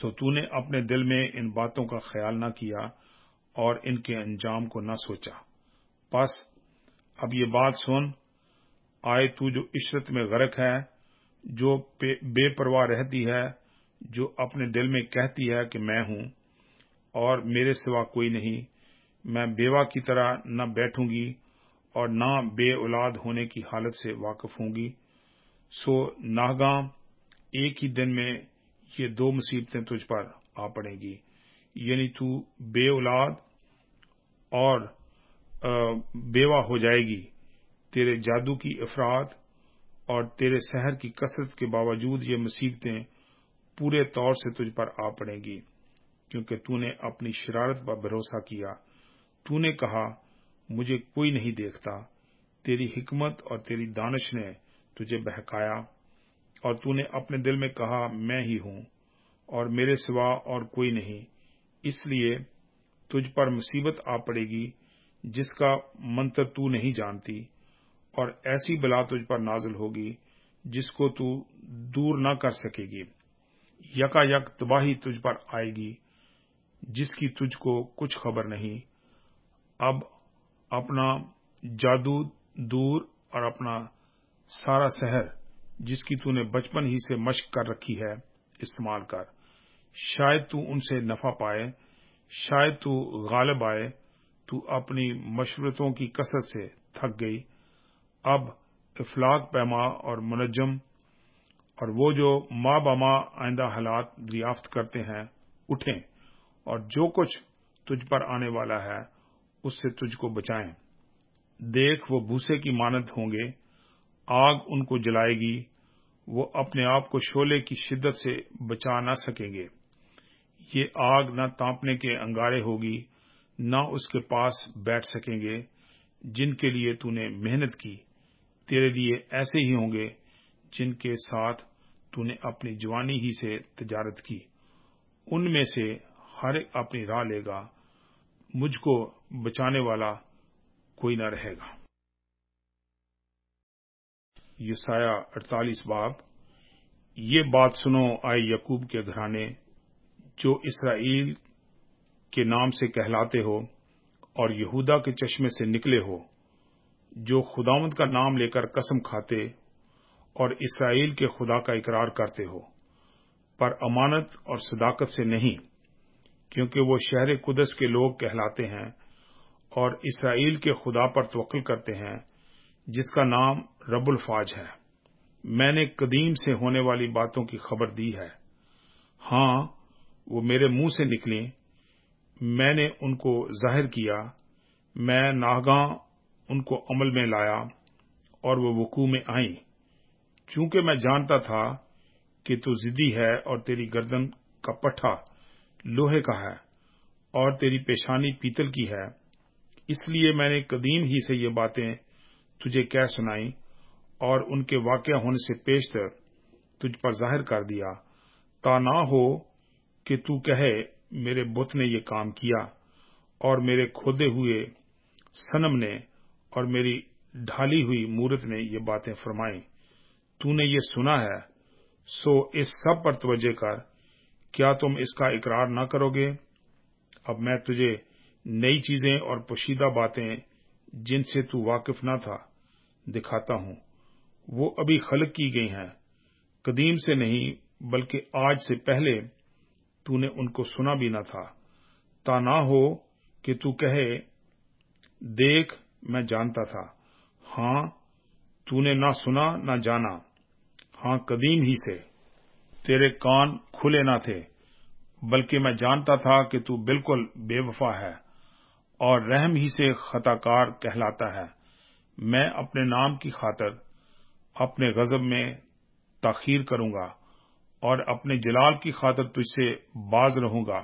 सो तूने अपने दिल में इन बातों का ख्याल न किया और इनके अंजाम को न सोचा बस अब ये बात सुन आए तू जो इशरत में गर्क है जो बेपरवाह रहती है जो अपने दिल में कहती है कि मैं हूं और मेरे सिवा कोई नहीं मैं बेवा की तरह न बैठूंगी और न बे औलाद होने की हालत से वाकिफ होंगी सो नागा एक ही दिन में ये दो मुसीबतें तुझ पर आ पड़ेंगी यानी तू बे औलाद और बेवा हो जाएगी तेरे जादू की अफराद और तेरे शहर की कसरत के बावजूद ये मुसीबतें पूरे तौर से तुझ पर आ पड़ेंगी क्योंकि तूने अपनी शरारत पर भरोसा किया तूने कहा मुझे कोई नहीं देखता तेरी हिकमत और तेरी दानिश ने तुझे बहकाया और तूने अपने दिल में कहा मैं ही हूं और मेरे सिवा और कोई नहीं इसलिए तुझ पर मुसीबत आ पड़ेगी जिसका मंत्र तू नहीं जानती और ऐसी बला तुझ पर नाजिल होगी जिसको तू दूर ना कर सकेगी यकायक तबाही तुझ पर आएगी जिसकी तुझको कुछ खबर नहीं अब अपना जादू दूर और अपना सारा शहर जिसकी तूने बचपन ही से मश्क कर रखी है इस्तेमाल कर शायद तू उनसे नफा पाए शायद तू गालिब आए तू अपनी मशवरतों की कसर से थक गई अब इफलाक पैमा और मुनजम और वो जो मा बामा आइंदा हालात दरियाफ्त करते हैं उठें और जो कुछ तुझ पर आने वाला है उससे तुझको बचाएं देख वो भूसे की मानद होंगे आग उनको जलाएगी वो अपने आप को शोले की शिद्दत से बचा ना सकेंगे ये आग न तांपने के अंगारे होगी न उसके पास बैठ सकेंगे जिनके लिए तूने मेहनत की तेरे लिए ऐसे ही होंगे जिनके साथ तूने अपनी जवानी ही से तजारत की उनमें से हर एक अपनी राह लेगा मुझको बचाने वाला कोई न रहेगा यसाया 48 बाब ये बात सुनो आए यकूब के घराने जो इसराइल के नाम से कहलाते हो और यहूदा के चश्मे से निकले हो जो खुदावंत का नाम लेकर कसम खाते और इसराइल के खुदा का इकरार करते हो पर अमानत और सदाकत से नहीं क्योंकि वो शहर कुदस के लोग कहलाते हैं और इसराइल के खुदा पर तवक्ल करते हैं जिसका नाम रबुल फाज है मैंने कदीम से होने वाली बातों की खबर दी है हाँ वो मेरे मुंह से निकले मैंने उनको जाहिर किया मैं नागा उनको अमल में लाया और वो वकू में आई चूंकि मैं जानता था कि तू जिदी है और तेरी गर्दन का पट्ठा लोहे का है और तेरी पेशानी पीतल की है इसलिए मैंने कदीम ही से ये बातें तुझे कह सुनाई और उनके वाक़ होने से पेशतर तुझ पर जाहिर कर दिया ता ना हो कि तू कहे मेरे बुत ने ये काम किया और मेरे खोदे हुए सनम ने और मेरी ढाली हुई मूर्त ने ये बातें फरमाई तूने ये सुना है सो इस सब पर तवज्जे कर क्या तुम इसका इकरार न करोगे अब मैं तुझे नई चीजें और पोशीदा बातें जिनसे तू वाकिफ न था दिखाता हूं वो अभी खलक की गई हैं कदीम से नहीं बल्कि आज से पहले तूने उनको सुना भी न था ता ना हो कि तू कहे देख मैं जानता था हाँ तूने ना सुना ना जाना हाँ कदीम ही से तेरे कान खुले न थे बल्कि मैं जानता था कि तू बिल्कुल बेवफा है और रहम ही से खताकार कहलाता है मैं अपने नाम की खातर अपने गजब में तखीर करूंगा और अपने जलाल की खातर तुझसे बाज रहूंगा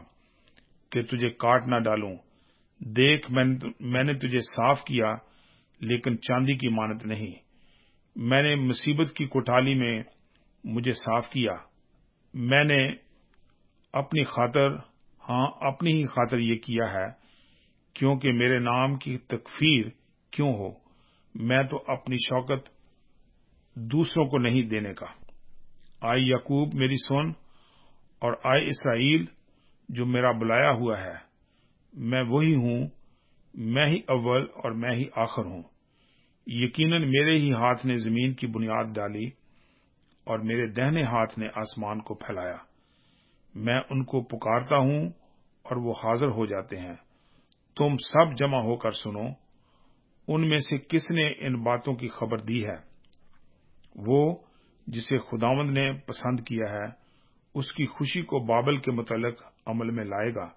कि तुझे काट ना डालू देख मैंने तुझे साफ किया लेकिन चांदी की मानत नहीं मैंने मुसीबत की कोठाली में मुझे साफ किया मैंने अपनी खातर हाँ अपनी ही खातर ये किया है क्योंकि मेरे नाम की तकफीर क्यों हो मैं तो अपनी शौकत दूसरों को नहीं देने का आए यकूब मेरी सुन और आए इसराइल जो मेरा बुलाया हुआ है मैं वही हूं मैं ही अव्वल और मैं ही आखिर हूं यकीनन मेरे ही हाथ ने जमीन की बुनियाद डाली और मेरे दहने हाथ ने आसमान को फैलाया मैं उनको पुकारता हूं और वो हाजिर हो जाते हैं तुम सब जमा होकर सुनो उनमें से किसने इन बातों की खबर दी है वो जिसे खुदावंद ने पसंद किया है उसकी खुशी को बाबल के मुतलक अमल में लाएगा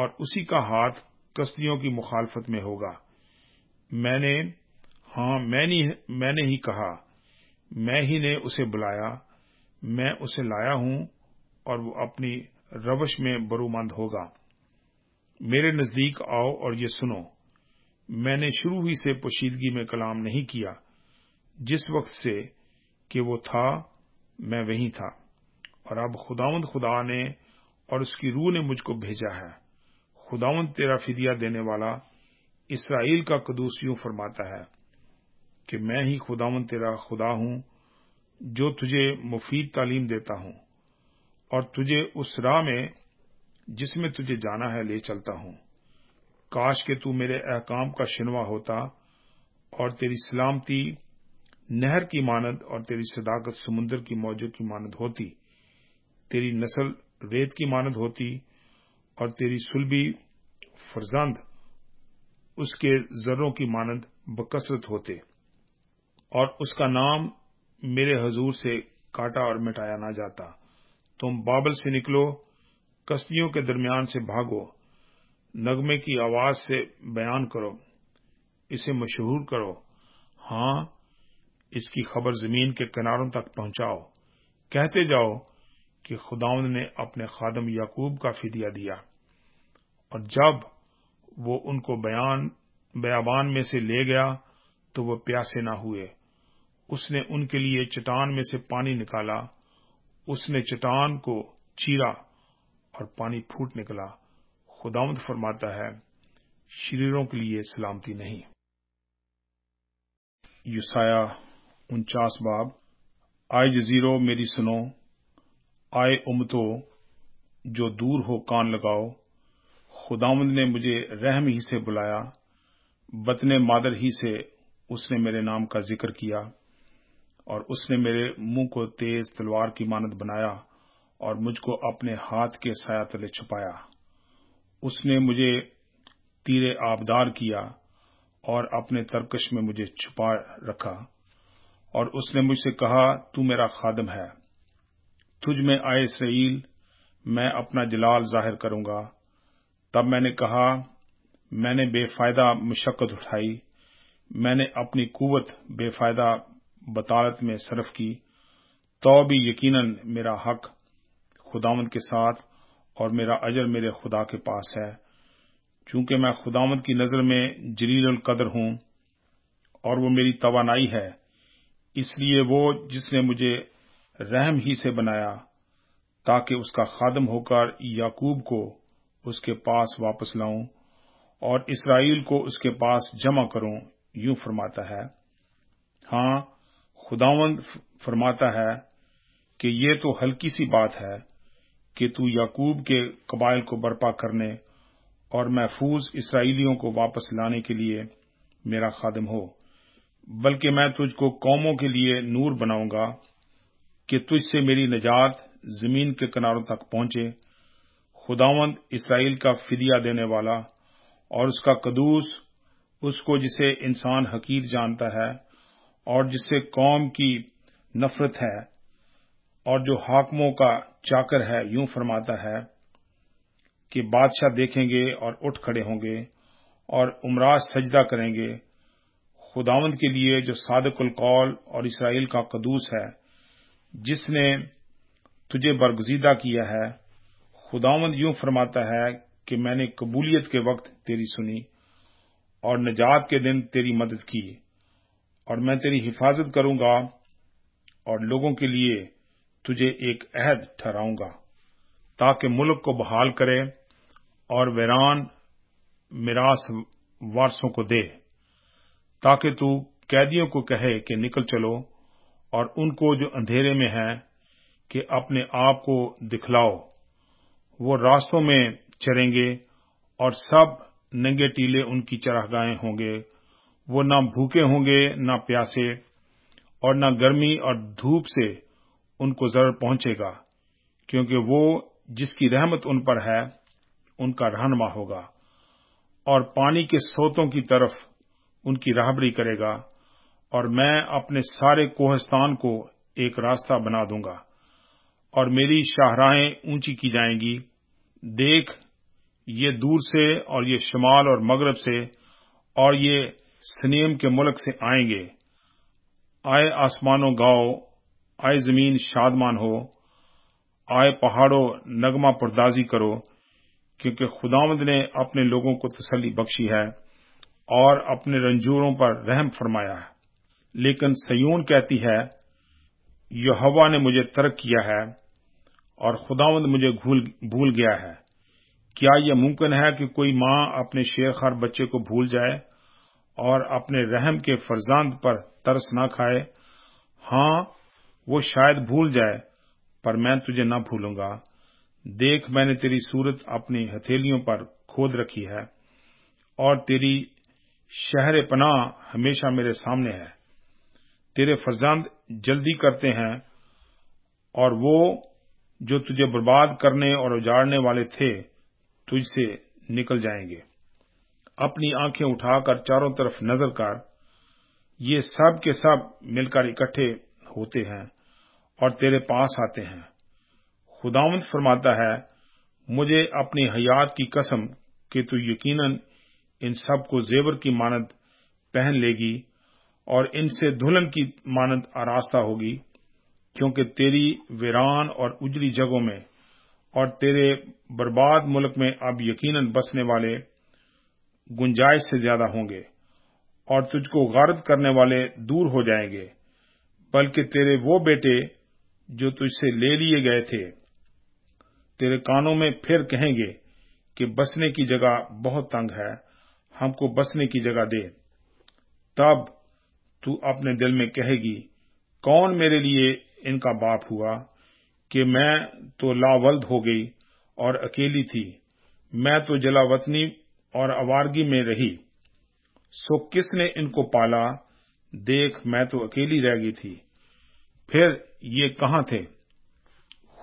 और उसी का हाथ कस्तियों की मुखालफत में होगा मैंने हाँ मैंने मैंने ही कहा मैं ही ने उसे बुलाया मैं उसे लाया हूं और वो अपनी रवश में बरूमंद होगा मेरे नजदीक आओ और ये सुनो मैंने शुरू ही से पोशीदगी में कलाम नहीं किया जिस वक्त से कि वो था मैं वहीं था और अब खुदावंद खुदा ने और उसकी रूह ने मुझको भेजा है खुदावंद तेरा फिदिया देने वाला इसराइल का कदूस यूं फरमाता है कि मैं ही खुदावन तेरा खुदा हूं जो तुझे मुफीद तालीम देता हूं और तुझे उस राह में जिसमें तुझे जाना है ले चलता हूं काश के तू मेरे अहकाम का शिनवा होता और तेरी सलामती नहर की मानद और तेरी सदाकत समुन्द्र की मौजों की मानद होती तेरी नस्ल रेत की मानद होती और तेरी सुलभी फरजंद उसके जर्रों की मानद बकसरत होते और उसका नाम मेरे हजूर से काटा और मिटाया ना जाता तुम बाबल से निकलो कश्तियों के दरमियान से भागो नगमे की आवाज से बयान करो इसे मशहूर करो हां इसकी खबर जमीन के किनारों तक पहुंचाओ कहते जाओ कि खुदाउन ने अपने खादम याकूब का फिदिया दिया और जब वो उनको बयान बयाबान में से ले गया तो वह प्यासे ना हुए उसने उनके लिए चट्टान में से पानी निकाला उसने चट्टान को चीरा और पानी फूट निकला खुदामद फरमाता है शरीरों के लिए सलामती नहीं युसाया उनचास बाब आय जजीरो मेरी सुनो आय उमतो जो दूर हो कान लगाओ खुदामद ने मुझे रहम ही से बुलाया बतने मादर ही से उसने मेरे नाम का जिक्र किया और उसने मेरे मुंह को तेज तलवार की मानद बनाया और मुझको अपने हाथ के साया तले छुपाया उसने मुझे तीरे आबदार किया और अपने तरकश में मुझे छुपा रखा और उसने मुझसे कहा तू मेरा खादम है तुझ में आए सईल मैं अपना जलाल जाहिर करूंगा तब मैंने कहा मैंने बेफायदा मुशक्कत उठाई मैंने अपनी कुवत बेफायदा बतालत में सरफ की तो भी यकीनन मेरा हक खुदामद के साथ और मेरा अजर मेरे खुदा के पास है चूंकि मैं खुदामद की नज़र में जलील कदर हूं और वो मेरी तोनाई है इसलिए वो जिसने मुझे रहम ही से बनाया ताकि उसका खादम होकर याकूब को उसके पास वापस लाऊं और इसराइल को उसके पास जमा करूं यूं फरमाता है हाँ खुदावंद फरमाता है कि ये तो हल्की सी बात है कि तू याकूब के कबाइल को बर्पा करने और महफूज इसराइलियों को वापस लाने के लिए मेरा खादम हो बल्कि मैं तुझको कौमों के लिए नूर बनाऊंगा कि तुझसे मेरी निजात जमीन के किनारों तक पहुंचे खुदावंद इसराइल का फिदिया देने वाला और उसका कदूस उसको जिसे इंसान हकीर जानता है और जिससे कौम की नफरत है और जो हाकमों का चाकर है यूं फरमाता है कि बादशाह देखेंगे और उठ खड़े होंगे और उमराज सजदा करेंगे खुदावंद के लिए जो सादकुल कौल और इसराइल का कदूस है जिसने तुझे बरगजीदा किया है खुदावंद यूं फरमाता है कि मैंने कबूलियत के वक्त तेरी सुनी और निजात के दिन तेरी मदद की और मैं तेरी हिफाजत करूंगा और लोगों के लिए तुझे एक अहद ठहराऊंगा ताकि मुल्क को बहाल करे और वीरान मिरास वारसों को दे ताकि तू कैदियों को कहे कि निकल चलो और उनको जो अंधेरे में है कि अपने आप को दिखलाओ वो रास्तों में चरेंगे और सब नंगे टीले उनकी चरागाहें होंगे वो ना भूखे होंगे ना प्यासे और ना गर्मी और धूप से उनको जरूर पहुंचेगा क्योंकि वो जिसकी रहमत उन पर है उनका रहनमा होगा और पानी के सोतों की तरफ उनकी राहबरी करेगा और मैं अपने सारे कोहस्तान को एक रास्ता बना दूंगा और मेरी शाहराहें ऊंची की जाएंगी देख ये दूर से और ये शमाल और मगरब से और ये संयम के मुल्क से आएंगे आए आसमानों गाओ आए ज़मीन शादमान हो आए पहाड़ों नगमा परदाजी करो क्योंकि खुदावंद ने अपने लोगों को तसली बख्शी है और अपने रंजूरों पर रहम फरमाया है लेकिन सयून कहती है यहोवा ने मुझे तर्क किया है और खुदावंद मुझे भूल गया है क्या यह मुमकिन है कि कोई मां अपने शेरखार बच्चे को भूल जाए और अपने रहम के फरजांद पर तरस ना खाए हां वो शायद भूल जाए पर मैं तुझे ना भूलूंगा देख मैंने तेरी सूरत अपनी हथेलियों पर खोद रखी है और तेरी शहर पनाह हमेशा मेरे सामने है तेरे फरजांद जल्दी करते हैं और वो जो तुझे बर्बाद करने और उजाड़ने वाले थे तुझसे निकल जाएंगे अपनी आंखें उठाकर चारों तरफ नजर कर ये सब के सब मिलकर इकट्ठे होते हैं और तेरे पास आते हैं खुदावंत फरमाता है मुझे अपनी हयात की कसम कि तू यकीनन इन सब को जेवर की मानद पहन लेगी और इनसे दुल्हन की मानद आरास्ता होगी क्योंकि तेरी वीरान और उजली जगहों में और तेरे बर्बाद मुल्क में अब यकीनन बसने वाले गुंजाइश से ज्यादा होंगे और तुझको गारद करने वाले दूर हो जाएंगे बल्कि तेरे वो बेटे जो तुझसे ले लिए गए थे तेरे कानों में फिर कहेंगे कि बसने की जगह बहुत तंग है हमको बसने की जगह दे तब तू अपने दिल में कहेगी कौन मेरे लिए इनका बाप हुआ कि मैं तो लावल्द हो गई और अकेली थी मैं तो जलावतनी और अवारगी में रही सो किसने इनको पाला देख मैं तो अकेली रह गई थी फिर ये कहा थे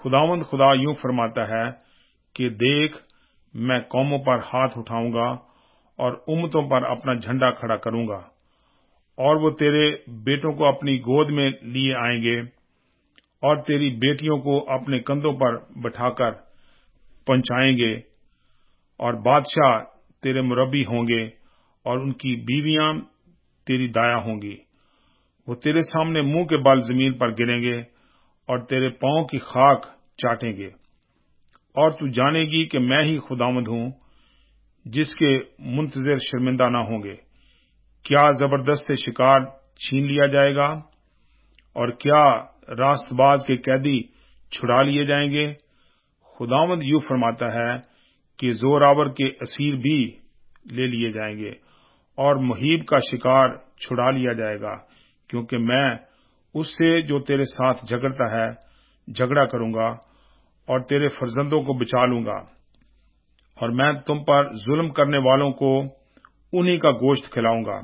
खुदावंद खुदा यूं फरमाता है कि देख मैं कौमों पर हाथ उठाऊंगा और उम्मतों पर अपना झंडा खड़ा करूंगा और वो तेरे बेटों को अपनी गोद में लिए आएंगे और तेरी बेटियों को अपने कंधों पर बैठाकर पहुंचाएंगे और बादशाह तेरे मुरबी होंगे और उनकी बीवियां तेरी दाया होंगी वो तेरे सामने मुंह के बाल जमीन पर गिरेंगे और तेरे पांव की खाक चाटेंगे और तू जानेगी कि मैं ही खुदामद हूं जिसके मुंतजर शर्मिंदा ना होंगे क्या जबरदस्त शिकार छीन लिया जाएगा और क्या रास्तबाज के कैदी छुड़ा लिए जाएंगे खुदामद यू फरमाता है के जोरावर के असीर भी ले लिए जाएंगे और मुहिब का शिकार छुड़ा लिया जाएगा क्योंकि मैं उससे जो तेरे साथ झगड़ता है झगड़ा करूंगा और तेरे फर्जंदों को बचा लूंगा और मैं तुम पर जुल्म करने वालों को उन्हीं का गोश्त खिलाऊंगा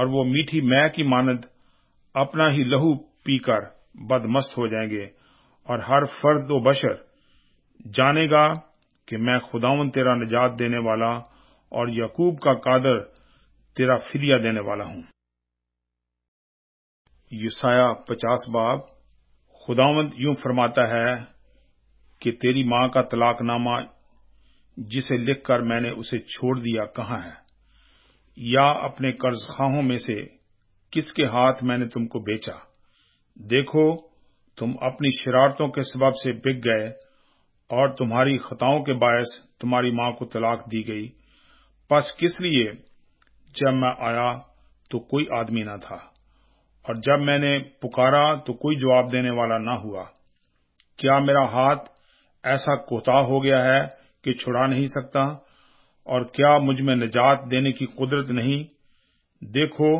और वो मीठी मैं की मानद अपना ही लहू पीकर बदमस्त हो जाएंगे और हर फर्द व बशर जानेगा कि मैं खुदावन तेरा निजात देने वाला और यकूब का कादर तेरा फिरिया देने वाला हूं युसाया पचास बाब खुदावंत यूं फरमाता है कि तेरी मां का तलाकनामा जिसे लिखकर मैंने उसे छोड़ दिया कहा है या अपने कर्ज खाहों में से किसके हाथ मैंने तुमको बेचा देखो तुम अपनी शरारतों के सबब से बिक गए और तुम्हारी खताओं के बायस तुम्हारी मां को तलाक दी गई बस किस लिए जब मैं आया तो कोई आदमी न था और जब मैंने पुकारा तो कोई जवाब देने वाला न हुआ क्या मेरा हाथ ऐसा कोताह हो गया है कि छुड़ा नहीं सकता और क्या मुझ में निजात देने की कुदरत नहीं देखो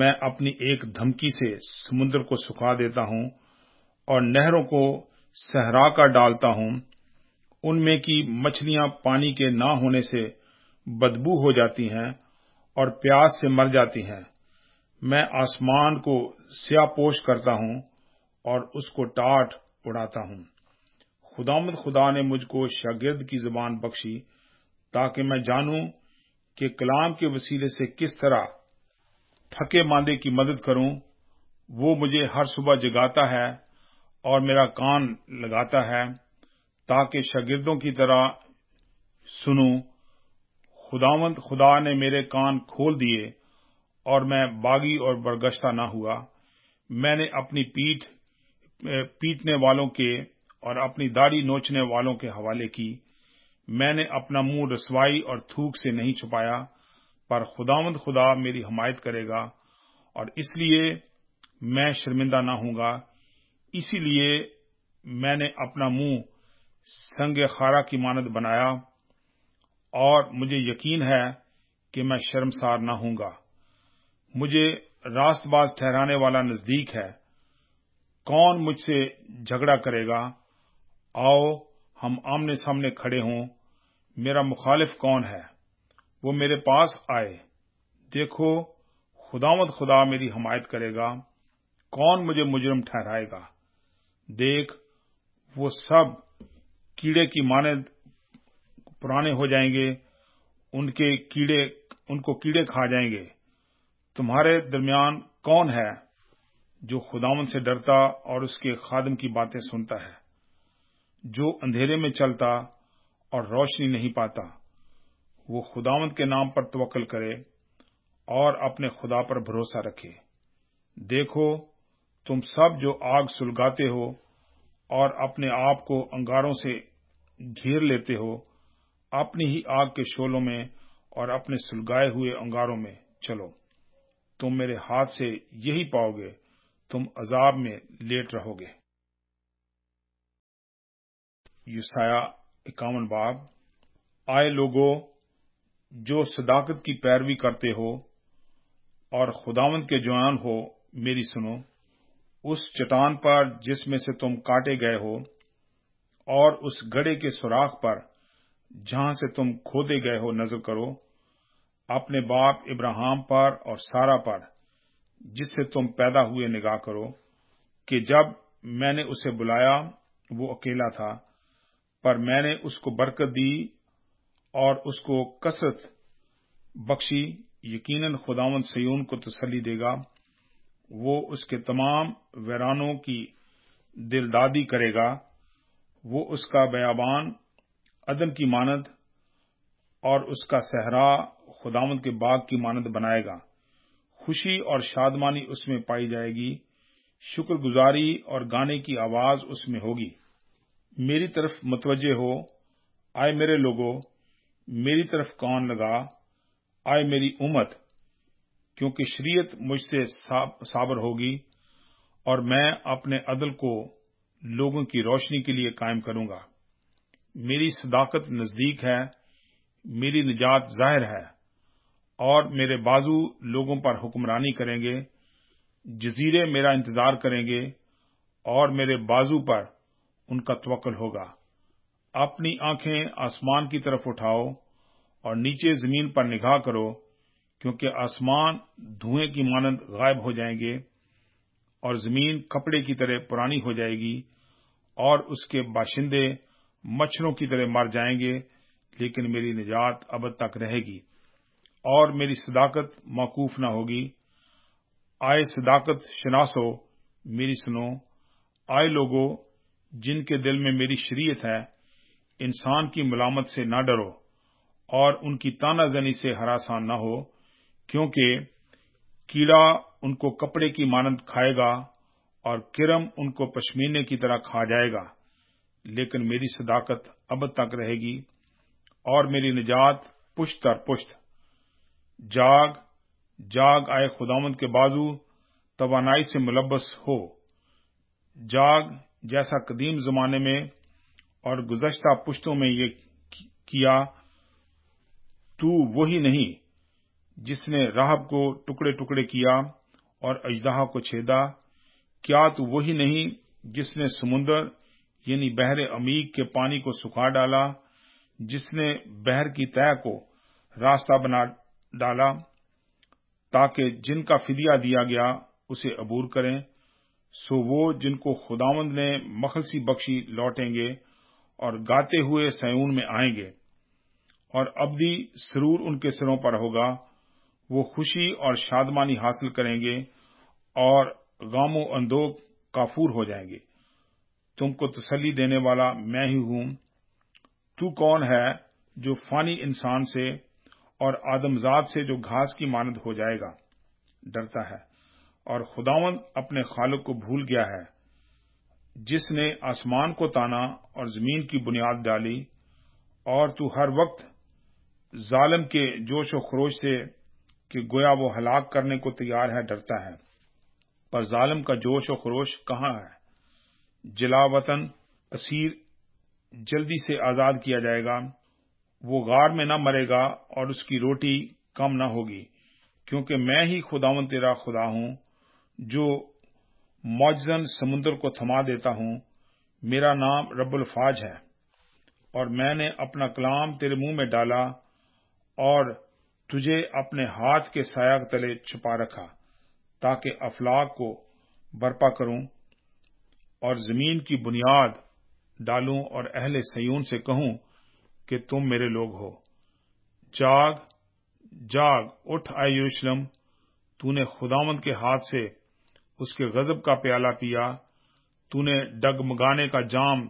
मैं अपनी एक धमकी से समुद्र को सुखा देता हूं और नहरों को सहरा कर डालता हूं उनमें की मछलियां पानी के ना होने से बदबू हो जाती हैं और प्यास से मर जाती हैं मैं आसमान को स्यापोश करता हूं और उसको टाट उड़ाता हूं खुदामद खुदा ने मुझको शागिर्द की जुबान बख्शी ताकि मैं जानूं कि कलाम के वसीले से किस तरह थके मांदे की मदद करूं वो मुझे हर सुबह जगाता है और मेरा कान लगाता है ताकि शागिर्दों की तरह सुनूं खुदावंत खुदा ने मेरे कान खोल दिए और मैं बागी और बरगश्ता ना हुआ मैंने अपनी पीठ पीटने वालों के और अपनी दाढ़ी नोचने वालों के हवाले की मैंने अपना मुंह रसवाई और थूक से नहीं छुपाया पर खुदावंत खुदा मेरी हमायत करेगा और इसलिए मैं शर्मिंदा ना हूंगा इसीलिए मैंने अपना मुंह संग खारा की मानद बनाया और मुझे यकीन है कि मैं शर्मसार न होऊंगा मुझे रास्तबाज ठहराने वाला नजदीक है कौन मुझसे झगड़ा करेगा आओ हम आमने सामने खड़े हों मेरा मुखालिफ कौन है वो मेरे पास आए देखो खुदावत खुदा मेरी हमायत करेगा कौन मुझे मुजरम ठहराएगा देख वो सब कीड़े की माने पुराने हो जाएंगे उनके कीड़े उनको कीड़े खा जाएंगे तुम्हारे दरमियान कौन है जो खुदावन से डरता और उसके खादम की बातें सुनता है जो अंधेरे में चलता और रोशनी नहीं पाता वो खुदावंत के नाम पर तवक्ल करे और अपने खुदा पर भरोसा रखे देखो तुम सब जो आग सुलगाते हो और अपने आप को अंगारों से घेर लेते हो अपनी ही आग के शोलों में और अपने सुलगाए हुए अंगारों में चलो तुम मेरे हाथ से यही पाओगे तुम अजाब में लेट रहोगे युसाया इक्यावन बाब आए लोगों जो सदाकत की पैरवी करते हो और खुदावंत के जवान हो मेरी सुनो उस चट्टान पर जिसमें से तुम काटे गए हो और उस गड़े के सुराख पर जहां से तुम खोदे गए हो नजर करो अपने बाप इब्राहिम पर और सारा पर जिससे तुम पैदा हुए निगाह करो कि जब मैंने उसे बुलाया वो अकेला था पर मैंने उसको बरकत दी और उसको कसरत बख्शी यकीनन खुदावन सयून को तसली देगा वो उसके तमाम वैरानों की दिलदादी करेगा वो उसका बयाबान अदम की मानद और उसका सहरा खुदामद के बाग की मानद बनाएगा खुशी और शादमानी उसमें पाई जाएगी शुक्रगुजारी और गाने की आवाज उसमें होगी मेरी तरफ मतवजे हो आए मेरे लोगों मेरी तरफ कान लगा आए मेरी उम्मत क्योंकि शरीयत मुझसे साबर होगी और मैं अपने अदल को लोगों की रोशनी के लिए कायम करूंगा मेरी सदाकत नजदीक है मेरी निजात जाहिर है और मेरे बाजू लोगों पर हुक्मरानी करेंगे जजीरे मेरा इंतजार करेंगे और मेरे बाजू पर उनका तवक्ल होगा अपनी आंखें आसमान की तरफ उठाओ और नीचे जमीन पर निगाह करो क्योंकि आसमान धुएं की मानंद गायब हो जाएंगे और जमीन कपड़े की तरह पुरानी हो जाएगी और उसके बाशिंदे मच्छरों की तरह मर जाएंगे लेकिन मेरी निजात अब तक रहेगी और मेरी सदाकत मौकूफ न होगी आए सदाकत शनासो मेरी सुनो आए लोगों जिनके दिल में मेरी शरीयत है इंसान की मलामत से ना डरो और उनकी तानाजनी से हरासान ना हो क्योंकि कीड़ा उनको कपड़े की मानंद खाएगा और किरम उनको पश्मीने की तरह खा जाएगा लेकिन मेरी सदाकत अब तक रहेगी और मेरी निजात पुश्त और पुश्त जाग जाग आए खुदामंद के बाजू तवानाई से मुलबस हो जाग जैसा कदीम जमाने में और गुजश्ता पुश्तों में ये किया तू वही नहीं जिसने राहब को टुकड़े टुकड़े किया और अजदहा को छेदा क्या तू वही नहीं जिसने समुन्दर यानी बहरे अमीक के पानी को सुखा डाला जिसने बहर की तय को रास्ता बना डाला ताकि जिनका फिदिया दिया गया उसे अबूर करें सो वो जिनको खुदावंद ने मखलसी बख्शी लौटेंगे और गाते हुए सयून में आएंगे और अब भी सरूर उनके सिरों पर होगा वो खुशी और शादमानी हासिल करेंगे और गामो अंदोग काफूर हो जाएंगे तुमको तसली देने वाला मैं ही हूं तू कौन है जो फानी इंसान से और आदमजात से जो घास की मानद हो जाएगा डरता है और खुदावंद अपने खालक को भूल गया है जिसने आसमान को ताना और जमीन की बुनियाद डाली और तू हर वक्त जालम के जोश व खरोश से कि गोया वो हलाक करने को तैयार है डरता है पर जालिम का जोश और खरोश कहां है जिलावतन असीर जल्दी से आजाद किया जाएगा वो गार में न मरेगा और उसकी रोटी कम न होगी क्योंकि मैं ही खुदावन तेरा खुदा हूं जो मौजन समुद्र को थमा देता हूं मेरा नाम रब्बुल फाज है और मैंने अपना कलाम तेरे मुंह में डाला और तुझे अपने हाथ के सायक तले छुपा रखा ताकि अफलाक को बर्पा करूं और जमीन की बुनियाद डालूं और अहले सयून से कहूं कि तुम मेरे लोग हो जाग जाग उठ आयुशलम तूने खुदावंत के हाथ से उसके गजब का प्याला पिया तूने डगमगाने का जाम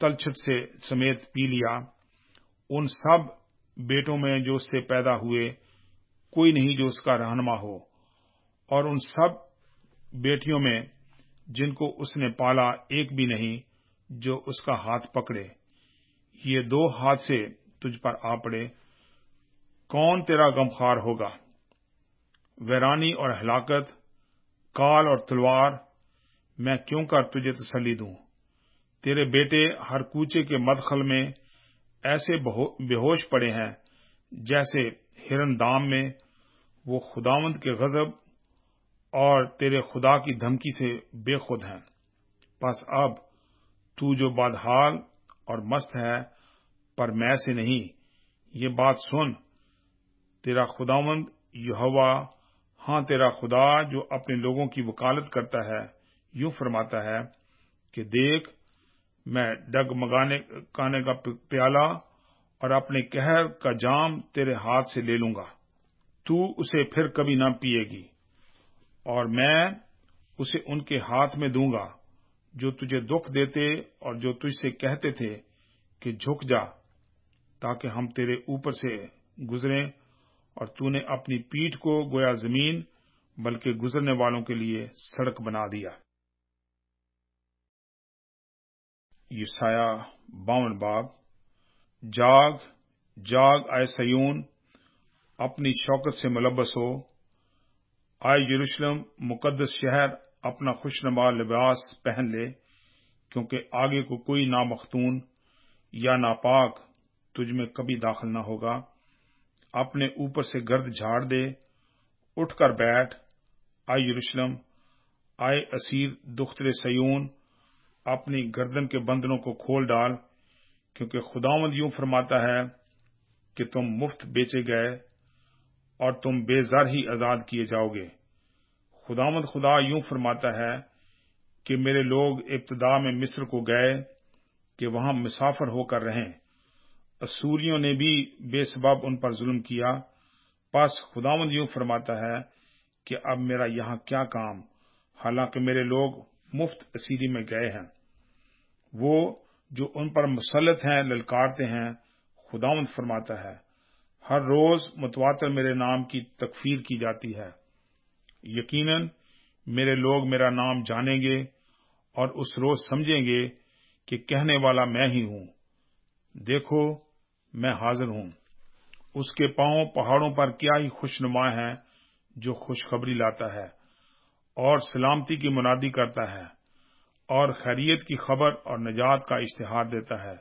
तलछट से समेत पी लिया उन सब बेटों में जो उससे पैदा हुए कोई नहीं जो उसका रहनमा हो और उन सब बेटियों में जिनको उसने पाला एक भी नहीं जो उसका हाथ पकड़े ये दो हाथ से तुझ पर आ पड़े कौन तेरा गमखार होगा वैरानी और हलाकत काल और तलवार मैं क्यों कर तुझे तसली दूं तेरे बेटे हर कूचे के मदखल में ऐसे बेहोश पड़े हैं जैसे हिरन दाम में वो खुदावंद के गजब और तेरे खुदा की धमकी से बेखुद हैं बस अब तू जो बदहाल और मस्त है पर मैं से नहीं ये बात सुन तेरा खुदावंद युवा हाँ तेरा खुदा जो अपने लोगों की वकालत करता है यूं फरमाता है कि देख मैं डगमगाने काने का प्याला और अपने कहर का जाम तेरे हाथ से ले लूंगा तू उसे फिर कभी ना पिएगी और मैं उसे उनके हाथ में दूंगा जो तुझे दुख देते और जो तुझसे कहते थे कि झुक जा ताकि हम तेरे ऊपर से गुजरें और तूने अपनी पीठ को गोया जमीन बल्कि गुजरने वालों के लिए सड़क बना दिया यसाया बावन बाब जाग जाग आए सयून अपनी शौकत से मुलबस हो आए यरूशलम मुकदस शहर अपना खुशनुमा लिबास पहन ले क्योंकि आगे को कोई नामखतून या नापाक तुझ में कभी दाखिल ना होगा अपने ऊपर से गर्द झाड़ दे उठकर बैठ आए यरूशलम आए असीर दुख्तरे सयून अपनी गर्दन के बंधनों को खोल डाल क्योंकि खुदावंद यूं फरमाता है कि तुम मुफ्त बेचे गए और तुम बेजर ही आजाद किए जाओगे खुदामद खुदा यूं फरमाता है कि मेरे लोग इब्तदा में मिस्र को गए कि वहां मुसाफर होकर रहें असूरियों ने भी बेसबाब उन पर जुल्म किया पास खुदावंद यूं फरमाता है कि अब मेरा यहां क्या काम हालांकि मेरे लोग मुफ्त असीरी में गए हैं वो जो उन पर मुसलत हैं ललकारते हैं खुदावंद फरमाता है हर रोज मुतवातर मेरे नाम की तकफीर की जाती है यकीनन मेरे लोग मेरा नाम जानेंगे और उस रोज समझेंगे कि कहने वाला मैं ही हूं देखो मैं हाजिर हूं उसके पांव पहाड़ों पर क्या ही खुशनुमा है जो खुशखबरी लाता है और सलामती की मुनादी करता है और खैरियत की खबर और निजात का इश्तहार देता है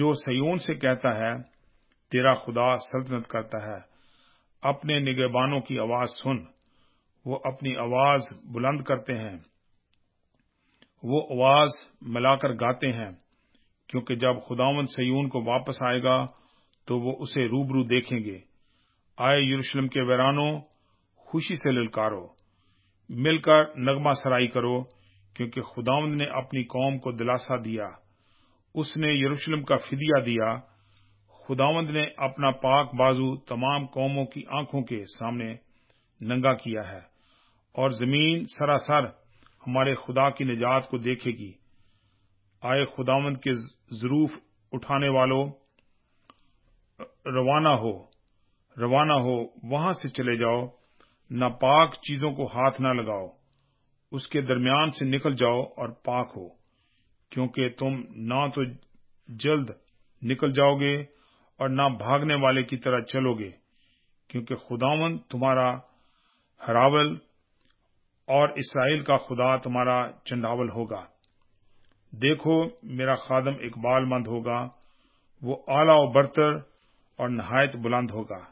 जो सयून से कहता है तेरा खुदा सल्तनत करता है अपने निगहबानों की आवाज सुन वो अपनी आवाज बुलंद करते हैं वो आवाज मिलाकर गाते हैं क्योंकि जब खुदावन सयून को वापस आएगा तो वो उसे रूबरू देखेंगे आए यरूशलेम के वीरानों खुशी से ललकारो मिलकर नगमा सराई करो क्योंकि खुदावंद ने अपनी कौम को दिलासा दिया उसने यरूशलेम का फिदिया दिया खुदावंद ने अपना पाक बाजू तमाम कौमों की आंखों के सामने नंगा किया है और जमीन सरासर हमारे खुदा की निजात को देखेगी आए खुदावंद के जरूफ उठाने वालों रवाना हो रवाना हो वहां से चले जाओ पाक चीजों को हाथ ना लगाओ उसके दरमियान से निकल जाओ और पाक हो क्योंकि तुम ना तो जल्द निकल जाओगे और ना भागने वाले की तरह चलोगे क्योंकि खुदावन तुम्हारा हरावल और इसराइल का खुदा तुम्हारा चंडावल होगा देखो मेरा खादम इकबाल मंद होगा वो आला और बरतर और नहायत बुलंद होगा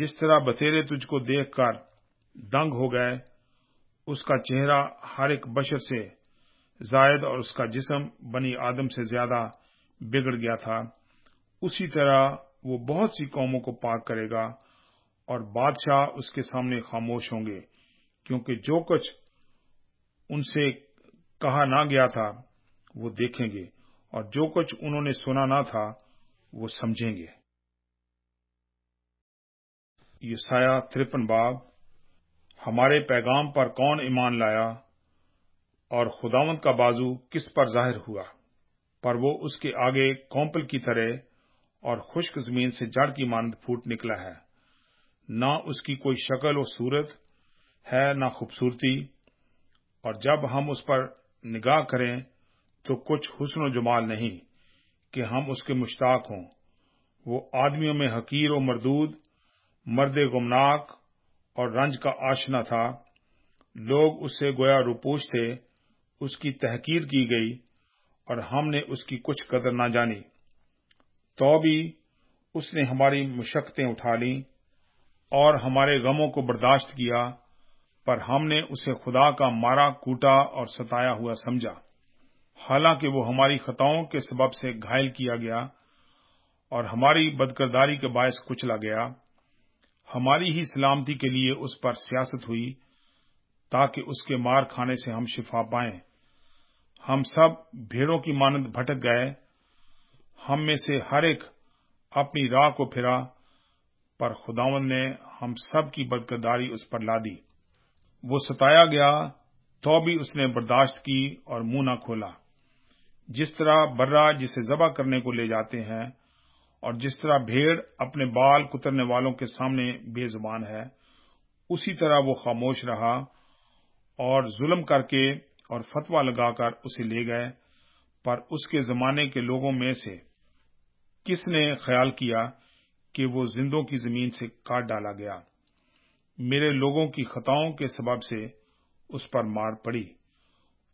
जिस तरह बतेरे तुझको देखकर दंग हो गए उसका चेहरा हर एक बशर से जायद और उसका जिसम बनी आदम से ज्यादा बिगड़ गया था उसी तरह वो बहुत सी कौमों को पार करेगा और बादशाह उसके सामने खामोश होंगे क्योंकि जो कुछ उनसे कहा ना गया था वो देखेंगे और जो कुछ उन्होंने सुना ना था वो समझेंगे साया तिरपन बाब हमारे पैगाम पर कौन ईमान लाया और खुदावंद का बाजू किस पर जाहिर हुआ पर वो उसके आगे कौपल की तरह और खुश्क जमीन से जड़ की मानद फूट निकला है ना उसकी कोई शक्ल और सूरत है ना खूबसूरती और जब हम उस पर निगाह करें तो कुछ व जमाल नहीं कि हम उसके मुश्ताक हों वो आदमियों में हकीर और मरदूद मर्द गुमनाक और रंज का आशना था लोग उससे गोया रूपोश थे उसकी तहकीर की गई और हमने उसकी कुछ कदर ना जानी तो भी उसने हमारी मुशक्तें उठा ली और हमारे गमों को बर्दाश्त किया पर हमने उसे खुदा का मारा कूटा और सताया हुआ समझा हालांकि वो हमारी खताओं के सबब से घायल किया गया और हमारी बदकरदारी के बायस कुचला गया हमारी ही सलामती के लिए उस पर सियासत हुई ताकि उसके मार खाने से हम शिफा पाएं हम सब भेड़ों की मानद भटक गए हम में से हर एक अपनी राह को फिरा पर खुदावन ने हम सब की बदकदारी उस पर ला दी वो सताया गया तो भी उसने बर्दाश्त की और मुंह न खोला जिस तरह बर्रा जिसे जबा करने को ले जाते हैं और जिस तरह भेड़ अपने बाल कुतरने वालों के सामने बेजुबान है उसी तरह वो खामोश रहा और जुल्म करके और फतवा लगाकर उसे ले गए पर उसके जमाने के लोगों में से किसने ख्याल किया कि वो जिंदों की जमीन से काट डाला गया मेरे लोगों की खताओं के सबब से उस पर मार पड़ी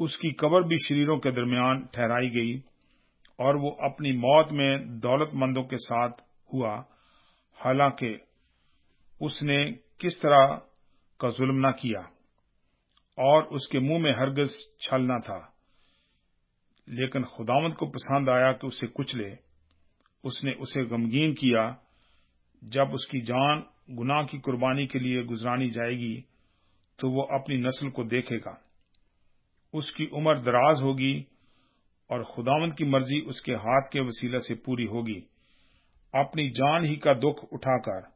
उसकी कबर भी शरीरों के दरमियान ठहराई गई और वो अपनी मौत में दौलतमंदों के साथ हुआ हालांकि उसने किस तरह का जुल्म न किया और उसके मुंह में हरगज छल न था लेकिन खुदावंत को पसंद आया कि उसे कुचले उसने उसे गमगीन किया जब उसकी जान गुनाह की कुर्बानी के लिए गुजरानी जाएगी तो वो अपनी नस्ल को देखेगा उसकी उम्र दराज होगी और खुदावन की मर्जी उसके हाथ के वसीला से पूरी होगी अपनी जान ही का दुख उठाकर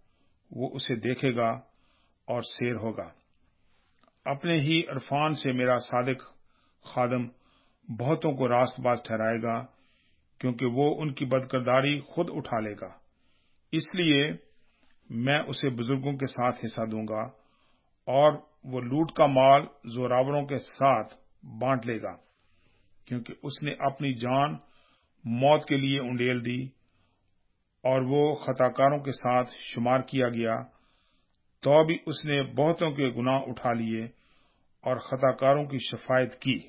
वो उसे देखेगा और शेर होगा अपने ही इरफान से मेरा सादिक खादम बहुतों को रास्तबाज ठहराएगा क्योंकि वो उनकी बदकरदारी खुद उठा लेगा इसलिए मैं उसे बुजुर्गों के साथ हिस्सा दूंगा और वो लूट का माल जोरावरों के साथ बांट लेगा क्योंकि उसने अपनी जान मौत के लिए उंडेल दी और वो खताकारों के साथ शुमार किया गया तो भी उसने बहुतों के गुनाह उठा लिए और खताकारों की शफायत की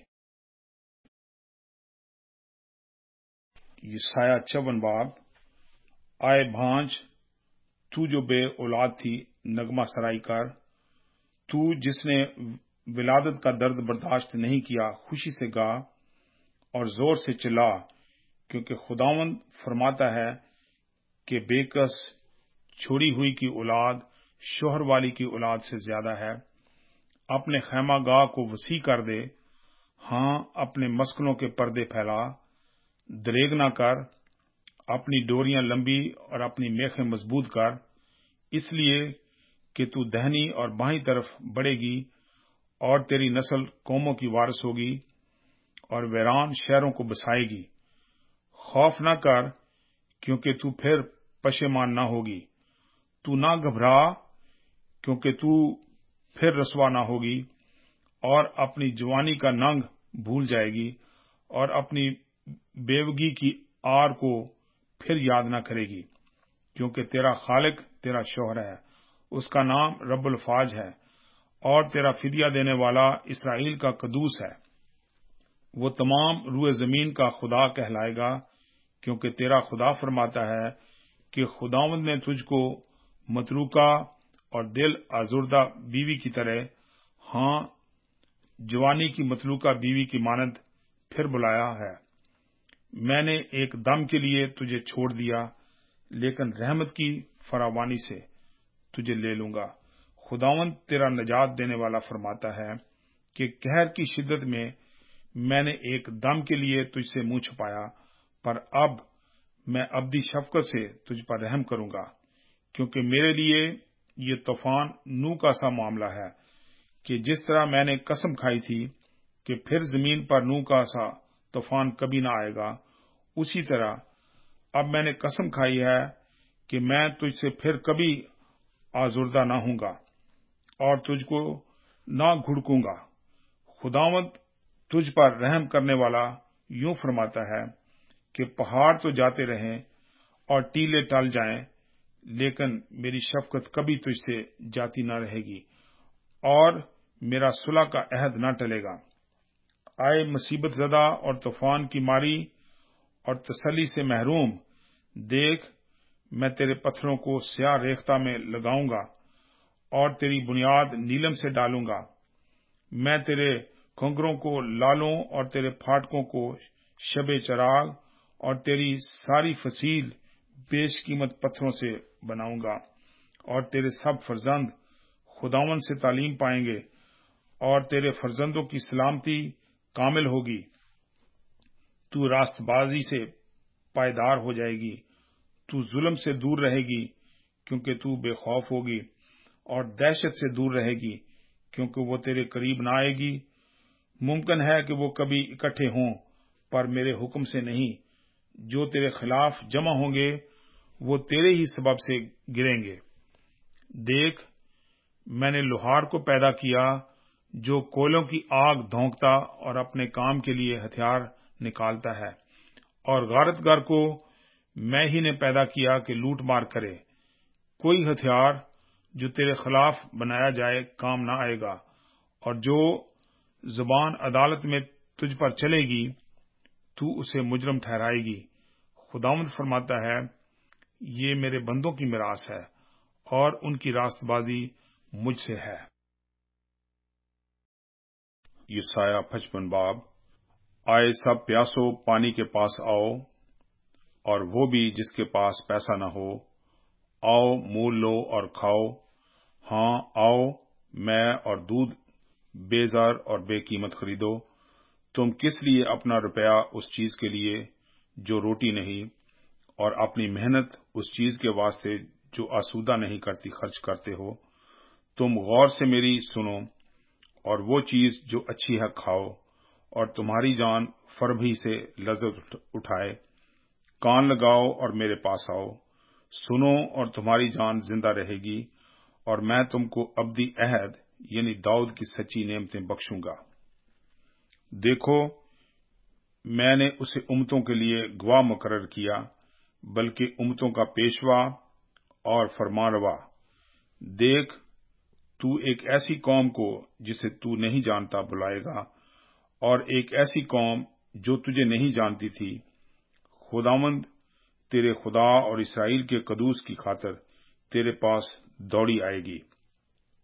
साया चवन बाब आए भांज तू जो बे औलाद थी नगमा कर तू जिसने विलादत का दर्द बर्दाश्त नहीं किया खुशी से गा और जोर से चिल्ला क्योंकि खुदावंद फरमाता है कि बेकस छोड़ी हुई की औलाद शोहर वाली की औलाद से ज्यादा है अपने खैमा गाह को वसी कर दे हां अपने मस्कलों के पर्दे फैला दरेग ना कर अपनी डोरियां लंबी और अपनी मेखें मजबूत कर इसलिए कि तू दहनी और बाहीं तरफ बढ़ेगी और तेरी नस्ल कौमों की वारिस होगी और वेरान शहरों को बसाएगी खौफ न कर क्योंकि तू फिर पशेमान न होगी तू ना घबरा क्योंकि तू फिर रसवा ना होगी और अपनी जवानी का नंग भूल जाएगी और अपनी बेवगी की आर को फिर याद ना करेगी क्योंकि तेरा खालिक तेरा शोहर है उसका नाम रबुल फाज है और तेरा फिदिया देने वाला इसराइल का कदूस है वो तमाम रूए जमीन का खुदा कहलाएगा क्योंकि तेरा खुदा फरमाता है कि खुदावंद ने तुझको मतरूका और दिल आजुर्दा बीवी की तरह हां जवानी की मतलूका बीवी की मानद फिर बुलाया है मैंने एक दम के लिए तुझे छोड़ दिया लेकिन रहमत की फरावानी से तुझे ले लूंगा खुदावंत तेरा निजात देने वाला फरमाता है कि कहर की शिद्दत में मैंने एक दम के लिए तुझसे मुंह छुपाया पर अब मैं अब्दी शफकत से तुझ पर रहम करूंगा क्योंकि मेरे लिए ये तूफान नू का सा मामला है कि जिस तरह मैंने कसम खाई थी कि फिर जमीन पर नू का सा तूफान कभी ना आएगा उसी तरह अब मैंने कसम खाई है कि मैं तुझसे फिर कभी आजुर्दा ना होऊंगा और तुझको ना घुड़कूंगा खुदावंत तुझ पर रहम करने वाला यूं फरमाता है कि पहाड़ तो जाते रहें और टीले टल जाएं लेकिन मेरी शफकत कभी तुझसे जाती न रहेगी और मेरा सुलह का अहद न टलेगा आए मुसीबत जदा और तूफान की मारी और तसली से महरूम देख मैं तेरे पत्थरों को स्याह रेखता में लगाऊंगा और तेरी बुनियाद नीलम से डालूंगा मैं तेरे घुघरों को लालों और तेरे फाटकों को शबे चराग और तेरी सारी फसील बेशकीमत पत्थरों से बनाऊंगा और तेरे सब फर्जंद खुदावन से तालीम पाएंगे और तेरे फर्जंदों की सलामती कामिल होगी तू रास्तबाजी से पायदार हो जाएगी तू जुल्म से दूर रहेगी क्योंकि तू बेखौफ होगी और दहशत से दूर रहेगी क्योंकि वो तेरे करीब ना आएगी मुमकिन है कि वो कभी इकट्ठे हों पर मेरे हुक्म से नहीं जो तेरे खिलाफ जमा होंगे वो तेरे ही सबब से गिरेंगे देख मैंने लोहार को पैदा किया जो कोयलों की आग धोंकता और अपने काम के लिए हथियार निकालता है और गारतगर को मैं ही ने पैदा किया कि लूट मार करे कोई हथियार जो तेरे खिलाफ बनाया जाए काम ना आएगा और जो जुबान अदालत में तुझ पर चलेगी तू उसे मुजरम ठहराएगी खुदावंद फरमाता है ये मेरे बंदों की मिरास है और उनकी रास्तबाजी मुझसे है यसाया पचपन बाब आए सब प्यासो पानी के पास आओ और वो भी जिसके पास पैसा न हो आओ मोल लो और खाओ हाँ आओ मैं और दूध बेजार और बेकीमत खरीदो तुम किस लिए अपना रुपया उस चीज के लिए जो रोटी नहीं और अपनी मेहनत उस चीज के वास्ते जो आसूदा नहीं करती खर्च करते हो तुम गौर से मेरी सुनो और वो चीज जो अच्छी है खाओ और तुम्हारी जान फरभी से लजत उठाए कान लगाओ और मेरे पास आओ सुनो और तुम्हारी जान जिंदा रहेगी और मैं तुमको अब्दी अहद यानी दाऊद की सच्ची नियमतें बख्शूंगा देखो मैंने उसे उमतों के लिए गवाह मुकर किया बल्कि उमतों का पेशवा और फरमानवा देख तू एक ऐसी कौम को जिसे तू नहीं जानता बुलाएगा और एक ऐसी कौम जो तुझे नहीं जानती थी खुदामंद तेरे खुदा और इसराइल के कदूस की खातर तेरे पास दौड़ी आएगी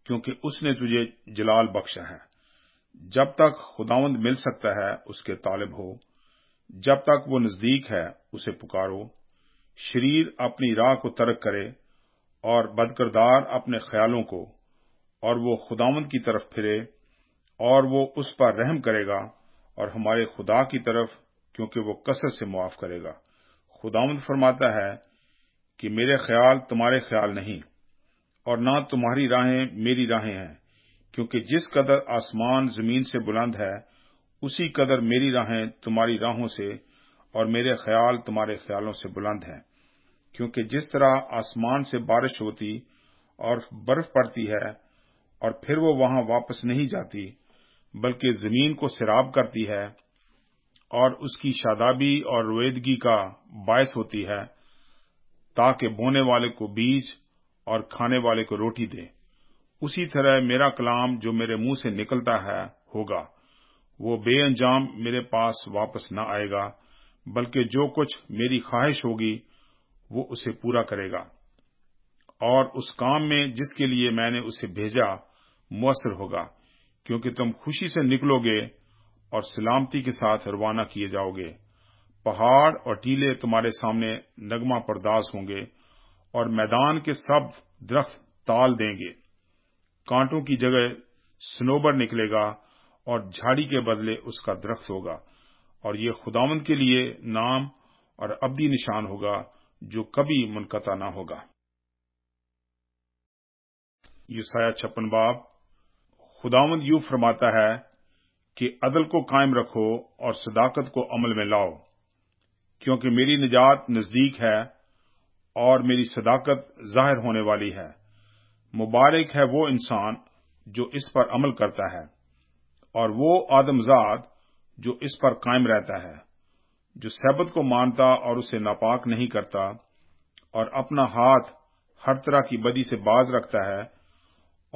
क्योंकि उसने तुझे जलाल बख्शा है जब तक खुदावंद मिल सकता है उसके तालिब हो जब तक वो नजदीक है उसे पुकारो शरीर अपनी राह को तर्क करे और बदकरदार अपने ख्यालों को और वो खुदावंद की तरफ फिरे और वो उस पर रहम करेगा और हमारे खुदा की तरफ क्योंकि वो कसर से मुआफ करेगा खुदावंद फरमाता है कि मेरे ख्याल तुम्हारे ख्याल नहीं और ना तुम्हारी राहें मेरी राहें हैं क्योंकि जिस कदर आसमान जमीन से बुलंद है उसी कदर मेरी राहें तुम्हारी राहों से और मेरे ख्याल तुम्हारे ख्यालों से बुलंद हैं क्योंकि जिस तरह आसमान से बारिश होती और बर्फ पड़ती है और फिर वो वहां वापस नहीं जाती बल्कि जमीन को सिराब करती है और उसकी शादाबी और रोएदगी का बायस होती है ताकि बोने वाले को बीज और खाने वाले को रोटी दे उसी तरह मेरा कलाम जो मेरे मुंह से निकलता है होगा वो बेअंजाम मेरे पास वापस न आएगा बल्कि जो कुछ मेरी ख्वाहिश होगी वो उसे पूरा करेगा और उस काम में जिसके लिए मैंने उसे भेजा मुसर होगा क्योंकि तुम खुशी से निकलोगे और सलामती के साथ रवाना किए जाओगे पहाड़ और टीले तुम्हारे सामने नगमा परदास होंगे और मैदान के सब दरख्त ताल देंगे कांटों की जगह स्नोबर निकलेगा और झाड़ी के बदले उसका दरख्त होगा और ये खुदावंद के लिए नाम और अबदी निशान होगा जो कभी मुनकता ना होगा युसाया छप्पन बाब खुदावंद यू फरमाता है कि अदल को कायम रखो और सदाकत को अमल में लाओ क्योंकि मेरी निजात नजदीक है और मेरी सदाकत जाहिर होने वाली है मुबारक है वो इंसान जो इस पर अमल करता है और वो आदमजात जो इस पर कायम रहता है जो सहबत को मानता और उसे नापाक नहीं करता और अपना हाथ हर तरह की बदी से बाज रखता है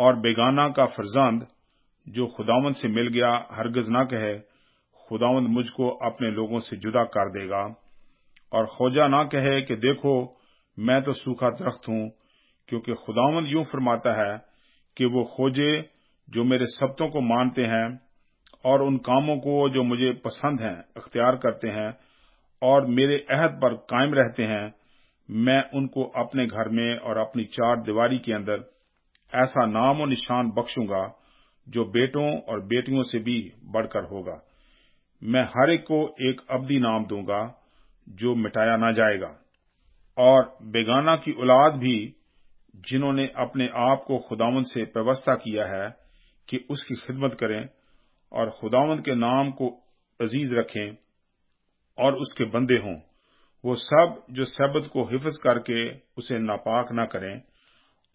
और बेगाना का फर्जंद जो खुदावंद से मिल गया हरगज ना कहे खुदावंद मुझको अपने लोगों से जुदा कर देगा और खोजा ना कहे कि देखो मैं तो सूखा दरख्त हूं क्योंकि खुदावंद यूं फरमाता है कि वो खोजे जो मेरे सब्तों को मानते हैं और उन कामों को जो मुझे पसंद हैं अख्तियार करते हैं और मेरे अहद पर कायम रहते हैं मैं उनको अपने घर में और अपनी चार दीवारी के अंदर ऐसा नाम और निशान बख्शूंगा जो बेटों और बेटियों से भी बढ़कर होगा मैं हर एक को एक अवधि नाम दूंगा जो मिटाया ना जाएगा और बेगाना की औलाद भी जिन्होंने अपने आप को खुदावन से व्यवस्था किया है कि उसकी खिदमत करें और खुदावन के नाम को अजीज रखें और उसके बंदे हों वो सब जो सबत को हिफज करके उसे नापाक ना करें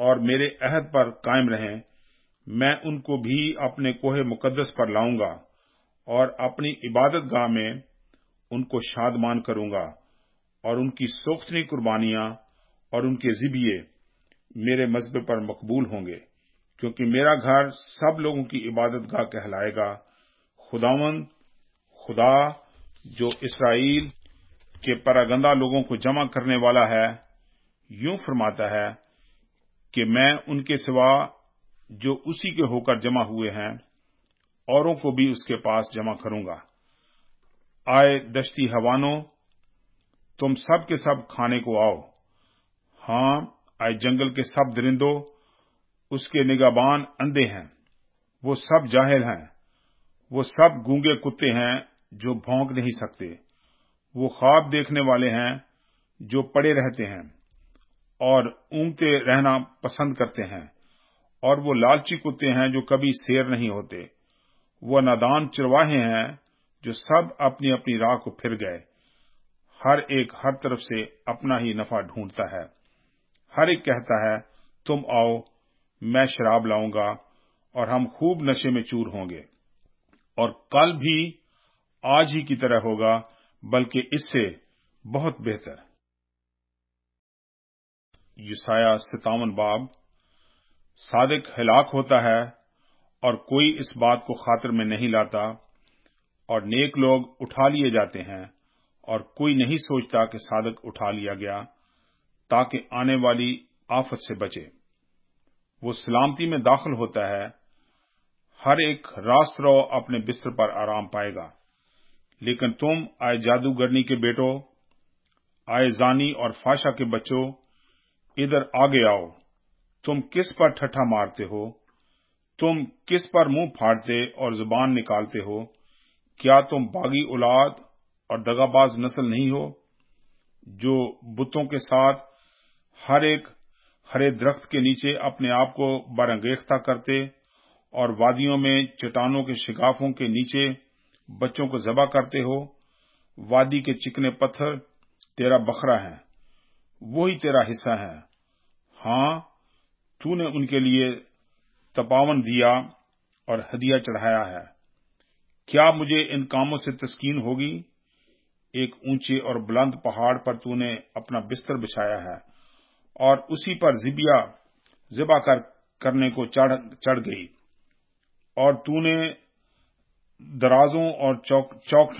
और मेरे अहद पर कायम रहें मैं उनको भी अपने कोहे मुकदस पर लाऊंगा और अपनी इबादत गाह में उनको शादमान करूंगा और उनकी सोखनी कुर्बानियां और उनके जिबिये मेरे मजहब पर मकबूल होंगे क्योंकि मेरा घर सब लोगों की इबादत गाह कहलाएगा खुदावन खुदा जो इसराइल के परागंदा लोगों को जमा करने वाला है यूं फरमाता है कि मैं उनके सिवा जो उसी के होकर जमा हुए हैं औरों को भी उसके पास जमा करूंगा आए दश्ती हवानों तुम सब के सब खाने को आओ हां आए जंगल के सब दरिंदो उसके निगाबान अंधे हैं वो सब जाहिल हैं वो सब गूंगे कुत्ते हैं जो भौंक नहीं सकते वो ख्वाब देखने वाले हैं जो पड़े रहते हैं और ऊंगते रहना पसंद करते हैं और वो लालची कुत्ते हैं जो कभी शेर नहीं होते वो नादान चरवाहे हैं जो सब अपनी अपनी राह को फिर गए हर एक हर तरफ से अपना ही नफा ढूंढता है हर एक कहता है तुम आओ मैं शराब लाऊंगा और हम खूब नशे में चूर होंगे और कल भी आज ही की तरह होगा बल्कि इससे बहुत बेहतर युसाया सितावन बाब सादिक हिलाक होता है और कोई इस बात को खातर में नहीं लाता और नेक लोग उठा लिए जाते हैं और कोई नहीं सोचता कि साधक उठा लिया गया ताकि आने वाली आफत से बचे वो सलामती में दाखिल होता है हर एक रास्त अपने बिस्तर पर आराम पाएगा लेकिन तुम आए जादूगरनी के बेटो आए जानी और फाशा के बच्चों इधर आगे आओ तुम किस पर ठट्ठा मारते हो तुम किस पर मुंह फाड़ते और जुबान निकालते हो क्या तुम बागी औलाद और दगाबाज नस्ल नहीं हो जो बुतों के साथ हर एक हरे दरख्त के नीचे अपने आप को बरंगेखता करते और वादियों में चट्टानों के शिकाफों के नीचे बच्चों को जबा करते हो वादी के चिकने पत्थर तेरा बखरा है वो ही तेरा हिस्सा है हाँ तूने उनके लिए तपावन दिया और हदिया चढ़ाया है क्या मुझे इन कामों से तस्कीन होगी एक ऊंचे और बुलंद पहाड़ पर तूने अपना बिस्तर बिछाया है और उसी पर जिबिया जिबा कर करने को चढ़ चढ़ गई और तूने दराजों और चौक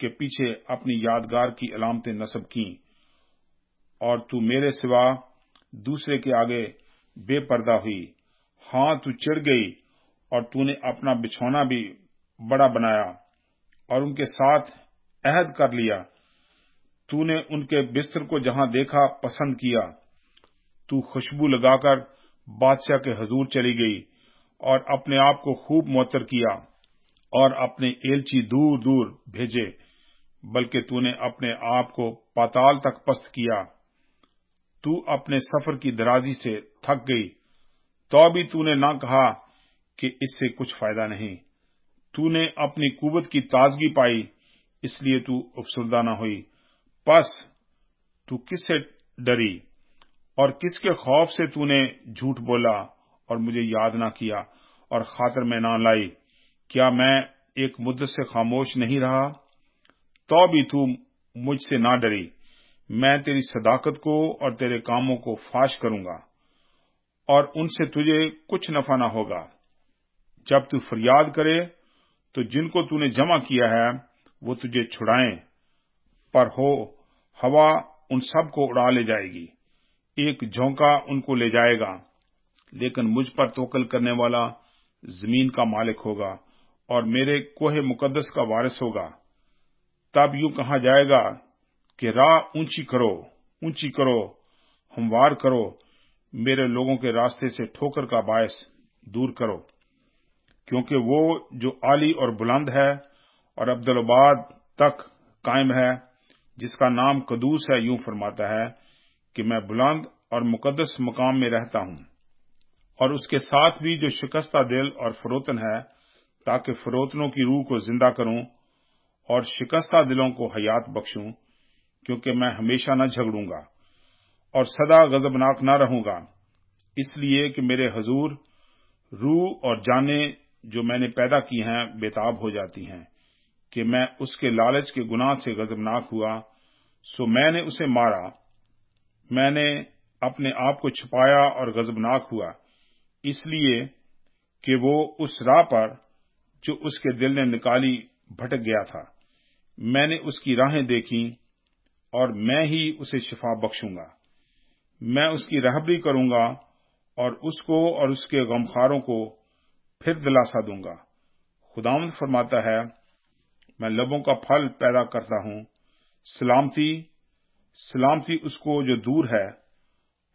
के पीछे अपनी यादगार की अलामतें नस्ब की और तू मेरे सिवा दूसरे के आगे बेपर्दा हुई हां तू चिड़ गई और तूने अपना बिछौना भी बड़ा बनाया और उनके साथ अहद कर लिया तूने उनके बिस्तर को जहां देखा पसंद किया तू खुशबू लगाकर बादशाह के हजूर चली गई और अपने आप को खूब मोतर किया और अपने एलची दूर दूर भेजे बल्कि तूने अपने आप को पाताल तक पस्त किया तू अपने सफर की दराजी से थक गई तो भी तूने ना कहा कि इससे कुछ फायदा नहीं तूने अपनी कुवत की ताजगी पाई इसलिए तू अफसुदा न हुई बस तू किससे डरी और किसके खौफ से तूने झूठ बोला और मुझे याद ना किया और खातर में ना लाई क्या मैं एक मुद्दत से खामोश नहीं रहा तो भी तू मुझसे ना डरी मैं तेरी सदाकत को और तेरे कामों को फाश करूंगा और उनसे तुझे कुछ नफा ना होगा जब तू फरियाद करे तो जिनको तूने जमा किया है वो तुझे छुड़ाएं पर हो हवा उन सबको उड़ा ले जाएगी एक झोंका उनको ले जाएगा लेकिन मुझ पर तोकल करने वाला जमीन का मालिक होगा और मेरे कोहे मुकद्दस का वारिस होगा तब यूं कहा जाएगा कि राह ऊंची करो ऊंची करो हमवार करो मेरे लोगों के रास्ते से ठोकर का बायस दूर करो क्योंकि वो जो आली और बुलंद है और अब्दुलबाद तक कायम है जिसका नाम कदूस है यूं फरमाता है कि मैं बुलंद और मुकदस मकाम में रहता हूं और उसके साथ भी जो शिकस्ता दिल और फरोतन है ताकि फरोतनों की रूह को जिंदा करूं और शिकस्ता दिलों को हयात बख्शूं क्योंकि मैं हमेशा न झगड़ूंगा और सदा गजबनाक न रहूंगा इसलिए कि मेरे हजूर रूह और जाने जो मैंने पैदा की हैं बेताब हो जाती हैं कि मैं उसके लालच के गुनाह से गजबनाक हुआ सो मैंने उसे मारा मैंने अपने आप को छुपाया और गजबनाक हुआ इसलिए कि वो उस राह पर जो उसके दिल ने निकाली भटक गया था मैंने उसकी राहें देखी और मैं ही उसे शिफा बख्शूंगा मैं उसकी रहबरी करूंगा और उसको और उसके गमखारों को फिर दिलासा दूंगा खुदाम फरमाता है मैं लबों का फल पैदा करता हूं सलामती सलामती उसको जो दूर है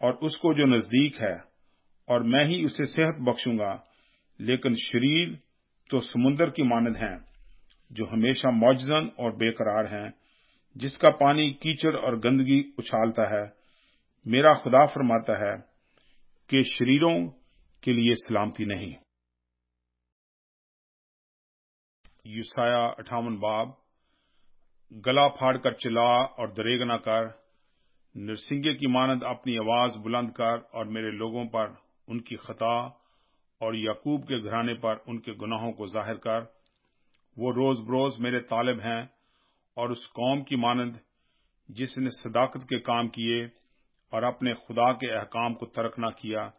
और उसको जो नजदीक है और मैं ही उसे सेहत बख्शूंगा लेकिन शरीर तो समुन्दर की मानद हैं जो हमेशा मौजन और बेकरार हैं जिसका पानी कीचड़ और गंदगी उछालता है मेरा खुदा फरमाता है कि शरीरों के लिए सलामती नहीं यूसाया अठावन बाब गला फाड़ कर चिल्ला और दरेग ना कर नरसिंह की मानद अपनी आवाज बुलंद कर और मेरे लोगों पर उनकी खता और याकूब के घराने पर उनके गुनाहों को जाहिर कर वो रोज बरोज मेरे तालिब हैं और उस कौम की मानद जिसने सदाकत के काम किए और अपने खुदा के अहकाम को तरक न किया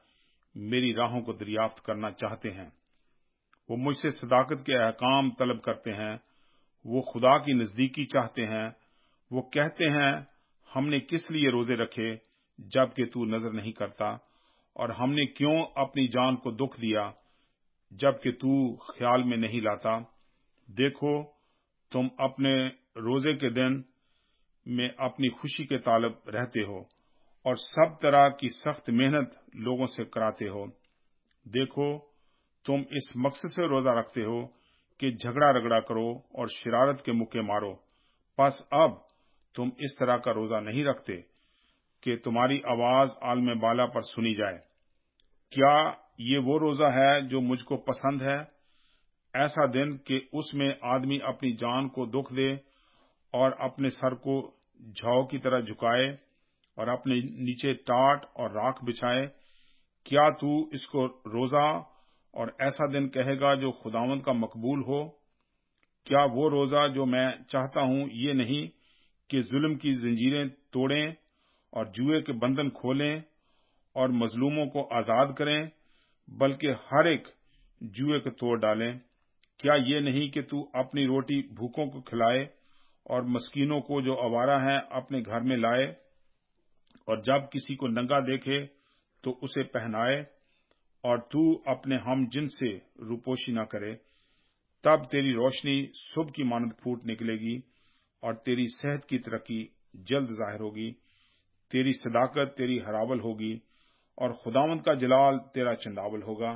मेरी राहों को दरियाफ्त करना चाहते हैं वो मुझसे सदाकत के अहकाम तलब करते हैं वो खुदा की नज़दीकी चाहते हैं वो कहते हैं हमने किस लिए रोजे रखे जबकि तू नजर नहीं करता और हमने क्यों अपनी जान को दुख दिया जबकि तू ख्याल में नहीं लाता देखो तुम अपने रोजे के दिन में अपनी खुशी के तालब रहते हो और सब तरह की सख्त मेहनत लोगों से कराते हो देखो तुम इस मकसद से रोजा रखते हो कि झगड़ा रगड़ा करो और शरारत के मुक्के मारो बस अब तुम इस तरह का रोजा नहीं रखते कि तुम्हारी आवाज आलम बाला पर सुनी जाए क्या ये वो रोजा है जो मुझको पसंद है ऐसा दिन कि उसमें आदमी अपनी जान को दुख दे और अपने सर को झाव की तरह झुकाए और अपने नीचे टाट और राख बिछाए क्या तू इसको रोजा और ऐसा दिन कहेगा जो खुदावंद का मकबूल हो क्या वो रोजा जो मैं चाहता हूं ये नहीं कि जुल्म की जंजीरें तोड़ें और जुए के बंधन खोलें और मजलूमों को आजाद करें बल्कि हर एक जुए को तोड़ डालें क्या ये नहीं कि तू अपनी रोटी भूखों को खिलाए और मस्कीनों को जो आवारा हैं अपने घर में लाए और जब किसी को नंगा देखे तो उसे पहनाए और तू अपने हम जिन से रूपोशी न करे तब तेरी रोशनी सुबह की मानद फूट निकलेगी और तेरी सेहत की तरक्की जल्द जाहिर होगी तेरी सदाकत तेरी हरावल होगी और खुदावंत का जलाल तेरा चंदावल होगा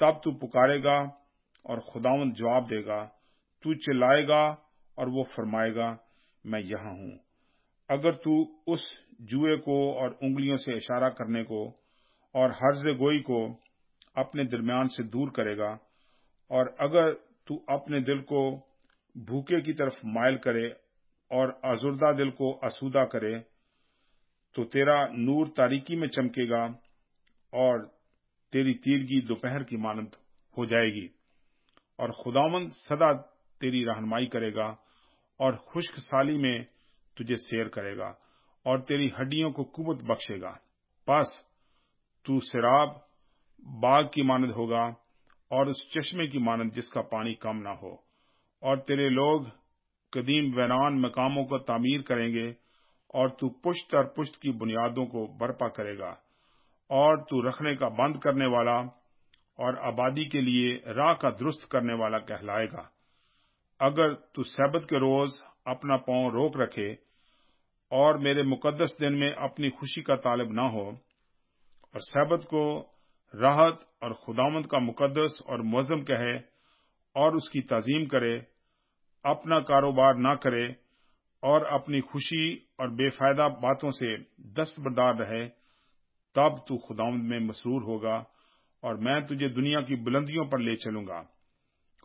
तब तू पुकारेगा और खुदावंत जवाब देगा तू चिल्लाएगा और वो फरमाएगा मैं यहां हूं अगर तू उस जुए को और उंगलियों से इशारा करने को और हर्ज गोई को अपने दरमियान से दूर करेगा और अगर तू अपने दिल को भूखे की तरफ मायल करे और आजुर्दा दिल को आसूदा करे तो तेरा नूर तारीकी में चमकेगा और तेरी तीरगी दोपहर की मानंद हो जाएगी और खुदावंद सदा तेरी रहनमाई करेगा और खुश्क साली में तुझे शेर करेगा और तेरी हड्डियों को कुवत बख्शेगा बस तू शराब बाग की मानद होगा और उस चश्मे की मानद जिसका पानी कम ना हो और तेरे लोग कदीम वैरान मकामों को तामीर करेंगे और तू पुश्त और पुश्त की बुनियादों को बर्पा करेगा और तू रखने का बंद करने वाला और आबादी के लिए राह का दुरुस्त करने वाला कहलाएगा अगर तू सैबत के रोज अपना पांव रोक रखे और मेरे मुकद्दस दिन में अपनी खुशी का तालब ना हो और सैबत को राहत और खुदामंद का मुकदस और मुअज्जम कहे और उसकी तजीम करे अपना कारोबार ना करे और अपनी खुशी और बेफायदा बातों से दस्तबरदार रहे तब तू खुदावंद में मसरूर होगा और मैं तुझे दुनिया की बुलंदियों पर ले चलूंगा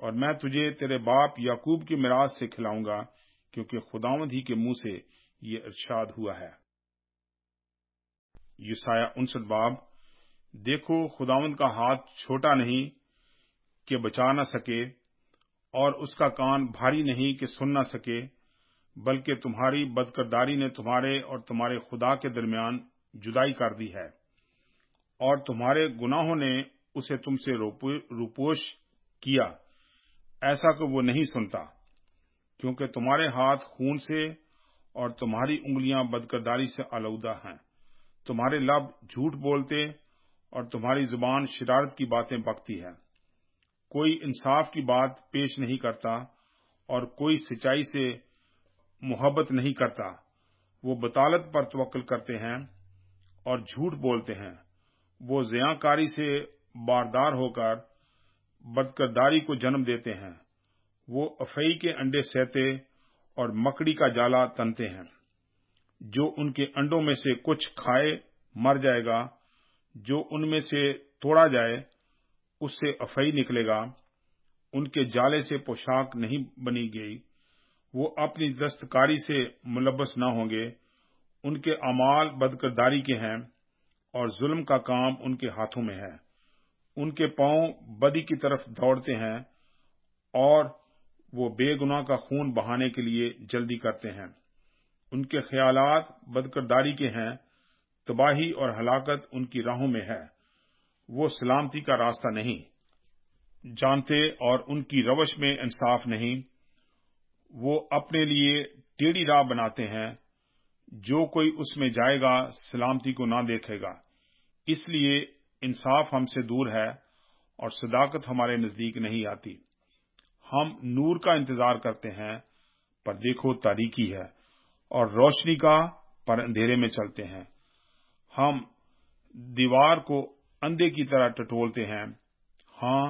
और मैं तुझे तेरे बाप याकूब की मिराज से खिलाऊंगा क्योंकि खुदावंद ही के मुंह से ये इर्शाद हुआ है युसाया उनसठ बाब देखो खुदावन का हाथ छोटा नहीं कि बचा न सके और उसका कान भारी नहीं कि सुन न सके बल्कि तुम्हारी बदकरदारी ने तुम्हारे और तुम्हारे खुदा के दरमियान जुदाई कर दी है और तुम्हारे गुनाहों ने उसे तुमसे रूपोश किया ऐसा कि तो वो नहीं सुनता क्योंकि तुम्हारे हाथ खून से और तुम्हारी उंगलियां बदकरदारी से अलौदा हैं तुम्हारे लब झूठ बोलते और तुम्हारी जुबान शरारत की बातें बकती है कोई इंसाफ की बात पेश नहीं करता और कोई सिंचाई से मोहब्बत नहीं करता वो बतालत पर तवक्ल करते हैं और झूठ बोलते हैं वो जयाकारी से बारदार होकर बदकरदारी को जन्म देते हैं वो अफई के अंडे सहते और मकड़ी का जाला तनते हैं जो उनके अंडों में से कुछ खाए मर जाएगा जो उनमें से तोड़ा जाए उससे अफई निकलेगा उनके जाले से पोशाक नहीं बनी गई वो अपनी दस्तकारी से मुलबस न होंगे उनके अमाल बदकरदारी के हैं और जुल्म का काम उनके हाथों में है उनके पांव बदी की तरफ दौड़ते हैं और वो बेगुनाह का खून बहाने के लिए जल्दी करते हैं उनके ख्यालात बदकरदारी के हैं तबाही और हलाकत उनकी राहों में है वो सलामती का रास्ता नहीं जानते और उनकी रवश में इंसाफ नहीं वो अपने लिए टेढ़ी राह बनाते हैं जो कोई उसमें जाएगा सलामती को ना देखेगा इसलिए इंसाफ हमसे दूर है और सदाकत हमारे नजदीक नहीं आती हम नूर का इंतजार करते हैं पर देखो तारीकी है और रोशनी का पर अंधेरे में चलते हैं हम दीवार को अंधे की तरह टटोलते हैं हाँ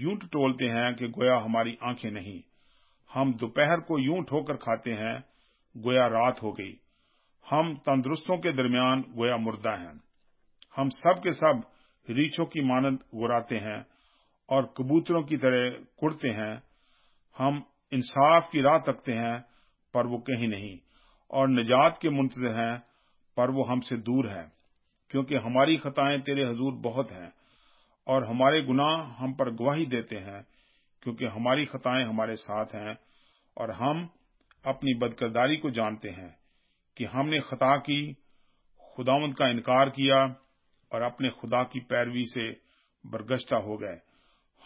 यूं टटोलते हैं कि गोया हमारी आंखें नहीं हम दोपहर को यूं ठोकर खाते हैं गोया रात हो गई हम तंदुरुस्तों के दरमियान गोया मुर्दा हैं हम सब के सब रीछों की मानद गुराते हैं और कबूतरों की तरह कुड़ते हैं हम इंसाफ की राह तकते हैं पर वो कहीं नहीं और निजात के मुंतजर हैं पर वो हमसे दूर है क्योंकि हमारी खताएं तेरे हजूर बहुत हैं और हमारे गुनाह हम पर गवाही देते हैं क्योंकि हमारी खताएं हमारे साथ हैं और हम अपनी बदकरदारी को जानते हैं कि हमने खता की खुदावंत का इनकार किया और अपने खुदा की पैरवी से बरगश्ता हो गए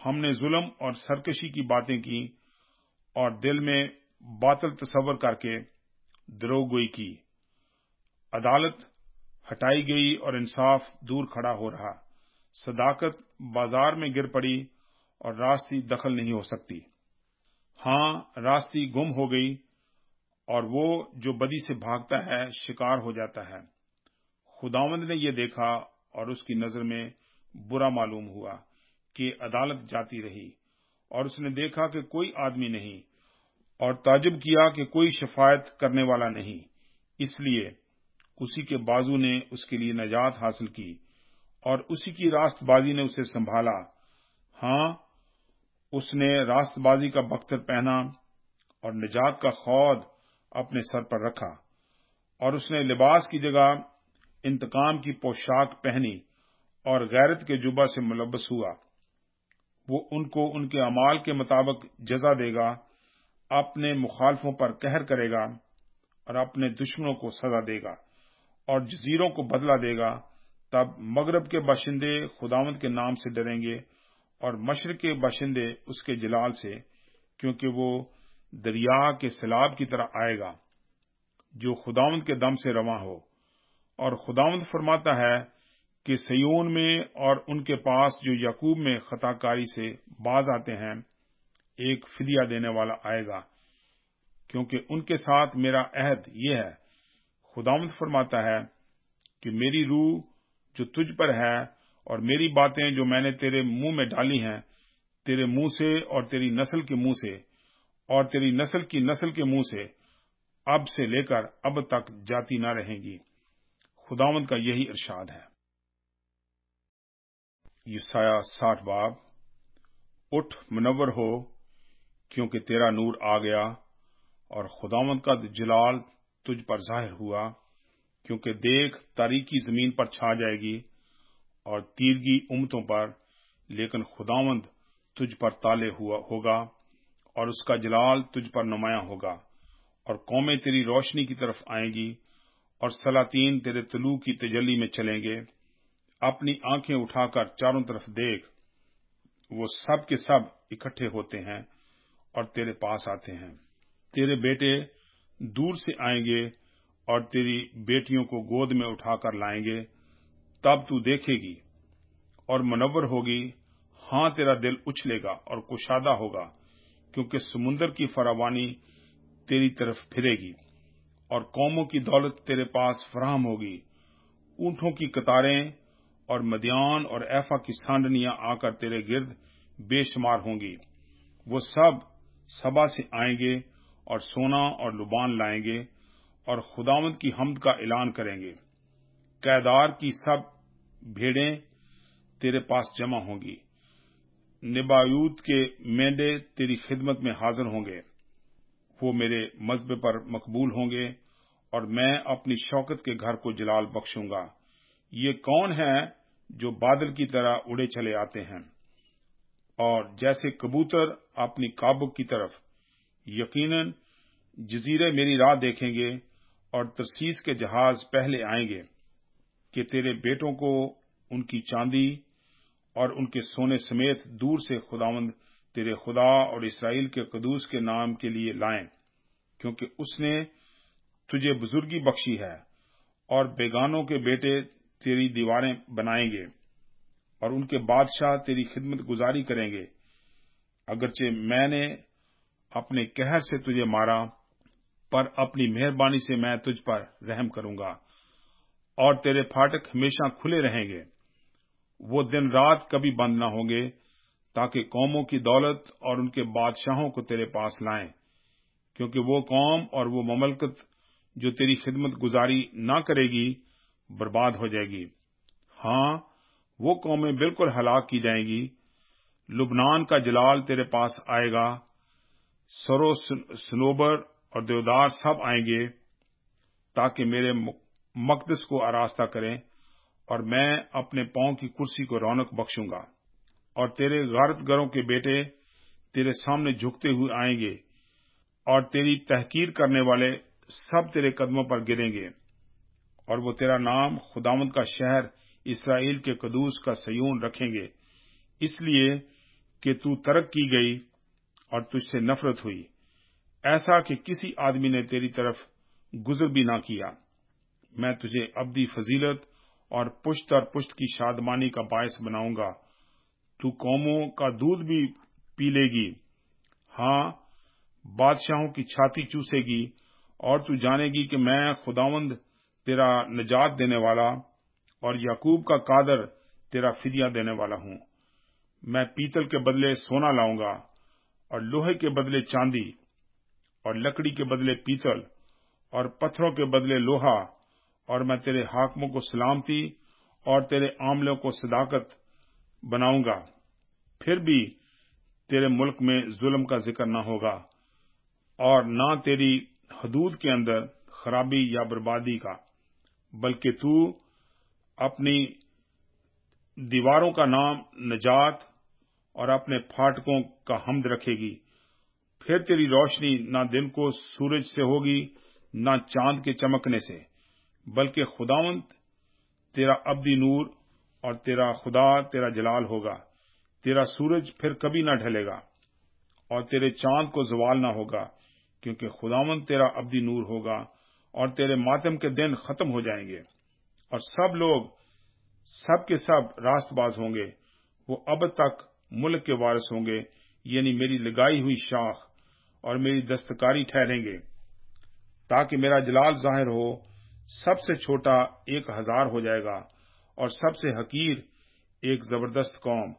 हमने जुल्म और सरकशी की बातें की और दिल में बातल तस्वर करके दरोगोई की अदालत हटाई गई और इंसाफ दूर खड़ा हो रहा सदाकत बाजार में गिर पड़ी और रास्ती दखल नहीं हो सकती हां रास्ती गुम हो गई और वो जो बदी से भागता है शिकार हो जाता है खुदावंद ने यह देखा और उसकी नजर में बुरा मालूम हुआ कि अदालत जाती रही और उसने देखा कि कोई आदमी नहीं और ताजुब किया कि कोई शिफायत करने वाला नहीं इसलिए उसी के बाजू ने उसके लिए नजात हासिल की और उसी की रास्तबाजी ने उसे संभाला हाँ उसने रास्तबाजी का बख्तर पहना और निजात का खौद अपने सर पर रखा और उसने लिबास की जगह इंतकाम की पोशाक पहनी और गैरत के जुबा से मुलबस हुआ वो उनको उनके अमाल के मुताबिक जजा देगा अपने मुखालफों पर कहर करेगा और अपने दुश्मनों को सजा देगा और जजीरों को बदला देगा तब मगरब के बाशिंदे खुदावंत के नाम से डरेंगे और मशर के बाशिंदे उसके जलाल से क्योंकि वो दरिया के सैलाब की तरह आएगा जो खुदावंत के दम से रवा हो और खुदावंत फरमाता है कि सयोन में और उनके पास जो याकूब में खताकारी से बाज आते हैं एक फिदिया देने वाला आएगा क्योंकि उनके साथ मेरा अहद यह है खुदामद फरमाता है कि मेरी रूह जो तुझ पर है और मेरी बातें जो मैंने तेरे मुंह में डाली हैं तेरे मुंह से और तेरी नस्ल के मुंह से और तेरी नस्ल की नस्ल के मुंह से अब से लेकर अब तक जाती ना रहेंगी खुदावंत का यही इरशाद है यसाया साठ बाब उठ मुनवर हो क्योंकि तेरा नूर आ गया और खुदावंत का जलाल तुझ पर जाहिर हुआ क्योंकि देख तारीकी जमीन पर छा जाएगी और तीरगी उमतों पर लेकिन खुदावंद तुझ पर ताले हुआ होगा और उसका जलाल तुझ पर नुमाया होगा और कौमें तेरी रोशनी की तरफ आएंगी और सलातीन तेरे तलू की तजली में चलेंगे अपनी आंखें उठाकर चारों तरफ देख वो सब के सब इकट्ठे होते हैं और तेरे पास आते हैं तेरे बेटे दूर से आएंगे और तेरी बेटियों को गोद में उठाकर लाएंगे तब तू देखेगी और मनवर होगी हां तेरा दिल उछलेगा और कुशादा होगा क्योंकि समुन्दर की फरावानी तेरी तरफ फिरेगी और कौमों की दौलत तेरे पास फराहम होगी ऊंटों की कतारें और मदियान और ऐफा की सांडनियां आकर तेरे गिर्द बेशुमार होंगी वो सब सभा से आएंगे और सोना और लुबान लाएंगे और खुदावंत की हमद का ऐलान करेंगे कैदार की सब भेड़ें तेरे पास जमा होंगी निबायूत के मेंढे तेरी खिदमत में हाजिर होंगे वो मेरे मजबे पर मकबूल होंगे और मैं अपनी शौकत के घर को जलाल बख्शूंगा ये कौन है जो बादल की तरह उड़े चले आते हैं और जैसे कबूतर अपनी काबुक की तरफ यकीनन जजीरे मेरी राह देखेंगे और तरसीस के जहाज पहले आएंगे कि तेरे बेटों को उनकी चांदी और उनके सोने समेत दूर से खुदावंद तेरे खुदा और इसराइल के कदूस के नाम के लिए लाएं क्योंकि उसने तुझे बुजुर्गी बख्शी है और बेगानों के बेटे तेरी दीवारें बनाएंगे और उनके बादशाह तेरी खिदमत गुजारी करेंगे अगरचे मैंने अपने कहर से तुझे मारा पर अपनी मेहरबानी से मैं तुझ पर रहम करूंगा और तेरे फाटक हमेशा खुले रहेंगे वो दिन रात कभी बंद ना होंगे ताकि कौमों की दौलत और उनके बादशाहों को तेरे पास लाएं क्योंकि वो कौम और वो ममलकत जो तेरी खिदमत गुजारी ना करेगी बर्बाद हो जाएगी हाँ वो कौमें बिल्कुल हलाक की जाएंगी लुबनान का जलाल तेरे पास आएगा सरो सनोबर और देवदार सब आएंगे ताकि मेरे मकदस को आरास्ता करें और मैं अपने पांव की कुर्सी को रौनक बख्शूंगा और तेरे गारतगरों के बेटे तेरे सामने झुकते हुए आएंगे और तेरी तहकीर करने वाले सब तेरे कदमों पर गिरेंगे और वो तेरा नाम खुदामद का शहर इसराइल के कदूस का सयून रखेंगे इसलिए कि तू तरक की गई और तुझसे नफरत हुई ऐसा कि किसी आदमी ने तेरी तरफ गुजर भी ना किया मैं तुझे अब्दी फजीलत और पुश्त और पुश्त की शादमानी का बायस बनाऊंगा तू कौमों का दूध भी पी लेगी हाँ बादशाहों की छाती चूसेगी और तू जानेगी कि मैं खुदावंद तेरा निजात देने वाला और याकूब का कादर तेरा फिदिया देने वाला हूं मैं पीतल के बदले सोना लाऊंगा और लोहे के बदले चांदी और लकड़ी के बदले पीतल और पत्थरों के बदले लोहा और मैं तेरे हाकमों को सलामती और तेरे आमलों को सदाकत बनाऊंगा फिर भी तेरे मुल्क में जुल्म का जिक्र न होगा और न तेरी हदूद के अंदर खराबी या बर्बादी का बल्कि तू अपनी दीवारों का नाम नजात और अपने फाटकों का हमद रखेगी फिर तेरी रोशनी न दिन को सूरज से होगी न चांद के चमकने से बल्कि खुदावंत तेरा अब्दी नूर और तेरा खुदा तेरा जलाल होगा तेरा सूरज फिर कभी न ढलेगा और तेरे चांद को जवाल न होगा क्योंकि खुदावंत तेरा अब्दी नूर होगा और तेरे मातम के दिन खत्म हो जाएंगे और सब लोग सब के सब रास्तबाज होंगे वो अब तक मुल्क के वारिस होंगे यानी मेरी लगाई हुई शाख और मेरी दस्तकारी ठहरेंगे ताकि मेरा जलाल जाहिर हो सबसे छोटा एक हजार हो जाएगा और सबसे हकीर एक जबरदस्त कौम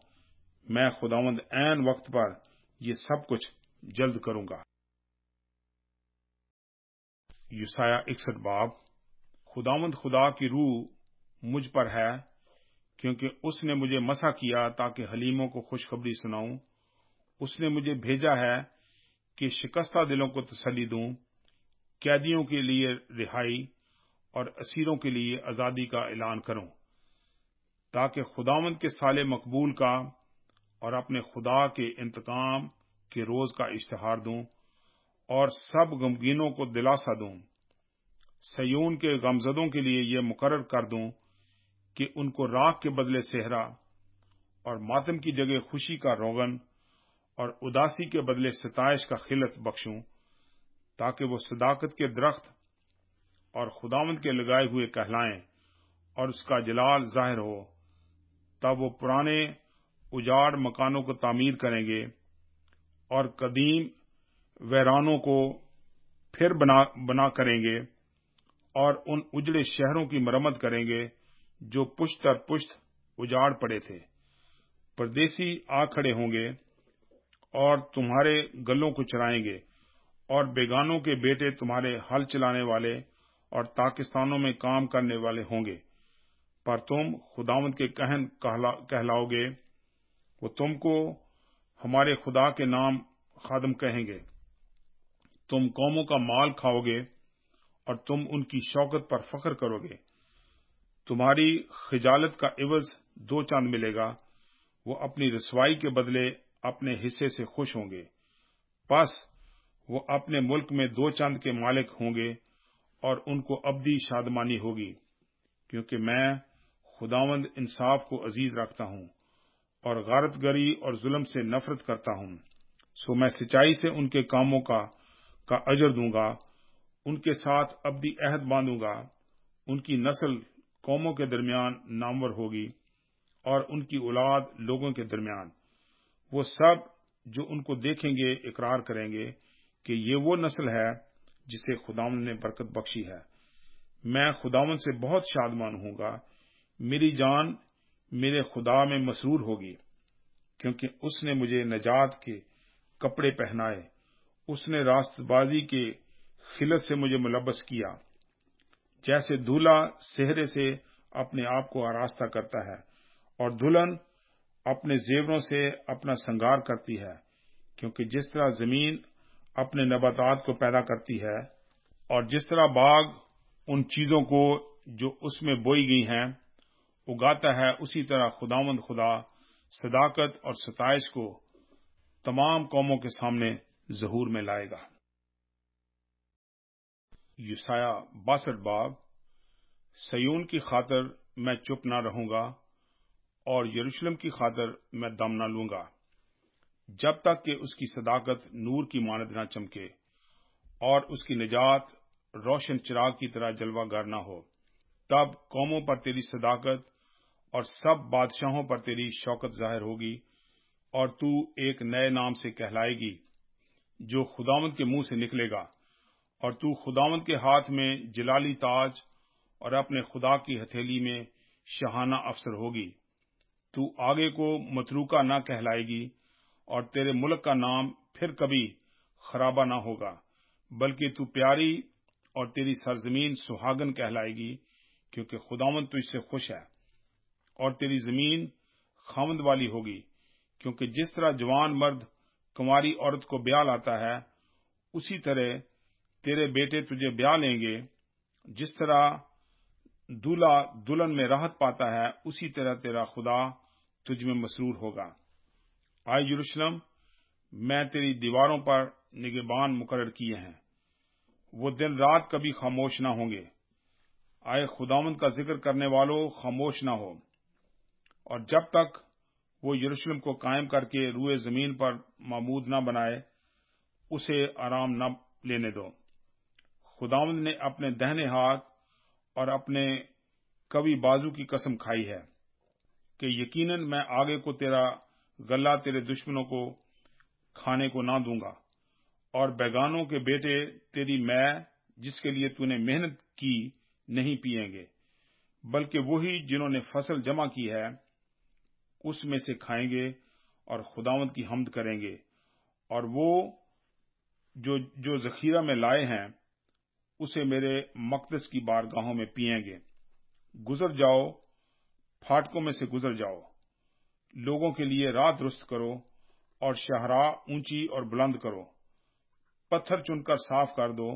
मैं खुदावंद ऐन वक्त पर ये सब कुछ जल्द करूंगा यूसाया इकसठ बाब खुदावंद खुदा की रूह मुझ पर है क्योंकि उसने मुझे मसा किया ताकि हलीमों को खुशखबरी सुनाऊं उसने मुझे भेजा है कि शिकस्ता दिलों को तसली दूं कैदियों के लिए रिहाई और असीरों के लिए आज़ादी का ऐलान करूं ताकि खुदावन के साले मकबूल का और अपने खुदा के इंतकाम के रोज का इश्तहार दूं और सब गमगीनों को दिलासा दूं सयून के गमजदों के लिए यह मुकर कर दूं कि उनको राख के बदले सेहरा और मातम की जगह खुशी का रोगन और उदासी के बदले सताइश का खिलत बख्शूं ताकि वो सदाकत के दरख्त और खुदावंद के लगाए हुए कहलाएं और उसका जलाल जाहिर हो तब वो पुराने उजाड़ मकानों को तामीर करेंगे और कदीम वैरानों को फिर बना बना करेंगे और उन उजड़े शहरों की मरम्मत करेंगे जो पुश्त दर पुश्त उजाड़ पड़े थे परदेसी आ खड़े होंगे और तुम्हारे गलों को चराएंगे और बेगानों के बेटे तुम्हारे हल चलाने वाले और ताकिस्तानों में काम करने वाले होंगे पर तुम खुदावंत के कहन कहला, कहलाओगे वो तुमको हमारे खुदा के नाम खादम कहेंगे तुम कौमों का माल खाओगे और तुम उनकी शौकत पर फख्र करोगे तुम्हारी खिजालत का इवज दो चांद मिलेगा वो अपनी रसवाई के बदले अपने हिस्से से खुश होंगे बस वो अपने मुल्क में दो चांद के मालिक होंगे और उनको अबदी शादमानी होगी क्योंकि मैं खुदावंद इंसाफ को अजीज रखता हूं और गारत गरी और जुल्म से नफरत करता हूं सो मैं सिंचाई से उनके कामों का का अजर दूंगा उनके साथ अबदी अहद बांधूंगा उनकी नस्ल कौमों के दरमियान नामवर होगी और उनकी औलाद लोगों के दरमियान वो सब जो उनको देखेंगे इकरार करेंगे कि ये वो नस्ल है जिसे खुदावन ने बरकत बख्शी है मैं खुदावन से बहुत शादमान हूँगा मेरी जान मेरे खुदा में मसरूर होगी क्योंकि उसने मुझे नजात के कपड़े पहनाए उसने रास्तबाजी के खिलत से मुझे मुलबस किया जैसे धूला सेहरे से अपने आप को आरास्ता करता है और दुल्हन अपने जेवरों से अपना श्रृंगार करती है क्योंकि जिस तरह जमीन अपने नबातात को पैदा करती है और जिस तरह बाग उन चीजों को जो उसमें बोई गई हैं उगाता है उसी तरह खुदावंद खुदा सदाकत और सताइश को तमाम कौमों के सामने जहूर में लाएगा यूसाया बासठ बाब सयून की खातर मैं चुप ना रहूंगा और यरूशलेम की खातर मैं दम ना लूंगा जब तक कि उसकी सदाकत नूर की मानद ना चमके और उसकी निजात रोशन चिराग की तरह गर ना हो तब कौमों पर तेरी सदाकत और सब बादशाहों पर तेरी शौकत जाहिर होगी और तू एक नए नाम से कहलाएगी जो खुदावंत के मुंह से निकलेगा और तू खुदावंद के हाथ में जलाली ताज और अपने खुदा की हथेली में शहाना अफसर होगी तू आगे को मथरूका न कहलाएगी और तेरे मुल्क का नाम फिर कभी खराबा ना होगा बल्कि तू प्यारी और तेरी सरजमीन सुहागन कहलाएगी क्योंकि तो तुझसे खुश है और तेरी जमीन खामद वाली होगी क्योंकि जिस तरह जवान मर्द कुमारी औरत को ब्याह लाता है उसी तरह तेरे बेटे तुझे ब्याह लेंगे जिस तरह दूल्हा दुल्हन में राहत पाता है उसी तरह तेरा खुदा तुझ में मसरूर होगा आए यरूशलम मैं तेरी दीवारों पर निगेबान मुकर किए हैं वो दिन रात कभी खामोश ना होंगे आए खुदावंद का जिक्र करने वालों खामोश ना हो और जब तक वो यरूशलम को कायम करके रूए जमीन पर मामूद ना बनाए उसे आराम न लेने दो खुदावंद ने अपने दहने हाथ और अपने कवि बाजू की कसम खाई है कि यकीनन मैं आगे को तेरा गला तेरे दुश्मनों को खाने को ना दूंगा और बैगानों के बेटे तेरी मैं जिसके लिए तूने मेहनत की नहीं पिएंगे बल्कि वही जिन्होंने फसल जमा की है उसमें से खाएंगे और खुदावंत की हमद करेंगे और वो जो जो जखीरा में लाए हैं उसे मेरे मकदस की बारगाहों में पिएंगे गुजर जाओ फाटकों में से गुजर जाओ लोगों के लिए राह दुरुस्त करो और शहरा ऊंची और बुलंद करो पत्थर चुनकर साफ कर दो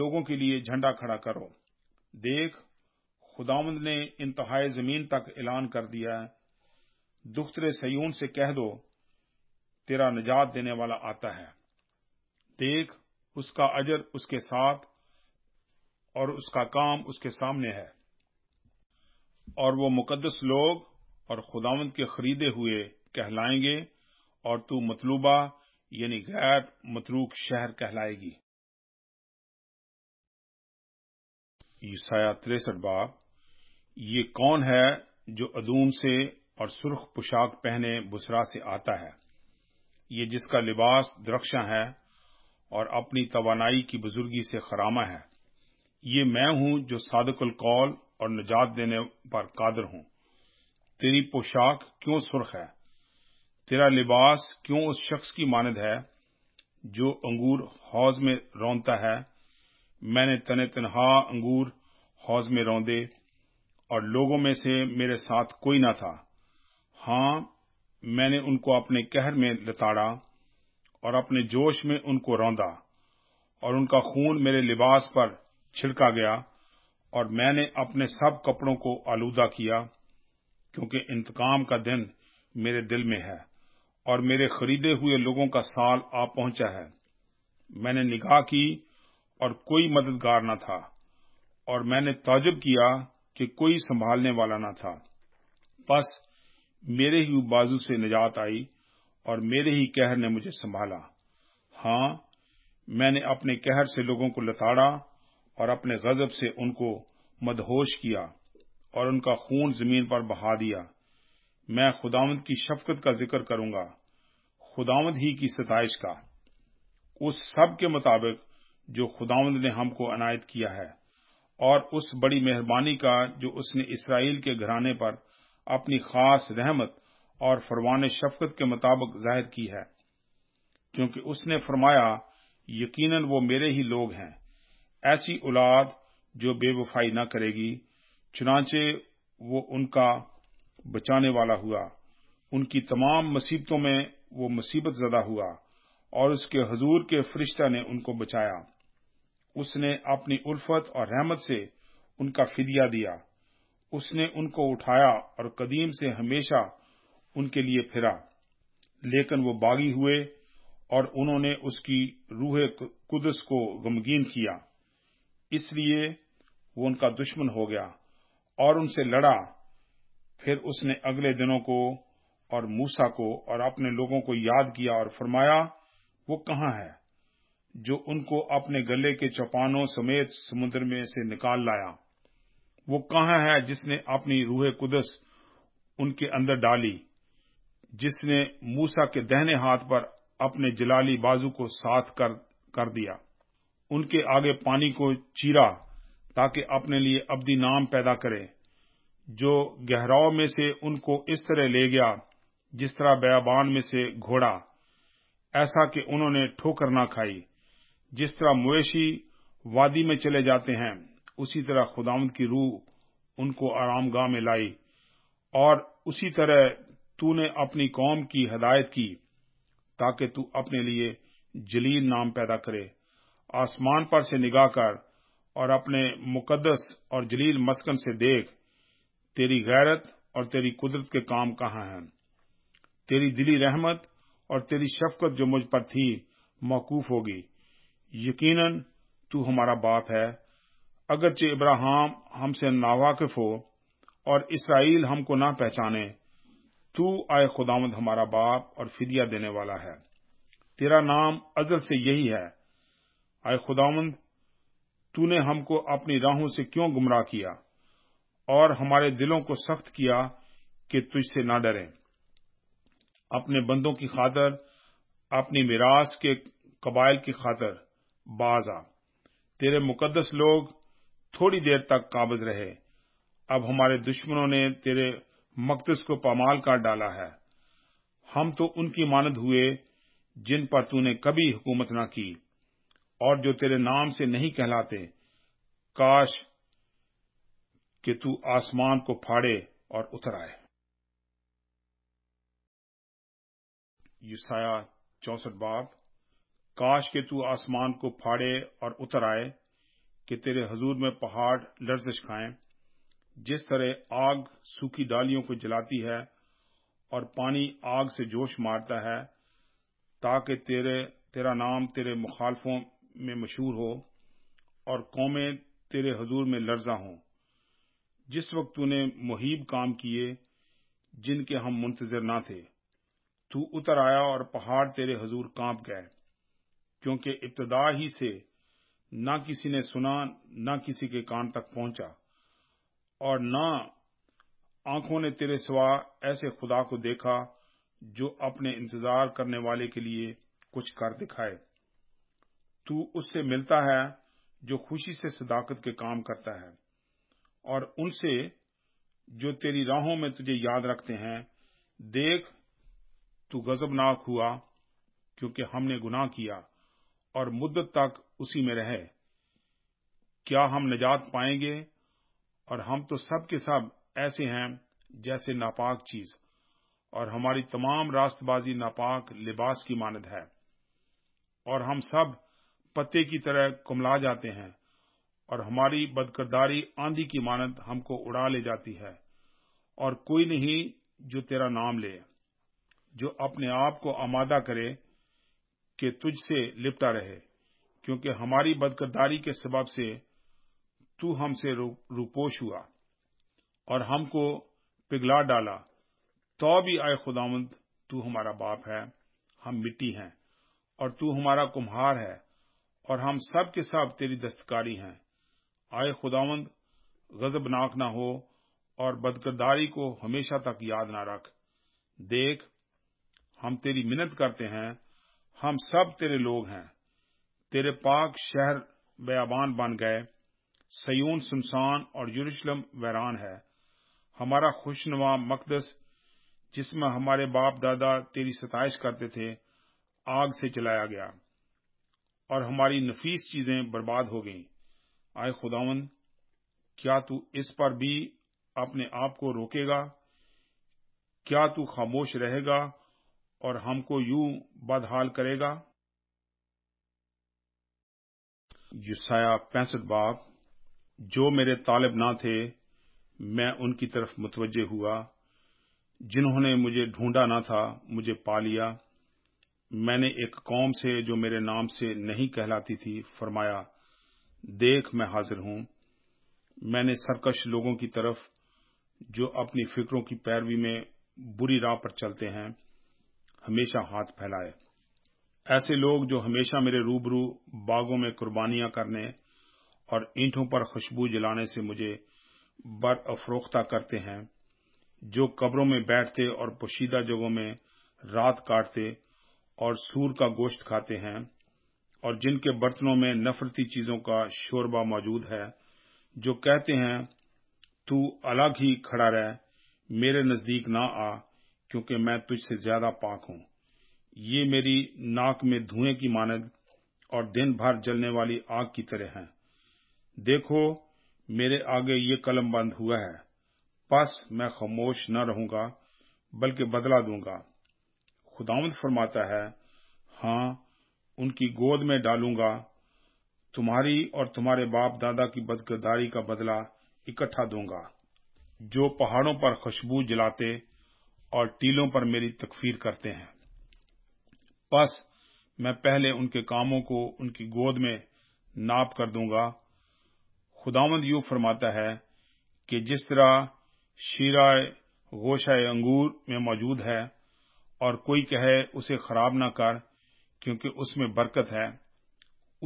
लोगों के लिए झंडा खड़ा करो देख खुदामंद ने इंतहाय जमीन तक ऐलान कर दिया है दुख्तरे सयून से कह दो तेरा निजात देने वाला आता है देख उसका अजर उसके साथ और उसका काम उसके सामने है और वो मुकद्दस लोग और खुदावंत के खरीदे हुए कहलाएंगे और तू मतलूबा यानी गैर मतरूक शहर कहलाएगी ईसाया तिरसठ बाब ये कौन है जो अदूम से और सुर्ख पोशाक पहने बुसरा से आता है ये जिसका लिबास द्रक्षा है और अपनी तोानाई की बुजुर्गी से खरामा है ये मैं हूं जो सादकुल कौल और निजात देने पर कादर हूं तेरी पोशाक क्यों सुर्ख है तेरा लिबास क्यों उस शख्स की मानद है जो अंगूर हौज में रौनता है मैंने तने तनहा अंगूर हौज में रौंदे और लोगों में से मेरे साथ कोई ना था हाँ मैंने उनको अपने कहर में लताड़ा और अपने जोश में उनको रौंदा और उनका खून मेरे लिबास पर छिड़का गया और मैंने अपने सब कपड़ों को आलूदा किया क्योंकि इंतकाम का दिन मेरे दिल में है और मेरे खरीदे हुए लोगों का साल आ पहुंचा है मैंने निगाह की और कोई मददगार न था और मैंने ताजुब किया कि कोई संभालने वाला न था बस मेरे ही बाजू से निजात आई और मेरे ही कहर ने मुझे संभाला हाँ मैंने अपने कहर से लोगों को लताड़ा और अपने गजब से उनको मदहोश किया और उनका खून जमीन पर बहा दिया मैं खुदावंद की शफकत का जिक्र करूंगा खुदावंद ही की सताइश का उस सब के मुताबिक जो खुदावंद ने हमको अनायत किया है और उस बड़ी मेहरबानी का जो उसने इसराइल के घराने पर अपनी खास रहमत और फरमान शफकत के मुताबिक जाहिर की है क्योंकि उसने फरमाया यकीनन वो मेरे ही लोग हैं ऐसी औलाद जो बेवफाई न करेगी चुनाचे वो उनका बचाने वाला हुआ उनकी तमाम मुसीबतों में वो मुसीबत ज़दा हुआ और उसके हजूर के फरिश्ता ने उनको बचाया उसने अपनी उल्फत और रहमत से उनका फिदिया दिया उसने उनको उठाया और कदीम से हमेशा उनके लिए फिरा लेकिन वो बागी हुए और उन्होंने उसकी रूह कुदस को गमगीन किया इसलिए वो उनका दुश्मन हो गया और उनसे लड़ा फिर उसने अगले दिनों को और मूसा को और अपने लोगों को याद किया और फरमाया वो कहाँ है जो उनको अपने गले के चौपानों समेत समुद्र में से निकाल लाया वो कहाँ है जिसने अपनी रूह कुदस उनके अंदर डाली जिसने मूसा के दहने हाथ पर अपने जलाली बाजू को साथ कर कर दिया उनके आगे पानी को चीरा ताकि अपने लिए अब्दी नाम पैदा करे जो गहराव में से उनको इस तरह ले गया जिस तरह बयाबान में से घोड़ा ऐसा कि उन्होंने ठोकर ना खाई जिस तरह मवेशी वादी में चले जाते हैं उसी तरह खुदावंद की रूह उनको आरामगाह में लाई और उसी तरह तूने अपनी कौम की हदायत की ताकि तू अपने लिए जलील नाम पैदा करे आसमान पर से निगाह कर और अपने मुकद्दस और जलील मस्कन से देख तेरी गैरत और तेरी कुदरत के काम कहाँ हैं तेरी दिली रहमत और तेरी शफकत जो मुझ पर थी मौकूफ होगी यकीनन तू हमारा बाप है अगरचे इब्राहिम हमसे नावाकिफ हो और इसराइल हमको ना पहचाने तू आए खुदामद हमारा बाप और फिदिया देने वाला है तेरा नाम अजल से यही है आए खुदावंद तूने हमको अपनी राहों से क्यों गुमराह किया और हमारे दिलों को सख्त किया कि तुझसे ना डरें अपने बंदों की खातर अपनी मिरास के कबाइल की खातर बाज आ तेरे मुकदस लोग थोड़ी देर तक काबज रहे अब हमारे दुश्मनों ने तेरे मकदस को पामाल कर डाला है हम तो उनकी मानद हुए जिन पर तूने कभी हुकूमत ना की और जो तेरे नाम से नहीं कहलाते काश कि तू आसमान को फाड़े और उतर आए युसाया चौसठ बाब काश के तू आसमान को फाड़े और उतर आए कि तेरे हजूर में पहाड़ लर्जिश खाएं जिस तरह आग सूखी डालियों को जलाती है और पानी आग से जोश मारता है ताकि तेरे तेरा नाम तेरे मुखालफों में मशहूर हो और कौमें तेरे हजूर में लर्जा हों जिस वक्त तूने मुहिब काम किए जिनके हम मुंतजर ना थे तू उतर आया और पहाड़ तेरे हजूर कांप गए क्योंकि इब्तदा ही से न किसी ने सुना न किसी के कान तक पहुंचा और न आंखों ने तेरे सिवा ऐसे खुदा को देखा जो अपने इंतजार करने वाले के लिए कुछ कर दिखाए तू उससे मिलता है जो खुशी से सदाकत के काम करता है और उनसे जो तेरी राहों में तुझे याद रखते हैं देख तू गजबनाक हुआ क्योंकि हमने गुनाह किया और मुद्दत तक उसी में रहे क्या हम निजात पाएंगे और हम तो सब के सब ऐसे हैं जैसे नापाक चीज और हमारी तमाम रास्तबाजी नापाक लिबास की मानद है और हम सब पत्ते की तरह कुमला जाते हैं और हमारी बदकरदारी आंधी की मानत हमको उड़ा ले जाती है और कोई नहीं जो तेरा नाम ले जो अपने आप को आमादा करे कि तुझसे लिपटा रहे क्योंकि हमारी बदकरदारी के सबब से तू हमसे रूपोश हुआ और हमको पिघला डाला तो भी आए खुदामंद तू हमारा बाप है हम मिट्टी हैं और तू हमारा कुम्हार है और हम सब के सब तेरी दस्तकारी हैं आए खुदावंद गजबनाक ना हो और बदकरदारी को हमेशा तक याद ना रख देख हम तेरी मिन्नत करते हैं हम सब तेरे लोग हैं तेरे पाक शहर बयाबान बन गए सयून सुनसान और यरूशलेम वैरान है हमारा खुशनुमा मकदस जिसमें हमारे बाप दादा तेरी सताइश करते थे आग से चलाया गया और हमारी नफीस चीजें बर्बाद हो गईं आए खुदावन क्या तू इस पर भी अपने आप को रोकेगा क्या तू खामोश रहेगा और हमको यूं बदहाल करेगा युसाया पैंसठ बाप जो मेरे तालिब ना थे मैं उनकी तरफ मुतवजह हुआ जिन्होंने मुझे ढूंढा ना था मुझे पा लिया मैंने एक कौम से जो मेरे नाम से नहीं कहलाती थी फरमाया देख मैं हाजिर हूं मैंने सरकश लोगों की तरफ जो अपनी फिक्रों की पैरवी में बुरी राह पर चलते हैं हमेशा हाथ फैलाए ऐसे लोग जो हमेशा मेरे रूबरू बागों में कुर्बानियां करने और ईंटों पर खुशबू जलाने से मुझे बर अफरोख्ता करते हैं जो कब्रों में बैठते और पोशीदा जगहों में रात काटते और सूर का गोश्त खाते हैं और जिनके बर्तनों में नफरती चीजों का शोरबा मौजूद है जो कहते हैं तू अलग ही खड़ा रह मेरे नजदीक ना आ क्योंकि मैं तुझसे ज्यादा पाक हूं ये मेरी नाक में धुएं की मानद और दिन भर जलने वाली आग की तरह है देखो मेरे आगे ये कलम बंद हुआ है बस मैं खामोश न रहूंगा बल्कि बदला दूंगा खुदावंद फरमाता है हाँ उनकी गोद में डालूंगा तुम्हारी और तुम्हारे बाप दादा की बदकरदारी का बदला इकट्ठा दूंगा जो पहाड़ों पर खुशबू जलाते और टीलों पर मेरी तकफीर करते हैं बस मैं पहले उनके कामों को उनकी गोद में नाप कर दूंगा खुदामंद यू फरमाता है कि जिस तरह शीरा गोशा अंगूर में मौजूद है और कोई कहे उसे खराब न कर क्योंकि उसमें बरकत है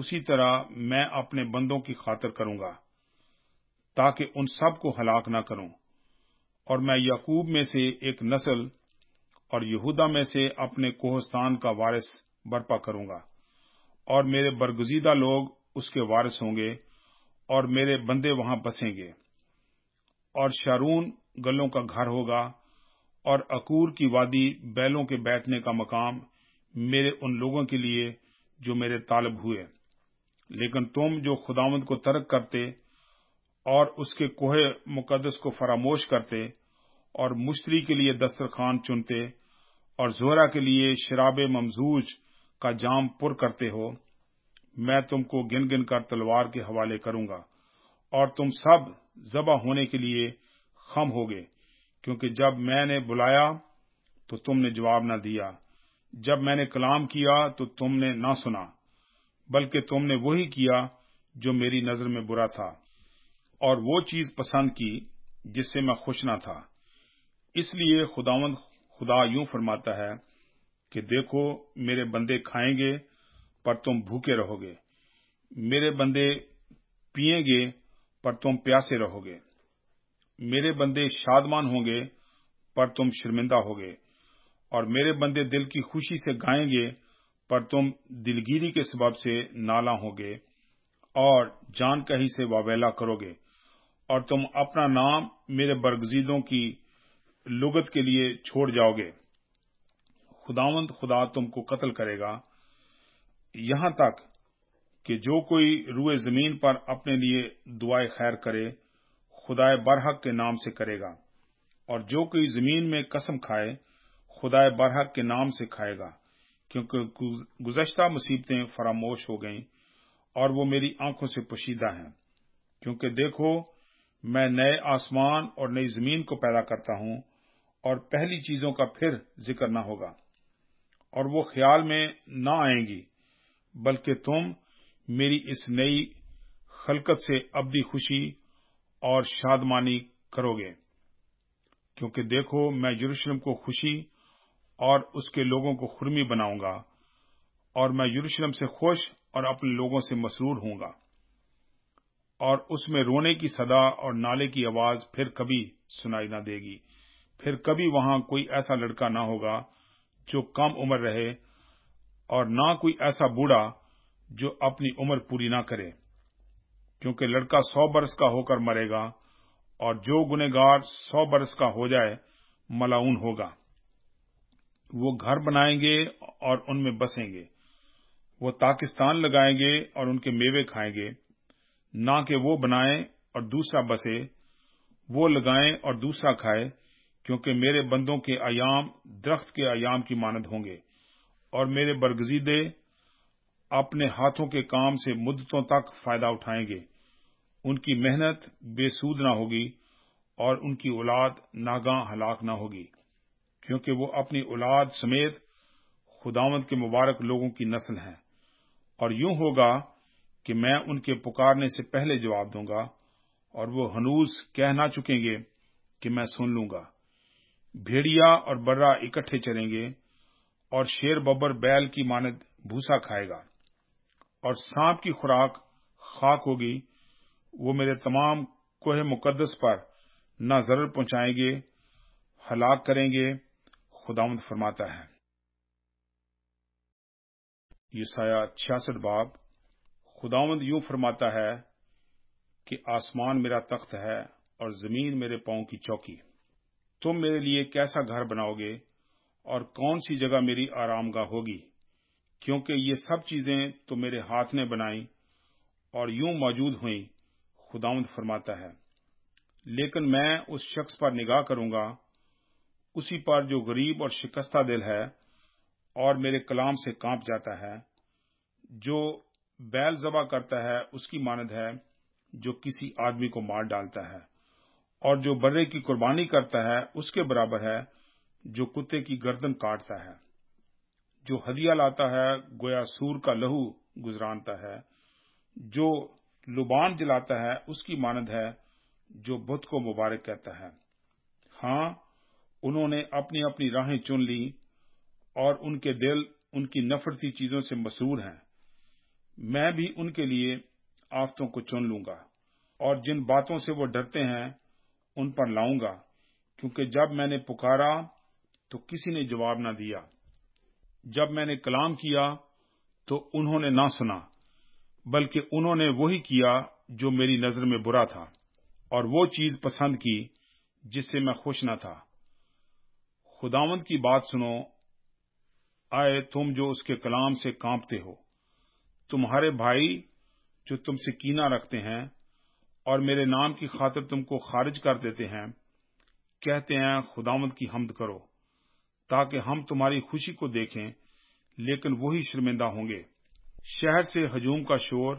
उसी तरह मैं अपने बंदों की खातर करूंगा ताकि उन सब को हलाक न करूं और मैं यकूब में से एक नस्ल और यहूदा में से अपने कोहस्तान का वारिस बर्पा करूंगा और मेरे बरगुजीदा लोग उसके वारिस होंगे और मेरे बंदे वहां बसेंगे और शारून गलों का घर होगा और अकूर की वादी बैलों के बैठने का मकाम मेरे उन लोगों के लिए जो मेरे तालब हुए लेकिन तुम जो खुदावंद को तर्क करते और उसके कोहे मुकदस को फरामोश करते और मुश्तरी के लिए दस्तरखान चुनते और जोरा के लिए शराब ममजूज का जाम पुर करते हो मैं तुमको गिन गिन कर तलवार के हवाले करूंगा और तुम सब जबा होने के लिए खम होगे क्योंकि जब मैंने बुलाया तो तुमने जवाब न दिया जब मैंने कलाम किया तो तुमने ना सुना बल्कि तुमने वही किया जो मेरी नजर में बुरा था और वो चीज पसंद की जिससे मैं खुश ना था इसलिए खुदावंद खुदा यूं फरमाता है कि देखो मेरे बंदे खाएंगे पर तुम भूखे रहोगे मेरे बंदे पिएंगे पर तुम प्यासे रहोगे मेरे बंदे शादमान होंगे पर तुम शर्मिंदा होगे और मेरे बंदे दिल की खुशी से गाएंगे पर तुम दिलगिरी के सबब से नाला होगे और जान कहीं से वावेला करोगे और तुम अपना नाम मेरे बरगजीदों की लुगत के लिए छोड़ जाओगे खुदावंद खुदा तुमको कत्ल करेगा यहां तक कि जो कोई रूए जमीन पर अपने लिए दुआए खैर करे खुदाए बरहक के नाम से करेगा और जो कोई जमीन में कसम खाए खुदाए बरहक के नाम से खाएगा क्योंकि गुजश्ता मुसीबतें फरामोश हो गईं और वो मेरी आंखों से पोशीदा हैं क्योंकि देखो मैं नए आसमान और नई जमीन को पैदा करता हूं और पहली चीजों का फिर जिक्र न होगा और वो ख्याल में न आएंगी बल्कि तुम मेरी इस नई खलकत से भी खुशी और शादमानी करोगे क्योंकि देखो मैं यरूशलेम को खुशी और उसके लोगों को खुरमी बनाऊंगा और मैं यरूशलेम से खुश और अपने लोगों से मसरूर हूंगा और उसमें रोने की सदा और नाले की आवाज फिर कभी सुनाई ना देगी फिर कभी वहां कोई ऐसा लड़का ना होगा जो कम उम्र रहे और ना कोई ऐसा बूढ़ा जो अपनी उम्र पूरी ना करे क्योंकि लड़का सौ बरस का होकर मरेगा और जो गुनेगार सौ बरस का हो जाए मलाउन होगा वो घर बनाएंगे और उनमें बसेंगे वो ताकिस्तान लगाएंगे और उनके मेवे खाएंगे ना कि वो बनाए और दूसरा बसे वो लगाएं और दूसरा खाए क्योंकि मेरे बंदों के आयाम दरख्त के आयाम की मानद होंगे और मेरे बरगजीदे अपने हाथों के काम से मुद्दतों तक फायदा उठाएंगे उनकी मेहनत बेसूद ना होगी और उनकी औलाद नागा हलाक ना होगी क्योंकि वो अपनी औलाद समेत खुदावंत के मुबारक लोगों की नस्ल हैं और यूं होगा कि मैं उनके पुकारने से पहले जवाब दूंगा और वो हनूस कह ना चुकेंगे कि मैं सुन लूंगा भेड़िया और बर्रा इकट्ठे चलेंगे और शेर बब्बर बैल की मानद भूसा खाएगा और सांप की खुराक खाक होगी वो मेरे तमाम कोहे मुकदस पर ना जरूर पहुंचाएंगे हलाक करेंगे खुदावंद फरमाता है ये साया छियासठ बाब खुदावंद यूं फरमाता है कि आसमान मेरा तख्त है और जमीन मेरे पांव की चौकी तुम मेरे लिए कैसा घर बनाओगे और कौन सी जगह मेरी आरामगाह होगी क्योंकि ये सब चीज़ें तो मेरे हाथ ने बनाई और यूं मौजूद हुई खुदाउंद फरमाता है लेकिन मैं उस शख्स पर निगाह करूंगा उसी पर जो गरीब और शिकस्ता दिल है और मेरे कलाम से कांप जाता है जो बैल जबा करता है उसकी मानद है जो किसी आदमी को मार डालता है और जो बर्रे की कुर्बानी करता है उसके बराबर है जो कुत्ते की गर्दन काटता है जो हदिया लाता है गोया सूर का लहू गुजरानता है जो लुबान जलाता है उसकी मानद है जो बुद्ध को मुबारक कहता है हाँ उन्होंने अपनी अपनी राहें चुन ली और उनके दिल उनकी नफरती चीजों से मसरूर हैं मैं भी उनके लिए आफतों को चुन लूंगा और जिन बातों से वो डरते हैं उन पर लाऊंगा क्योंकि जब मैंने पुकारा तो किसी ने जवाब ना दिया जब मैंने कलाम किया तो उन्होंने ना सुना बल्कि उन्होंने वही किया जो मेरी नजर में बुरा था और वो चीज पसंद की जिससे मैं खुश न था खुदावंत की बात सुनो आए तुम जो उसके कलाम से कांपते हो तुम्हारे भाई जो तुमसे कीना रखते हैं और मेरे नाम की खातिर तुमको खारिज कर देते हैं कहते हैं खुदावंत की हमद करो ताकि हम तुम्हारी खुशी को देखें लेकिन वो ही शर्मिंदा होंगे शहर से हजूम का शोर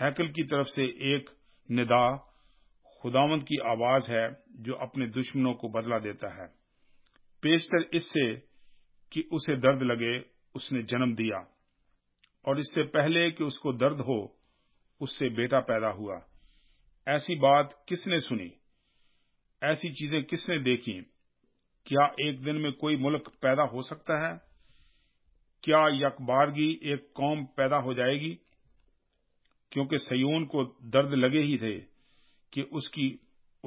हैकल की तरफ से एक निदा खुदावंद की आवाज है जो अपने दुश्मनों को बदला देता है पेशतर इससे कि उसे दर्द लगे उसने जन्म दिया और इससे पहले कि उसको दर्द हो उससे बेटा पैदा हुआ ऐसी बात किसने सुनी ऐसी चीजें किसने देखी क्या एक दिन में कोई मुल्क पैदा हो सकता है क्या यकबारगी एक कौम पैदा हो जाएगी क्योंकि सयून को दर्द लगे ही थे कि उसकी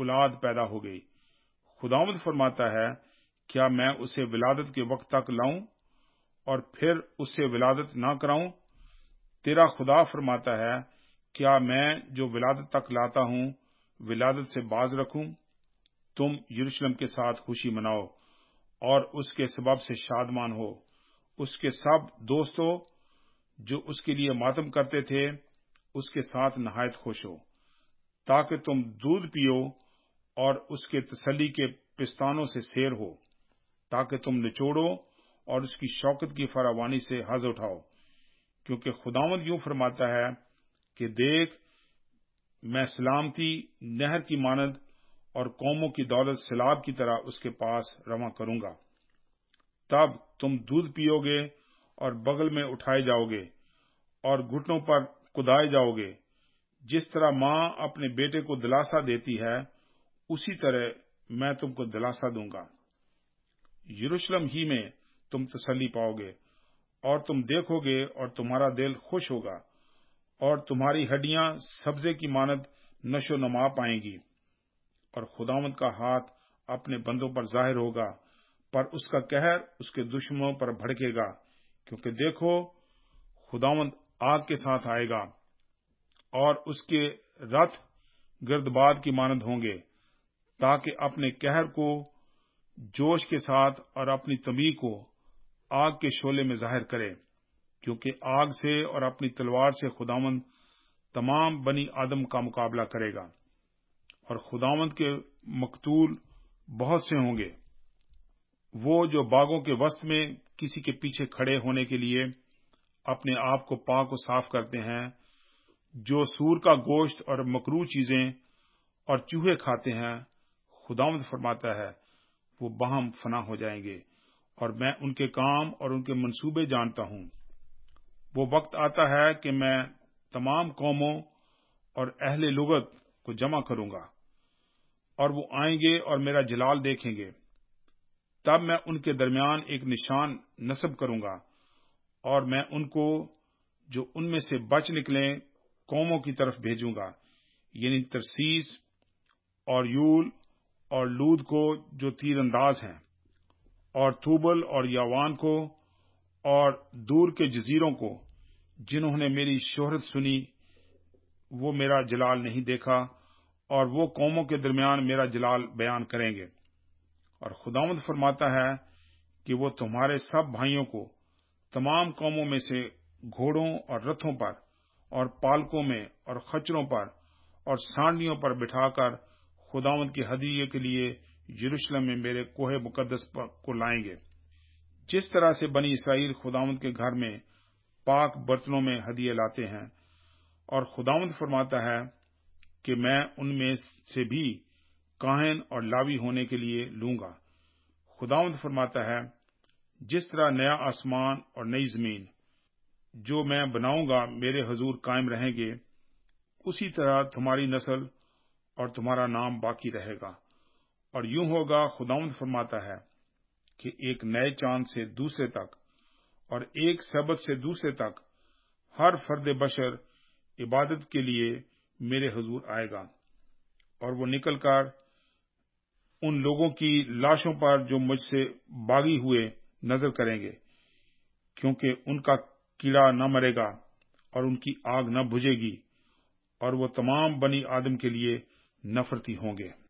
औलाद पैदा हो गई खुदावंद फरमाता है क्या मैं उसे विलादत के वक्त तक लाऊं और फिर उससे विलादत ना कराऊं तेरा खुदा फरमाता है क्या मैं जो विलादत तक लाता हूं विलादत से बाज रखूं तुम यरूशलेम के साथ खुशी मनाओ और उसके सबब से शादमान हो उसके सब दोस्तों जो उसके लिए मातम करते थे उसके साथ नहायत खुश हो ताकि तुम दूध पियो और उसके तसली के पिस्तानों से शेर हो ताकि तुम निचोड़ो और उसकी शौकत की फरावानी से हज उठाओ क्योंकि खुदावंद यूं फरमाता है कि देख मैं सलामती नहर की मानद और कौमों की दौलत सैलाब की तरह उसके पास रवा करूंगा तब तुम दूध पियोगे और बगल में उठाए जाओगे और घुटनों पर कुदाए जाओगे जिस तरह माँ अपने बेटे को दिलासा देती है उसी तरह मैं तुमको दिलासा दूंगा यरूशलम ही में तुम तसली पाओगे और तुम देखोगे और तुम्हारा दिल खुश होगा और तुम्हारी हड्डियां सब्जे की मानद नशो नमा पाएंगी और खुदावंत का हाथ अपने बंदों पर जाहिर होगा पर उसका कहर उसके दुश्मनों पर भड़केगा क्योंकि देखो खुदावंत आग के साथ आएगा और उसके रथ गिर्दबाद की मानद होंगे ताकि अपने कहर को जोश के साथ और अपनी तमी को आग के शोले में जाहिर करे क्योंकि आग से और अपनी तलवार से खुदावंद तमाम बनी आदम का मुकाबला करेगा और खुदावंत के मकतूल बहुत से होंगे वो जो बागों के वस्त में किसी के पीछे खड़े होने के लिए अपने आप को पाक को साफ करते हैं जो सूर का गोश्त और मकरू चीजें और चूहे खाते हैं खुदावंत फरमाता है वो बहम फना हो जाएंगे और मैं उनके काम और उनके मंसूबे जानता हूं वो वक्त आता है कि मैं तमाम कौमों और अहले लुगत को जमा करूंगा और वो आएंगे और मेरा जलाल देखेंगे तब मैं उनके दरमियान एक निशान नस्ब करूंगा और मैं उनको जो उनमें से बच निकले कौमों की तरफ भेजूंगा यानी तरसीस और यूल और लूद को जो तीरंदाज हैं और थूबल और यावान को और दूर के जजीरों को जिन्होंने मेरी शोहरत सुनी वो मेरा जलाल नहीं देखा और वो कौमों के दरमियान मेरा जलाल बयान करेंगे और खुदावंद फरमाता है कि वो तुम्हारे सब भाइयों को तमाम कौमों में से घोड़ों और रथों पर और पालकों में और खचरों पर और सांडियों पर बिठाकर खुदावंद की हदीये के लिए यरूशलेम में मेरे कोहे मुकदस को लाएंगे जिस तरह से बनी इसराइल खुदावंद के घर में पाक बर्तनों में हदीये लाते हैं और खुदावंद फरमाता है कि मैं उनमें से भी काहिन और लावी होने के लिए लूंगा खुदावंद फरमाता है जिस तरह नया आसमान और नई जमीन जो मैं बनाऊंगा मेरे हजूर कायम रहेंगे उसी तरह तुम्हारी नस्ल और तुम्हारा नाम बाकी रहेगा और यूं होगा खुदावंद फरमाता है कि एक नए चांद से दूसरे तक और एक सबत से दूसरे तक हर फर्द बशर इबादत के लिए मेरे हजूर आएगा और वो निकलकर उन लोगों की लाशों पर जो मुझसे बागी हुए नजर करेंगे क्योंकि उनका कीड़ा न मरेगा और उनकी आग न बुझेगी और वो तमाम बनी आदम के लिए नफरती होंगे